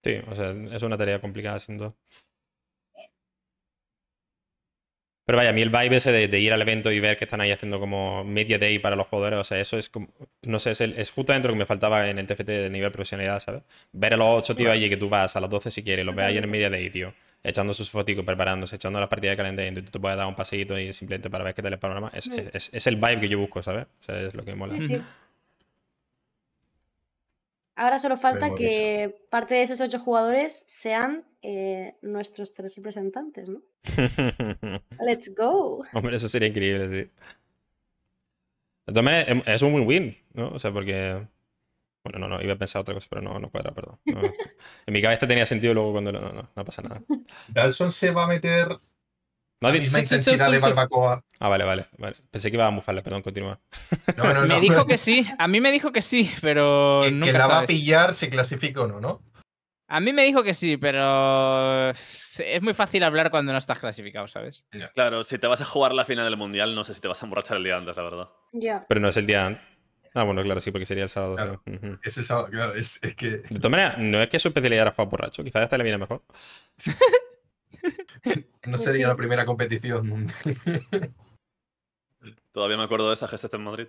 Sí, o sea, es una tarea complicada, sin duda. Pero vaya, a mí el vibe ese de, ir al evento y ver que están ahí haciendo como media day para los jugadores, o sea, eso es como, no sé, es, el, es justamente lo que me faltaba en el TFT de nivel profesionalidad, ¿sabes? Ver a los ocho tíos allí que tú vas a las 12 si quieres, los ves ahí en el media day, tío, echando sus fotos, preparándose, echando las partidas de calentamiento y tú te puedes dar un paseíto y simplemente para ver qué tal el panorama. Es, es, es el vibe que yo busco, ¿sabes? O sea, es lo que mola. Ahora solo falta que parte de esos ocho jugadores sean eh, nuestros tres representantes, ¿no? Let's go. Hombre, eso sería increíble, sí. De em, es un win-win, ¿no? O sea, porque. Bueno, no, no, iba a pensar otra cosa, pero no, no cuadra, perdón. En mi cabeza tenía sentido luego cuando. No, no, no, no pasa nada. sol se va a meter no, la misma intensidad Ah, vale, vale, Pensé que iba a mufarle, perdón, continúa. No, no, me dijo que sí, a mí me dijo que sí, pero que, la va a pillar si clasifica o no, ¿no? A mí me dijo que sí, pero es muy fácil hablar cuando no estás clasificado, ¿sabes? Claro, si te vas a jugar la final del mundial, no sé si te vas a emborrachar el día antes, la verdad. Ya. Pero no es el día antes. Ah, bueno, claro, sí, porque sería el sábado. Claro. Ese sábado, claro, es, es que. De todas maneras, no es que su especialidad era jugar borracho, quizás hasta le viene mejor. No sería la primera competición Todavía me acuerdo de esa GSC en Madrid.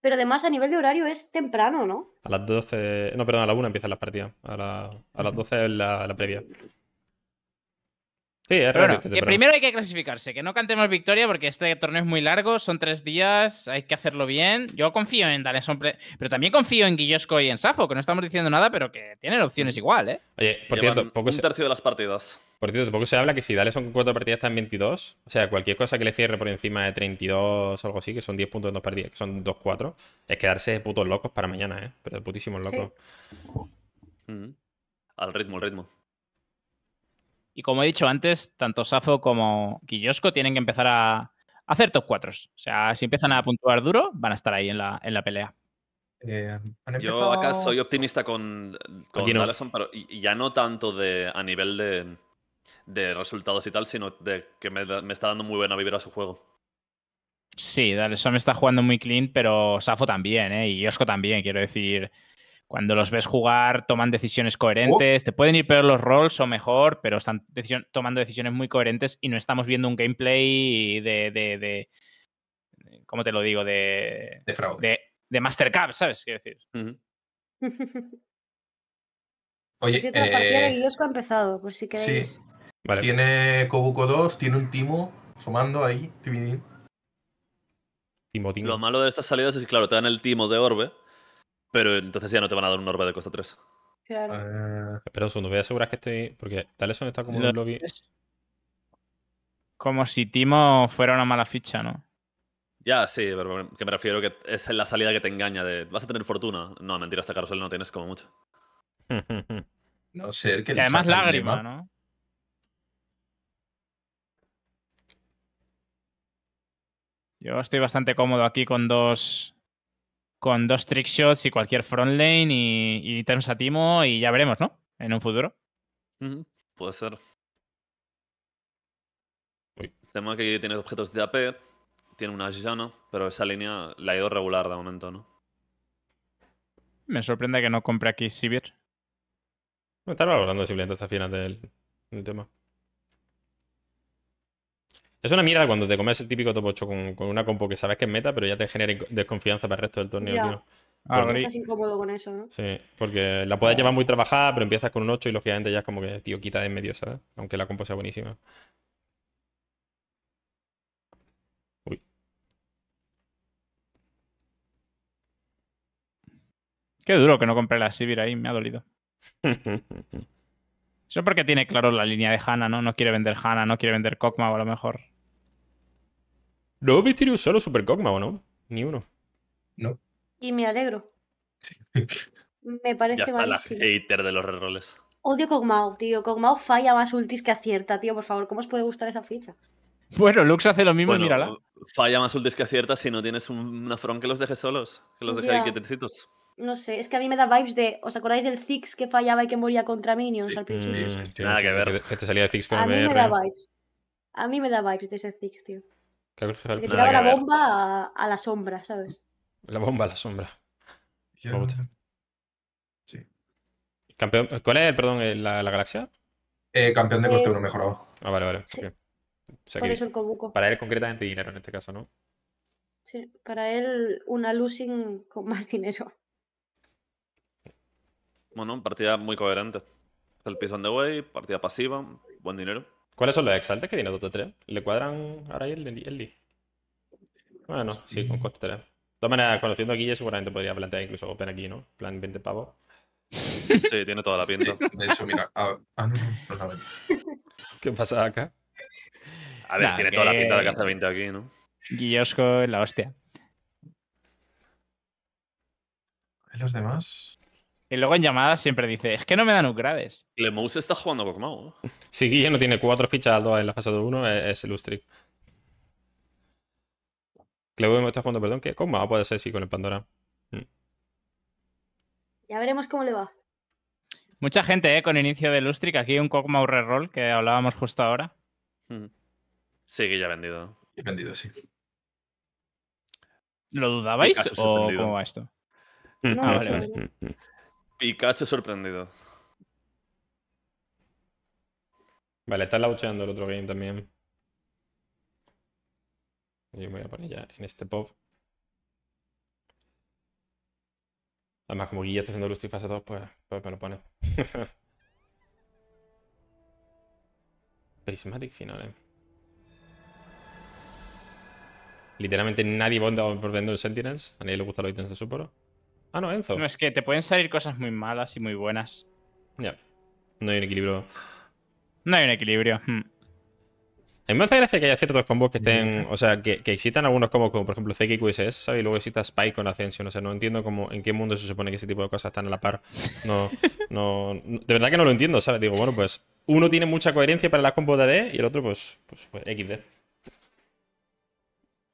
Pero además a nivel de horario es temprano, ¿no? A las 12... No, perdón, a la 1 empiezan las partidas. A, las 12 es la, previa. Sí, es Bueno, que primero hay que clasificarse, que no cantemos victoria porque este torneo es muy largo, son tres días, hay que hacerlo bien. Yo confío en Daleson, pero también confío en Guillosco y en Safo, que no estamos diciendo nada, pero que tienen opciones igual, ¿eh? Oye, por cierto, poco un tercio de las partidas. Por cierto, poco se habla que si Dale son cuatro partidas están en 22, o sea, cualquier cosa que le cierre por encima de 32 o algo así, que son 10 puntos en dos partidas, que son 2-4, es quedarse putos locos para mañana, ¿eh? Pero putísimos locos. Al ritmo, al ritmo. Y como he dicho antes, tanto Safo como Quillosco tienen que empezar a, hacer top 4. O sea, si empiezan a puntuar duro, van a estar ahí en la, en la pelea. Eh, Yo acá soy optimista con, con pero ya no tanto de, a nivel de, resultados y tal, sino de que me, está dando muy buena a su juego. Sí, me está jugando muy clean, pero Safo también, ¿eh? y Yosco también, quiero decir cuando los ves jugar toman decisiones oh. coherentes, te pueden ir peor los roles o mejor, pero están tomando decisiones muy coherentes y no estamos viendo un gameplay de, de, ¿cómo te lo digo? De, de fraude. De, Mastercard, ¿sabes? Quiero decir. Oye, eh, sí, partida ha empezado, Sí. Tiene Kobuko 2, tiene un Timo sumando ahí, Timo, Timo. Lo malo de estas salidas es que, claro, te dan el Timo de Orbe, pero entonces ya no te van a dar un orbe de costa 3. Claro. Ah. pero Espera un voy a asegurar que estoy. Porque Taleson está como en un lobby. Como si Timo fuera una mala ficha, ¿no? Ya, sí, pero que me refiero que es la salida que te engaña de. Vas a tener fortuna. No, mentira, este carrusel no tienes como mucho. no sé, que. Y además lágrima, ¿no? Yo estoy bastante cómodo aquí con dos con dos trick y cualquier front lane y, y a Timo y ya veremos, ¿no? En un futuro. Puede ser. El tema que tiene objetos de AP, tiene una no pero esa línea la ha ido regular de momento, ¿no? Me sorprende que no compre aquí Sivir. Me hablando valorando simplemente hasta final del tema. Es una mierda cuando te comes el típico top 8 con, una compo que sabes que es meta, pero ya te genera desconfianza para el resto del torneo, tío. Ah, porque... Estás incómodo con eso, ¿no? Sí, porque la puedes ah. llevar muy trabajada, pero empiezas con un 8 y lógicamente ya es como que, tío, quita de medio, ¿sabes? Aunque la compo sea buenísima. Uy. Qué duro que no compré la Sivir ahí, me ha dolido. Eso porque tiene claro la línea de Hanna, ¿no? No quiere vender Hanna, no quiere vender Kokma a lo mejor. ¿No hemos visto ni un solo Super Kog'Maw, no? Ni uno. No. Y me alegro. Sí. Me parece Ya está la hater de los reroles. Odio Cogmao, tío. Cogmao falla más ultis que acierta, tío. Por favor, ¿cómo os puede gustar esa ficha? Bueno, Lux hace lo mismo bueno, mírala. Falla más ultis que acierta si no tienes una front que los deje solos, que los deje ahí quietecitos. No sé, es que a mí me da vibes de. ¿Os acordáis del Ziggs que fallaba y que moría contra Minions sí. al principio? Mm, Nada que ver. Que te salía de Ziggs con A mí me da vibes. A mí me da vibes de ese Ziggs, tío la bomba a, la sombra, ¿sabes? La bomba a la sombra. Campeón, eh, ¿Cuál es, perdón, la, galaxia? Eh, campeón de coste 1 eh, mejorado. Ah, vale, vale. Para él concretamente dinero en este caso, ¿no? para él una losing con más dinero. Bueno, partida muy coherente. El piso de the way, partida pasiva, buen dinero. ¿Cuáles son los exaltes que tiene Dota 3? ¿Le cuadran ahora el, Bueno, sí, con coste 3. De todas maneras, conociendo a Guille, seguramente podría plantear incluso Open aquí, ¿no? Plan 20 pavos. Sí, tiene toda la pinta. De hecho, mira. Ah, ah no, no, ¿Qué pasa acá? A ver, tiene toda la pinta de que 20 aquí, ¿no? Guillosco en la hostia. ¿Y los demás? Y luego en llamadas siempre dice, es que no me dan upgrades. Lemus está jugando por Mau. ¿eh? Si Guille no tiene cuatro fichas al en la fase 2 1, es, el Ustrip. está jugando, perdón, que con puede ser, sí, con el Pandora. Mm. Ya veremos cómo le va. Mucha gente, ¿eh? Con inicio de Lustric. Aquí un re roll que hablábamos justo ahora. Mm. Sí, que ya vendido. Ya vendido, sí. ¿Lo dudabais o cómo va esto? No, ah, vale y cacho sorprendido. Vale, está laucheando el otro game también. Yo me voy a poner ya en este pop. Además, como Guilla está haciendo Lusty fase 2, pues, pues me lo pone. Prismatic final, eh. Literalmente nadie va por dentro del Sentinels. A nadie le gustan los ítems de Suporo. Ah, no, Enzo. No, es que te pueden salir cosas muy malas y muy buenas. Ya. No hay un equilibrio. No hay un equilibrio. Hmm. A mí me hace gracia que haya ciertos combos que estén. O sea, que, existan algunos combos, como por ejemplo CS, ¿sabes? Y luego exista Spike con Ascension. O sea, no entiendo cómo, en qué mundo se supone que ese tipo de cosas están a la par. No, De verdad que no lo entiendo, ¿sabes? Digo, bueno, pues uno tiene mucha coherencia para las combos de AD y el otro, pues, pues, pues XD.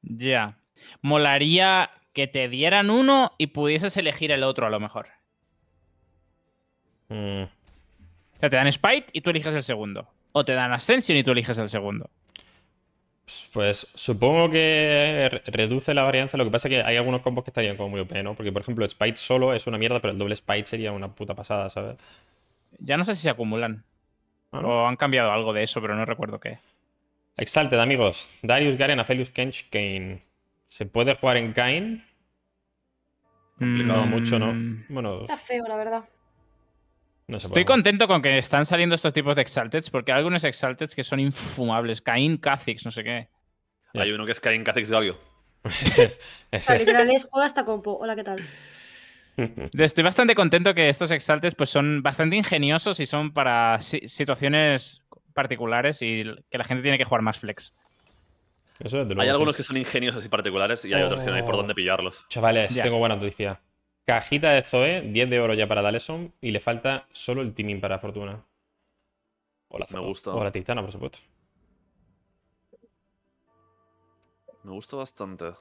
Ya. Molaría que te dieran uno y pudieses elegir el otro a lo mejor. Mm. O sea, te dan Spite y tú eliges el segundo. O te dan Ascension y tú eliges el segundo. Pues, pues supongo que reduce la varianza. Lo que pasa es que hay algunos combos que estarían como muy OP, ¿no? Porque, por ejemplo, Spite solo es una mierda, pero el doble Spite sería una puta pasada, ¿sabes? Ya no sé si se acumulan. Ah, o han cambiado algo de eso, pero no recuerdo qué. Exalted, amigos. Darius Garen, Aphelius Kench, Kane. ¿Se puede jugar en Kane? Complicado mucho, ¿no? Mm. Bueno. Está feo, la verdad. Estoy contento con que están saliendo estos tipos de Exalteds, porque hay algunos Exalteds que son infumables. Caín, Kha'Zix, no sé qué. Hay uno que es Caín, Kha'Zix, Galio. ese, Literal es, juega hasta compo, hola, ¿qué tal? Estoy bastante contento que estos exalteds pues, son bastante ingeniosos y son para situaciones particulares y que la gente tiene que jugar más flex hay algunos que son ingeniosos y particulares y hay otros que no hay por oh. dónde pillarlos. Chavales, tengo buena noticia. Cajita de Zoe, 10 de oro ya para Daleson y le falta solo el timing para Fortuna. O la Me gusta. O la Titana, por supuesto. Me gusta bastante.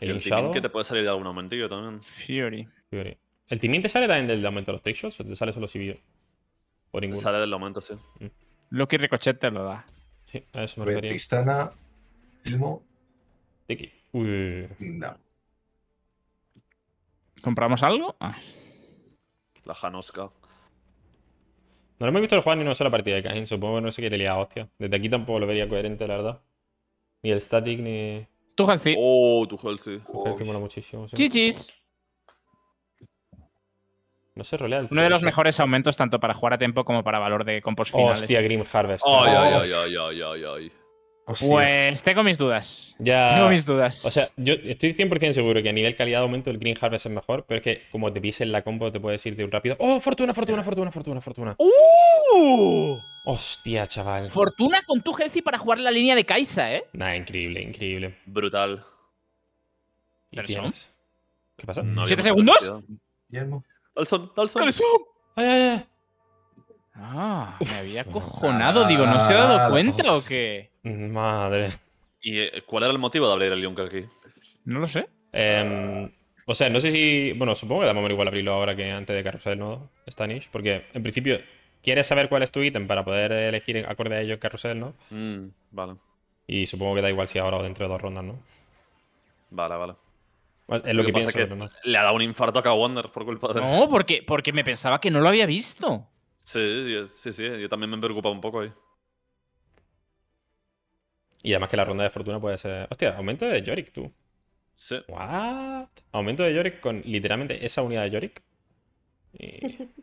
El, el que te puede salir de algún aumentillo también. Fury. Fury. ¿El timing te sale también del aumento de los trickshots o te sale solo si... Por Te Sale del aumento, sí. Mm. Lucky Ricochet te lo da. Sí, a eso me refería. Timo. Tiki. Uy. ¿Compramos algo? Ah. La Janoska. No lo hemos visto el juego ni una sola partida de Cain. Supongo que no sé qué te liado, hostia. Desde aquí tampoco lo vería coherente, la verdad. Ni el static, ni. Tu healthy. Oh, tu healthy. Tu healthy mola muchísimo. Sí. Chichis. No sé rolea Uno de los mejores aumentos tanto para jugar a tempo como para valor de compos finales. Hostia, Grim Harvest. Ay, ay, ay, ay, Pues tengo mis dudas. Ya. Tengo mis dudas. O sea, yo estoy 100% seguro que a nivel calidad de aumento el Green Harvest es mejor, pero es que como te en la combo te puedes ir de un rápido. ¡Oh, fortuna, fortuna, fortuna, fortuna, fortuna! ¡Uh! Hostia, chaval. Fortuna con tu healthy para jugar la línea de Kaisa, ¿eh? Nah, increíble, increíble. Brutal. ¿Qué pasa? ¿Siete segundos? Dalson, Dalson. Ay, ay, ay. Ah, me había acojonado, Digo, ¿no se ha dado cuenta o qué? Madre. ¿Y eh, cuál era el motivo de abrir el Junker aquí? No lo sé. Em, o sea, no sé si. Bueno, supongo que da igual abrirlo ahora que antes de carrusel, ¿no? Stanish. Porque en principio quieres saber cuál es tu ítem para poder elegir acorde a ello carrusel, ¿no? Mm, vale. Y supongo que da igual si ahora o dentro de dos rondas, ¿no? Vale, vale. Es lo, que, que le ha dado un infarto a Wonder por culpa de. No, porque, porque me pensaba que no lo había visto. Sí, sí, sí. Yo también me he preocupado un poco ahí. Y además que la ronda de fortuna puede ser. Hostia, aumento de Yorick, tú. Sí. ¿What? Aumento de Yorick con literalmente esa unidad de Yorick.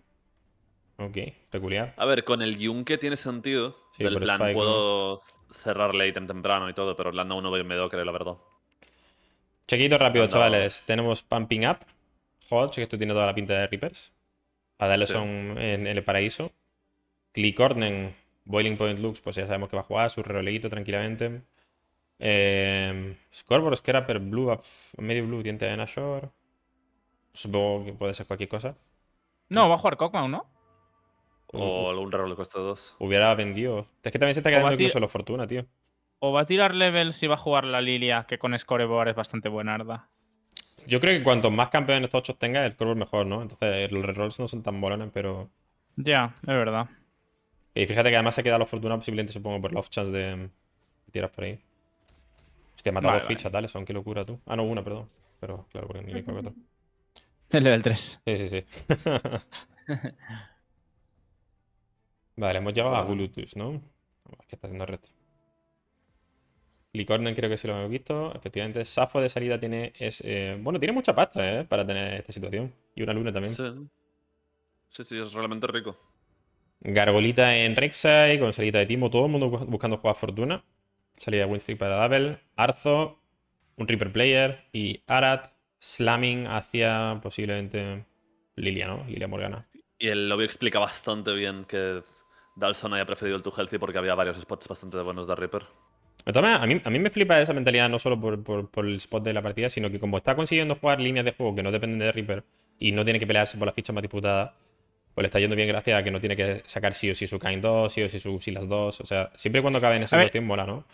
Ok, peculiar. A ver, con el que tiene sentido. Sí, plan puedo cerrarle item temprano y todo, pero le me que que la verdad. Chequito rápido, chavales. Tenemos Pumping Up. Hodge, que esto tiene toda la pinta de Reapers. darle son en el paraíso. Orden. Boiling Point Lux, pues ya sabemos que va a jugar. Su roleíto tranquilamente. Eh, Scrapper, Blue, Medio Blue, Diente de Nashor. Supongo que puede ser cualquier cosa. No, va a jugar Cockmaw, ¿no? O un le cuesta dos. Hubiera vendido. Es que también se está quedando incluso la fortuna, tío o va a tirar level si va a jugar la Lilia, que con Scoreboard es bastante buenarda. Yo creo que cuanto más campeones estos tochos tenga, el scoreboard mejor, ¿no? Entonces los rerolls no son tan bolones, pero. Ya, es verdad. Y fíjate que además se ha quedado la fortuna, posiblemente supongo, por la off chance de, tiras por ahí. Hostia, ha matado fichas, dale, son qué locura tú. Ah, no, una, perdón. Pero claro, porque ni le que El level 3. Sí, sí, sí. vale, hemos llegado a Gulutus, ¿no? Es está haciendo reto. Licornen creo que sí lo hemos visto. Efectivamente, Safo de salida tiene... Eh, bueno, tiene mucha pasta, eh, Para tener esta situación. Y una luna también. Sí. Sí, es realmente rico. Gargolita en Rek'Sai, con salida de Timo. Todo el mundo buscando jugar Fortuna. Salida de Winstreak para Double. Arzo, un Reaper Player y Arat. Slamming hacia posiblemente Lilia, ¿no? Lilia Morgana. Y el lobby explica bastante bien que Dalson haya preferido el tu Healthy porque había varios spots bastante buenos de Reaper a mí, me flipa esa mentalidad no solo por, el spot de la partida, sino que como está consiguiendo jugar líneas de juego que no dependen de Reaper y no tiene que pelearse por las fichas más disputadas, pues le está yendo bien gracias a que no tiene que sacar sí o sí su Kain 2, sí o sí su Silas 2. O sea, siempre cuando acabe en esa situación mola, ¿no?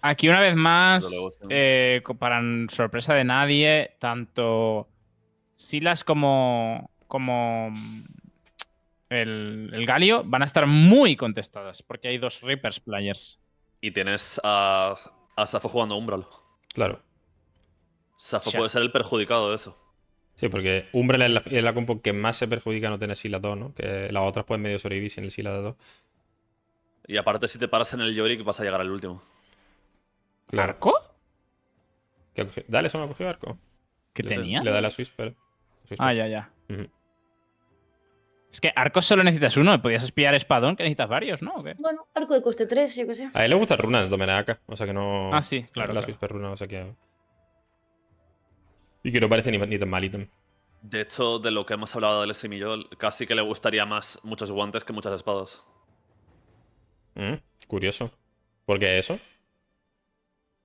Aquí una vez más, eh, para sorpresa de nadie, tanto Silas como, como el, Galio van a estar muy contestadas, porque hay dos Reapers players. Y tienes a, a Safo jugando Umbral. Claro. Safo puede ser el perjudicado de eso. Sí, porque Umbral es la, es que más se perjudica no tener Sila 2, ¿no? Que las otras pueden medio sobrevivir sin el Sila 2. Y aparte, si te paras en el que vas a llegar al último. ¿El ¿Arco? Dale, eso me ha cogido arco. ¿Qué tenía? Le da la Swiss, pero. ah, ya, ya. Es que arcos solo necesitas uno, podías espiar espadón que necesitas varios, ¿no? Bueno, arco de coste 3, yo qué sé. A él le gusta runa de AK. o sea que no. Ah, sí, claro. La Whisper Runas, runa, o sea que. Y que no parece ni, tan ítem. De hecho, de lo que hemos hablado del semillol, casi que le gustaría más muchos guantes que muchas espadas. Mm, curioso. ¿Por qué eso?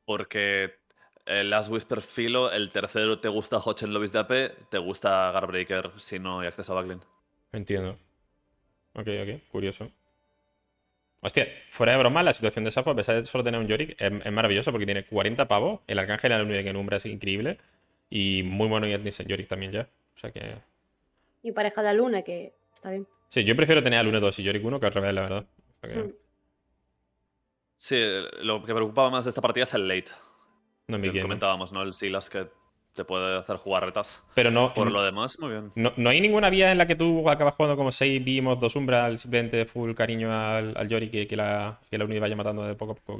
Porque el Last Whisper Filo, el tercero te gusta Hotch en de AP, te gusta Garbreaker si no hay acceso a Backlink. Entiendo. Ok, ok, curioso. Hostia, fuera de broma, la situación de Safo, a pesar de solo tener un Yorick, es, maravilloso porque tiene 40 pavos. El Arcángel era el único que Umbra es increíble. Y muy bueno y en Yorick también ya. O sea que. Y pareja de Luna, que está bien. Sí, yo prefiero tener a Luna 2 y Yorick 1 que al revés, la verdad. Mm. Sí, lo que preocupaba más de esta partida es el late. No me que Comentábamos, ¿no? El Silas que te puede hacer jugar retas. Pero no. Por lo demás, muy bien. No, hay ninguna vía en la que tú acabas jugando como 6 vimos, 2 umbral, simplemente full cariño al, al Yori que, la, que la uni vaya matando de poco a poco,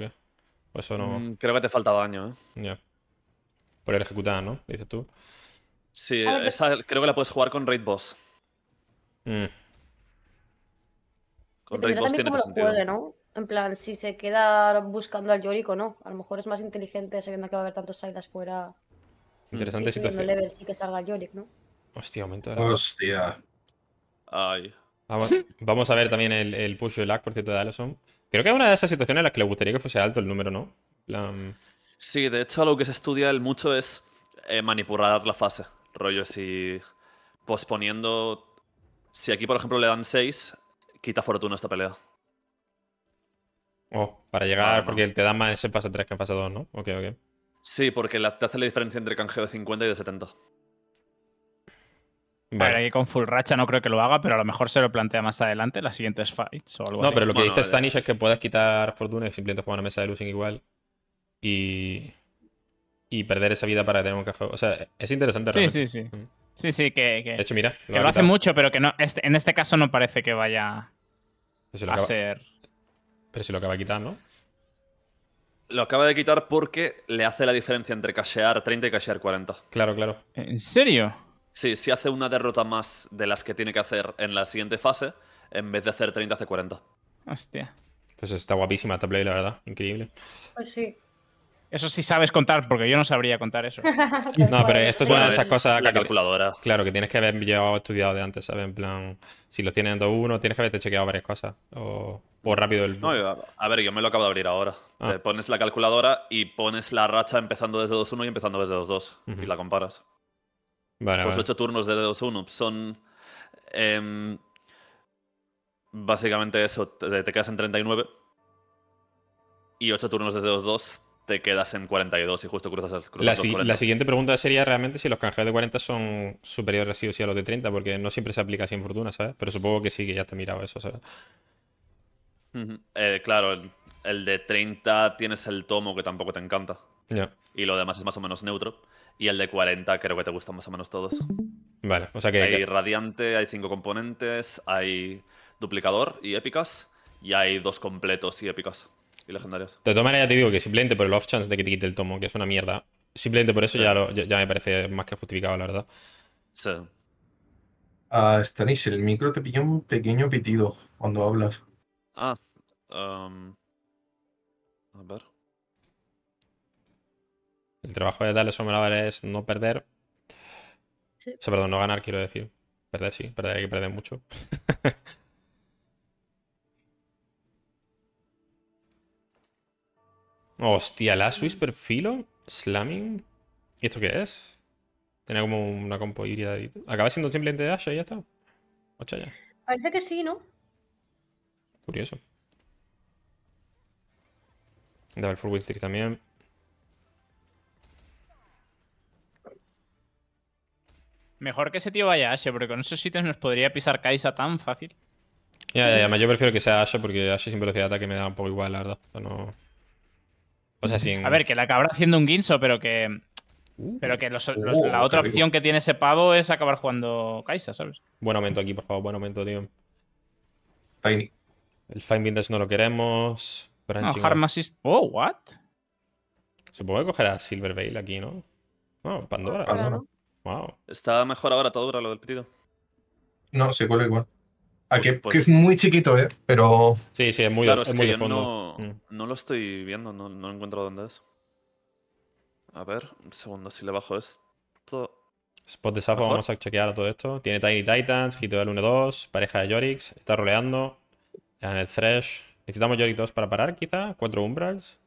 eso no. Mm, creo que te falta daño, ¿eh? Ya. Por el ejecutar, ¿no? Dices tú. Sí, esa creo que la puedes jugar con Raid Boss. Mm. Con Raid Boss tiene sentido. ¿no? En plan, si se queda buscando al yori, o no. A lo mejor es más inteligente sabiendo que va a haber tantos Sylas fuera Mm. Interesante situación. sí que salga ¿no? Hostia, aumenta de Hostia. Ay. Ah, vamos, a ver también el, el push y el lag, por cierto, de Allison. Creo que es una de esas situaciones en las que le gustaría que fuese alto el número, ¿no? Sí, de hecho, algo que se estudia el mucho es eh, manipular la fase. Rollo, si posponiendo. Si aquí, por ejemplo, le dan 6, quita fortuna esta pelea. Oh, para llegar, ah, porque te da más en fase 3 que en fase 2, ¿no? Ok, ok. Sí, porque la, te hace la diferencia entre canjeo de 50 y de 70. Vale. A aquí con full racha no creo que lo haga, pero a lo mejor se lo plantea más adelante las siguientes fights o algo No, pero lo que dice Stanish es que puedes quitar fortuna y simplemente jugar una mesa de losing igual y, y perder esa vida para tener un cajón. O sea, es interesante realmente. Sí, sí, mm. sí. Sí, sí, que, de hecho, mira, lo, que lo hace mucho, pero que no este, en este caso no parece que vaya a ser... Pero si lo acaba a quitar, ¿no? Lo acaba de quitar porque le hace la diferencia entre cachear 30 y cachear 40. Claro, claro. ¿En serio? Sí, si hace una derrota más de las que tiene que hacer en la siguiente fase, en vez de hacer 30, hace 40. Hostia. Pues está guapísima esta play, la verdad. Increíble. Pues sí. Eso sí sabes contar, porque yo no sabría contar eso. no, pero esto es una de esas pues, cosas. La calculadora. claro, que tienes que haber llevado estudiado de antes, ¿sabes? En plan, si lo tienes en 2-1, tienes que haberte chequeado varias cosas. O, rápido el. a ver, yo me lo acabo de abrir ahora. Ah. pones la calculadora y pones la racha empezando desde 2-1 y empezando desde 2-2. Y la comparas. Vale. Pues 8 turnos 2-1 son. Em, básicamente eso, te, te quedas en 39 y 8 turnos desde 2-2 te quedas en 42 y justo cruzas, cruzas la, la siguiente pregunta sería realmente si los canjeos de 40 son superiores sí o sí a los de 30, porque no siempre se aplica sin fortuna, ¿sabes? Pero supongo que sí, que ya te he mirado eso, ¿sabes? Eh, claro, el, de 30 tienes el tomo que tampoco te encanta. Y lo demás es más o menos neutro. Y el de 40 creo que te gustan más o menos todos. Vale, o sea que... Hay radiante, hay cinco componentes, hay duplicador y épicas, y hay dos completos y épicas. De todas maneras, ya te digo que simplemente por el off chance de que te quite el tomo, que es una mierda. Simplemente por eso ya, ya, me parece más que justificado, la verdad. Sí. Ah, Stanis, el micro te pilla un pequeño pitido cuando hablas. Ah, um, a ver. El trabajo de Dale Omelador es no perder. Sí. O perdón, no ganar, quiero decir. Perder sí, perder hay que perder mucho. Hostia, la Whisper perfilo, Slamming. ¿Y esto qué es? Tenía como una compo composibilidad. Acaba siendo simplemente Asha y ya está. Ocha ya. Parece que sí, ¿no? Curioso. el full Winstick también. Mejor que ese tío vaya a Ashe, porque con esos sitios nos podría pisar Kaisa tan fácil. Ya, ya, ya. Yo prefiero que sea Ashe, porque Ashe sin velocidad de ataque me da un poco igual, la verdad. no... A ver, que la acabará haciendo un guinso, pero que. Uh, pero que uh, la otra opción que tiene ese pavo es acabar jugando Kaisa, ¿sabes? Buen aumento aquí, por favor, buen aumento, tío. Tiny. El Fine Binders no lo queremos. no, Oh, what? Supongo que cogerá Silver Veil aquí, ¿no? No, Pandora. Está mejor ahora todo lo del pedido. No, se puede igual. Pues que es muy chiquito, ¿eh? Pero. Sí, sí, es muy, de fondo. Mm. No, lo estoy viendo, no, no, encuentro dónde es. A ver, un segundo, si le bajo esto. Spot de Safa, vamos a chequear todo esto. Tiene Tiny Titans, Hito del 1-2, pareja de Yorix, está roleando. En el Thresh. Necesitamos Yorix 2 para parar, quizá. Cuatro Umbrals.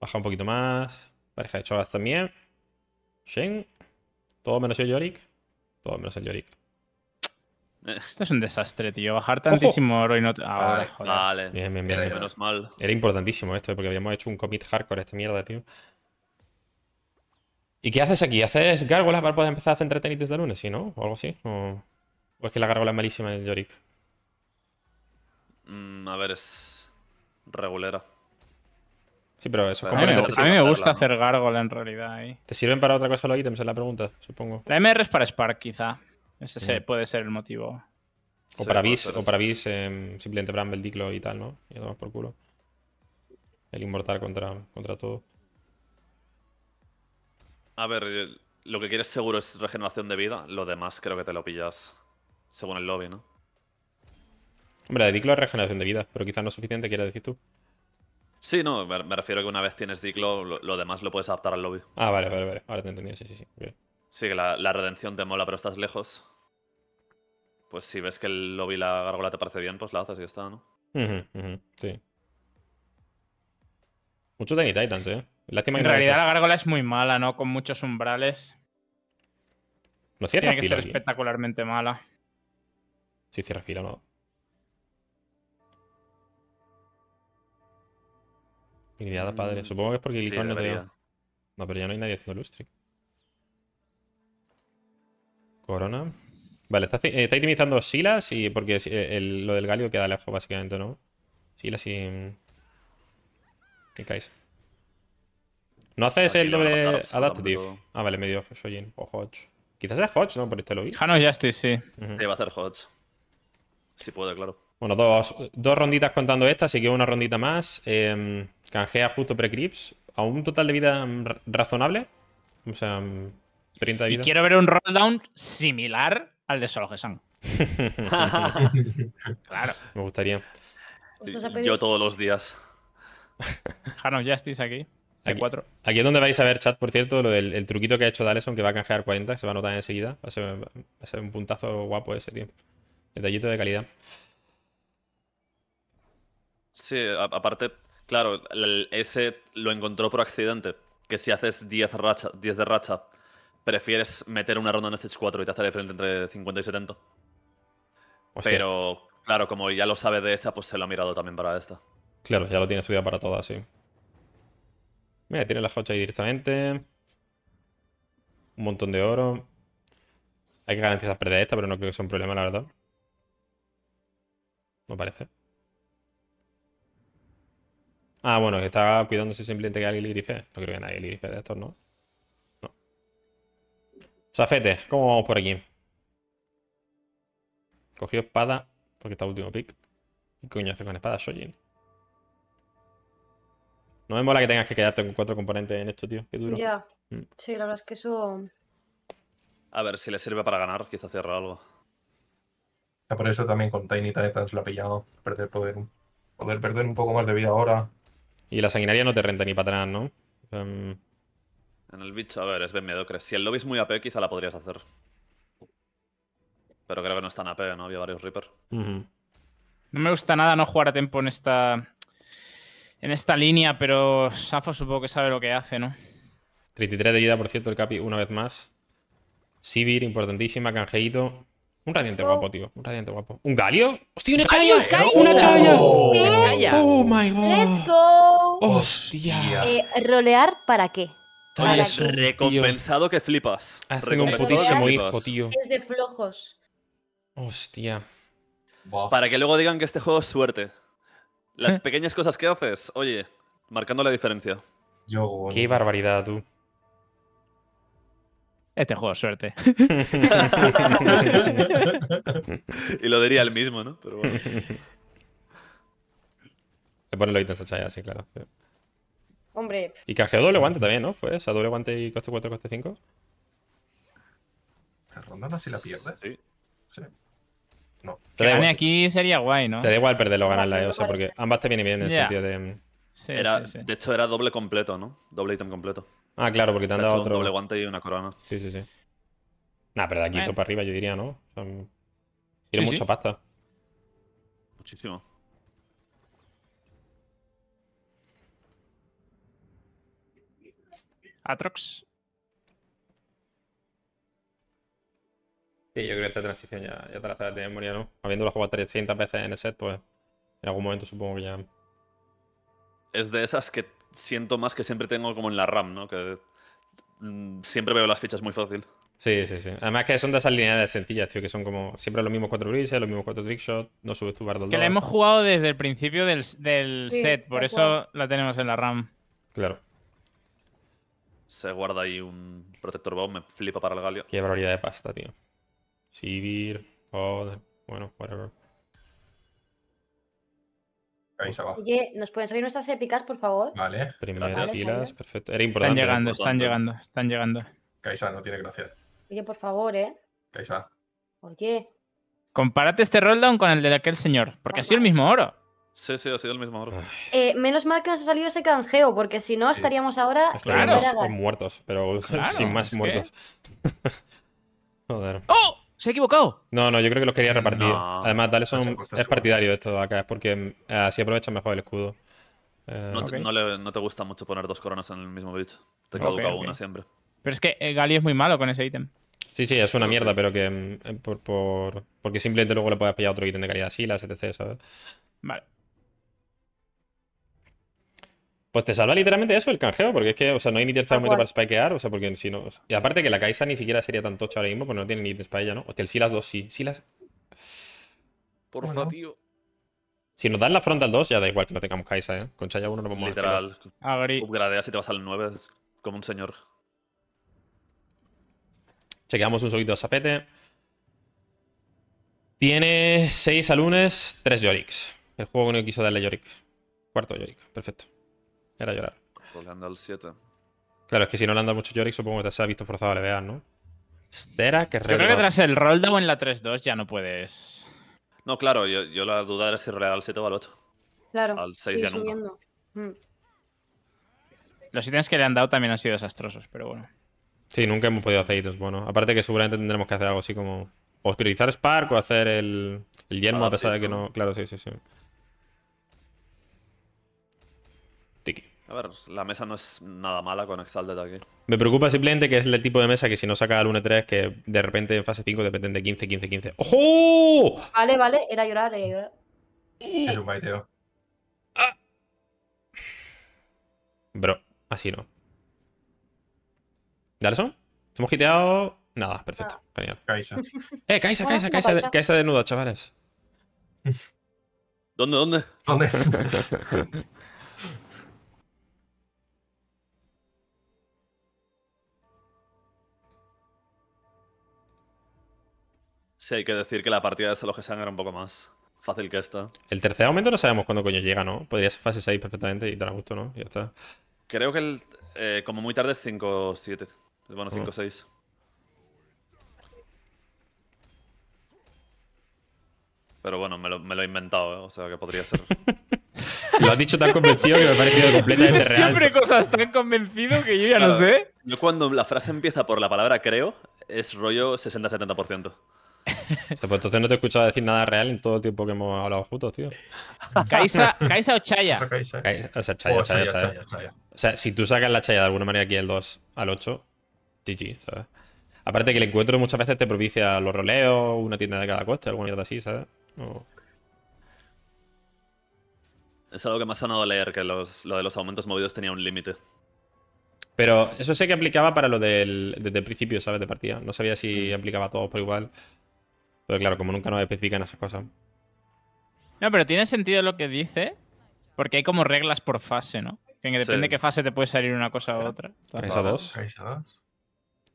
Baja un poquito más. Pareja de Chavas también. Shen. Todo menos el Yorick. Todo menos el Yorick. Esto es un desastre, tío. Bajar tantísimo oro y no. Ah, vale, joder. Bien, bien, bien. Menos mal. Era importantísimo esto, porque habíamos hecho un commit hardcore esta mierda, tío. ¿Y qué haces aquí? ¿Haces gárgolas para poder empezar a hacer entretenidos de lunes, sí, no? ¿O algo así? ¿O, es que la gárgola es malísima en Yorick? Mm, a ver, es. regulera. Sí, pero eso A mí, me, gusta hacer gárgola en realidad eh. ¿Te sirven para otra cosa los ítems? Es la pregunta, supongo. La MR es para Spark, quizá. Ese puede ser el motivo. O para Bis, para em, simplemente Bramble, Diclo y tal, ¿no? Y además por culo. El inmortal contra, contra todo. A ver, eh, lo que quieres seguro es regeneración de vida. Lo demás creo que te lo pillas según el lobby, ¿no? Hombre, de Diclo es regeneración de vida, pero quizás no es suficiente, quieres decir tú. Sí, no, me, refiero a que una vez tienes Diclo, lo, demás lo puedes adaptar al lobby. Ah, vale, vale, vale. Ahora te he entendido, sí, sí, sí. Sí, que la, redención te mola, pero estás lejos. Pues si ves que el lobby la gárgola te parece bien, pues la haces y ya está, ¿no? Uh -huh, sí. Muchos Tiny Titans, ¿eh? Lástima en realidad la gárgola es muy mala, ¿no? Con muchos umbrales. No cierra Tiene que ser espectacularmente mala. sí, cierra fila, ¿no? de padre. Mm, Supongo que es porque el no te... No, pero ya no hay nadie haciendo lustri. Corona. Vale, está, eh, Silas y porque eh, lo del Galio queda lejos, básicamente, ¿no? Silas y. ¿Qué caes? ¿No haces el doble adaptative? Ah, vale, medio Shojin o Hodge. Quizás es Hodge, ¿no? Por este lo vi. Jano Justice, sí. Uh va a hacer Hodge. Si puede, claro. Bueno, dos, ronditas contando esta, así que una rondita más. Em, canjea justo pre a un total de vida mm, razonable. O sea, mm, quiero ver un rolldown similar al de Solo Gesang. claro. Me gustaría. Pues Yo todos los días. Hanon Justice aquí. Aquí, aquí, es donde vais a ver, chat, por cierto, del el truquito que ha hecho Daleson, que va a canjear 40, que se va a notar enseguida. Va a ser, un puntazo guapo ese, tío. Detallito de calidad. Sí, aparte, claro, ese lo encontró por accidente. Que si haces 10, 10 de racha prefieres meter una ronda en Stage 4 y te hace diferente entre 50 y 70. Pero, claro, como ya lo sabe de esa, pues se lo ha mirado también para esta. Claro, ya lo tiene estudiado para todas, sí. Mira, tiene la jocha ahí directamente. Un montón de oro. Hay que garantizar perder esta, pero no creo que sea un problema, la verdad. No parece. Ah, bueno, que está cuidándose simplemente que alguien le grife. No creo que nadie le grife de estos, ¿no? Zafete, ¿cómo vamos por aquí? Cogió espada, porque está último pick. ¿Qué coño hace con espada, Shojin? No me mola que tengas que quedarte con cuatro componentes en esto, tío. Qué duro. Ya. Mm. Sí, la verdad es que eso. A ver si le sirve para ganar, quizá cierra algo. Ya ah, por eso también con Tiny Titans lo ha pillado. Perder poder. Poder perder un poco más de vida ahora. Y la sanguinaria no te renta ni para atrás, ¿no? Em, en el bicho, a ver, es bien mediocre. Si el lobby es muy AP, quizá la podrías hacer. Pero creo que no es tan AP, ¿no? Había varios Reaper. No me gusta nada no jugar a tempo en esta. En esta línea, pero Safo supongo que sabe lo que hace, ¿no? 33 de vida, por cierto, el Capi, una vez más. Sivir, importantísima, canjeito. Un radiante oh. guapo, tío. Un radiante guapo. ¿Un galio? ¡Hostia, un chaya! ¡Un ¡Una chaya! ¡Oh! ¡Oh, my god! ¡Let's go! ¡Hostia! Eh, ¿Rolear para qué? Oye, recompensado que flipas. Hacen un putísimo hijo, tío. Es de flojos. Hostia. Para que luego digan que este juego es suerte. Las ¿Eh? pequeñas cosas que haces, oye, marcando la diferencia. Qué barbaridad, tú. Este juego es suerte. y lo diría el mismo, ¿no? Pero bueno. Le ponen los ítems a Chaya, sí, claro. Y cajeo doble guante también, ¿no? Fue esa doble guante y coste 4, coste 5. La ronda más si la pierdes. Sí. sí. No. Que gane aquí sería guay, ¿no? Te da igual perderlo o ganarla, eh, o sea, porque ambas te vienen bien en el sentido de. Sí, sí, De hecho, era doble completo, ¿no? Doble ítem completo. Ah, claro, porque te han dado otro. doble guante y una corona. Sí, sí, sí. Nah, pero de aquí todo para arriba, yo diría, ¿no? tiene mucha pasta. Muchísimo. Atrox. Sí, yo creo que esta transición ya, ya te de memoria, ¿no? Habiéndolo jugado 300 veces en el set, pues en algún momento supongo que ya... Es de esas que siento más que siempre tengo como en la RAM, ¿no? Que mm, siempre veo las fichas muy fácil. Sí, sí, sí. Además que son de esas lineales sencillas, tío, que son como siempre los mismos cuatro grises, los mismos cuatro trickshots, no subes tu bar Que la hemos jugado desde el principio del, set, por eso la tenemos en la RAM. Claro. Se guarda ahí un protector bomb, me flipa para el Galio. Qué barbaridad de pasta, tío. Sivir, oh, bueno, whatever. va. Oye, ¿nos pueden salir nuestras épicas, por favor? Vale. Primeras filas, perfecto. Era importante. Están llegando, están llegando, están llegando. Kaisa, no tiene gracia. Oye, por favor, ¿eh? Kaisa. qué? Compárate este rolldown con el de aquel señor, porque ha sido el mismo oro. Sí, sí, ha sido el mismo orden. Eh, menos mal que nos ha salido ese canjeo, porque si no estaríamos ahora Estaríamos muertos, pero sin más muertos. ¡Oh! ¡Se ha equivocado! No, no, yo creo que los quería repartir. Además, dale son, es partidario esto acá, es porque eh, así aprovechan mejor el escudo. Eh, no, te gusta mucho poner dos coronas en el mismo bicho. Te caduca una siempre. Pero es que Gali es muy malo con ese ítem. Sí, sí, es una mierda, pero que porque simplemente luego le puedes pillar otro ítem de calidad, así, la etc, ¿sabes? Vale. Pues te salva literalmente eso, el canjeo, porque es que, o sea, no hay ni tercer momento para spikear, o sea, porque si no. y aparte que la Kaisa ni siquiera sería tan tocha ahora mismo, porque no tiene ni para ya, ¿no? Hostia, el Silas 2 sí. Silas. Porfa, tío. Si nos dan la frontal 2, ya da igual que no tengamos Kaisa, ¿eh? Con Chaya 1 no vamos Literal. a Literal. Upgradeas si te vas al 9 como un señor. Chequeamos un solito a Zapete. Tiene 6 alunes, 3 Yoriks. El juego que no quiso darle Yorick. Cuarto Yorick, perfecto. Era llorar. dado al 7. Claro, es que si no le han dado mucho Yorick, supongo que te ha visto forzado a levear, ¿no? Stera, que Yo creo que tras el down en la 3-2 ya no puedes. No, claro, yo, la duda era si real al 7 o al 8. Claro. Al 6 ya nunca. Mm. Los ítems que le han dado también han sido desastrosos, pero bueno. Sí, nunca hemos podido hacer ítems, bueno. Aparte que seguramente tendremos que hacer algo así como. O priorizar Spark o hacer el, el yelmo, a pesar de que no. Claro, sí, sí, sí. A ver, la mesa no es nada mala con Exalted aquí. Me preocupa simplemente que es el tipo de mesa que si no saca el 1-3, que de repente en fase 5 dependen de 15, 15, 15. ¡Ojo! Vale, vale, era llorar, era llorar. Es un baiteo. Ah. Bro, así no. son, Hemos quiteado. Nada, perfecto. Kaisa. Eh, Kaisa, ah, Kaisa, Kaisa, desnuda, desnudo, chavales. ¿Dónde, dónde? ¿Dónde? Sí, hay que decir que la partida de Solo Sang era un poco más fácil que esta. El tercer aumento no sabemos cuándo coño llega, ¿no? Podría ser fase 6 perfectamente y te a gusto, ¿no? Y ya está. Creo que el, eh, como muy tarde es 5 7. Bueno, 5 6. Pero bueno, me lo, he inventado, ¿eh? o sea que podría ser. lo has dicho tan convencido que me ha parecido completamente real. Siempre cosas tan convencido que yo ya no sé. Yo cuando la frase empieza por la palabra creo, es rollo 60-70%. Pues entonces no te he escuchado decir nada real en todo el tiempo que hemos hablado juntos, tío. ¿Kaisa, o Chaya? o sea, Chaya, Chaya, Chaya, O sea, si tú sacas la Chaya de alguna manera aquí el 2 al 8, GG, ¿sabes? Aparte que el encuentro muchas veces te propicia los roleos, una tienda de cada coste, alguna mierda así, ¿sabes? Es algo que me ha sonado leer, que lo de los aumentos movidos tenía un límite. Pero eso sé que aplicaba para lo del, principio, ¿sabes? De partida. No sabía si mm. aplicaba a todos por igual. Pero claro, como nunca nos especifican esas cosas. No, pero tiene sentido lo que dice, porque hay como reglas por fase, ¿no? Que depende de qué fase te puede salir una cosa u otra. Esa dos. dos.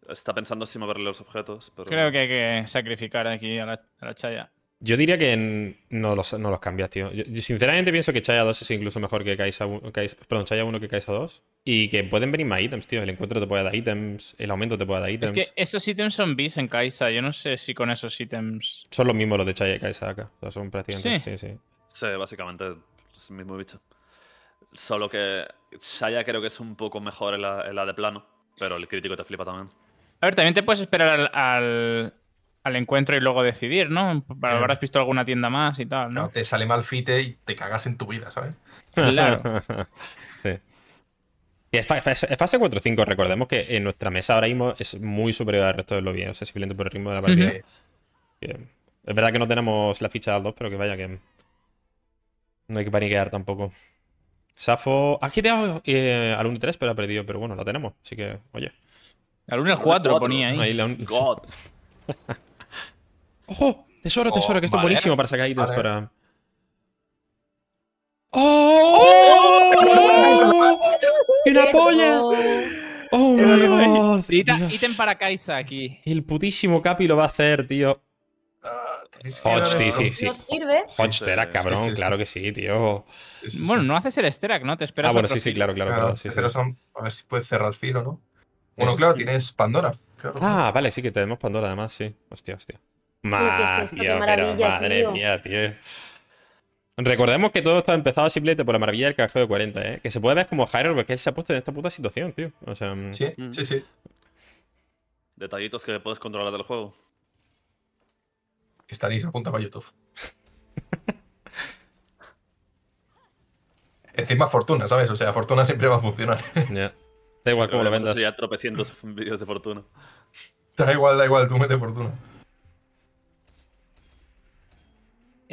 Está pensando si moverle los objetos, Creo que hay que sacrificar aquí a la chaya. Yo diría que no los, cambias, tío. Yo, sinceramente pienso que Chaya 2 es incluso mejor que Kaisa, 1… perdón, Chaya 1 que Kaisa 2. Y que pueden venir más ítems, tío. El encuentro te puede dar ítems, el aumento te puede dar ítems. Es que esos ítems son bis en Kaisa. Yo no sé si con esos ítems. Son los mismos los de Chaya y Kaisa acá. O sea, son prácticamente. Sí, sí. Sí, sí básicamente es el mismo bicho. Solo que Chaya creo que es un poco mejor en la, de plano. Pero el crítico te flipa también. A ver, también te puedes esperar al, al encuentro y luego decidir, ¿no? Habrás visto alguna tienda más y tal, ¿no? te sale mal fite y te cagas en tu vida, ¿sabes? Claro. sí. Y es fase 4 5, recordemos que en nuestra mesa ahora mismo es muy superior al resto de lobby, o sea, simplemente por el ritmo de la partida. Es verdad que no tenemos la ficha de pero que vaya que... No hay que paniquear tampoco. Safo ha quitado eh, al 1 3, pero ha perdido, pero bueno, la tenemos, así que, oye. Al 1 4 ponía ahí. God. ¡Ojo! Tesoro, tesoro, oh, que esto es buenísimo para sacar ítems para... ¡Oh! ¡Oh! ¡Oh! ¡Oh! ¡Una polla! ¡Oh, my ítem para Kaisa aquí. El putísimo Capi lo va a hacer, tío. Ah, Hodge, sí, sí, sí. Hodge, Terak, cabrón, claro que sí, tío. Bueno, no haces el Sterak, ¿no? Te esperas. Ah, bueno, sí, sí, claro, claro. claro, A ver si puedes cerrar el filo, ¿no? Bueno, eh, claro, tienes Pandora. Ah, vale, sí que tenemos Pandora, además, sí. Hostia, hostia. Madre, mía, tío. Recordemos que todo está empezado simplemente por la maravilla del cajero de 40, ¿eh? Que se puede ver como Hyrule porque él se ha puesto en esta puta situación, tío. O sea, mm. sí, sí, sí. Detallitos que puedes controlar del juego. Estaréis apunta para YouTube. Encima Fortuna, ¿sabes? O sea, Fortuna siempre va a funcionar. Ya, Da igual cómo lo vendas. Ya tropecientos vídeos de Fortuna. Da igual, da igual, tú mete Fortuna.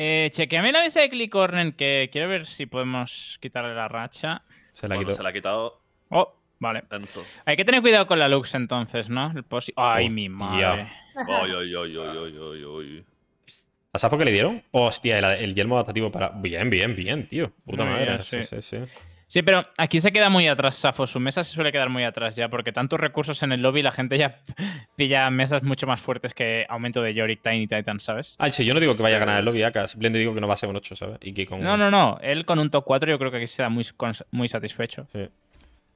Eh, chequeame la mesa de Clickornen que quiero ver si podemos quitarle la racha. Se la, ha quitado. Oh, vale. Hay que tener cuidado con la Lux entonces, ¿no? El posi... Ay, mi madre. Ay, ay, ay, ay, ay, ay, ¿A Safo que le dieron? Hostia, el, yelmo adaptativo para. Bien, bien, bien, tío. Puta madre. sí, sí. sí. Sí, pero aquí se queda muy atrás Safo. Su mesa se suele quedar muy atrás ya, porque tantos recursos en el lobby, la gente ya pilla mesas mucho más fuertes que aumento de Yorick, Tiny Titan, ¿sabes? Ah, sí, yo no digo que vaya a este ganar el lobby acá, simplemente digo que no va a ser un 8, ¿sabes? que No, no, no. Él con un top 4 yo creo que aquí se da muy, muy satisfecho. Sí.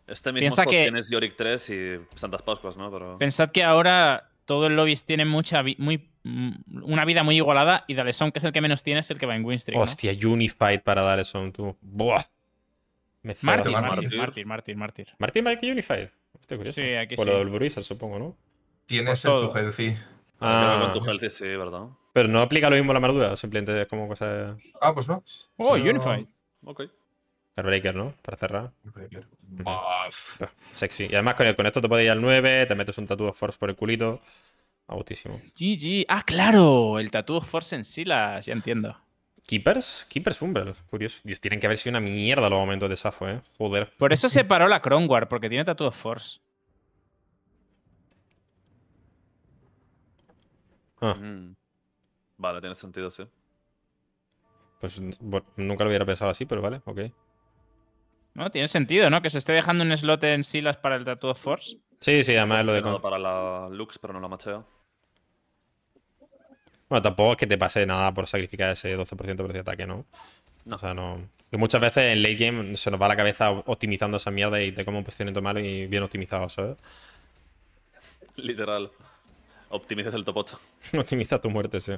Este mismo Piensa que... tienes Yorick 3 y Santas Pascuas, ¿no? Pensad que ahora todo el lobby tiene mucha, muy, mm, una vida muy igualada y Daleson, que es el que menos tiene, es el que va en Winstreak. Hostia, Unified para Daleson, tú. Buah. Martín, Martín, Martín, Martín, Martín, Bike Unified. Estoy curioso. Sí, aquí Por pues lo del Bruiser, supongo, ¿no? Tienes pues el tu healthy. Ah, sí, ¿verdad? Pero no aplica lo mismo la o simplemente es como cosa. de… Ah, pues no. Oh, Unified. Ok. Carbreaker, ¿no? Para cerrar. Carbreaker. Ah, sexy. Y además con, esto te puedes ir al 9, te metes un of Force por el culito. Autísimo. GG. Ah, claro. El of Force en Silas, ya entiendo. Keepers, Keepers Umbral, curioso. tienen que haber sido una mierda los momentos de Safo, eh. Joder. Por eso se paró la Cronwar, porque tiene Tattoo of Force. Ah. Mm. Vale, tiene sentido, sí. Pues nunca lo hubiera pensado así, pero vale, ok. No, tiene sentido, ¿no? Que se esté dejando un slot en Silas para el Tattoo of Force. Sí, sí, además es lo de. Para la Lux, pero no la macheo. Bueno, tampoco es que te pase nada por sacrificar ese 12% de ataque, ¿no? No. O sea, no. Que muchas veces en late game se nos va la cabeza optimizando esa mierda y te como un posicionamiento malo y bien optimizado, ¿sabes? Literal. Optimizas el top Optimiza tu muerte, sí.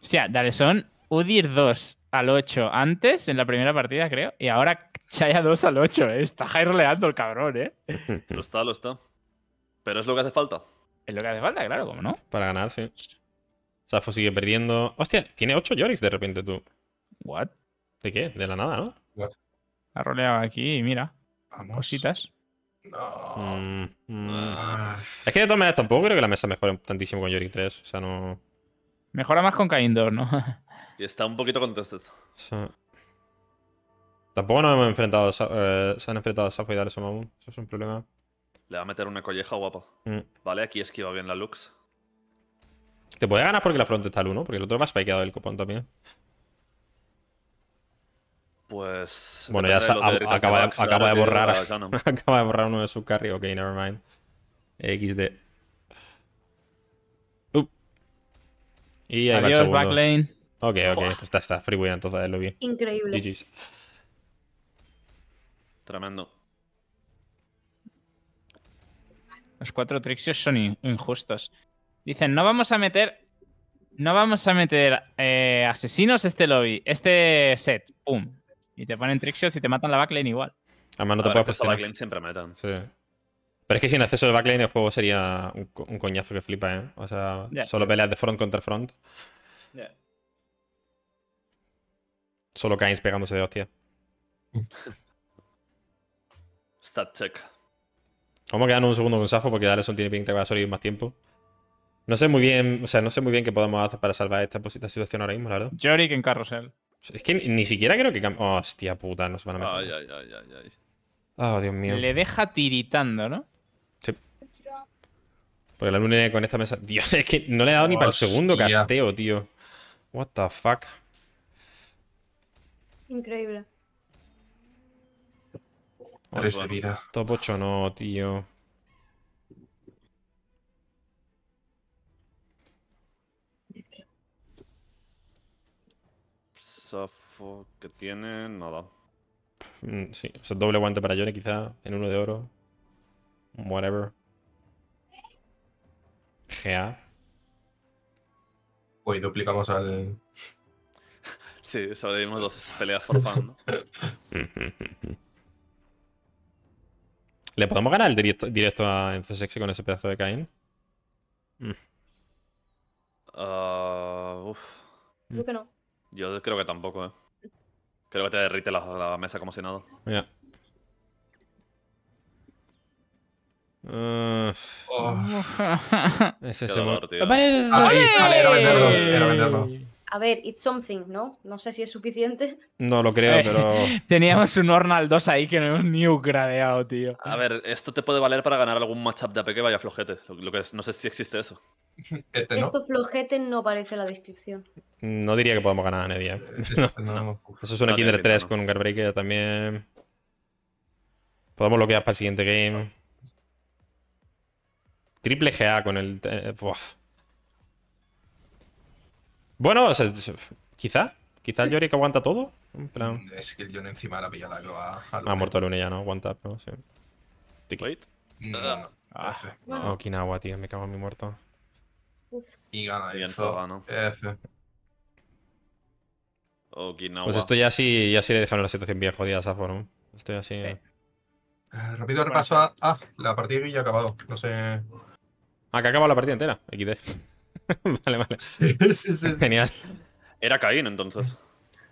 Hostia, son Udir 2 al 8 antes en la primera partida, creo. Y ahora Chaya 2 al 8, ¿eh? Está hiroleando el cabrón, ¿eh? lo está, lo está. Pero es lo que hace falta. Es lo que hace falta, claro, ¿cómo no? Para ganar, sí. Safo sigue perdiendo. Hostia, tiene 8 Yorix de repente tú. ¿What? ¿De qué? De la nada, ¿no? What? Ha roleado aquí y mira. Vamos. Cositas. No. Mm, mm. Ah. Es que de todas maneras tampoco creo que la mesa mejore tantísimo con Yorick 3. O sea, no. Mejora más con Kain ¿no? y está un poquito contestado. Tampoco nos hemos enfrentado. Eh, se han enfrentado a Safo y Dale aún. Eso es un problema. Le va a meter una colleja guapa. Mm. Vale, aquí esquiva bien la Lux. Te puede ganar porque la front está al 1, porque el otro ha spikeado del copón también. Pues. Bueno, ya acaba, de, borrar. acaba de borrar uno de su carry. Ok, nevermind. XD. Y ahí va el backlane. Ok, ok. Pues está, está freeway entonces lo vi. Increíble. GG's. Tremendo. Los cuatro tricks son injustos. Dicen, no vamos a meter. No vamos a meter eh, asesinos este lobby, este set. ¡Pum! Y te ponen trickshots y te matan la backlane igual. Además, no te puedes la backlane siempre matan. Sí. Pero es que sin acceso al backlane el juego sería un, coñazo que flipa, ¿eh? O sea, solo peleas de front contra front. Solo Kainz pegándose de hostia. Stat check. Vamos a quedarnos un segundo con porque porque son tiene pinta que va a salir más tiempo. No sé muy bien, o sea, no sé muy bien qué podemos hacer para salvar esta, situación ahora mismo, la verdad. Yorick en carrusel. Es que ni, siquiera creo que... Oh, hostia puta, se van a meter. Ay, ay, ay, ay, ay. Oh, Dios mío. Le deja tiritando, ¿no? Sí. Porque la luna con esta mesa... Dios, es que no le he dado ni para el segundo casteo, tío. What the fuck. Increíble. vida. Top 8 no, tío. que tiene, nada. Mm, sí, doble guante para Johnny quizá, en uno de oro. Whatever. GA. Uy, duplicamos al... Sí, sobrevivimos dos peleas por fan, ¿Le podemos ganar el directo, directo a 6 con ese pedazo de Kain? Ah, Creo que no. Yo creo que tampoco, eh. Creo que te derrite la, mesa como si nada. Ya. Yeah. Uh, oh. Ese es el... Vale, vale, era venderlo, era venderlo. A ver, it's something, ¿no? No sé si es suficiente. No lo creo, eh, pero. Teníamos un Ornal 2 ahí que no hemos ni gradeado, tío. A ver, esto te puede valer para ganar algún matchup de AP que vaya flojete. Lo, que no sé si existe eso. Este esto flojete no parece la descripción. No diría que podemos ganar a Nedia. ¿eh? Eso es una Kinder 3 con un Garbreaker también. Podemos bloquear para el siguiente game. Triple GA con el. Eh, buah. Bueno, o quizá. Quizá el que aguanta todo. En mm, Es que el Jon encima la pilla la croa. Ha ah, muerto muerto Lune ya no aguanta, pero sí. ¿Wait? Mm, no, no. Okinawa, oh, tío, me cago en mi muerto. Y gana Enzo. ¿no? F. Okinawa. Oh, pues esto ya sí, ya sí le dejaron la situación bien jodida a ¿no? Estoy así. Sí. Eh, rápido repaso a. Ah, la partida y ya ha acabado. No sé. Ah, que ha acabado la partida entera. XD. vale, vale. Genial. Era Caín entonces.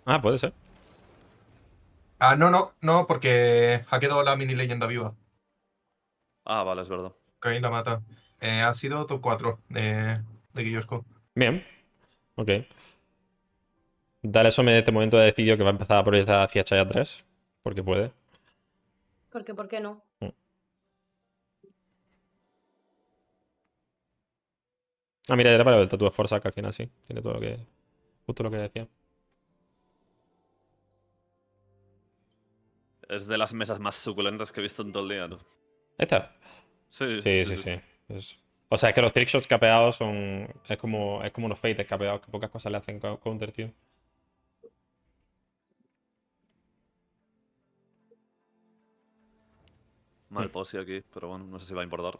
Ah, puede ser. Ah, no, no, no, porque ha quedado la mini leyenda viva. Ah, vale, es verdad. Caín la mata. Eh, ha sido top 4 de, de Guillosco. Bien. Ok. Dale me en este momento de decidido que va a empezar a proyectar hacia Chaya 3. Porque puede. Porque, ¿por qué no? Mm. Ah, mira, era para el tatu de Forza que al final sí. Tiene todo lo que. Justo lo que decía. Es de las mesas más suculentas que he visto en todo el día, ¿no? ¿Esta? Sí, sí, sí. O sea, es que los trickshots capeados son. Es como, es como unos ha capeados, que pocas cosas le hacen counter, tío. Mal posi aquí, pero bueno, no sé si va a importar.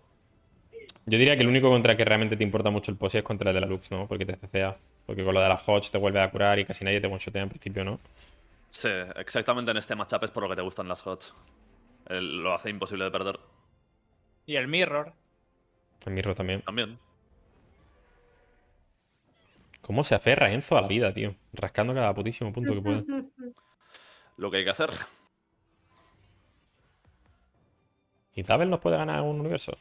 Yo diría que el único contra que realmente te importa mucho el pose es contra el de la Lux, ¿no? Porque te CCA. Porque con lo de la Hodge te vuelve a curar y casi nadie te one-shotea en principio, ¿no? Sí, exactamente en este matchup es por lo que te gustan las Hodge. Lo hace imposible de perder. Y el Mirror. El Mirror también. También. ¿Cómo se aferra Enzo a la vida, tío? Rascando cada putísimo punto que puede. Lo que hay que hacer. ¿Y Zabel nos puede ganar un universo?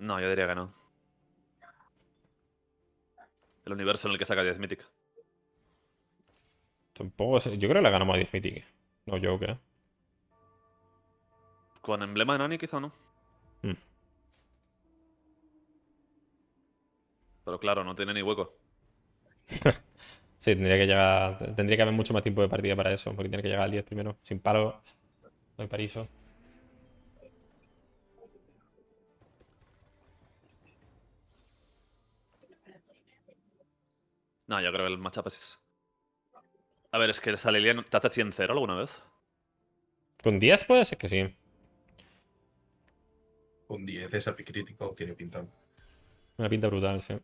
No, yo diría que no. El universo en el que saca 10 Mythic. Tampoco sé. Yo creo que le ganamos a 10 Mythic. No, yo qué. Con emblema de Nani quizá no. Hmm. Pero claro, no tiene ni hueco. sí, tendría que llegar. Tendría que haber mucho más tiempo de partida para eso. Porque tiene que llegar al 10 primero. Sin paro. No hay pariso. No, yo creo que el matchup es. A ver, es que esa Lilian te hace 100-0 alguna vez. Con 10 puede ser que sí. Con 10 es crítico, tiene pinta. Una pinta brutal, sí.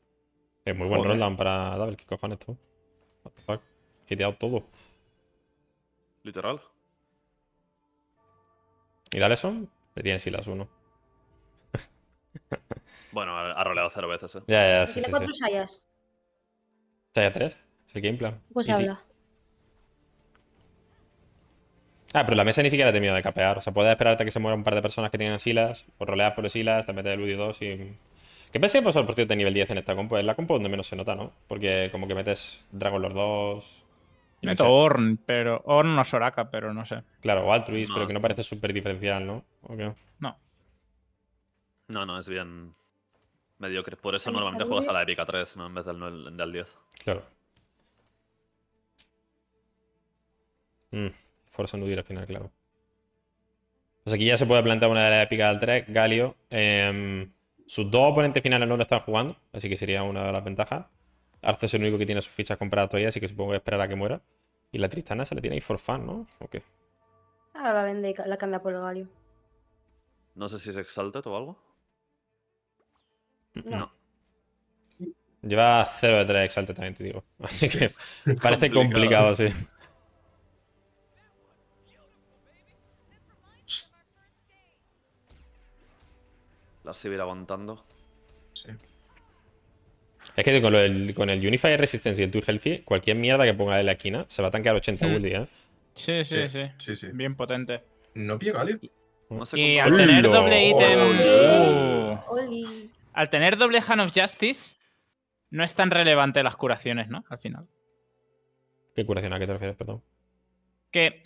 Es muy bueno buen rolldown para Double, ¿qué cojones tú? What the fuck? todo. Literal. ¿Y dale son. Le tienes las 1. bueno, ha roleado cero veces, eh. Ya, ya, sí, Tiene 4 sí, Talla 3. Es el gameplay. Pues habla. Ah, pero la mesa ni siquiera ha tenido de capear. O sea, puedes esperarte a que se muera un par de personas que tienen silas, o roleas por las silas, te metes el UDI 2 y... Que pensé por por cierto, de nivel 10 en esta compo. Es la compo donde menos se nota, ¿no? Porque como que metes Dragon los 2... Meto horn pero... Orn no es Soraka, pero no sé. Claro, o Altruis, pero que no parece súper diferencial, ¿no? No. No, no, es bien mediocre. Por eso normalmente juegas a la épica 3, En vez del 10. Claro. Mm, Forza Nudir al final, claro. Pues aquí ya se puede plantar una de las épicas del 3, Galio. Em, sus dos oponentes finales no lo están jugando, así que sería una de las ventajas. Arce es el único que tiene sus fichas compradas todavía, así que supongo que esperará a que muera. Y la Tristana se le tiene ahí for ¿no? ¿O qué? Ahora la vende y la cambia por Galio. No sé si es Exalted o algo. no. Lleva 0 de 3 exalte también, te digo. Así que parece complicado, sí. La Sivir aguantando. Sí. Es que con, el, con el Unify Resistance y el Too Healthy, cualquier mierda que ponga de la esquina se va a tanquear 80 mm. ulti, ¿eh? Sí sí, sí Bien potente. No piega, vale. No y al tener doble oh, ítem. Al tener doble Hand of Justice, no es tan relevante las curaciones, ¿no? Al final. ¿Qué curación? ¿A qué te refieres, perdón? Que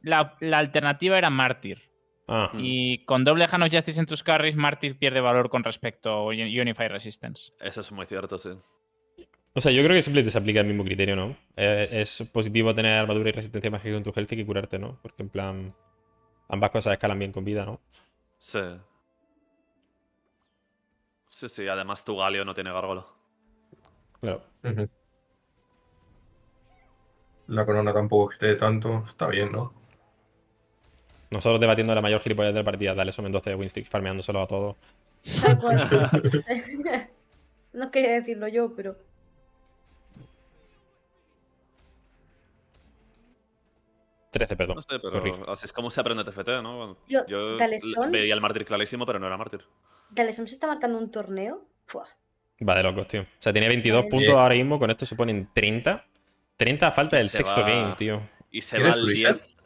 la, alternativa era mártir. Ah. Mm. Y con doble hano Justice en tus carries, Mártir pierde valor con respecto a Unify Resistance. Eso es muy cierto, sí. O sea, yo creo que simplemente se aplica el mismo criterio, ¿no? Eh, es positivo tener armadura y resistencia mágica en tu health que curarte, ¿no? Porque en plan, ambas cosas escalan bien con vida, ¿no? Sí. Sí, sí, además tu Galio no tiene gárgolo. La corona tampoco que esté tanto, está bien, ¿no? Nosotros debatiendo la mayor gilipollas de la partida, dale en 12 de Winstick, farmeándoselo a todo. no quería decirlo yo, pero. 13, perdón. No sé, es como se aprende TFT, ¿no? yo, veía el mártir clarísimo, pero no era mártir. Somme se está marcando un torneo? Fua. Va de locos, tío. O sea, tiene 22 puntos ahora mismo, con esto se ponen 30. 30 a falta del sexto game, tío. Y se va el 10.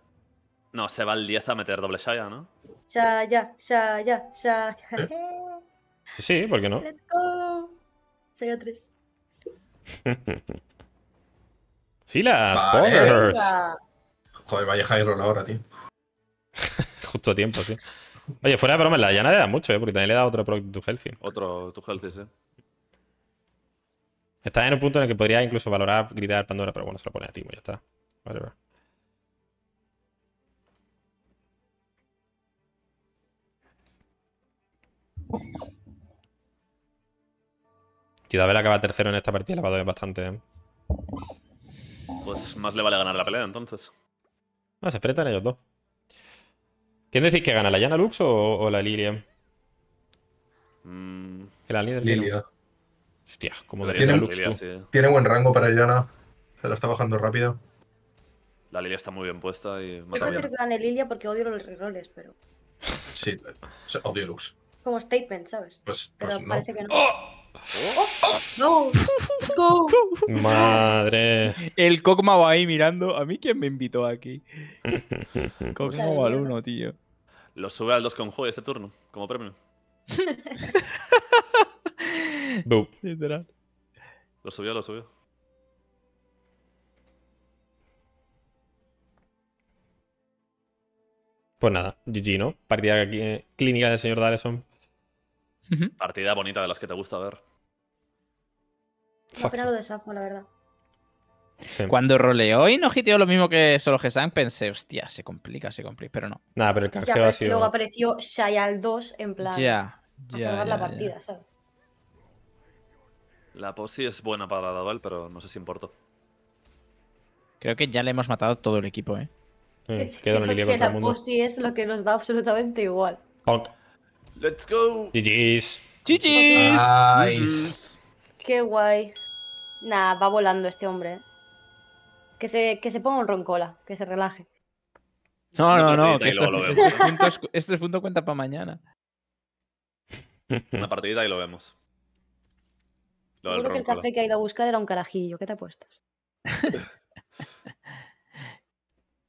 No, se va al 10 a meter doble Shaya, ¿no? Shaya, Shaya, Shaya. ¿Eh? Sí, sí, ¿por qué no? Let's go. Shaya 3. sí, las vale. Joder, vaya high ahora, tío. Justo a tiempo, sí. Oye, fuera de broma, la llana le da mucho, ¿eh? Porque también le da otro Pro to Healthy. Otro to Healthy, sí. Estás en un punto en el que podría incluso valorar gritar Pandora, pero bueno, se lo pone a Timo, pues ya está. Vela que acaba tercero en esta partida, le va a doler bastante. ¿eh? Pues más le vale ganar la pelea, entonces. Ah, se enfrentan ellos dos. ¿Quién decís que gana? ¿La Yana Lux o, la Lilia? Mm. La Lilia. Hostia, como debería ¿Tiene, Lux, Lilia, Tiene buen rango para Yana. Se la está bajando rápido. La Lilia está muy bien puesta y mata Yo ser que Lilia porque odio los rerolles, pero. Sí, pues, odio Lux. Como statement, ¿sabes? Pues, pues pero parece no. que no. ¡Oh! Oh, oh, ¡Oh! Madre. El Kog'Maw va ahí mirando. ¿A mí quién me invitó aquí? Kog'Maw al uno, tío. Lo sube al 2 con juego este turno, como premio. Literal. Lo subió, lo subió. Pues nada, GG, ¿no? Partida aquí, eh, clínica del señor Daleson. Partida bonita de las que te gusta ver. No lo de la verdad. Cuando roleó y no hiteó lo mismo que solo Gesang, pensé, hostia, se complica, se complica, pero no. Nada, pero el ha sido. Luego apareció Shayal 2 en plan. Ya. ya... a la partida, ¿sabes? La posi es buena para Dadoel, pero no sé si importa. Creo que ya le hemos matado todo el equipo, ¿eh? queda el mundo. La posi es lo que nos da absolutamente igual. ¡Let's go! ¡GG's! ¡GG's! ¡Qué guay! Nah, va volando este hombre. ¿eh? Que se, que se ponga un roncola, que se relaje. No, no, no, que esto este puntos, estos punto cuenta para mañana. Una partidita y lo vemos. Yo creo que el café que ha ido a buscar era un carajillo. ¿Qué te apuestas?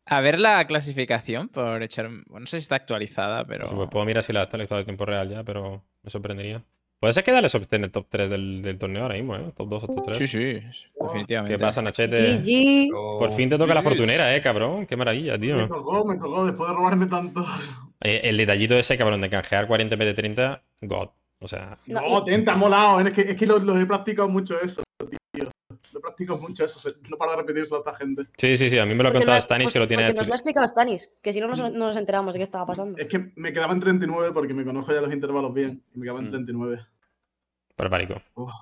a ver la clasificación por echar. no sé si está actualizada, pero. Pues, pues, puedo mirar si la está actualizada en tiempo real ya, pero me sorprendería. Puede ser que Dale en el top 3 del, torneo ahora mismo, ¿eh? Top 2 o top 3. Sí, sí, definitivamente. ¿Qué pasa, Nachete? GG. Por fin te toca la fortunera, ¿eh, cabrón? Qué maravilla, tío. Me tocó, me tocó, después de robarme tanto. El, eh, el detallito ese, cabrón, de canjear 40 en de 30, God. O sea. No, no molado. Es que, es que lo he practicado mucho eso, tío. Lo practico mucho eso. No para de repetir eso a esta gente. Sí, sí, sí. A mí me lo ha contado Stanis, que lo tiene. nos lo ha explicado Stanis, que si no, mm. no nos enteramos de qué estaba pasando. Es que me quedaba en 39 porque me conozco ya los intervalos bien. me quedaba en 39. Mm. Prepárico. Pues,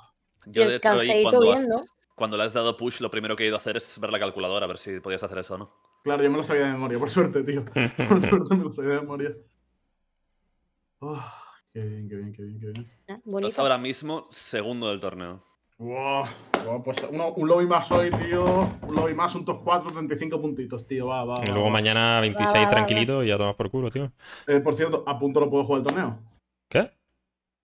yo, de hecho, ahí cuando, cuando le has dado push, lo primero que he ido a hacer es ver la calculadora, a ver si podías hacer eso o no. Claro, yo me lo sabía de memoria, por suerte, tío. Por suerte me lo sabía de memoria. Qué bien, qué bien, qué bien, qué ah, ahora mismo segundo del torneo. Wow, pues un lobby más hoy, tío. Un lobby más, un top 4, 35 puntitos, tío. Va, va. Y luego mañana 26 tranquilito y ya tomas por culo, tío. Eh, por cierto, a punto no puedo jugar el torneo. ¿Qué?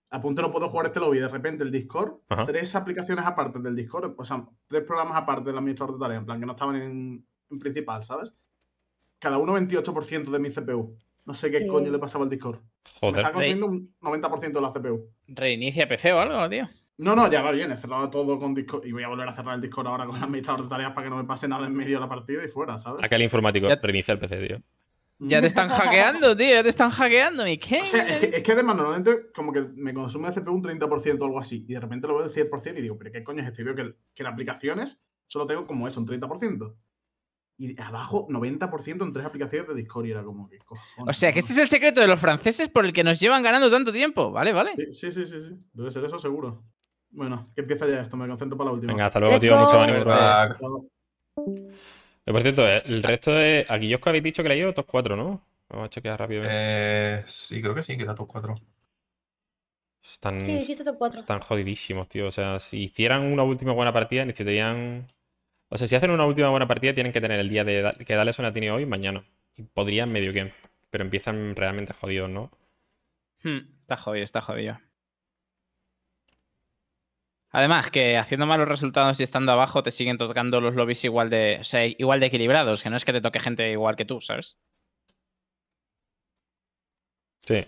A punto no puedo jugar este lobby. De repente el Discord, tres aplicaciones aparte del Discord, o sea, tres programas aparte del administrador de tareas, en plan que no estaban en principal, ¿sabes? Cada uno 28% de mi CPU. No sé qué coño le pasaba al Discord. Me está consumiendo un 90% de la CPU. ¿Reinicia PC o algo, tío? No, no, ya va bien. He cerrado todo con Discord. Y voy a volver a cerrar el Discord ahora con el administrador de tareas para que no me pase nada en medio de la partida y fuera, ¿sabes? aquel informático reinicia el PC, tío. Ya te están hackeando, tío. Ya te están hackeando. ¿Y qué? es, que, es que, además normalmente como que me consume la CPU un 30% o algo así. Y de repente lo veo del 100% y digo, ¿pero qué coño es esto? Y que, que aplicaciones solo tengo como eso, un 30% y abajo 90% en tres aplicaciones de Discord y era como que O sea, que este es el secreto de los franceses por el que nos llevan ganando tanto tiempo, ¿vale? ¿Vale? Sí, sí, sí, sí. Debe ser eso seguro. Bueno, que empieza ya esto, me concentro para la última. Venga, hasta luego, tío. Mucho ánimo. Eh, por cierto, eh, el resto de. Aquí yo os habéis dicho que le ido top 4, ¿no? Vamos a chequear rápido. Eh, sí, creo que sí, que era top 4. Están, sí, sí, top 4. Están jodidísimos, tío. O sea, si hicieran una última buena partida, necesitarían o sea, si hacen una última buena partida, tienen que tener el día de que dale ha tenido hoy mañana. Y podrían medio que. Pero empiezan realmente jodidos, ¿no? Hmm, está jodido, está jodido. Además, que haciendo malos resultados y estando abajo, te siguen tocando los lobbies igual de. O igual de equilibrados, que no es que te toque gente igual que tú, ¿sabes? Sí.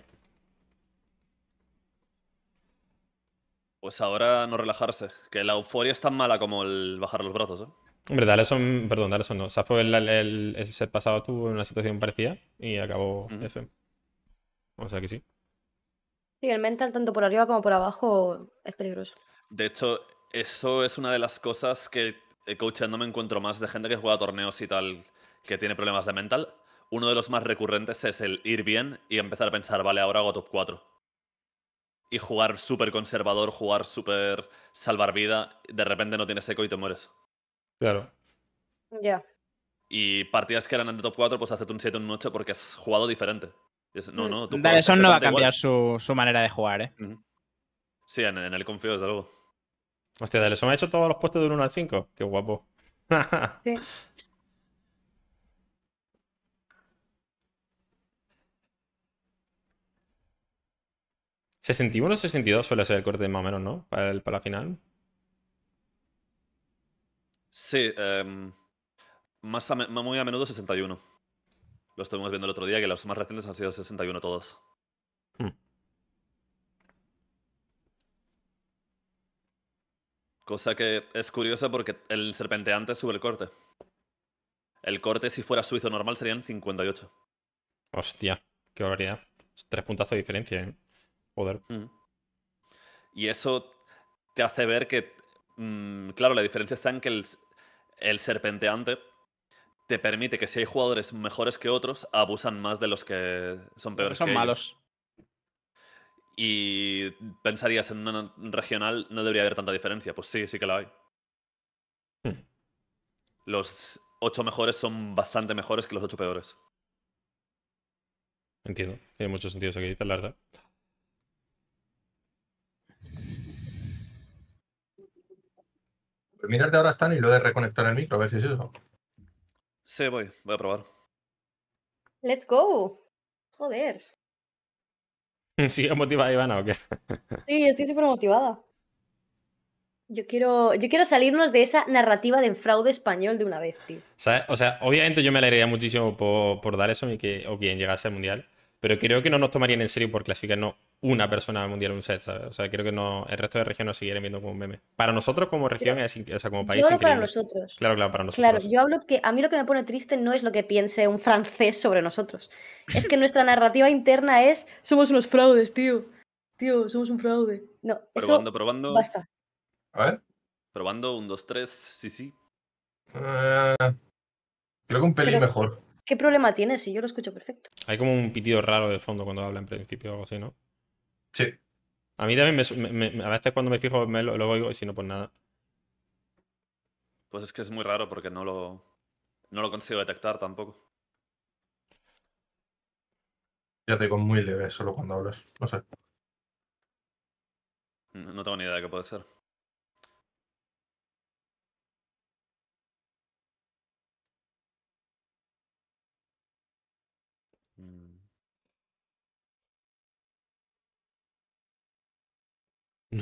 Pues ahora no relajarse, que la euforia es tan mala como el bajar los brazos, ¿eh? Hombre, eso perdón, Daleson no. Safo el, el, el, set pasado tuvo una situación parecida y acabó F. O sea que sí. Sí, el mental tanto por arriba como por abajo es peligroso. De hecho, eso es una de las cosas que eh, coachando me encuentro más de gente que juega torneos y tal que tiene problemas de mental. Uno de los más recurrentes es el ir bien y empezar a pensar, vale, ahora hago top 4 y jugar súper conservador, jugar súper salvar vida, de repente no tienes eco y te mueres. Claro. Ya. Y partidas que eran de top 4, pues hacerte un 7 o un 8 porque has jugado diferente. Es, no, mm. no, tú Dale, Son no va a cambiar su, manera de jugar, ¿eh? Sí, en, en, él confío, desde luego. Hostia, Dale, son ha hecho todos los puestos de un 1 al 5. Qué guapo. sí. ¿61 o 62 suele ser el corte más o menos, no? Para, para la final. Sí, em, más, muy a menudo 61. Lo estuvimos viendo el otro día, que los más recientes han sido 61 todos. Hmm. Cosa que es curiosa porque el serpenteante sube el corte. El corte, si fuera suizo normal, serían 58. Hostia, qué barbaridad. Tres puntazos de diferencia, ¿eh? Joder. Y eso te hace ver que. Mm, claro, la diferencia está en que el, el serpenteante te permite que si hay jugadores mejores que otros, abusan más de los que son peores son que malos. Y pensarías en una regional no debería haber tanta diferencia. Pues sí, sí que la hay. Hmm. Los ocho mejores son bastante mejores que los ocho peores. Entiendo, tiene mucho sentido aquí que dices, la verdad. de ahora están y lo de reconectar el micro, a ver si es eso. Sí, voy, voy a probar. Let's go. Joder. ¿Sigue motivada Ivana o qué? Sí, estoy súper motivada. Yo quiero, yo quiero salirnos de esa narrativa de fraude español de una vez, tío. O sea, obviamente yo me alegraría muchísimo por, dar eso y que, o quien llegase al mundial. Pero creo que no nos tomarían en serio por no una persona al mundial un set, O sea, creo que no, el resto de regiones seguirían viendo como un meme. Para nosotros como región, es, o sea, como país, yo para nosotros. Claro, claro, para nosotros. Claro, yo hablo que a mí lo que me pone triste no es lo que piense un francés sobre nosotros. Es que nuestra narrativa interna es somos unos fraudes, tío. Tío, somos un fraude. No, probando, probando. Basta. A ver. Probando, un, dos, tres, sí, sí. Eh, creo que un pelín mejor. ¿Qué problema tienes si yo lo escucho perfecto? Hay como un pitido raro de fondo cuando habla en principio o algo así, ¿no? Sí. A mí también a veces cuando me fijo me lo, oigo y si no, pues nada. Pues es que es muy raro porque no lo, lo consigo detectar tampoco. Ya te digo, muy leve solo cuando hablas. No sé. no tengo ni idea de qué puede ser.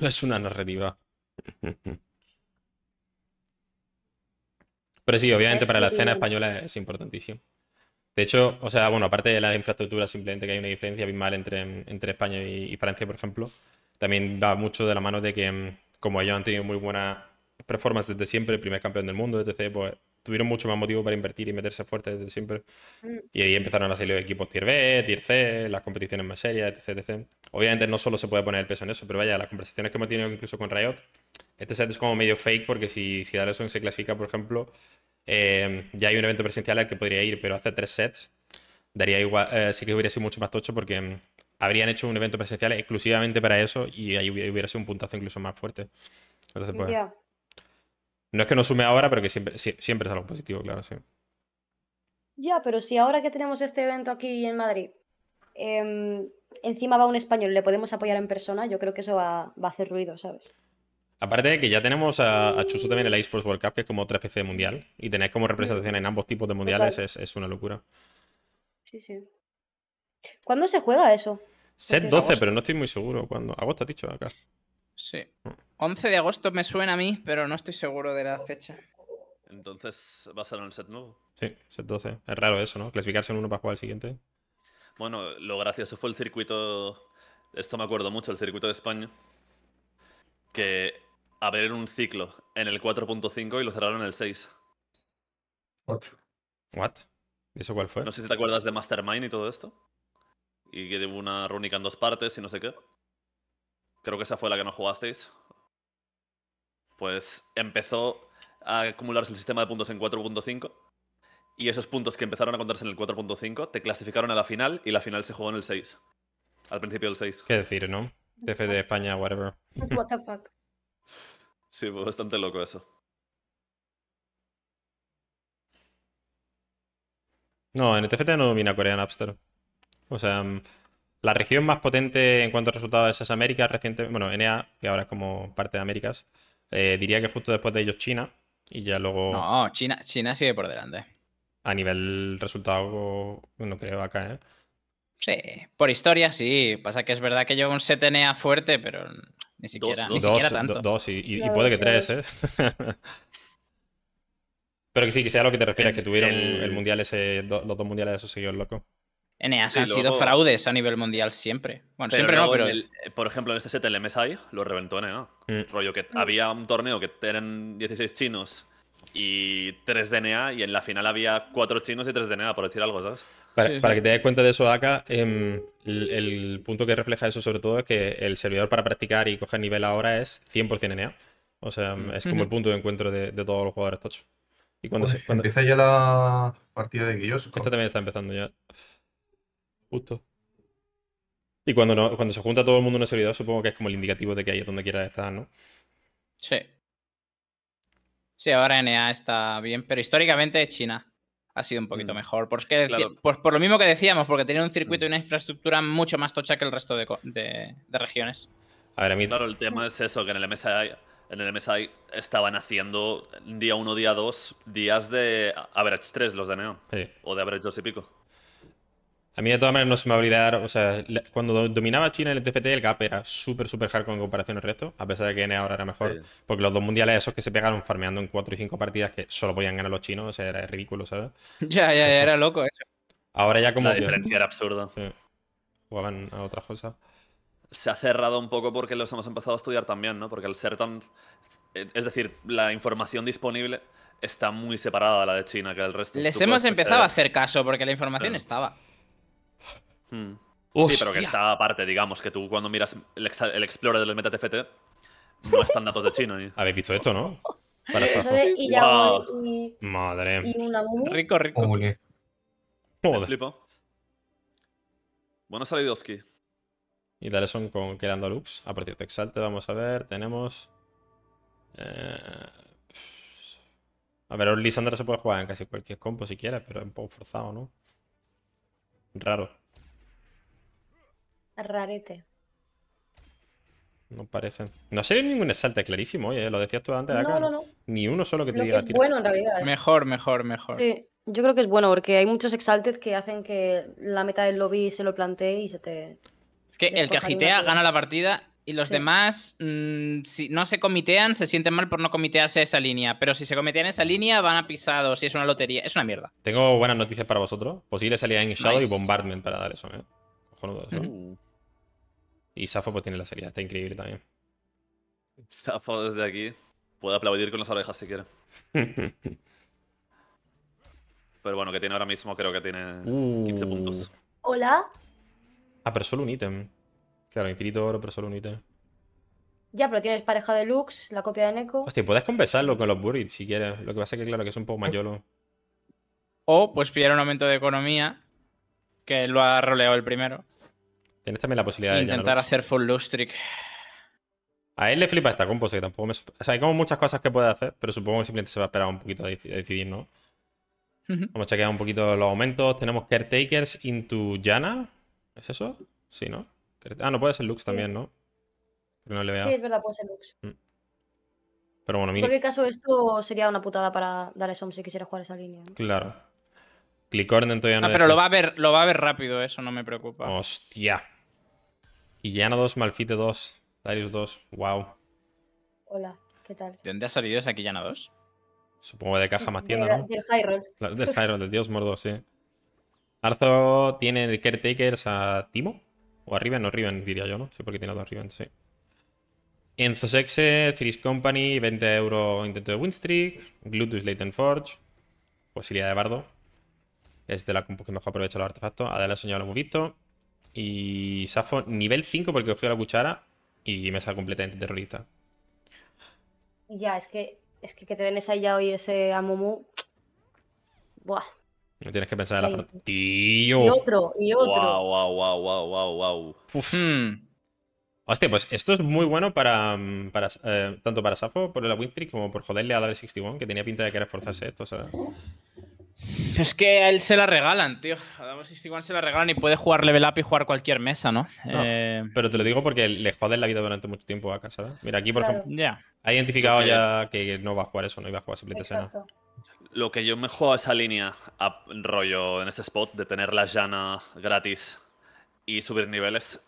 No es una narrativa. Pero sí, pues obviamente para la escena española es importantísimo. De hecho, o sea, bueno, aparte de la infraestructura, simplemente que hay una diferencia abismal entre, entre España y, Francia, por ejemplo, también va mucho de la mano de que, mm, como ellos han tenido muy buenas performance desde siempre, el primer campeón del mundo, etc., pues tuvieron mucho más motivo para invertir y meterse fuerte desde siempre. Mm. Y ahí empezaron a salir los equipos tier B, tier C, las competiciones más serias, etc, Obviamente no solo se puede poner el peso en eso, pero vaya, las conversaciones que hemos tenido incluso con Riot, este set es como medio fake porque si, si se clasifica, por ejemplo, eh, ya hay un evento presencial al que podría ir, pero hace tres sets daría igual, eh, sí que hubiera sido mucho más tocho porque mm, habrían hecho un evento presencial exclusivamente para eso y ahí hubiera sido un puntazo incluso más fuerte. Pues, no es que no sume ahora, pero que siempre, es algo positivo, claro, sí. Ya, pero si ahora que tenemos este evento aquí en Madrid, em, encima va un español, le podemos apoyar en persona, yo creo que eso va, a hacer ruido, ¿sabes? Aparte de que ya tenemos a, Chusu también en la eSports World Cup, que es como otra especie de mundial, y tener como representación en ambos tipos de mundiales es, una locura. Sí, sí. ¿Cuándo se juega eso? Set 12, pero no estoy muy seguro. ¿Cuándo? ¿Agosto, dicho acá? Sí. Ah. 11 de agosto me suena a mí, pero no estoy seguro de la fecha. Entonces, ¿va a ser en el set nuevo? Sí, set 12. Es raro eso, ¿no? Clasificarse en uno para jugar al siguiente. Bueno, lo gracioso fue el circuito. Esto me acuerdo mucho, el circuito de España. Que abrieron un ciclo en el 4.5 y lo cerraron en el 6. What? What? ¿Y eso cuál fue? No sé si te acuerdas de Mastermind y todo esto. Y que hubo una rúnica en dos partes y no sé qué. Creo que esa fue la que no jugasteis pues empezó a acumularse el sistema de puntos en 4.5 y esos puntos que empezaron a contarse en el 4.5 te clasificaron a la final y la final se jugó en el 6. Al principio del 6. Qué decir, ¿no? TFT, España, whatever. What the fuck. Sí, fue bastante loco eso. No, en el TFT no domina en Napster. O sea, mm, la región más potente en cuanto a resultados es América recientemente, bueno, NA, que ahora es como parte de Américas, eh, diría que justo después de ellos China y ya luego... No, China, China sigue por delante. A nivel resultado, no creo acá, ¿eh? Sí, por historia sí. Pasa que es verdad que lleva un setenea fuerte, pero ni siquiera, tanto. Dos, y, puede que tres, ¿eh? pero que sí, que sea lo que te refieres, que tuvieron el, mundial ese, los dos mundiales esos seguidos, loco. NEAS han sido fraudes a nivel mundial siempre. Bueno, siempre no, pero. por ejemplo, en este set el MSI lo reventó NA. Mm. Rollo que mm. había un torneo que eran 16 chinos y 3 DNA y en la final había 4 chinos y 3 DNA, por decir algo, ¿sabes? Para, que te des cuenta de eso, acá em, el, punto que refleja eso sobre todo es que el servidor para practicar y coger nivel ahora es 100% NA. O sea, em, mm. es como el punto de encuentro de, todos los jugadores Tocho. Y cuando, empieza ya la partida de Guillos. Esta también está empezando ya. Justo. Y cuando, cuando se junta todo el mundo en una servidor, supongo que es como el indicativo de que ahí es donde quieras estar, ¿no? Sí. Sí, ahora NA está bien, pero históricamente China ha sido un poquito mm. mejor. Porque, por, lo mismo que decíamos, porque tenía un circuito y mm. una infraestructura mucho más tocha que el resto de, regiones. A ver, a mí... Claro, el tema es eso, que en el MSI, en el MSI estaban haciendo día 1, día 2, días de Average 3 los de NEO. O de Average 2 y pico. A mí de todas maneras no se me va a olvidar, o sea, cuando dominaba China el TFT, el gap era súper, súper hardcore en comparación al resto, a pesar de que ahora era mejor, porque los dos mundiales esos que se pegaron farmeando en 4 y 5 partidas que solo podían ganar los chinos, era ridículo, ¿sabes? Ya, ya, ya era loco eh. Ahora ya como... La diferencia era absurda. Jugaban a otra cosa se ha cerrado un poco porque los hemos empezado a estudiar también, ¿no? Porque el tan... Eh, es decir, la información disponible está muy separada de la de China que el resto. Les hemos empezado a hacer caso porque la información estaba. Mm. Sí, pero que está aparte, digamos, que tú cuando miras el, Explorer del MetaTFT, no están datos de chino. Habéis visto esto, ¿no? Para Madre. rico, rico. Me Flipo. Bueno, Oski Y dale son con quedando Lux. A partir de Exalte, vamos a ver. Tenemos. Eh, a ver, Lisandra se puede jugar en casi cualquier compo si quieres, pero es un poco forzado, ¿no? Raro rarete. No parecen. No ha salido ningún exalte clarísimo, oye, lo decías tú antes de acá. No, no, no. Ni uno solo que te diga ¿eh? Mejor, mejor, mejor. yo creo que es bueno porque hay muchos exalted que hacen que la meta del lobby se lo plantee y se te. Es que el que agitea gana la partida y los demás, mm, si no se comitean, se sienten mal por no comitearse esa línea. Pero si se comitean esa línea, van a pisados y es una lotería. Es una mierda. Tengo buenas noticias para vosotros. Posible salida en Shadow y Bombardment para dar eso, ¿eh? Y Safo pues tiene la serie, está increíble también. Safo desde aquí puede aplaudir con las orejas si quiere. pero bueno, que tiene ahora mismo creo que tiene 15 uh. puntos. Hola. Ah, pero solo un ítem. Claro, infinito oro, pero solo un ítem. Ya, pero tienes pareja de Lux, la copia de Neko. Hostia, puedes compensarlo con los Burrits si quieres. Lo que pasa es que, claro, que es un poco eh. mayolo. O pues pillar un aumento de economía, que lo ha roleado el primero. Tienes también la posibilidad de Intentar hacer full lustric. A él le flipa esta compo, que tampoco me... O sea, hay como muchas cosas que puede hacer, pero supongo que simplemente se va a esperar un poquito a, decidir, ¿no? Vamos a chequear un poquito los aumentos. Tenemos Caretakers into Yana. ¿Es eso? Sí, ¿no? Ah, no, puede ser Lux también, ¿no? no le Sí, es verdad, puede ser Lux. Mm. Pero bueno, mira. En cualquier caso, esto sería una putada para dar Som si quisiera jugar esa línea. ¿no? Claro. Clicorn todavía no. Ah, pero lo va, a ver, lo va a ver rápido, eso no me preocupa. Hostia. Quillana 2, Malfite 2, Darius 2, wow. Hola, ¿qué tal? ¿De dónde ha salido esa Quillana 2? Supongo de caja más tienda, ¿no? Del Hyrule. Claro, del Hyrule, del Dios Mordo, sí. Arzo tiene el Caretakers a Timo. O a Riven, no Riven, diría yo, ¿no? Sí, porque tiene a dos Riven, sí. Enzo Sexe, Ciris Company, 20 intento de Windstreak Glutus Latent Forge. Posibilidad de Bardo. Es de la compu que mejor aprovecha los artefactos. Adela Soñado lo hemos visto. Y Safo nivel 5 porque cogió la cuchara y me sale completamente terrorista. Ya, es que, es que, te den esa ya hoy ese Amumu. Buah. No tienes que pensar en la ¡Tío! Y otro, y otro. ¡Wow, wow, wow, wow, wow, wow! Uf. Hmm. Hostia, pues esto es muy bueno para, mm, eh, tanto para Safo por la wintry como por joderle a el 61, que tenía pinta de querer forzarse esto, o sea. Es que a él se la regalan, tío. A si Istiguan este se la regalan y puede jugar level up y jugar cualquier mesa, ¿no? Eh, Pero te lo digo porque le joden la vida durante mucho tiempo a Casada. ¿eh? Mira, aquí, por ejemplo, ha identificado ya que no va a jugar eso, no iba a jugar simplemente Sena. Lo que yo me juego a esa línea, rollo en ese spot, de tener la llana gratis y subir niveles,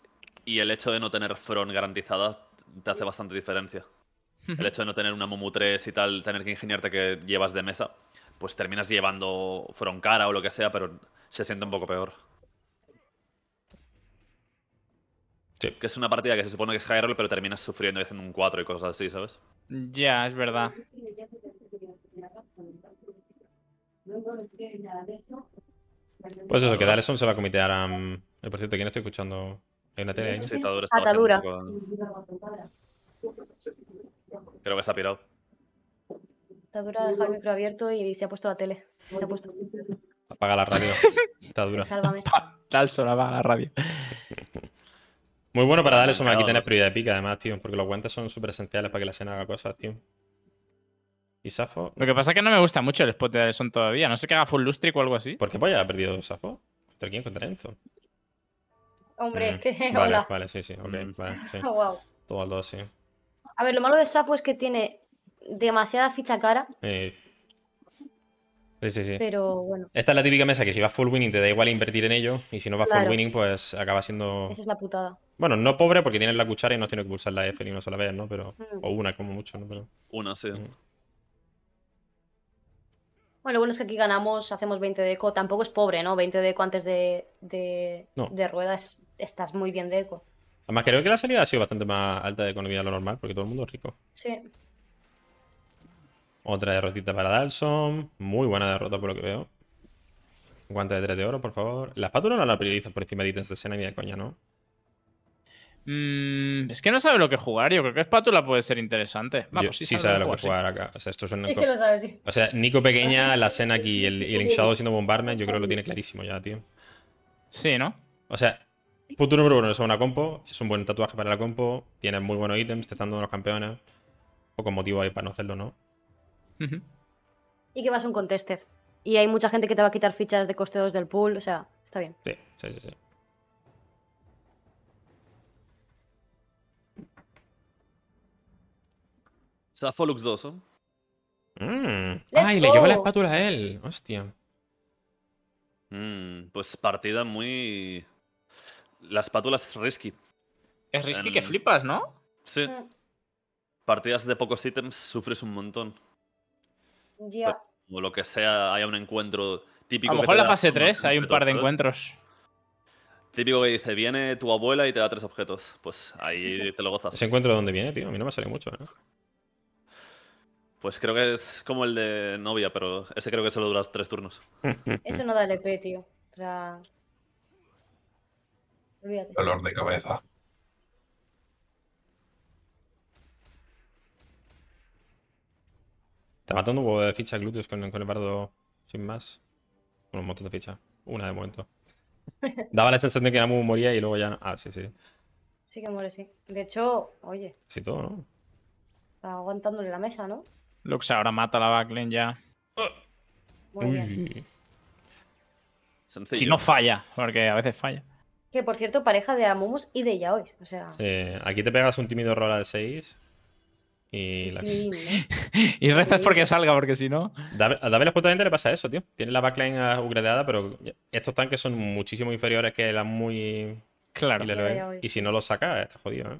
y el hecho de no tener front garantizada te hace bastante diferencia. El hecho de no tener una Mumu 3 y tal, tener que ingeniarte que llevas de mesa, pues terminas llevando Froncara o lo que sea, pero se siente un poco peor. Sí. Que es una partida que se supone que es high pero terminas sufriendo y haciendo un 4 y cosas así, ¿sabes? Ya, es verdad. Pues eso, que Daleson se va a comitear a... Mm, eh, por cierto, ¿quién estoy escuchando? ¿Hay una tele ahí? Atadura. Creo que se ha pirado. Está dura dejar el micro abierto y se ha puesto la tele. Se ha puesto... Apaga la radio. Está dura. Sálvame. Tal sol, apaga la radio. Muy bueno para darle Aquí tener prioridad de pica, además, tío. Porque los guantes son súper esenciales para que la escena haga cosas, tío. ¿Y Safo? Lo que pasa es que no me gusta mucho el spot de Alesson todavía. No sé que haga full lustric o algo así. ¿Por qué polla pues ha perdido Safo? ¿Contra quién? ¿Contra Enzo? Hombre, es mm. que. Vale, hola. vale, sí, sí. Ok, vale. Sí. wow. Todo al dos, sí. A ver, lo malo de Safo es que tiene demasiada ficha cara. Eh, sí, sí, sí. Pero bueno. Esta es la típica mesa que si vas full winning te da igual invertir en ello y si no vas full winning pues acaba siendo... Esa es la putada. Bueno, no pobre porque tienes la cuchara y no tienes que pulsar la F ni una sola vez, ¿no? Pero... Mm. O una como mucho, ¿no? Una, sí. Mm. Bueno, bueno es que aquí ganamos, hacemos 20 de eco. Tampoco es pobre, ¿no? 20 de eco antes de, de, de ruedas estás muy bien de eco. Además creo que la salida ha sido bastante más alta de economía de lo normal porque todo el mundo es rico. Sí. Otra derrotita para Dalson. Muy buena derrota por lo que veo. Guante de 3 de oro, por favor. La espátula no la prioriza por encima de ítems de escena ni de coña, ¿no? Mm, es que no sabe lo que jugar. Yo creo que espátula puede ser interesante. Vamos, sí, sabe, lo que jugar, acá. O sea, esto es un... O sea, Nico pequeña, la cena aquí y el, y siendo bombarme, yo creo que lo tiene clarísimo ya, tío. Sí, ¿no? O sea, punto número uno, es una compo. Es un buen tatuaje para la compo. Tiene muy buenos ítems, te están dando los campeones. Poco motivo ahí para no hacerlo, ¿no? Y que vas a un contested. Y hay mucha gente que te va a quitar fichas de coste 2 del pool, o sea, está bien. Sí, sí, sí. 2, mm. Ay, le llevo la espátula a él. Hostia. Mm, pues partida muy. La espátula es risky. Es risky que flipas, ¿no? Sí. Mm. Partidas de pocos ítems sufres un montón. O lo que sea, haya un encuentro típico. A lo mejor la fase 3 hay un par de encuentros. Típico que dice, viene tu abuela y te da tres objetos. Pues ahí te lo gozas. ¿Ese encuentro de dónde viene, tío? A mí no me sale mucho, ¿eh? Pues creo que es como el de novia, pero ese creo que solo dura tres turnos. Eso no da LP, tío. Dolor de cabeza. Está matando un huevo de ficha glúteos con, el bardo sin más. Bueno, un montón de ficha. Una de momento. Daba la sensación de que Namu moría y luego ya no. Ah, sí, sí. Sí que muere, sí. De hecho, oye. Sí, todo, ¿no? Está aguantándole la mesa, ¿no? Lux ahora mata a la backlane ya. Uy. Si no falla, porque a veces falla. Que por cierto, pareja de Amumus y de Yaois. O sea. Sí, aquí te pegas un tímido rol al 6 Y, rezas porque salga, porque si no. A Dabela justamente le pasa eso, tío. Tiene la backline upgradeada, pero estos tanques son muchísimo inferiores que las muy. Claro. Y, si no lo saca, está jodido, ¿eh?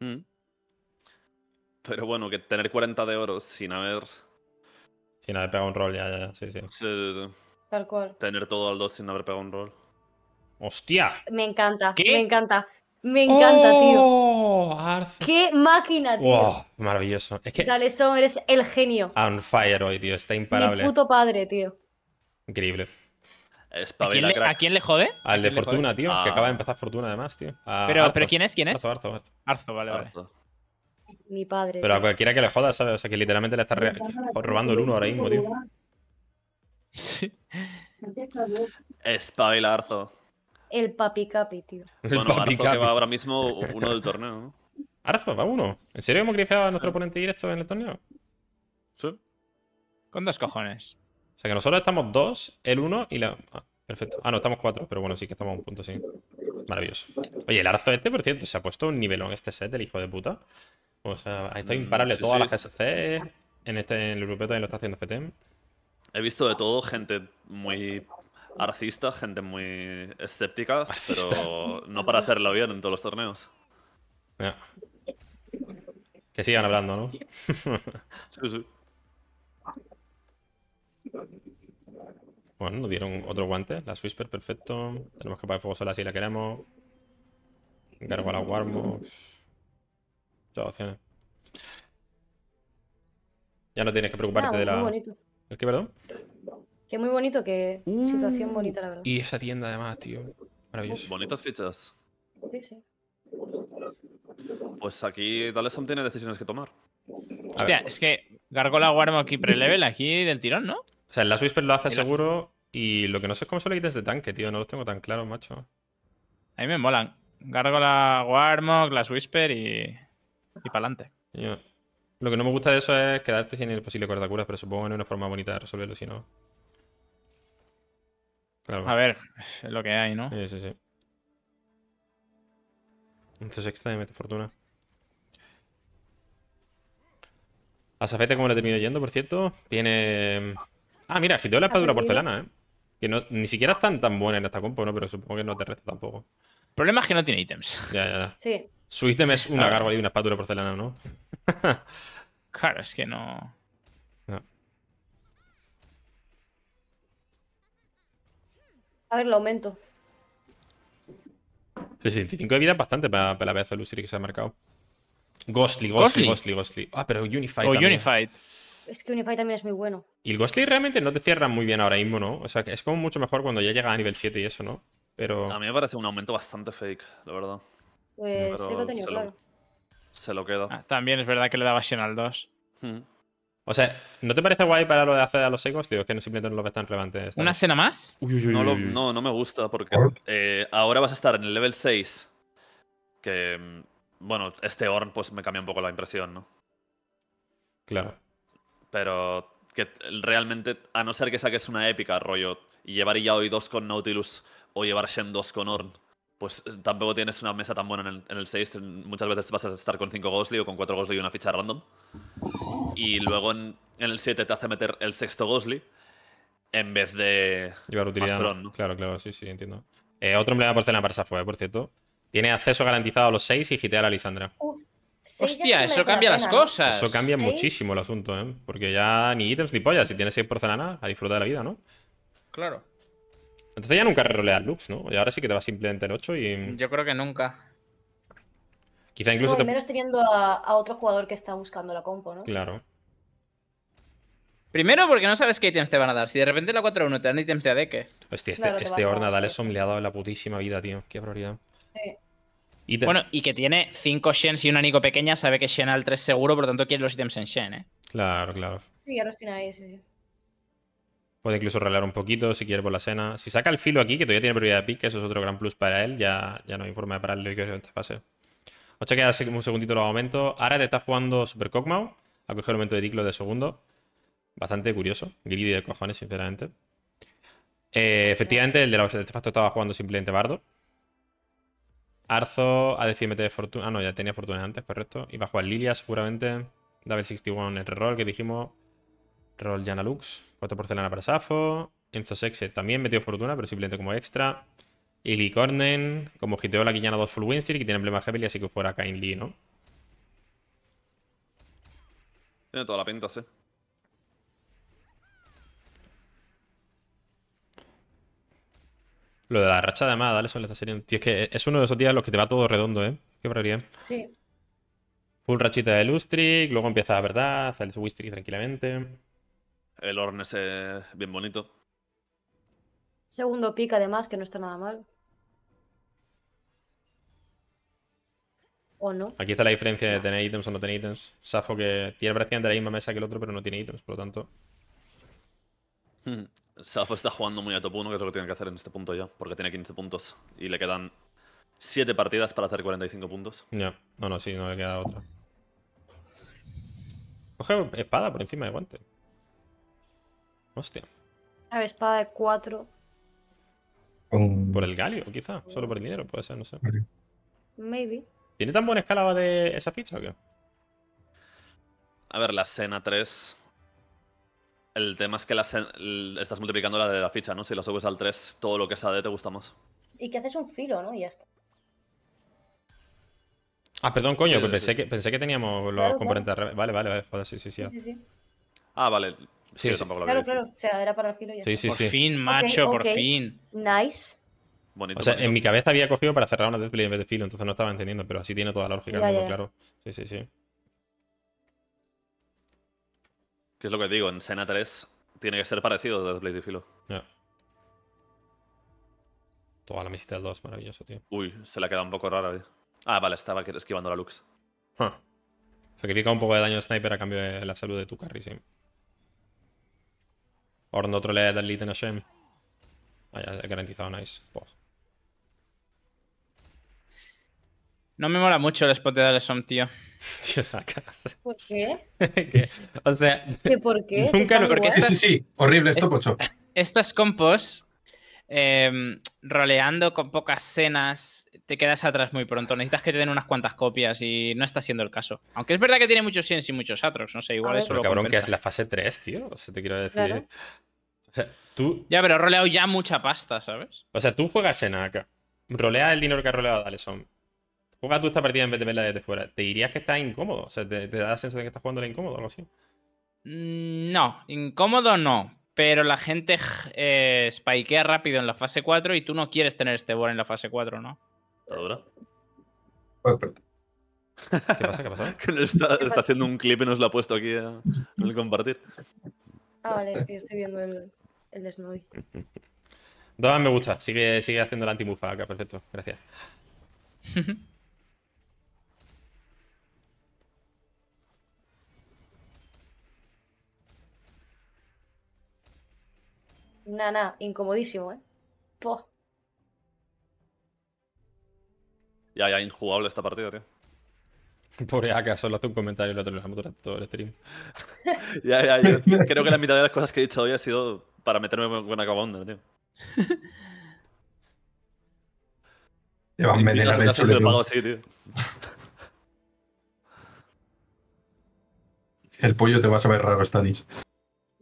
Mm. Pero bueno, que tener 40 de oro sin haber. Sin haber pegado un rol ya, ya, Sí, sí. sí, sí, Tal cual. Tener todo al 2 sin haber pegado un rol. ¡Hostia! Me encanta, me encanta. Me encanta, oh, tío. ¡Qué máquina, tío! Wow, maravilloso. Es que... Dale, Son, eres el genio. On fire hoy, tío. Está imparable. Mi puto padre, tío. Increíble. ¿A, quién le, ¿A quién, le, jode? Al de Fortuna, tío. Que ah. acaba de empezar Fortuna, además, tío. pero, pero ¿quién es? ¿Quién es? Arzo, Arzo, Arzo. Arzo vale, vale. Mi padre. Pero a cualquiera que le joda, ¿sabes? O sea, que literalmente le está robando el uno ahora mismo, tío. Sí. Espabila, Arzo el Papi Capi, tío. El Papi Capi. que va ahora mismo uno del torneo, Arzo, va uno. ¿En serio hemos grifeado a nuestro oponente directo en el torneo? Sí. Con dos cojones. O sea que nosotros estamos dos, el uno y la. Ah, perfecto. Ah, no, estamos cuatro, pero bueno, sí que estamos a un punto, sí. Maravilloso. Oye, el Arzo este, por cierto, se ha puesto un nivelón este set, el hijo de puta. O sea, ha estado mm, imparable toda la todas GSC. En este, el grupo también lo está haciendo FTM. E He visto de todo, gente muy arcista, gente muy escéptica, pero no para hacerlo bien en todos los torneos. Que sigan hablando, ¿no? sí, sí. Bueno, nos dieron otro guante, la Swisper, perfecto. Tenemos que pagar fuego sola si la queremos. la Warmox. Muchas opciones. Ya no tienes que preocuparte de la. Bonito. perdón? Qué muy bonito, qué situación mm. bonita, la verdad. Y esa tienda además, tío. Maravilloso. Bonitas fichas. Sí, sí. Pues aquí son tiene decisiones que tomar. Hostia, es que Gargola y aquí prelevel, aquí del tirón, ¿no? O sea, el la Whisper lo hace seguro y lo que no sé es cómo se lo de tanque, tío. No lo tengo tan claro macho. A mí me molan. Gargola Warmog, la Whisper y. y pa'lante. adelante. Lo que no me gusta de eso es quedarte sin el posible curas pero supongo que no es una forma bonita de resolverlo, si no. A ver, es lo que hay, ¿no? Sí, sí, sí. Entonces extra de Metafortuna. A Safete, ¿cómo le termino yendo, por cierto? Tiene... Ah, mira, agitó la espadura porcelana, ¿eh? Que no, ni siquiera están tan buenas en esta compo, ¿no? Pero supongo que no te resta tampoco. El problema es que no tiene ítems. Ya, ya, ya. Sí. Su ítem es una gárgola y una espátula porcelana, ¿no? claro, es que no... A ver, lo aumento. 65 de vida es bastante para, la vez de Luciri que se ha marcado. Ghostly, Ghostly, Ghostly, Ghostly. Ah, pero Unified. O también. Unified. Es que Unified también es muy bueno. Y el Ghostly realmente no te cierra muy bien ahora mismo, ¿no? O sea, que es como mucho mejor cuando ya llega a nivel 7 y eso, ¿no? Pero. A mí me parece un aumento bastante fake, la verdad. Pues sí lo he tenido, claro. se lo quedo ah, también es verdad que le daba Shen al 2. O sea, ¿no te parece guay para lo de hacer a los secos, tío? que no, simplemente no lo ves tan relevante. ¿Una escena más? no, no, me gusta porque eh, ahora vas a estar en el level 6. Que, mm, bueno, este Orn pues me cambia un poco la impresión, ¿no? Claro. Pero que realmente, a no ser que saques una épica, rollo, y llevar hoy 2 con Nautilus o llevar Shen 2 con Orn, pues eh, tampoco tienes una mesa tan buena en el, 6. Muchas veces vas a estar con 5 Ghostly o con 4 Ghostly y una ficha random. Y luego en, el 7 te hace meter el sexto Ghostly en vez de. Llevar utilidad. Claro, claro, sí, sí, entiendo. Eh, otro emblema de cena para Safoe, por cierto. Tiene acceso garantizado a los 6 y gitea a la Lisandra. Hostia, eso cambia las cosas. Eso cambia muchísimo el asunto, ¿eh? Porque ya ni ítems ni pollas. Si tienes 6 porcelana, a disfrutar de la vida, ¿no? Claro. Entonces ya nunca reroleas Lux, ¿no? Y ahora sí que te va simplemente el 8 y... Yo creo que nunca. Quizá incluso... teniendo a, otro jugador que está buscando la compo, ¿no? Claro. Primero porque no sabes qué ítems te van a dar. Si de repente la 4-1 te dan ítems de ADK. Hostia, este, claro, este le ha dado la putísima vida, tío. Qué prioridad. Sí. Y Bueno, y que tiene 5 Shen y un Anico pequeña, sabe que Shen al 3 seguro, por lo tanto quiere los ítems en Shen, ¿eh? Claro, claro. Sí, ya los tiene ahí, sí, sí. Puede incluso rollar un poquito si quiere por la cena. Si saca el filo aquí, que todavía tiene prioridad de pick, eso es otro gran plus para él. Ya, ya no hay informe de pararlo yo que en esta fase. Os queda un segundito los aumentos. Ahora te está jugando Super Cockmaw. Ha cogido el aumento de Diclo de segundo. Bastante curioso. Greedy de cojones, sinceramente. Eh, efectivamente, el de la de estaba jugando simplemente Bardo. Arzo ha decidido meter Fortuna. Ah, no, ya tenía Fortuna antes, correcto. Y va a jugar Lilia, seguramente. Double 61 el reroll que dijimos. Reroll Janalux. 4 porcelana para Safo. Enzo Sexe también metió fortuna, pero simplemente como extra. Illy Cornen, como giteó la Guillana 2 Full Winster, y tiene emblema Heavily, así que fuera Kain Lee, ¿no? Tiene toda la pinta, sí. Lo de la racha de Amada, dale le esta serie. Tío, es que es uno de esos días los que te va todo redondo, ¿eh? Qué barbaridad. Sí. Full rachita de Lustrik, luego empieza, ¿verdad? Sale Wistric tranquilamente. El horn es bien bonito. Segundo pick, además, que no está nada mal. ¿O no? Aquí está la diferencia de tener ítems o no tener ítems. Safo que tiene prácticamente la misma mesa que el otro, pero no tiene ítems, por lo tanto. Safo está jugando muy a top 1, que es lo que tiene que hacer en este punto ya, porque tiene 15 puntos y le quedan 7 partidas para hacer 45 puntos. Ya, no, no, sí, no le queda otra. Coge espada por encima de guante. Hostia. A ver, espada de 4. Por el galio, quizá. Solo por el dinero, puede ser, no sé. Maybe. ¿Tiene tan buena escala de esa ficha o qué? A ver, la escena 3. El tema es que la estás multiplicando la de la ficha, ¿no? Si la subes al 3, todo lo que es de te gusta más. Y que haces un filo, ¿no? Y ya está. Ah, perdón, coño, que pensé, Que, teníamos los componentes. Vale, vale, vale, joder, sí, sí, sí. Ah, vale. Sí, tampoco lo claro, claro. O sea, era para el filo y sí, sí, Por fin, macho, por fin. Nice. o sea, en mi cabeza había cogido para cerrar una Deathblade en vez de filo, entonces no estaba entendiendo, pero así tiene toda la lógica, claro. Sí, sí, sí. ¿Qué es lo que digo, en cena 3 tiene que ser parecido a Deathblade y filo. Ya. Toda la misita del 2, maravilloso, tío. Uy, se la quedado un poco rara, eh. Ah, vale, estaba esquivando la Lux. Huh. Sacrifica un poco de daño sniper a cambio de la salud de tu carry, sí. Or no trolea del en Shame. Ah, ya, garantizado, nice. No me mola mucho el spot de Dalesom, tío. Tío, sacas. ¿Por qué? ¿Qué? O sea. ¿Qué por qué? Nunca lo. Porque sí, sí, sí. Horrible esto, Pocho. Estas compos, eh, roleando con pocas cenas te quedas atrás muy pronto. Necesitas que te den unas cuantas copias y no está siendo el caso. Aunque es verdad que tiene muchos 100 y muchos Atrox, no sé, igual eso lo cabrón que es la fase 3, tío. O sea, te quiero decir. ¿eh? O sea, tú. Ya, pero ha roleado ya mucha pasta, ¿sabes? O sea, tú juegas en AK. Rolea el dinero que ha roleado son Juega tú esta partida en vez de verla desde fuera. ¿Te dirías que está incómodo? O sea, ¿te, da la sensación de que estás jugando la incómodo o algo así? Mm, no, incómodo no. Pero la gente eh, spikea rápido en la fase 4 y tú no quieres tener este board en la fase 4, ¿no? ¿Qué pasa? ¿Qué pasa? está, haciendo un clip y nos lo ha puesto aquí a, eh, en el compartir. Ah, vale, yo estoy viendo el, el Snowy. me gusta, sigue, sigue haciendo la antimufa acá, perfecto, gracias. Nana, incomodísimo, ¿eh? Po. Ya, ya, injugable esta partida, tío. Pobre Aka, solo hace un comentario y lo tenemos durante todo el stream. ya, ya, yo creo que la mitad de las cosas que he dicho hoy ha sido para meterme con Acabonda, tío. Te van a meter la leche. tío. el pollo te va a saber raro, Stanis.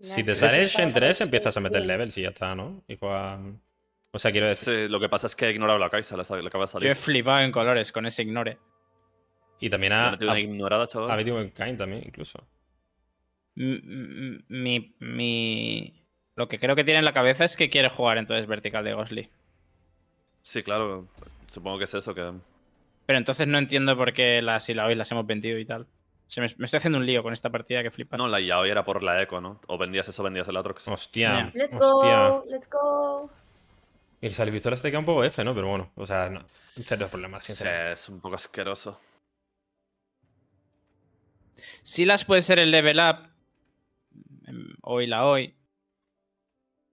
Si te sales en 3, empiezas a meter levels y ya está, ¿no? Y juegas... O sea, quiero decir. lo que pasa es que ha ignorado la Kai'Sa, la, la acaba de Yo he flipado en colores con ese ignore. Y también ha. Ha ignorado Ha metido un Kain también, incluso. Mi, mi. Lo que creo que tiene en la cabeza es que quiere jugar entonces vertical de Gosli. Sí, claro. Supongo que es eso que. Pero entonces no entiendo por qué las y la hoy las hemos vendido y tal. me, estoy haciendo un lío con esta partida que flipas. No, la ya hoy era por la eco, ¿no? O vendías eso, vendías el otro. Hostia. Let's go, let's go. Y El salpistola te este queda un poco F, ¿no? Pero bueno, o sea, no. Serios problemas, Sí, es un poco asqueroso. las puede ser el level up. Em, hoy la hoy.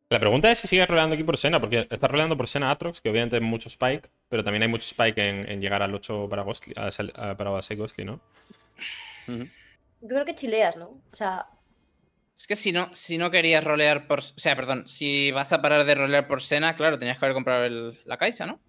La pregunta es si sigue roleando aquí por Sena, porque está roleando por Sena Atrox, que obviamente es mucho Spike, pero también hay mucho Spike en, llegar al 8 para para base Ghostly, ¿no? Yo creo que chileas, ¿no? O sea, es que si no, si no querías rolear por. O sea, perdón, si vas a parar de rolear por cena, claro, tenías que haber comprado la Kai'Sa, ¿no?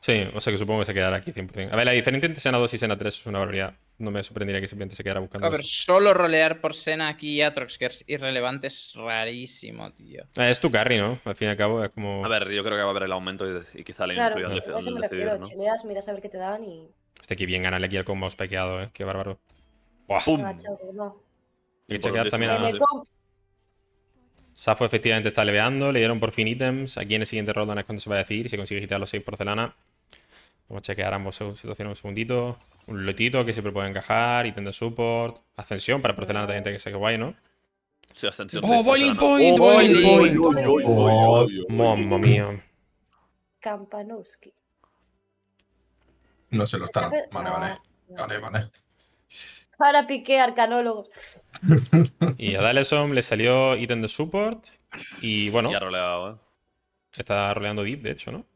Sí, o sea que supongo que se quedará aquí 100%. A ver, la diferencia entre Sena 2 y Sena 3 es una barbaridad. No me sorprendería que simplemente se quedara buscando. A ver, solo rolear por Sena aquí y Atrox, que es irrelevante, es rarísimo, tío. Ah, es tu carry, ¿no? Al fin y al cabo es como. A ver, yo creo que va a haber el aumento y, quizá la claro, de al, decidir, ¿no? Chileas, miras a ver qué te dan y. Este aquí bien ganarle aquí al combo spikeado, ¿eh? Qué bárbaro. ¡Pum! Y chequear también a Safo efectivamente está leveando, le dieron por fin ítems. Aquí en el siguiente round es cuando se va a decir si consigue quitar los seis porcelana. Vamos a chequear ambos situaciones un segundito. Un lotito que siempre puede encajar, ítem de support. Ascensión para porcelana también que sea que guay, ¿no? Sí, ascensión. ¡Oh, oh boiling point! ¡Boiling point! ¡Oh, mamma mía! Kampanowski. No se lo ¡Oh, Vale, vale. Vale, vale. Para Piqué, arcanólogo. Y a Dalesom le salió ítem de support. Y bueno. Y ha roleado, ¿eh? Está roleando Deep, de hecho, ¿no?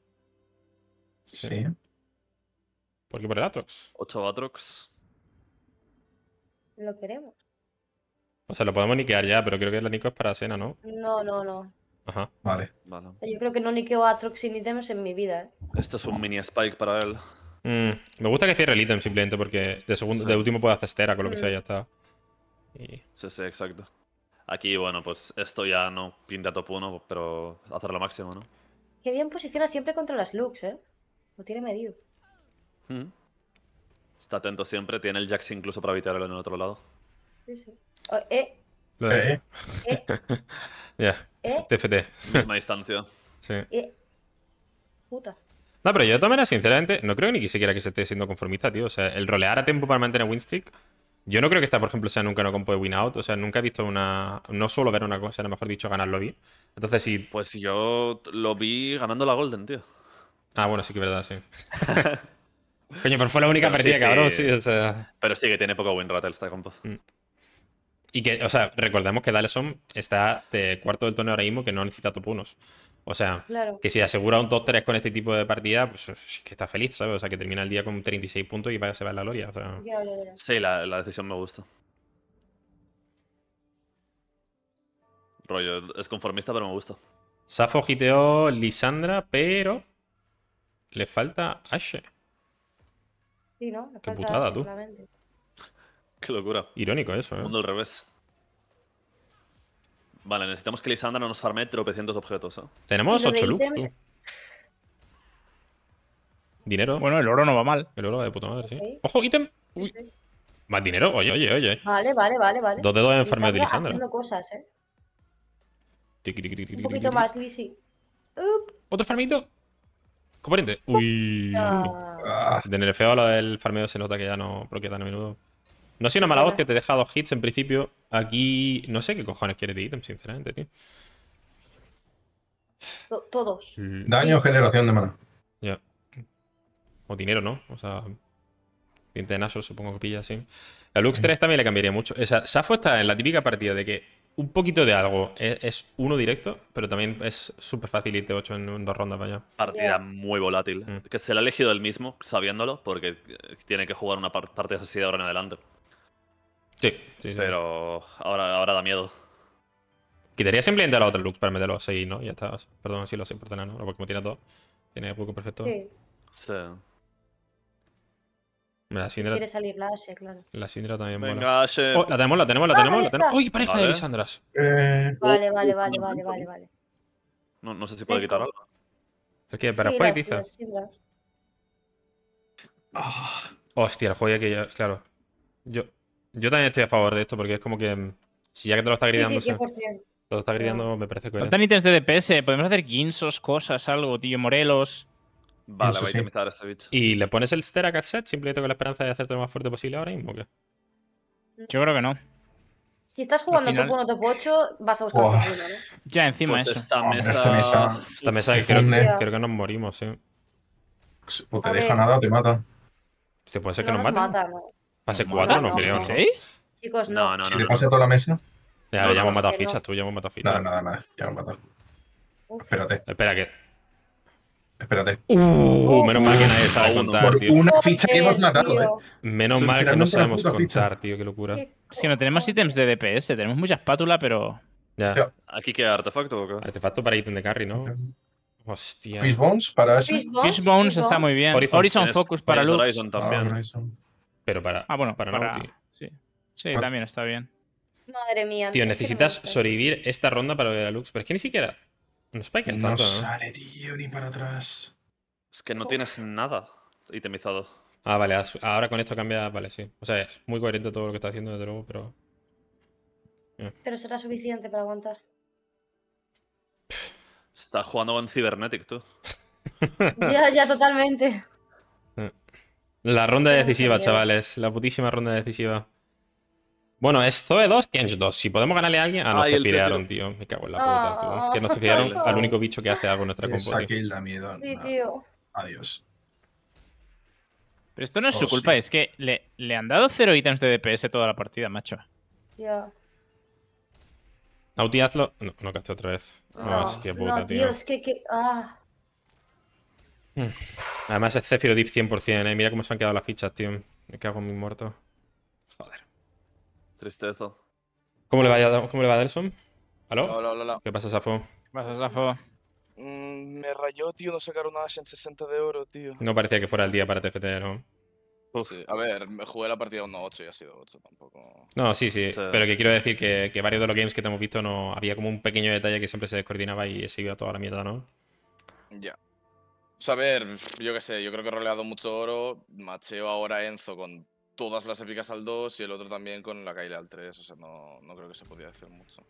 Sí. ¿Por qué por el Atrox? 8 Atrox. Lo queremos. O sea, lo podemos niquear ya, pero creo que el nico es para cena, ¿no? No, no, no. Ajá. Vale. vale. Yo creo que no niqueo Atrox sin ítems en mi vida. ¿eh? Esto es un mini spike para él. Mm, me gusta que cierre el ítem simplemente porque de segundo, de último puede hacer estera con lo que sea, ya está. Y... Sí, sí, exacto. Aquí, bueno, pues esto ya no pinta top 1, pero hacer lo máximo, ¿no? Qué bien posiciona siempre contra las Lux, ¿eh? Lo tiene medido. Hmm. Está atento siempre, tiene el Jax incluso para evitarlo en el otro lado. Sí, sí. Oh, eh. Lo eh. eh. Ya, TFT. Eh. Misma distancia. Sí. Puta. No, pero yo de todas maneras, sinceramente, no creo ni siquiera que se esté siendo conformista, tío. O sea, el rolear a tiempo para mantener winstick, yo no creo que esta, por ejemplo, sea nunca una compo de win out. O sea, nunca he visto una... No solo ver una cosa, a lo mejor dicho, ganarlo bien. Entonces, sí... Si... Pues si yo lo vi ganando la Golden, tío. Ah, bueno, sí que es verdad, sí. Coño, pero fue la única partida sí, cabrón, sí. o sea... Pero sí que tiene poco win rattle esta compo. Mm. Y que, o sea, recordemos que Daleson está de cuarto del torneo ahora mismo que no necesita top unos. O sea, que si asegura un 2 3 con este tipo de partida, pues, pues que está feliz, ¿sabes? O sea, que termina el día con 36 puntos y se va a la gloria. Sí, la, decisión me gusta. Rollo, es conformista, pero me gusta. Safo giteó Lisandra, pero le falta Ashe. Sí, ¿no? Qué putada, tú. Qué locura. Irónico eso, ¿eh? mundo al revés. Vale, necesitamos que Lisandra no nos farme tropecientos objetos. ¿eh? Tenemos 8 loops. Dinero. Bueno, el oro no va mal. El oro va de puta madre, sí. ¡Ojo, ítem! Uy. Más dinero. Oye, oye, oye. Vale, vale, vale. vale. Dos dedos en farmeo de Lisandra. Haciendo cosas, ¿eh? Tiki, tiki, tiki, Un poquito más, Lizzy. ¿Otro farmito? Componente. Uy. de nerfeo a lo del farmeo se nota que ya no. Porque tan a menudo. No ha una mala hostia, te he dejado hits en principio. Aquí no sé qué cojones quiere de ítem, sinceramente, tío. todos. Mm. Daño, generación de mana. Ya. O dinero, ¿no? O sea. Diente de Naso, supongo que pilla, sí. La Lux 3 mm. también le cambiaría mucho. O sea, Safo está en la típica partida de que un poquito de algo e, es, uno directo, pero también es súper fácil irte 8 en, en, dos rondas para allá. Partida muy volátil. Mm. Que se la ha elegido el mismo, sabiéndolo, porque eh, tiene que jugar una parte partida así de ahora en adelante. Sí, sí, Pero sí. Ahora, ahora da miedo. Quitaría simplemente a otra otra para meterlo ahí, ¿no? Ya está. Perdón si lo sé por tener, ¿no? Porque como tiene todo, tiene poco perfecto. Sí. La Sindra... Quiere salir la Ashe, claro. La Sindra también Venga, oh, la tenemos, la tenemos, la ah, tenemos, la tenemos. ¡Uy, pareja de Lisandras! Eh... Vale, vale, vale, vale, vale, vale. No, no sé si puede quitar algo. Es que para sí, después, quizás. Ah. hostia, la joya que ya. Claro. Yo. Yo también estoy a favor de esto porque es como que. Mm, si ya que te lo está gridando. Sí, te lo está gritando, me parece que. Faltan ítems de DPS. Podemos hacer guinsos, cosas, algo, tío. Morelos. Vale, voy a intentar a bicho. ¿Y le pones el Stera Cassette simplemente con la esperanza de hacerte lo más fuerte posible ahora mismo? ¿o qué? Yo creo que no. Si estás jugando top 1 top 8, vas a buscar Ya, encima pues eso. Esta, mesa... esta mesa. Esta mesa, que creo, que, nos morimos, ¿eh? O te deja nada o te mata. Este puede ser que nos, mate. Mata, ¿Pase 4? No, creo, ¿no? ¿6? Chicos, no. no, no si te a toda la mesa. Ya, ya hemos matado fichas, tú, ya hemos matado fichas. Nada, nada, nada, ya hemos matado. Espérate. Espera, que. Espérate. Uh, menos mal que nadie sabe contar, Por Una ficha que hemos matado, eh. Menos mal que no sabemos contar, tío, qué locura. Es que no tenemos ítems de DPS, tenemos mucha espátula, pero. Ya. ¿Aquí queda artefacto o qué? Artefacto para ítem de carry, ¿no? Hostia. Fishbones para eso. Fishbones, Bones está muy bien. Horizon, Focus para luz Horizon también. Ah, pero para, ah, bueno, para, Sí, ah. también está bien. Madre mía. Tío, necesitas sobrevivir esta ronda para ver a Lux. Pero es que ni siquiera. No sale, tío, ni para atrás. Es que no tienes nada itemizado. Ah, vale, ahora con esto cambia. Vale, sí. O sea, muy coherente todo lo que está haciendo, desde luego, pero. Eh. Pero será suficiente para aguantar. Estás jugando con Cybernetic, tú. ya, ya, totalmente. La ronda decisiva, chavales. La putísima ronda decisiva. Bueno, es Zoe 2, Kench 2. Si podemos ganarle a alguien. Ah, no, se tío. Me cago en la puta, ah, tío. que nos al único bicho que hace algo en nuestra composición. Esa da miedo. Sí, tío. Adiós. Pero esto no es su oh, culpa, es que le, le, han dado cero ítems de DPS toda la partida, macho. Ya. Yeah. hazlo. No, no, caste otra vez. Ah. hostia puta, no, tío. Dios, que. que... Ah. Además es Zephyro Deep 100%, ¿eh? Mira cómo se han quedado las fichas, tío. Me cago en mi muerto. Joder. Tristezo. ¿Cómo le va a, cómo le va a ¿Aló? ¿Qué pasa, Safo? ¿Qué pasa, Safo? Mm, me rayó, tío, no sacaron una en 60 de oro, tío. No parecía que fuera el día para TFT, ¿no? Sí, a ver, me jugué la partida 1-8 y ha sido 8 tampoco. No, sí, sí, pero que quiero decir que, varios de los games que te hemos visto no había como un pequeño detalle que siempre se descoordinaba y he seguido toda la mierda, ¿no? Ya. O sea, a ver, yo qué sé, yo creo que he roleado mucho oro, macheo ahora Enzo con todas las épicas al 2 y el otro también con la Kyle al 3, o sea, no, creo que se podía hacer mucho.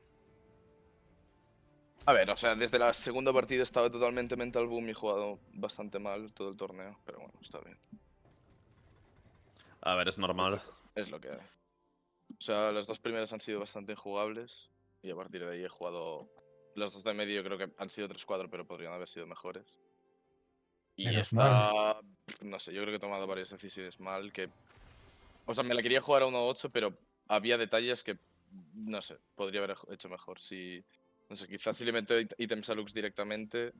A ver, o sea, desde la segunda partida estaba totalmente mental boom y he jugado bastante mal todo el torneo, pero bueno, está bien. A ver, es normal. Es lo que hay. O sea, las dos primeras han sido bastante injugables y a partir de ahí he jugado... Las dos de medio creo que han sido 3-4, pero podrían haber sido mejores. Y está. No sé, yo creo que he tomado varias decisiones mal. Que. O sea, me la quería jugar a 1-8, pero había detalles que. No sé, podría haber hecho mejor. Si. No sé, quizás si le meto ítems a Lux directamente,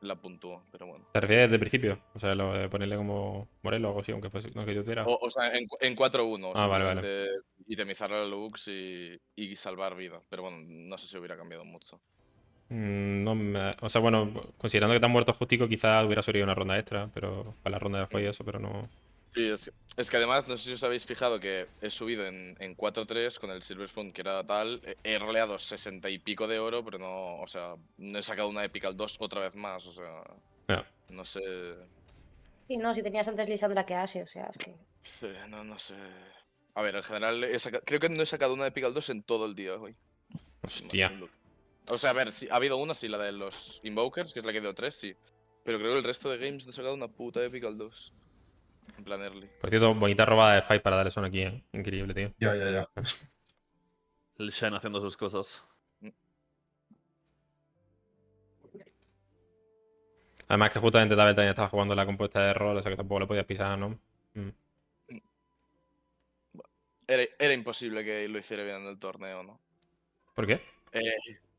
la puntúo, pero bueno. ¿Te refieres desde el principio? O sea, lo de ponerle como Morelo o algo así, aunque fuese no que yo tuviera. O, sea, en, en 4-1. Ah, vale, vale. Itemizar a Lux y salvar vida. Pero bueno, no sé si hubiera cambiado mucho. Mm, no O sea, bueno, considerando que te han muerto Justico, quizás hubiera subido una ronda extra, pero para la ronda de juego eso, pero no. Sí, es, que además, no sé si os habéis fijado que he subido en, en 4-3 con el Silver Spoon, que era tal. He roleado 60 y pico de oro, pero no. O sea, no he sacado una de al 2 otra vez más, o sea. No, sé. Sí, no, si tenías antes Lisandra que hace, o sea, es que. no, no sé. A ver, en general, creo que no he sacado una de al 2 en todo el día hoy. Hostia. O sea, a ver, ha habido una, sí, la de los Invokers, que es la que dio tres 3, sí. Pero creo que el resto de games no ha sacado una puta épica al 2. En plan early. Por cierto, bonita robada de Fight para darle son aquí, ¿eh? Increíble, tío. Ya, ya, ya. El Shen haciendo sus cosas. Además que justamente David también estaba jugando la compuesta de rol, o sea que tampoco lo podías pisar, ¿no? Mm. Era, era, imposible que lo hiciera bien en el torneo, ¿no? ¿Por qué? Eh,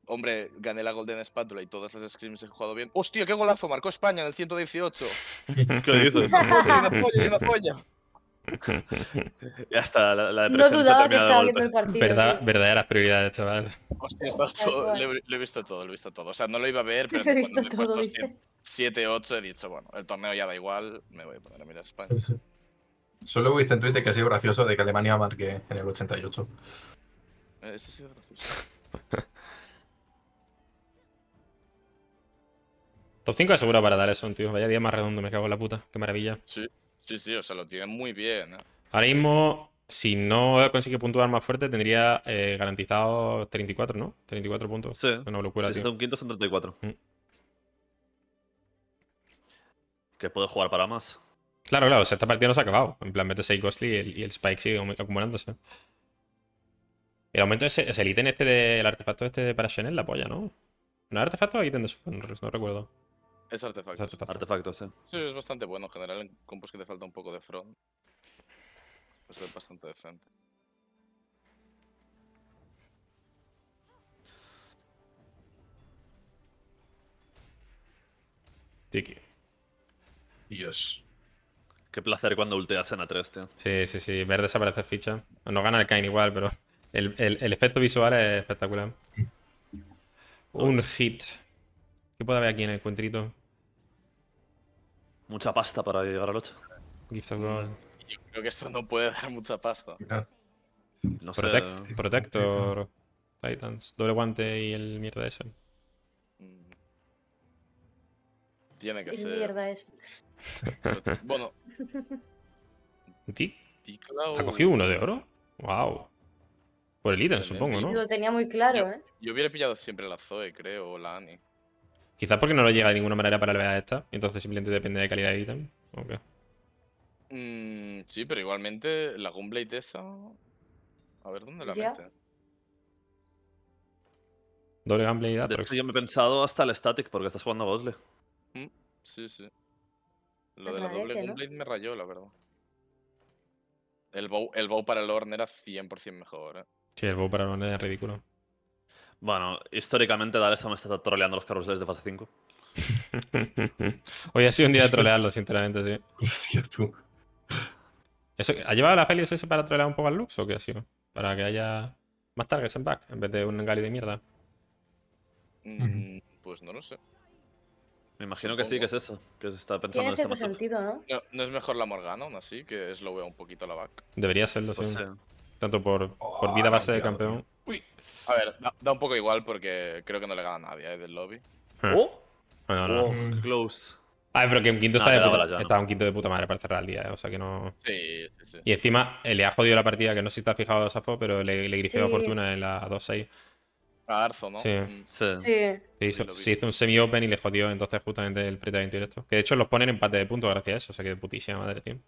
hombre, gané la Golden Spatula y todas las scrims he jugado bien. ¡Hostia, qué golazo! Marcó España en el 118. ¿Qué dices? ¡Una polla, ya está, la, depresión no se ha estaba de el Partido, Verdad, Verdaderas prioridades, chaval. Hostia, todo, he visto todo, lo he visto todo. O sea, no lo iba a ver, pero cuando todo, le he puesto 7, 8, he dicho, bueno, el torneo ya da igual, me voy a poner a mirar España. Solo visto en Twitter que ha sido gracioso de que Alemania marque en el 88. Eso ha sido gracioso. Top 5 seguro para eso, tío. Vaya día más redondo, me cago en la puta. Qué maravilla. Sí, sí, sí, o sea, lo tienen muy bien. ¿eh? Ahora mismo, si no consigue puntuar más fuerte, tendría eh, garantizado 34, ¿no? 34 puntos. Sí. Una locura, si sí, un quinto son 34. Mm. Que puede jugar para más. Claro, claro, esta partida no se ha acabado. En plan, mete 6 Ghostly y el, Spike sigue acumulándose. El aumento es, el ítem este del artefacto este de para Chanel, la polla, ¿no? ¿No artefacto o ítem de super? no recuerdo. Es artefactos. artefacto. Sí, es bastante bueno en general. En compos que te falta un poco de front. Pues es bastante decente. Tiki. Dios. Qué placer cuando ulteas en A3, tío. Sí, sí, sí. Ver desaparecer ficha. No gana el Kain igual, pero el, efecto visual es espectacular. Un hit. ¿Qué puede haber aquí en el cuentrito? Mucha pasta para llegar al 8. Gift of God. Yo creo que esto no puede dar mucha pasta. No. sé. protector. Titans. Doble guante y el mierda ese. Mm. Tiene que ser. mierda bueno. ¿Ha cogido uno de oro? ¡Wow! Por el ítem, supongo, ¿no? Lo tenía muy claro, ¿eh? Yo hubiera pillado siempre la Zoe, creo, o la Annie. Quizás porque no lo llega de ninguna manera para la esta. Entonces simplemente depende de calidad de ítem. Mm, sí, pero igualmente la Gunblade esa... A ver, ¿dónde la metes? Doble Gunblade De hecho, yo me he pensado hasta el Static porque estás jugando a mm, sí, sí. Lo pues de la doble Gunblade me rayó, la verdad. El bow, el bow para el Orn era 100% mejor, eh. Sí, el bow para el Orn era ridículo. Bueno, históricamente Dale me está troleando los carruseles de fase 5. Hoy ha sido un día de trolearlo, sinceramente, sí. Hostia, tú. ¿Ha llevado la Felix ese para trolear un poco al Lux o qué ha sido? Para que haya más targets en back en vez de un Gali de mierda. Mm, pues no lo sé. Me imagino que sí, que es eso, que se está pensando en este sentido, ¿no? ¿no? es mejor la Morgana aún así, que es lo un poquito la back? Debería serlo, pues sí. Tanto por, por oh, vida base de campeón. Uy. A ver, da, un poco igual porque creo que no le gana nadie desde eh, del lobby. Ah. Oh. close. Ah, pero que un quinto está, de puta, un quinto de puta madre para cerrar el día, eh, o sea que no. Sí, sí, sí. Y encima eh, le ha jodido la partida, que no sé si te has fijado, Safo, pero le, le Fortuna en la 2-6. Arzo, ¿no? Sí. Mm. Sí. Se hizo, un semi-open y le jodió entonces justamente el pre directo. Que de hecho los ponen empate de puntos gracias a eso, o sea que de putísima madre, tío.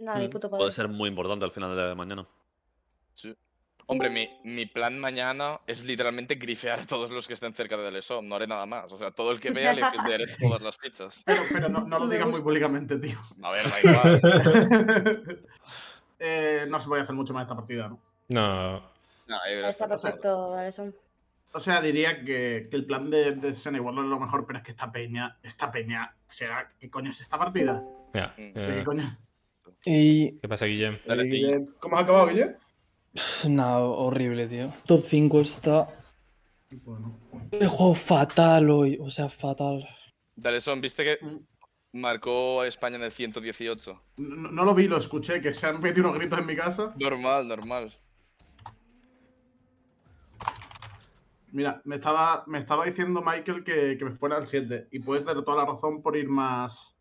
Mm, puede ser muy importante al final de la mañana. Sí. Hombre, mi, plan mañana es literalmente grifear a todos los que estén cerca del Lesón. no haré nada más. O sea, todo el que vea le daré todas las fichas. Pero, no, lo digas muy públicamente, tío. A ver, igual. eh, no se puede hacer mucho más esta partida, ¿no? No. está, perfecto, ESOM. O sea, diría que, el plan de, de Sena igual no es lo mejor, pero es que esta peña, esta peña, será ¿qué coño es esta partida? Ya. Mm. ¿Qué coño? ¿Qué pasa, Guillem? Dale, ¿Cómo has acabado, Guillem? Nada, horrible, tío. Top 5 está. Bueno. He jugado fatal hoy, o sea, fatal. Dale, son, ¿viste que marcó a España en el 118? No, lo vi, lo escuché, que se han metido unos gritos en mi casa. Normal, normal. Mira, me estaba, me estaba diciendo Michael que, que me fuera al 7, y puedes dar toda la razón por ir más,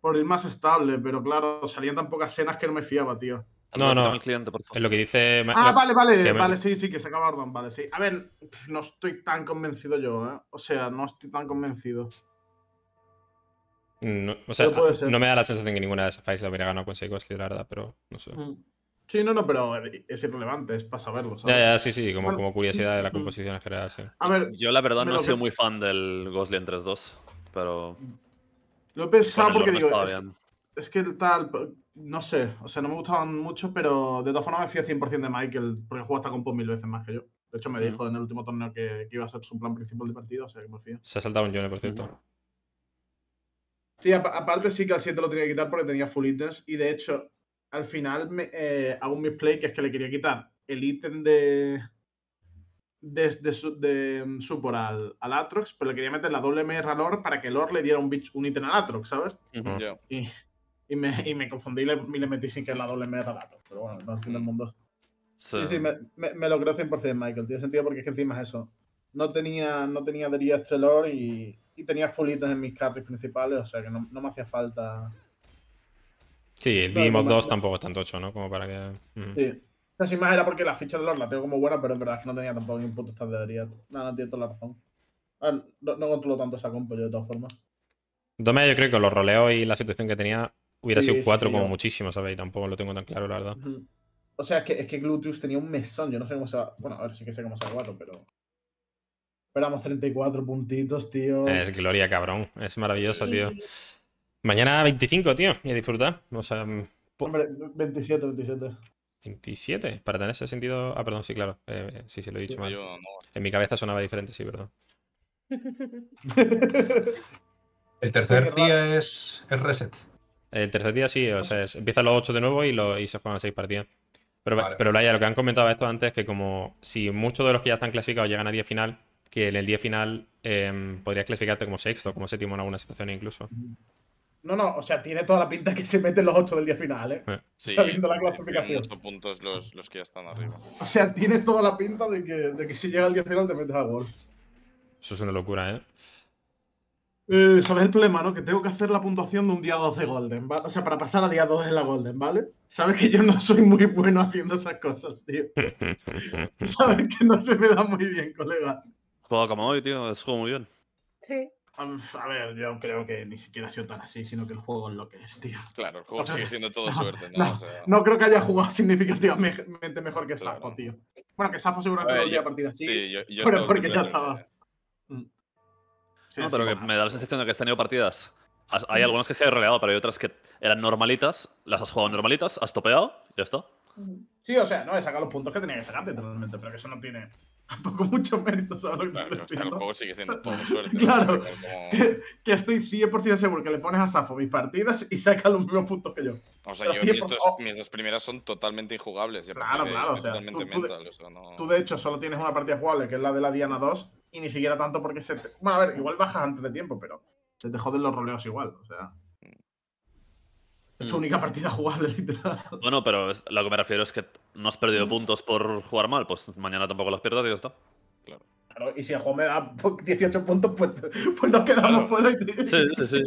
por ir más estable, pero claro, salían tan pocas escenas que no me fiaba, tío. No, no, Cliente, por favor. es lo que dice... Ah, vale, vale, vale, sí, sí, que se acaba Ordon, vale, sí. A ver, no estoy tan convencido yo, ¿eh? O sea, no estoy tan convencido. No, o sea, no me da la sensación que ninguna de esas fights lo hubiera ganado con Seikosti, la verdad, pero no sé. Mm. Sí, no, no, pero es irrelevante, es para saberlo. ¿sabes? Ya, ya, sí, sí, como, como curiosidad de la mm. composición en general. Sí. A ver, yo la verdad no he sido muy fan del Gosling 3-2, pero mm. Lo he pensado porque digo, es, que tal, no sé, o sea, no me gustaban mucho, pero de todas formas me fío 100% de Michael, porque juega hasta compo mil veces más que yo. De hecho, me dijo en el último torneo que, iba a ser su plan principal de partido, o sea que me fío. Se ha saltado un Johnny, por cierto. Sí, aparte sí que al 7 lo tenía que quitar porque tenía full ítems y de hecho al final eh, hago un misplay que es que le quería quitar el ítem de, desde de Supor mm, al, al, Atrox, pero le quería meter la doble MR al para que Lord le diera un, un ítem al Atrox, ¿sabes? y, y, me, y, me, confundí y le, metí sin que la doble MR al Atrox, pero bueno, no fin del mundo. Sí, sí, me, me, lo creo 100%, Michael. Tiene sentido porque es que encima es eso. No tenía, no tenía este Lord y, y tenía fulitas en mis carries principales, o sea que no, me hacía falta. Sí, el DMO 2 tampoco es tan tocho, ¿no? Como para que. Mm. Sí. No, sin más era porque la ficha de los la tengo como buena, pero es verdad que no tenía tampoco ningún punto estar debería. Nada, no, tiene toda la razón. A ver, no, no, controlo tanto esa compo yo de todas formas. Dome, yo creo que con los roleos y la situación que tenía hubiera sido cuatro como muchísimo, ¿sabes? Y tampoco lo tengo tan claro, la verdad. O sea, es que, es que Gluteus tenía un mesón, yo no sé cómo se va. Bueno, a ver, sí que sé cómo se va 4, pero. Esperamos 34 puntitos, tío. Es gloria, cabrón. Es maravilloso, tío. Mañana 25, tío. Y a disfrutar. O sea. Hombre, 27, 27. 27, para tener ese sentido. Ah, perdón, sí, claro. Eh, eh, sí, se lo he dicho mal. En mi cabeza sonaba diferente, sí, perdón. El tercer día es, el reset. El tercer día sí, o sea, empiezan los 8 de nuevo y, lo, se juegan 6 partidas. Pero, vale. lo que han comentado esto antes es que como si muchos de los que ya están clasificados llegan a 10 final, que en el día final em, podrías clasificarte como sexto, como séptimo en alguna situación incluso. No, no, o sea, tiene toda la pinta que se meten los 8 del día final, ¿eh? eh Sabiendo la clasificación. puntos los, que ya están arriba. O sea, tiene toda la pinta de que, si llega el día final te metes a gol. Eso es una locura, ¿eh? ¿eh? ¿Sabes el problema, no? Que tengo que hacer la puntuación de un día 2 de Golden, O sea, para pasar a día 2 de la Golden, ¿vale? Sabes que yo no soy muy bueno haciendo esas cosas, tío. Sabes que no se me da muy bien, colega. Juego como hoy, tío. Es juego muy bien. Sí. A ver, yo creo que ni siquiera ha sido tan así, sino que el juego es lo que es, tío. Claro, el juego sigue siendo todo suerte, ¿no? creo que haya jugado significativamente mejor que Safo, tío. Bueno, que Safo seguramente lo había partido así, sí, yo, yo pero porque ya estaba. Mm. no, pero que me da la sensación de que has tenido partidas. hay mm. algunas que he roleado, pero hay otras que eran normalitas, las has jugado normalitas, has topeado, ya está. Mm. Sí, o sea, no, he sacado los puntos que tenía que sacarte, totalmente, pero que eso no tiene. tampoco mucho mérito, ¿sabes claro, lo que claro, El juego sigue siendo todo suerte. claro, que, estoy 100% seguro que le pones a Safo mis partidas y saca los mismos puntos que yo. O sea, yo oh. mis, dos, primeras son totalmente injugables. Claro, claro, tú, de, hecho solo tienes una partida jugable, que es la de la Diana 2, y ni siquiera tanto porque se Bueno, a ver, igual bajas antes de tiempo, pero se te joden los roleos igual, o sea... Mm. Es tu única partida jugable, literal. Bueno, pero lo que me refiero es que no has perdido mm. puntos por jugar mal, pues mañana tampoco los pierdas y ya está. Claro. y si el juego me da 18 puntos, pues, pues nos quedamos fuera y te... Sí, sí, sí.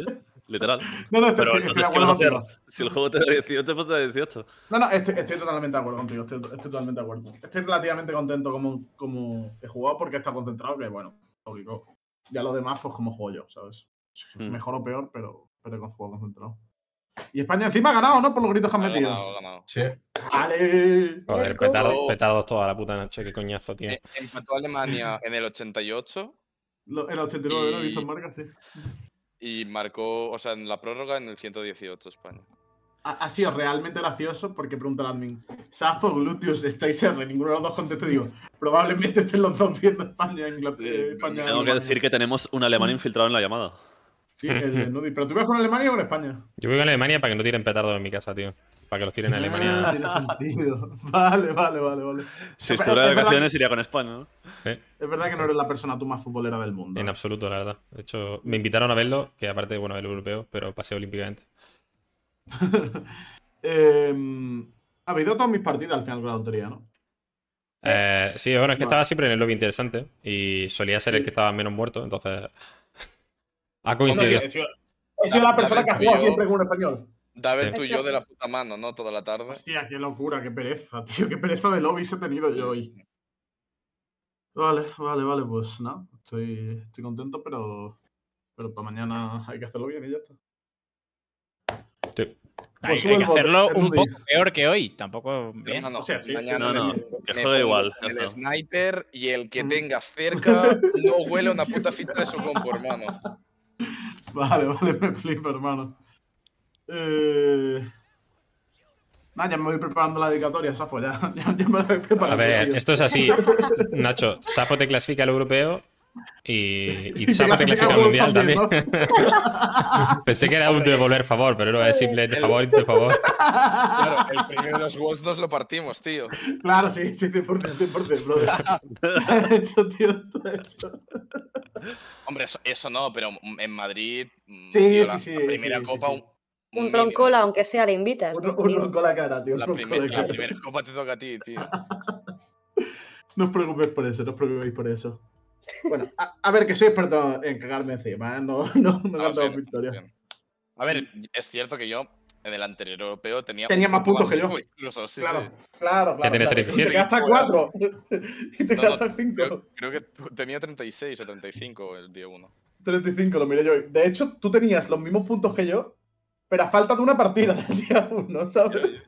Literal. No, no, estoy, pero entonces, Si el juego te da 18, pues te da 18. No, no, estoy, totalmente de acuerdo contigo. Estoy, totalmente de acuerdo. Estoy relativamente contento como, como he jugado porque está concentrado, que bueno, lógico. Ya lo demás, pues como juego yo, ¿sabes? Mm. Mejor o peor, pero, pero con juego concentrado. Y España encima ha ganado, ¿no? Por los gritos que han metido. Ha ganado, ha ganado. Sí. ¡Ale! Joder, petardos, toda la puta noche, qué coñazo, tío. Eh, empató Alemania en el 88. en el 89, ¿no? marca, sí. Y marcó, o sea, en la prórroga en el 118 España. Ha, sido realmente gracioso porque pregunta el admin: ¿Safo, Glutius, estáis R? Ninguno de los dos contestó. Digo, probablemente estén los dos viendo España, Inglaterra. Eh, España, tengo que decir que tenemos un alemán mm. infiltrado en la llamada. Sí, ¿Pero tú vas con Alemania o con España? Yo voy con Alemania para que no tiren petardos en mi casa, tío. Para que los tiren en ah, Alemania. tiene sentido. Vale, vale, vale, vale. Si estuviera de vacaciones iría con España, ¿no? Es verdad que no eres la persona tú más futbolera del mundo. En ¿eh? absoluto, la verdad. De hecho, me invitaron a verlo, que aparte, bueno, el europeo, pero pasé olímpicamente. eh, habéis dado todas mis partidas al final con la tontería, ¿no? Eh, sí, bueno, es que estaba siempre en el lobby interesante y solía ser el que estaba menos muerto, entonces ha coincidido. Esa es la, persona que ha jugado siempre con un español. ver tú y yo de la puta mano, ¿no? Toda la tarde. Hostia, qué locura, qué pereza, tío. Qué pereza de se he tenido yo hoy. Vale, vale, vale, pues nada. No, estoy, estoy contento, pero, pero para mañana hay que hacerlo bien y ya está. Sí. Pues hay, que hacerlo un poco peor que hoy, tampoco bien. No, no, o sea, mañana no, no. igual. El sniper y el que tengas cerca no huele una puta fita de su combo, hermano. Vale, vale, me flipa, hermano. Eh... ya me voy preparando la dedicatoria, Safo, ya. me voy a ver, esto es así. Nacho, Safo te clasifica al europeo y, y Zappa se mundial también. Pensé que era un devolver favor, pero no es de favor, de favor. Claro, el primero de los Wolves 2 lo partimos, tío. Claro, sí, sí, deportes deportes brother. hecho, tío, hecho. Hombre, eso, eso, no, pero en Madrid. Mm, sí, sí, sí, primera copa, Un, broncola aunque sea, le invitas. Un, broncola cara, tío. la primera copa te toca a ti, tío. no os preocupéis por eso, no os preocupéis por eso. Bueno, a, ver, que soy experto en cagarme encima, ¿eh? no, no, me no ah, victoria. A ver, es cierto que yo en el anterior europeo tenía. Tenía más puntos que yo. Incluso, sí, claro, claro, claro. Que tenía 37. Y te quedaste a 4. y te quedaste a 5. Creo, que tenía 36 o 35 el día 1. 35, lo miré yo. De hecho, tú tenías los mismos puntos que yo, pero a falta de una partida del día 1, ¿sabes?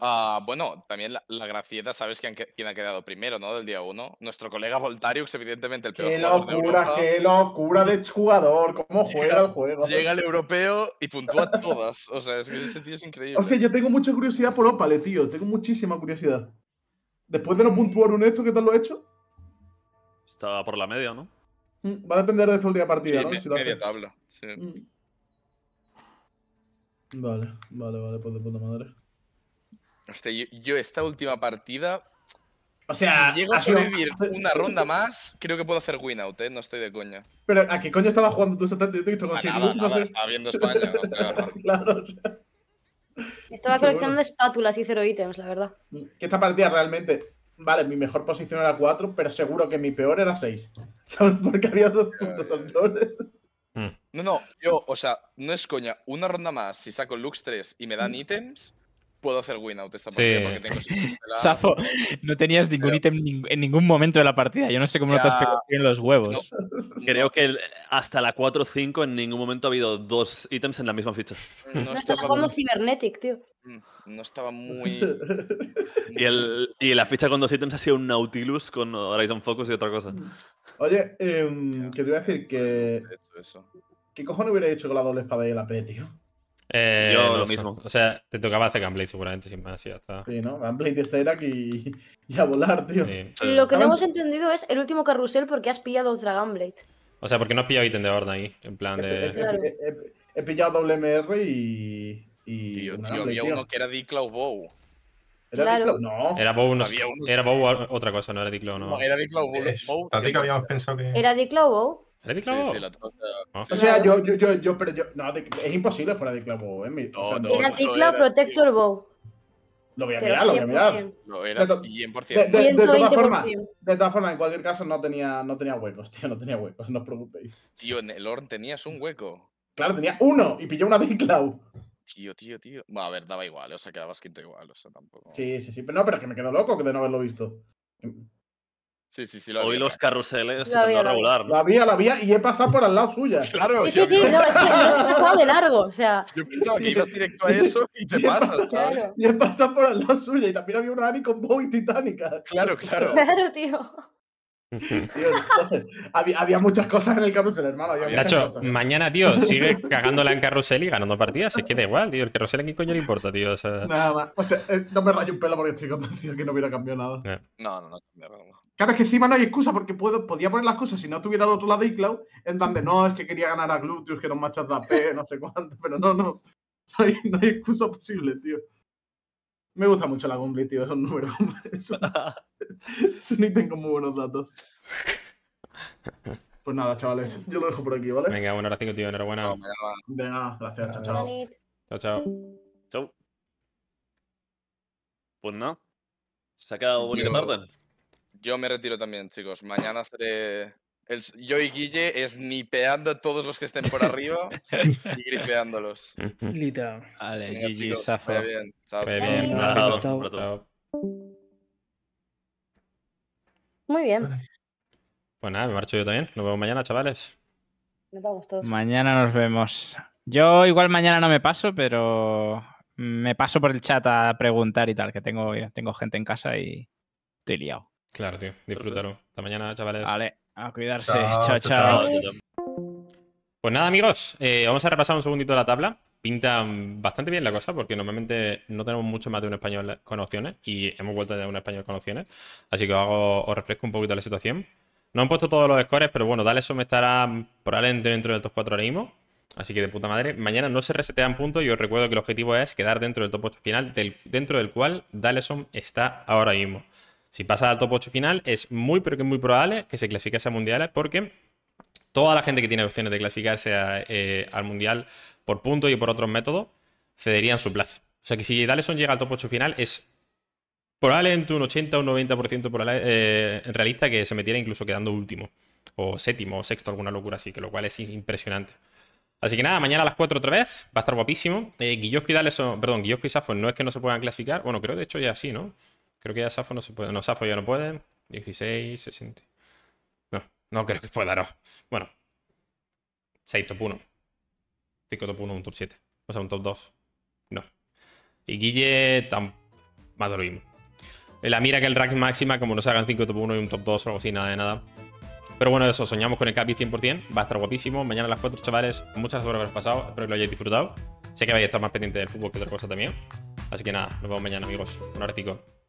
Ah, bueno, también la, gracieta, ¿sabes quién, ha quedado primero, no? Del día uno. Nuestro colega Voltarius, evidentemente el peor qué locura, ¡Qué locura de jugador! ¿Cómo juega el juego? Llega el europeo y puntúa todas. O sea, es que ese tío es increíble. O yo tengo mucha curiosidad por Opale, tío. Tengo muchísima curiosidad. Después de no puntuar un esto, ¿qué tal lo ha hecho? Estaba por la media, ¿no? Mm, va a depender de día de partida, ¿no? media tabla, mm. Vale, vale, vale, pues de puta madre. Hostia, yo, esta última partida. O sea, si llego a sobrevivir una ronda más, creo que puedo hacer win out, ¿eh? No estoy de coña. Pero, ¿a qué coño estaba jugando tú exactamente? Yo te he no sé... Estaba viendo España, no, claro. claro o sea... Estaba coleccionando espátulas y cero ítems, la verdad. Que esta partida realmente. Vale, mi mejor posición era 4, pero seguro que mi peor era 6. ¿Sabes? Porque había dos puntos dobles. Hmm. No, no, yo, o sea, no es coña. Una ronda más, si saco Lux 3 y me dan hmm. ítems, puedo hacer win-out esta partida porque tengo no tenías ningún ítem en ningún momento de la partida. Yo no sé cómo no te has pegado en los huevos. Creo que hasta la 4-5 en ningún momento ha habido dos ítems en la misma ficha. No, estaba jugando Cybernetic, tío. Mm, no estaba muy. y, y, la ficha con dos ítems ha sido un Nautilus con Horizon Focus y otra cosa. Mm. Oye, em, que te voy a decir que. ¿Qué cojones hubiera hecho con la doble espada y el AP, tío? Eh, Yo lo mismo. O sea, te tocaba hacer Gunblade seguramente, sin más, ya hasta Sí, ¿no? Gunblade de Zerak y, a volar, tío. Lo que no hemos entendido es el último carrusel porque has pillado otra Gunblade. O sea, porque no has pillado ítem de horda ahí, en plan de... He, he, pillado WMR y... y tío, había uno que era Diclaw Bow. ¿Era claro. No. Era Bow, no, era Bow otra cosa, no era Diclaw, no. No, era Diclaw Bow. Bow. Habíamos pensado que... ¿Era Diclaw Bow? de ah. O sea, yo, yo, yo, yo, pero yo, no, es imposible fuera de clavo. En no, era Protector Bow. Lo voy a mirar, lo voy a mirar. Lo era 100%. De, todas formas, de todas formas, en cualquier caso, no tenía, no tenía huecos, tío, no tenía huecos, no os preocupéis. Tío, en el Orn tenías un hueco. Claro, tenía uno y pilló una de Cloud. Tío, tío, tío. Bueno, a ver, daba igual, o sea, quedabas quinto igual, o sea, tampoco. Sí, sí, sí, pero no, pero es que me quedo loco de no haberlo visto. Sí, sí, sí. Lo Hoy los carruseles se a regular. ¿no? La había, la vía, y he pasado por al lado suya. Claro. Sí, sí, sí, no, es que he pasado de largo, o sea. Yo pensaba que ibas directo a eso y te pasas, Y he pasado por al lado suya y también había un Rani con Bowie Titánica. Claro, claro. Claro, tío. no había, había, muchas cosas en el carrusel, hermano. Había Nacho, mañana, tío, sigue cagándola en carrusel y ganando partidas. Es que da igual, tío. El carrusel aquí coño le importa, tío. O sea... Nada más. O sea, eh, no me rayo un pelo porque estoy convencido que no hubiera cambiado nada. Eh. No, no, no, no, no. Claro, es que encima no hay excusa, porque puedo, podía poner las cosas si no estuviera al otro lado de iCloud, en donde no, es que quería ganar a Gluteus, que era un matchup de AP, no sé cuánto, pero no, no. No hay, excusa posible, tío. Me gusta mucho la Gumbly, tío, es un número. Es un, es un ítem con muy buenos datos. Pues nada, chavales, yo lo dejo por aquí, ¿vale? Venga, buena hora cinco, tío, enhorabuena. Venga, gracias, chao, chao. Chao, chao. Chao. Pues no. Se ha quedado bonita tarde. Yo me retiro también, chicos. Mañana seré. yo y Guille snipeando a todos los que estén por arriba y grifeándolos. Literal. Vale, Muy bien. Chao. Muy bien. Pues nada, me marcho yo también. Nos vemos mañana, chavales. Mañana nos vemos. Yo igual mañana no me paso, pero me paso por el chat a preguntar y tal, que tengo, tengo gente en casa y estoy liado. Claro, tío. Disfrútalo. Hasta mañana, chavales. Vale, a cuidarse. Chao, chao. Pues nada, amigos. Eh, vamos a repasar un segundito la tabla. Pinta bastante bien la cosa porque normalmente no tenemos mucho más de un español con opciones y hemos vuelto a un español con opciones. Así que os, hago, os refresco un poquito la situación. No han puesto todos los scores, pero bueno, Dalesom estará probablemente dentro del top 4 ahora mismo. Así que de puta madre. Mañana no se resetean puntos y os recuerdo que el objetivo es quedar dentro del top 8 final, dentro del cual Dalesom está ahora mismo. Si pasa al top 8 final, es muy, pero que muy probable que se clasifique a Mundial porque toda la gente que tiene opciones de clasificarse eh, al mundial por puntos y por otros métodos cederían su plaza. O sea que si Daleson llega al top 8 final, es probablemente un 80 o un 90% probable, eh, realista que se metiera incluso quedando último, o séptimo, o sexto, alguna locura así, que lo cual es impresionante. Así que nada, mañana a las 4 otra vez, va a estar guapísimo. Eh, Guillosco y perdón, no es que no se puedan clasificar, bueno, creo de hecho ya sí, ¿no? Creo que ya Safo no se puede. No, Safo ya no puede. 16, 60. No, no creo que pueda, no. Bueno. 6 top 1. 5 top 1, un top 7. O sea, un top 2. No. Y Guille tan más de lo mismo. La mira que el rack máxima, como no se hagan 5 top 1 y un top 2 o algo así, nada de nada. Pero bueno, eso, soñamos con el Capi 100%. Va a estar guapísimo. Mañana a las 4, chavales. Muchas gracias por haberos pasado. Espero que lo hayáis disfrutado. Sé que vais a estar más pendiente del fútbol que otra cosa también. Así que nada, nos vemos mañana, amigos. Un abrazo.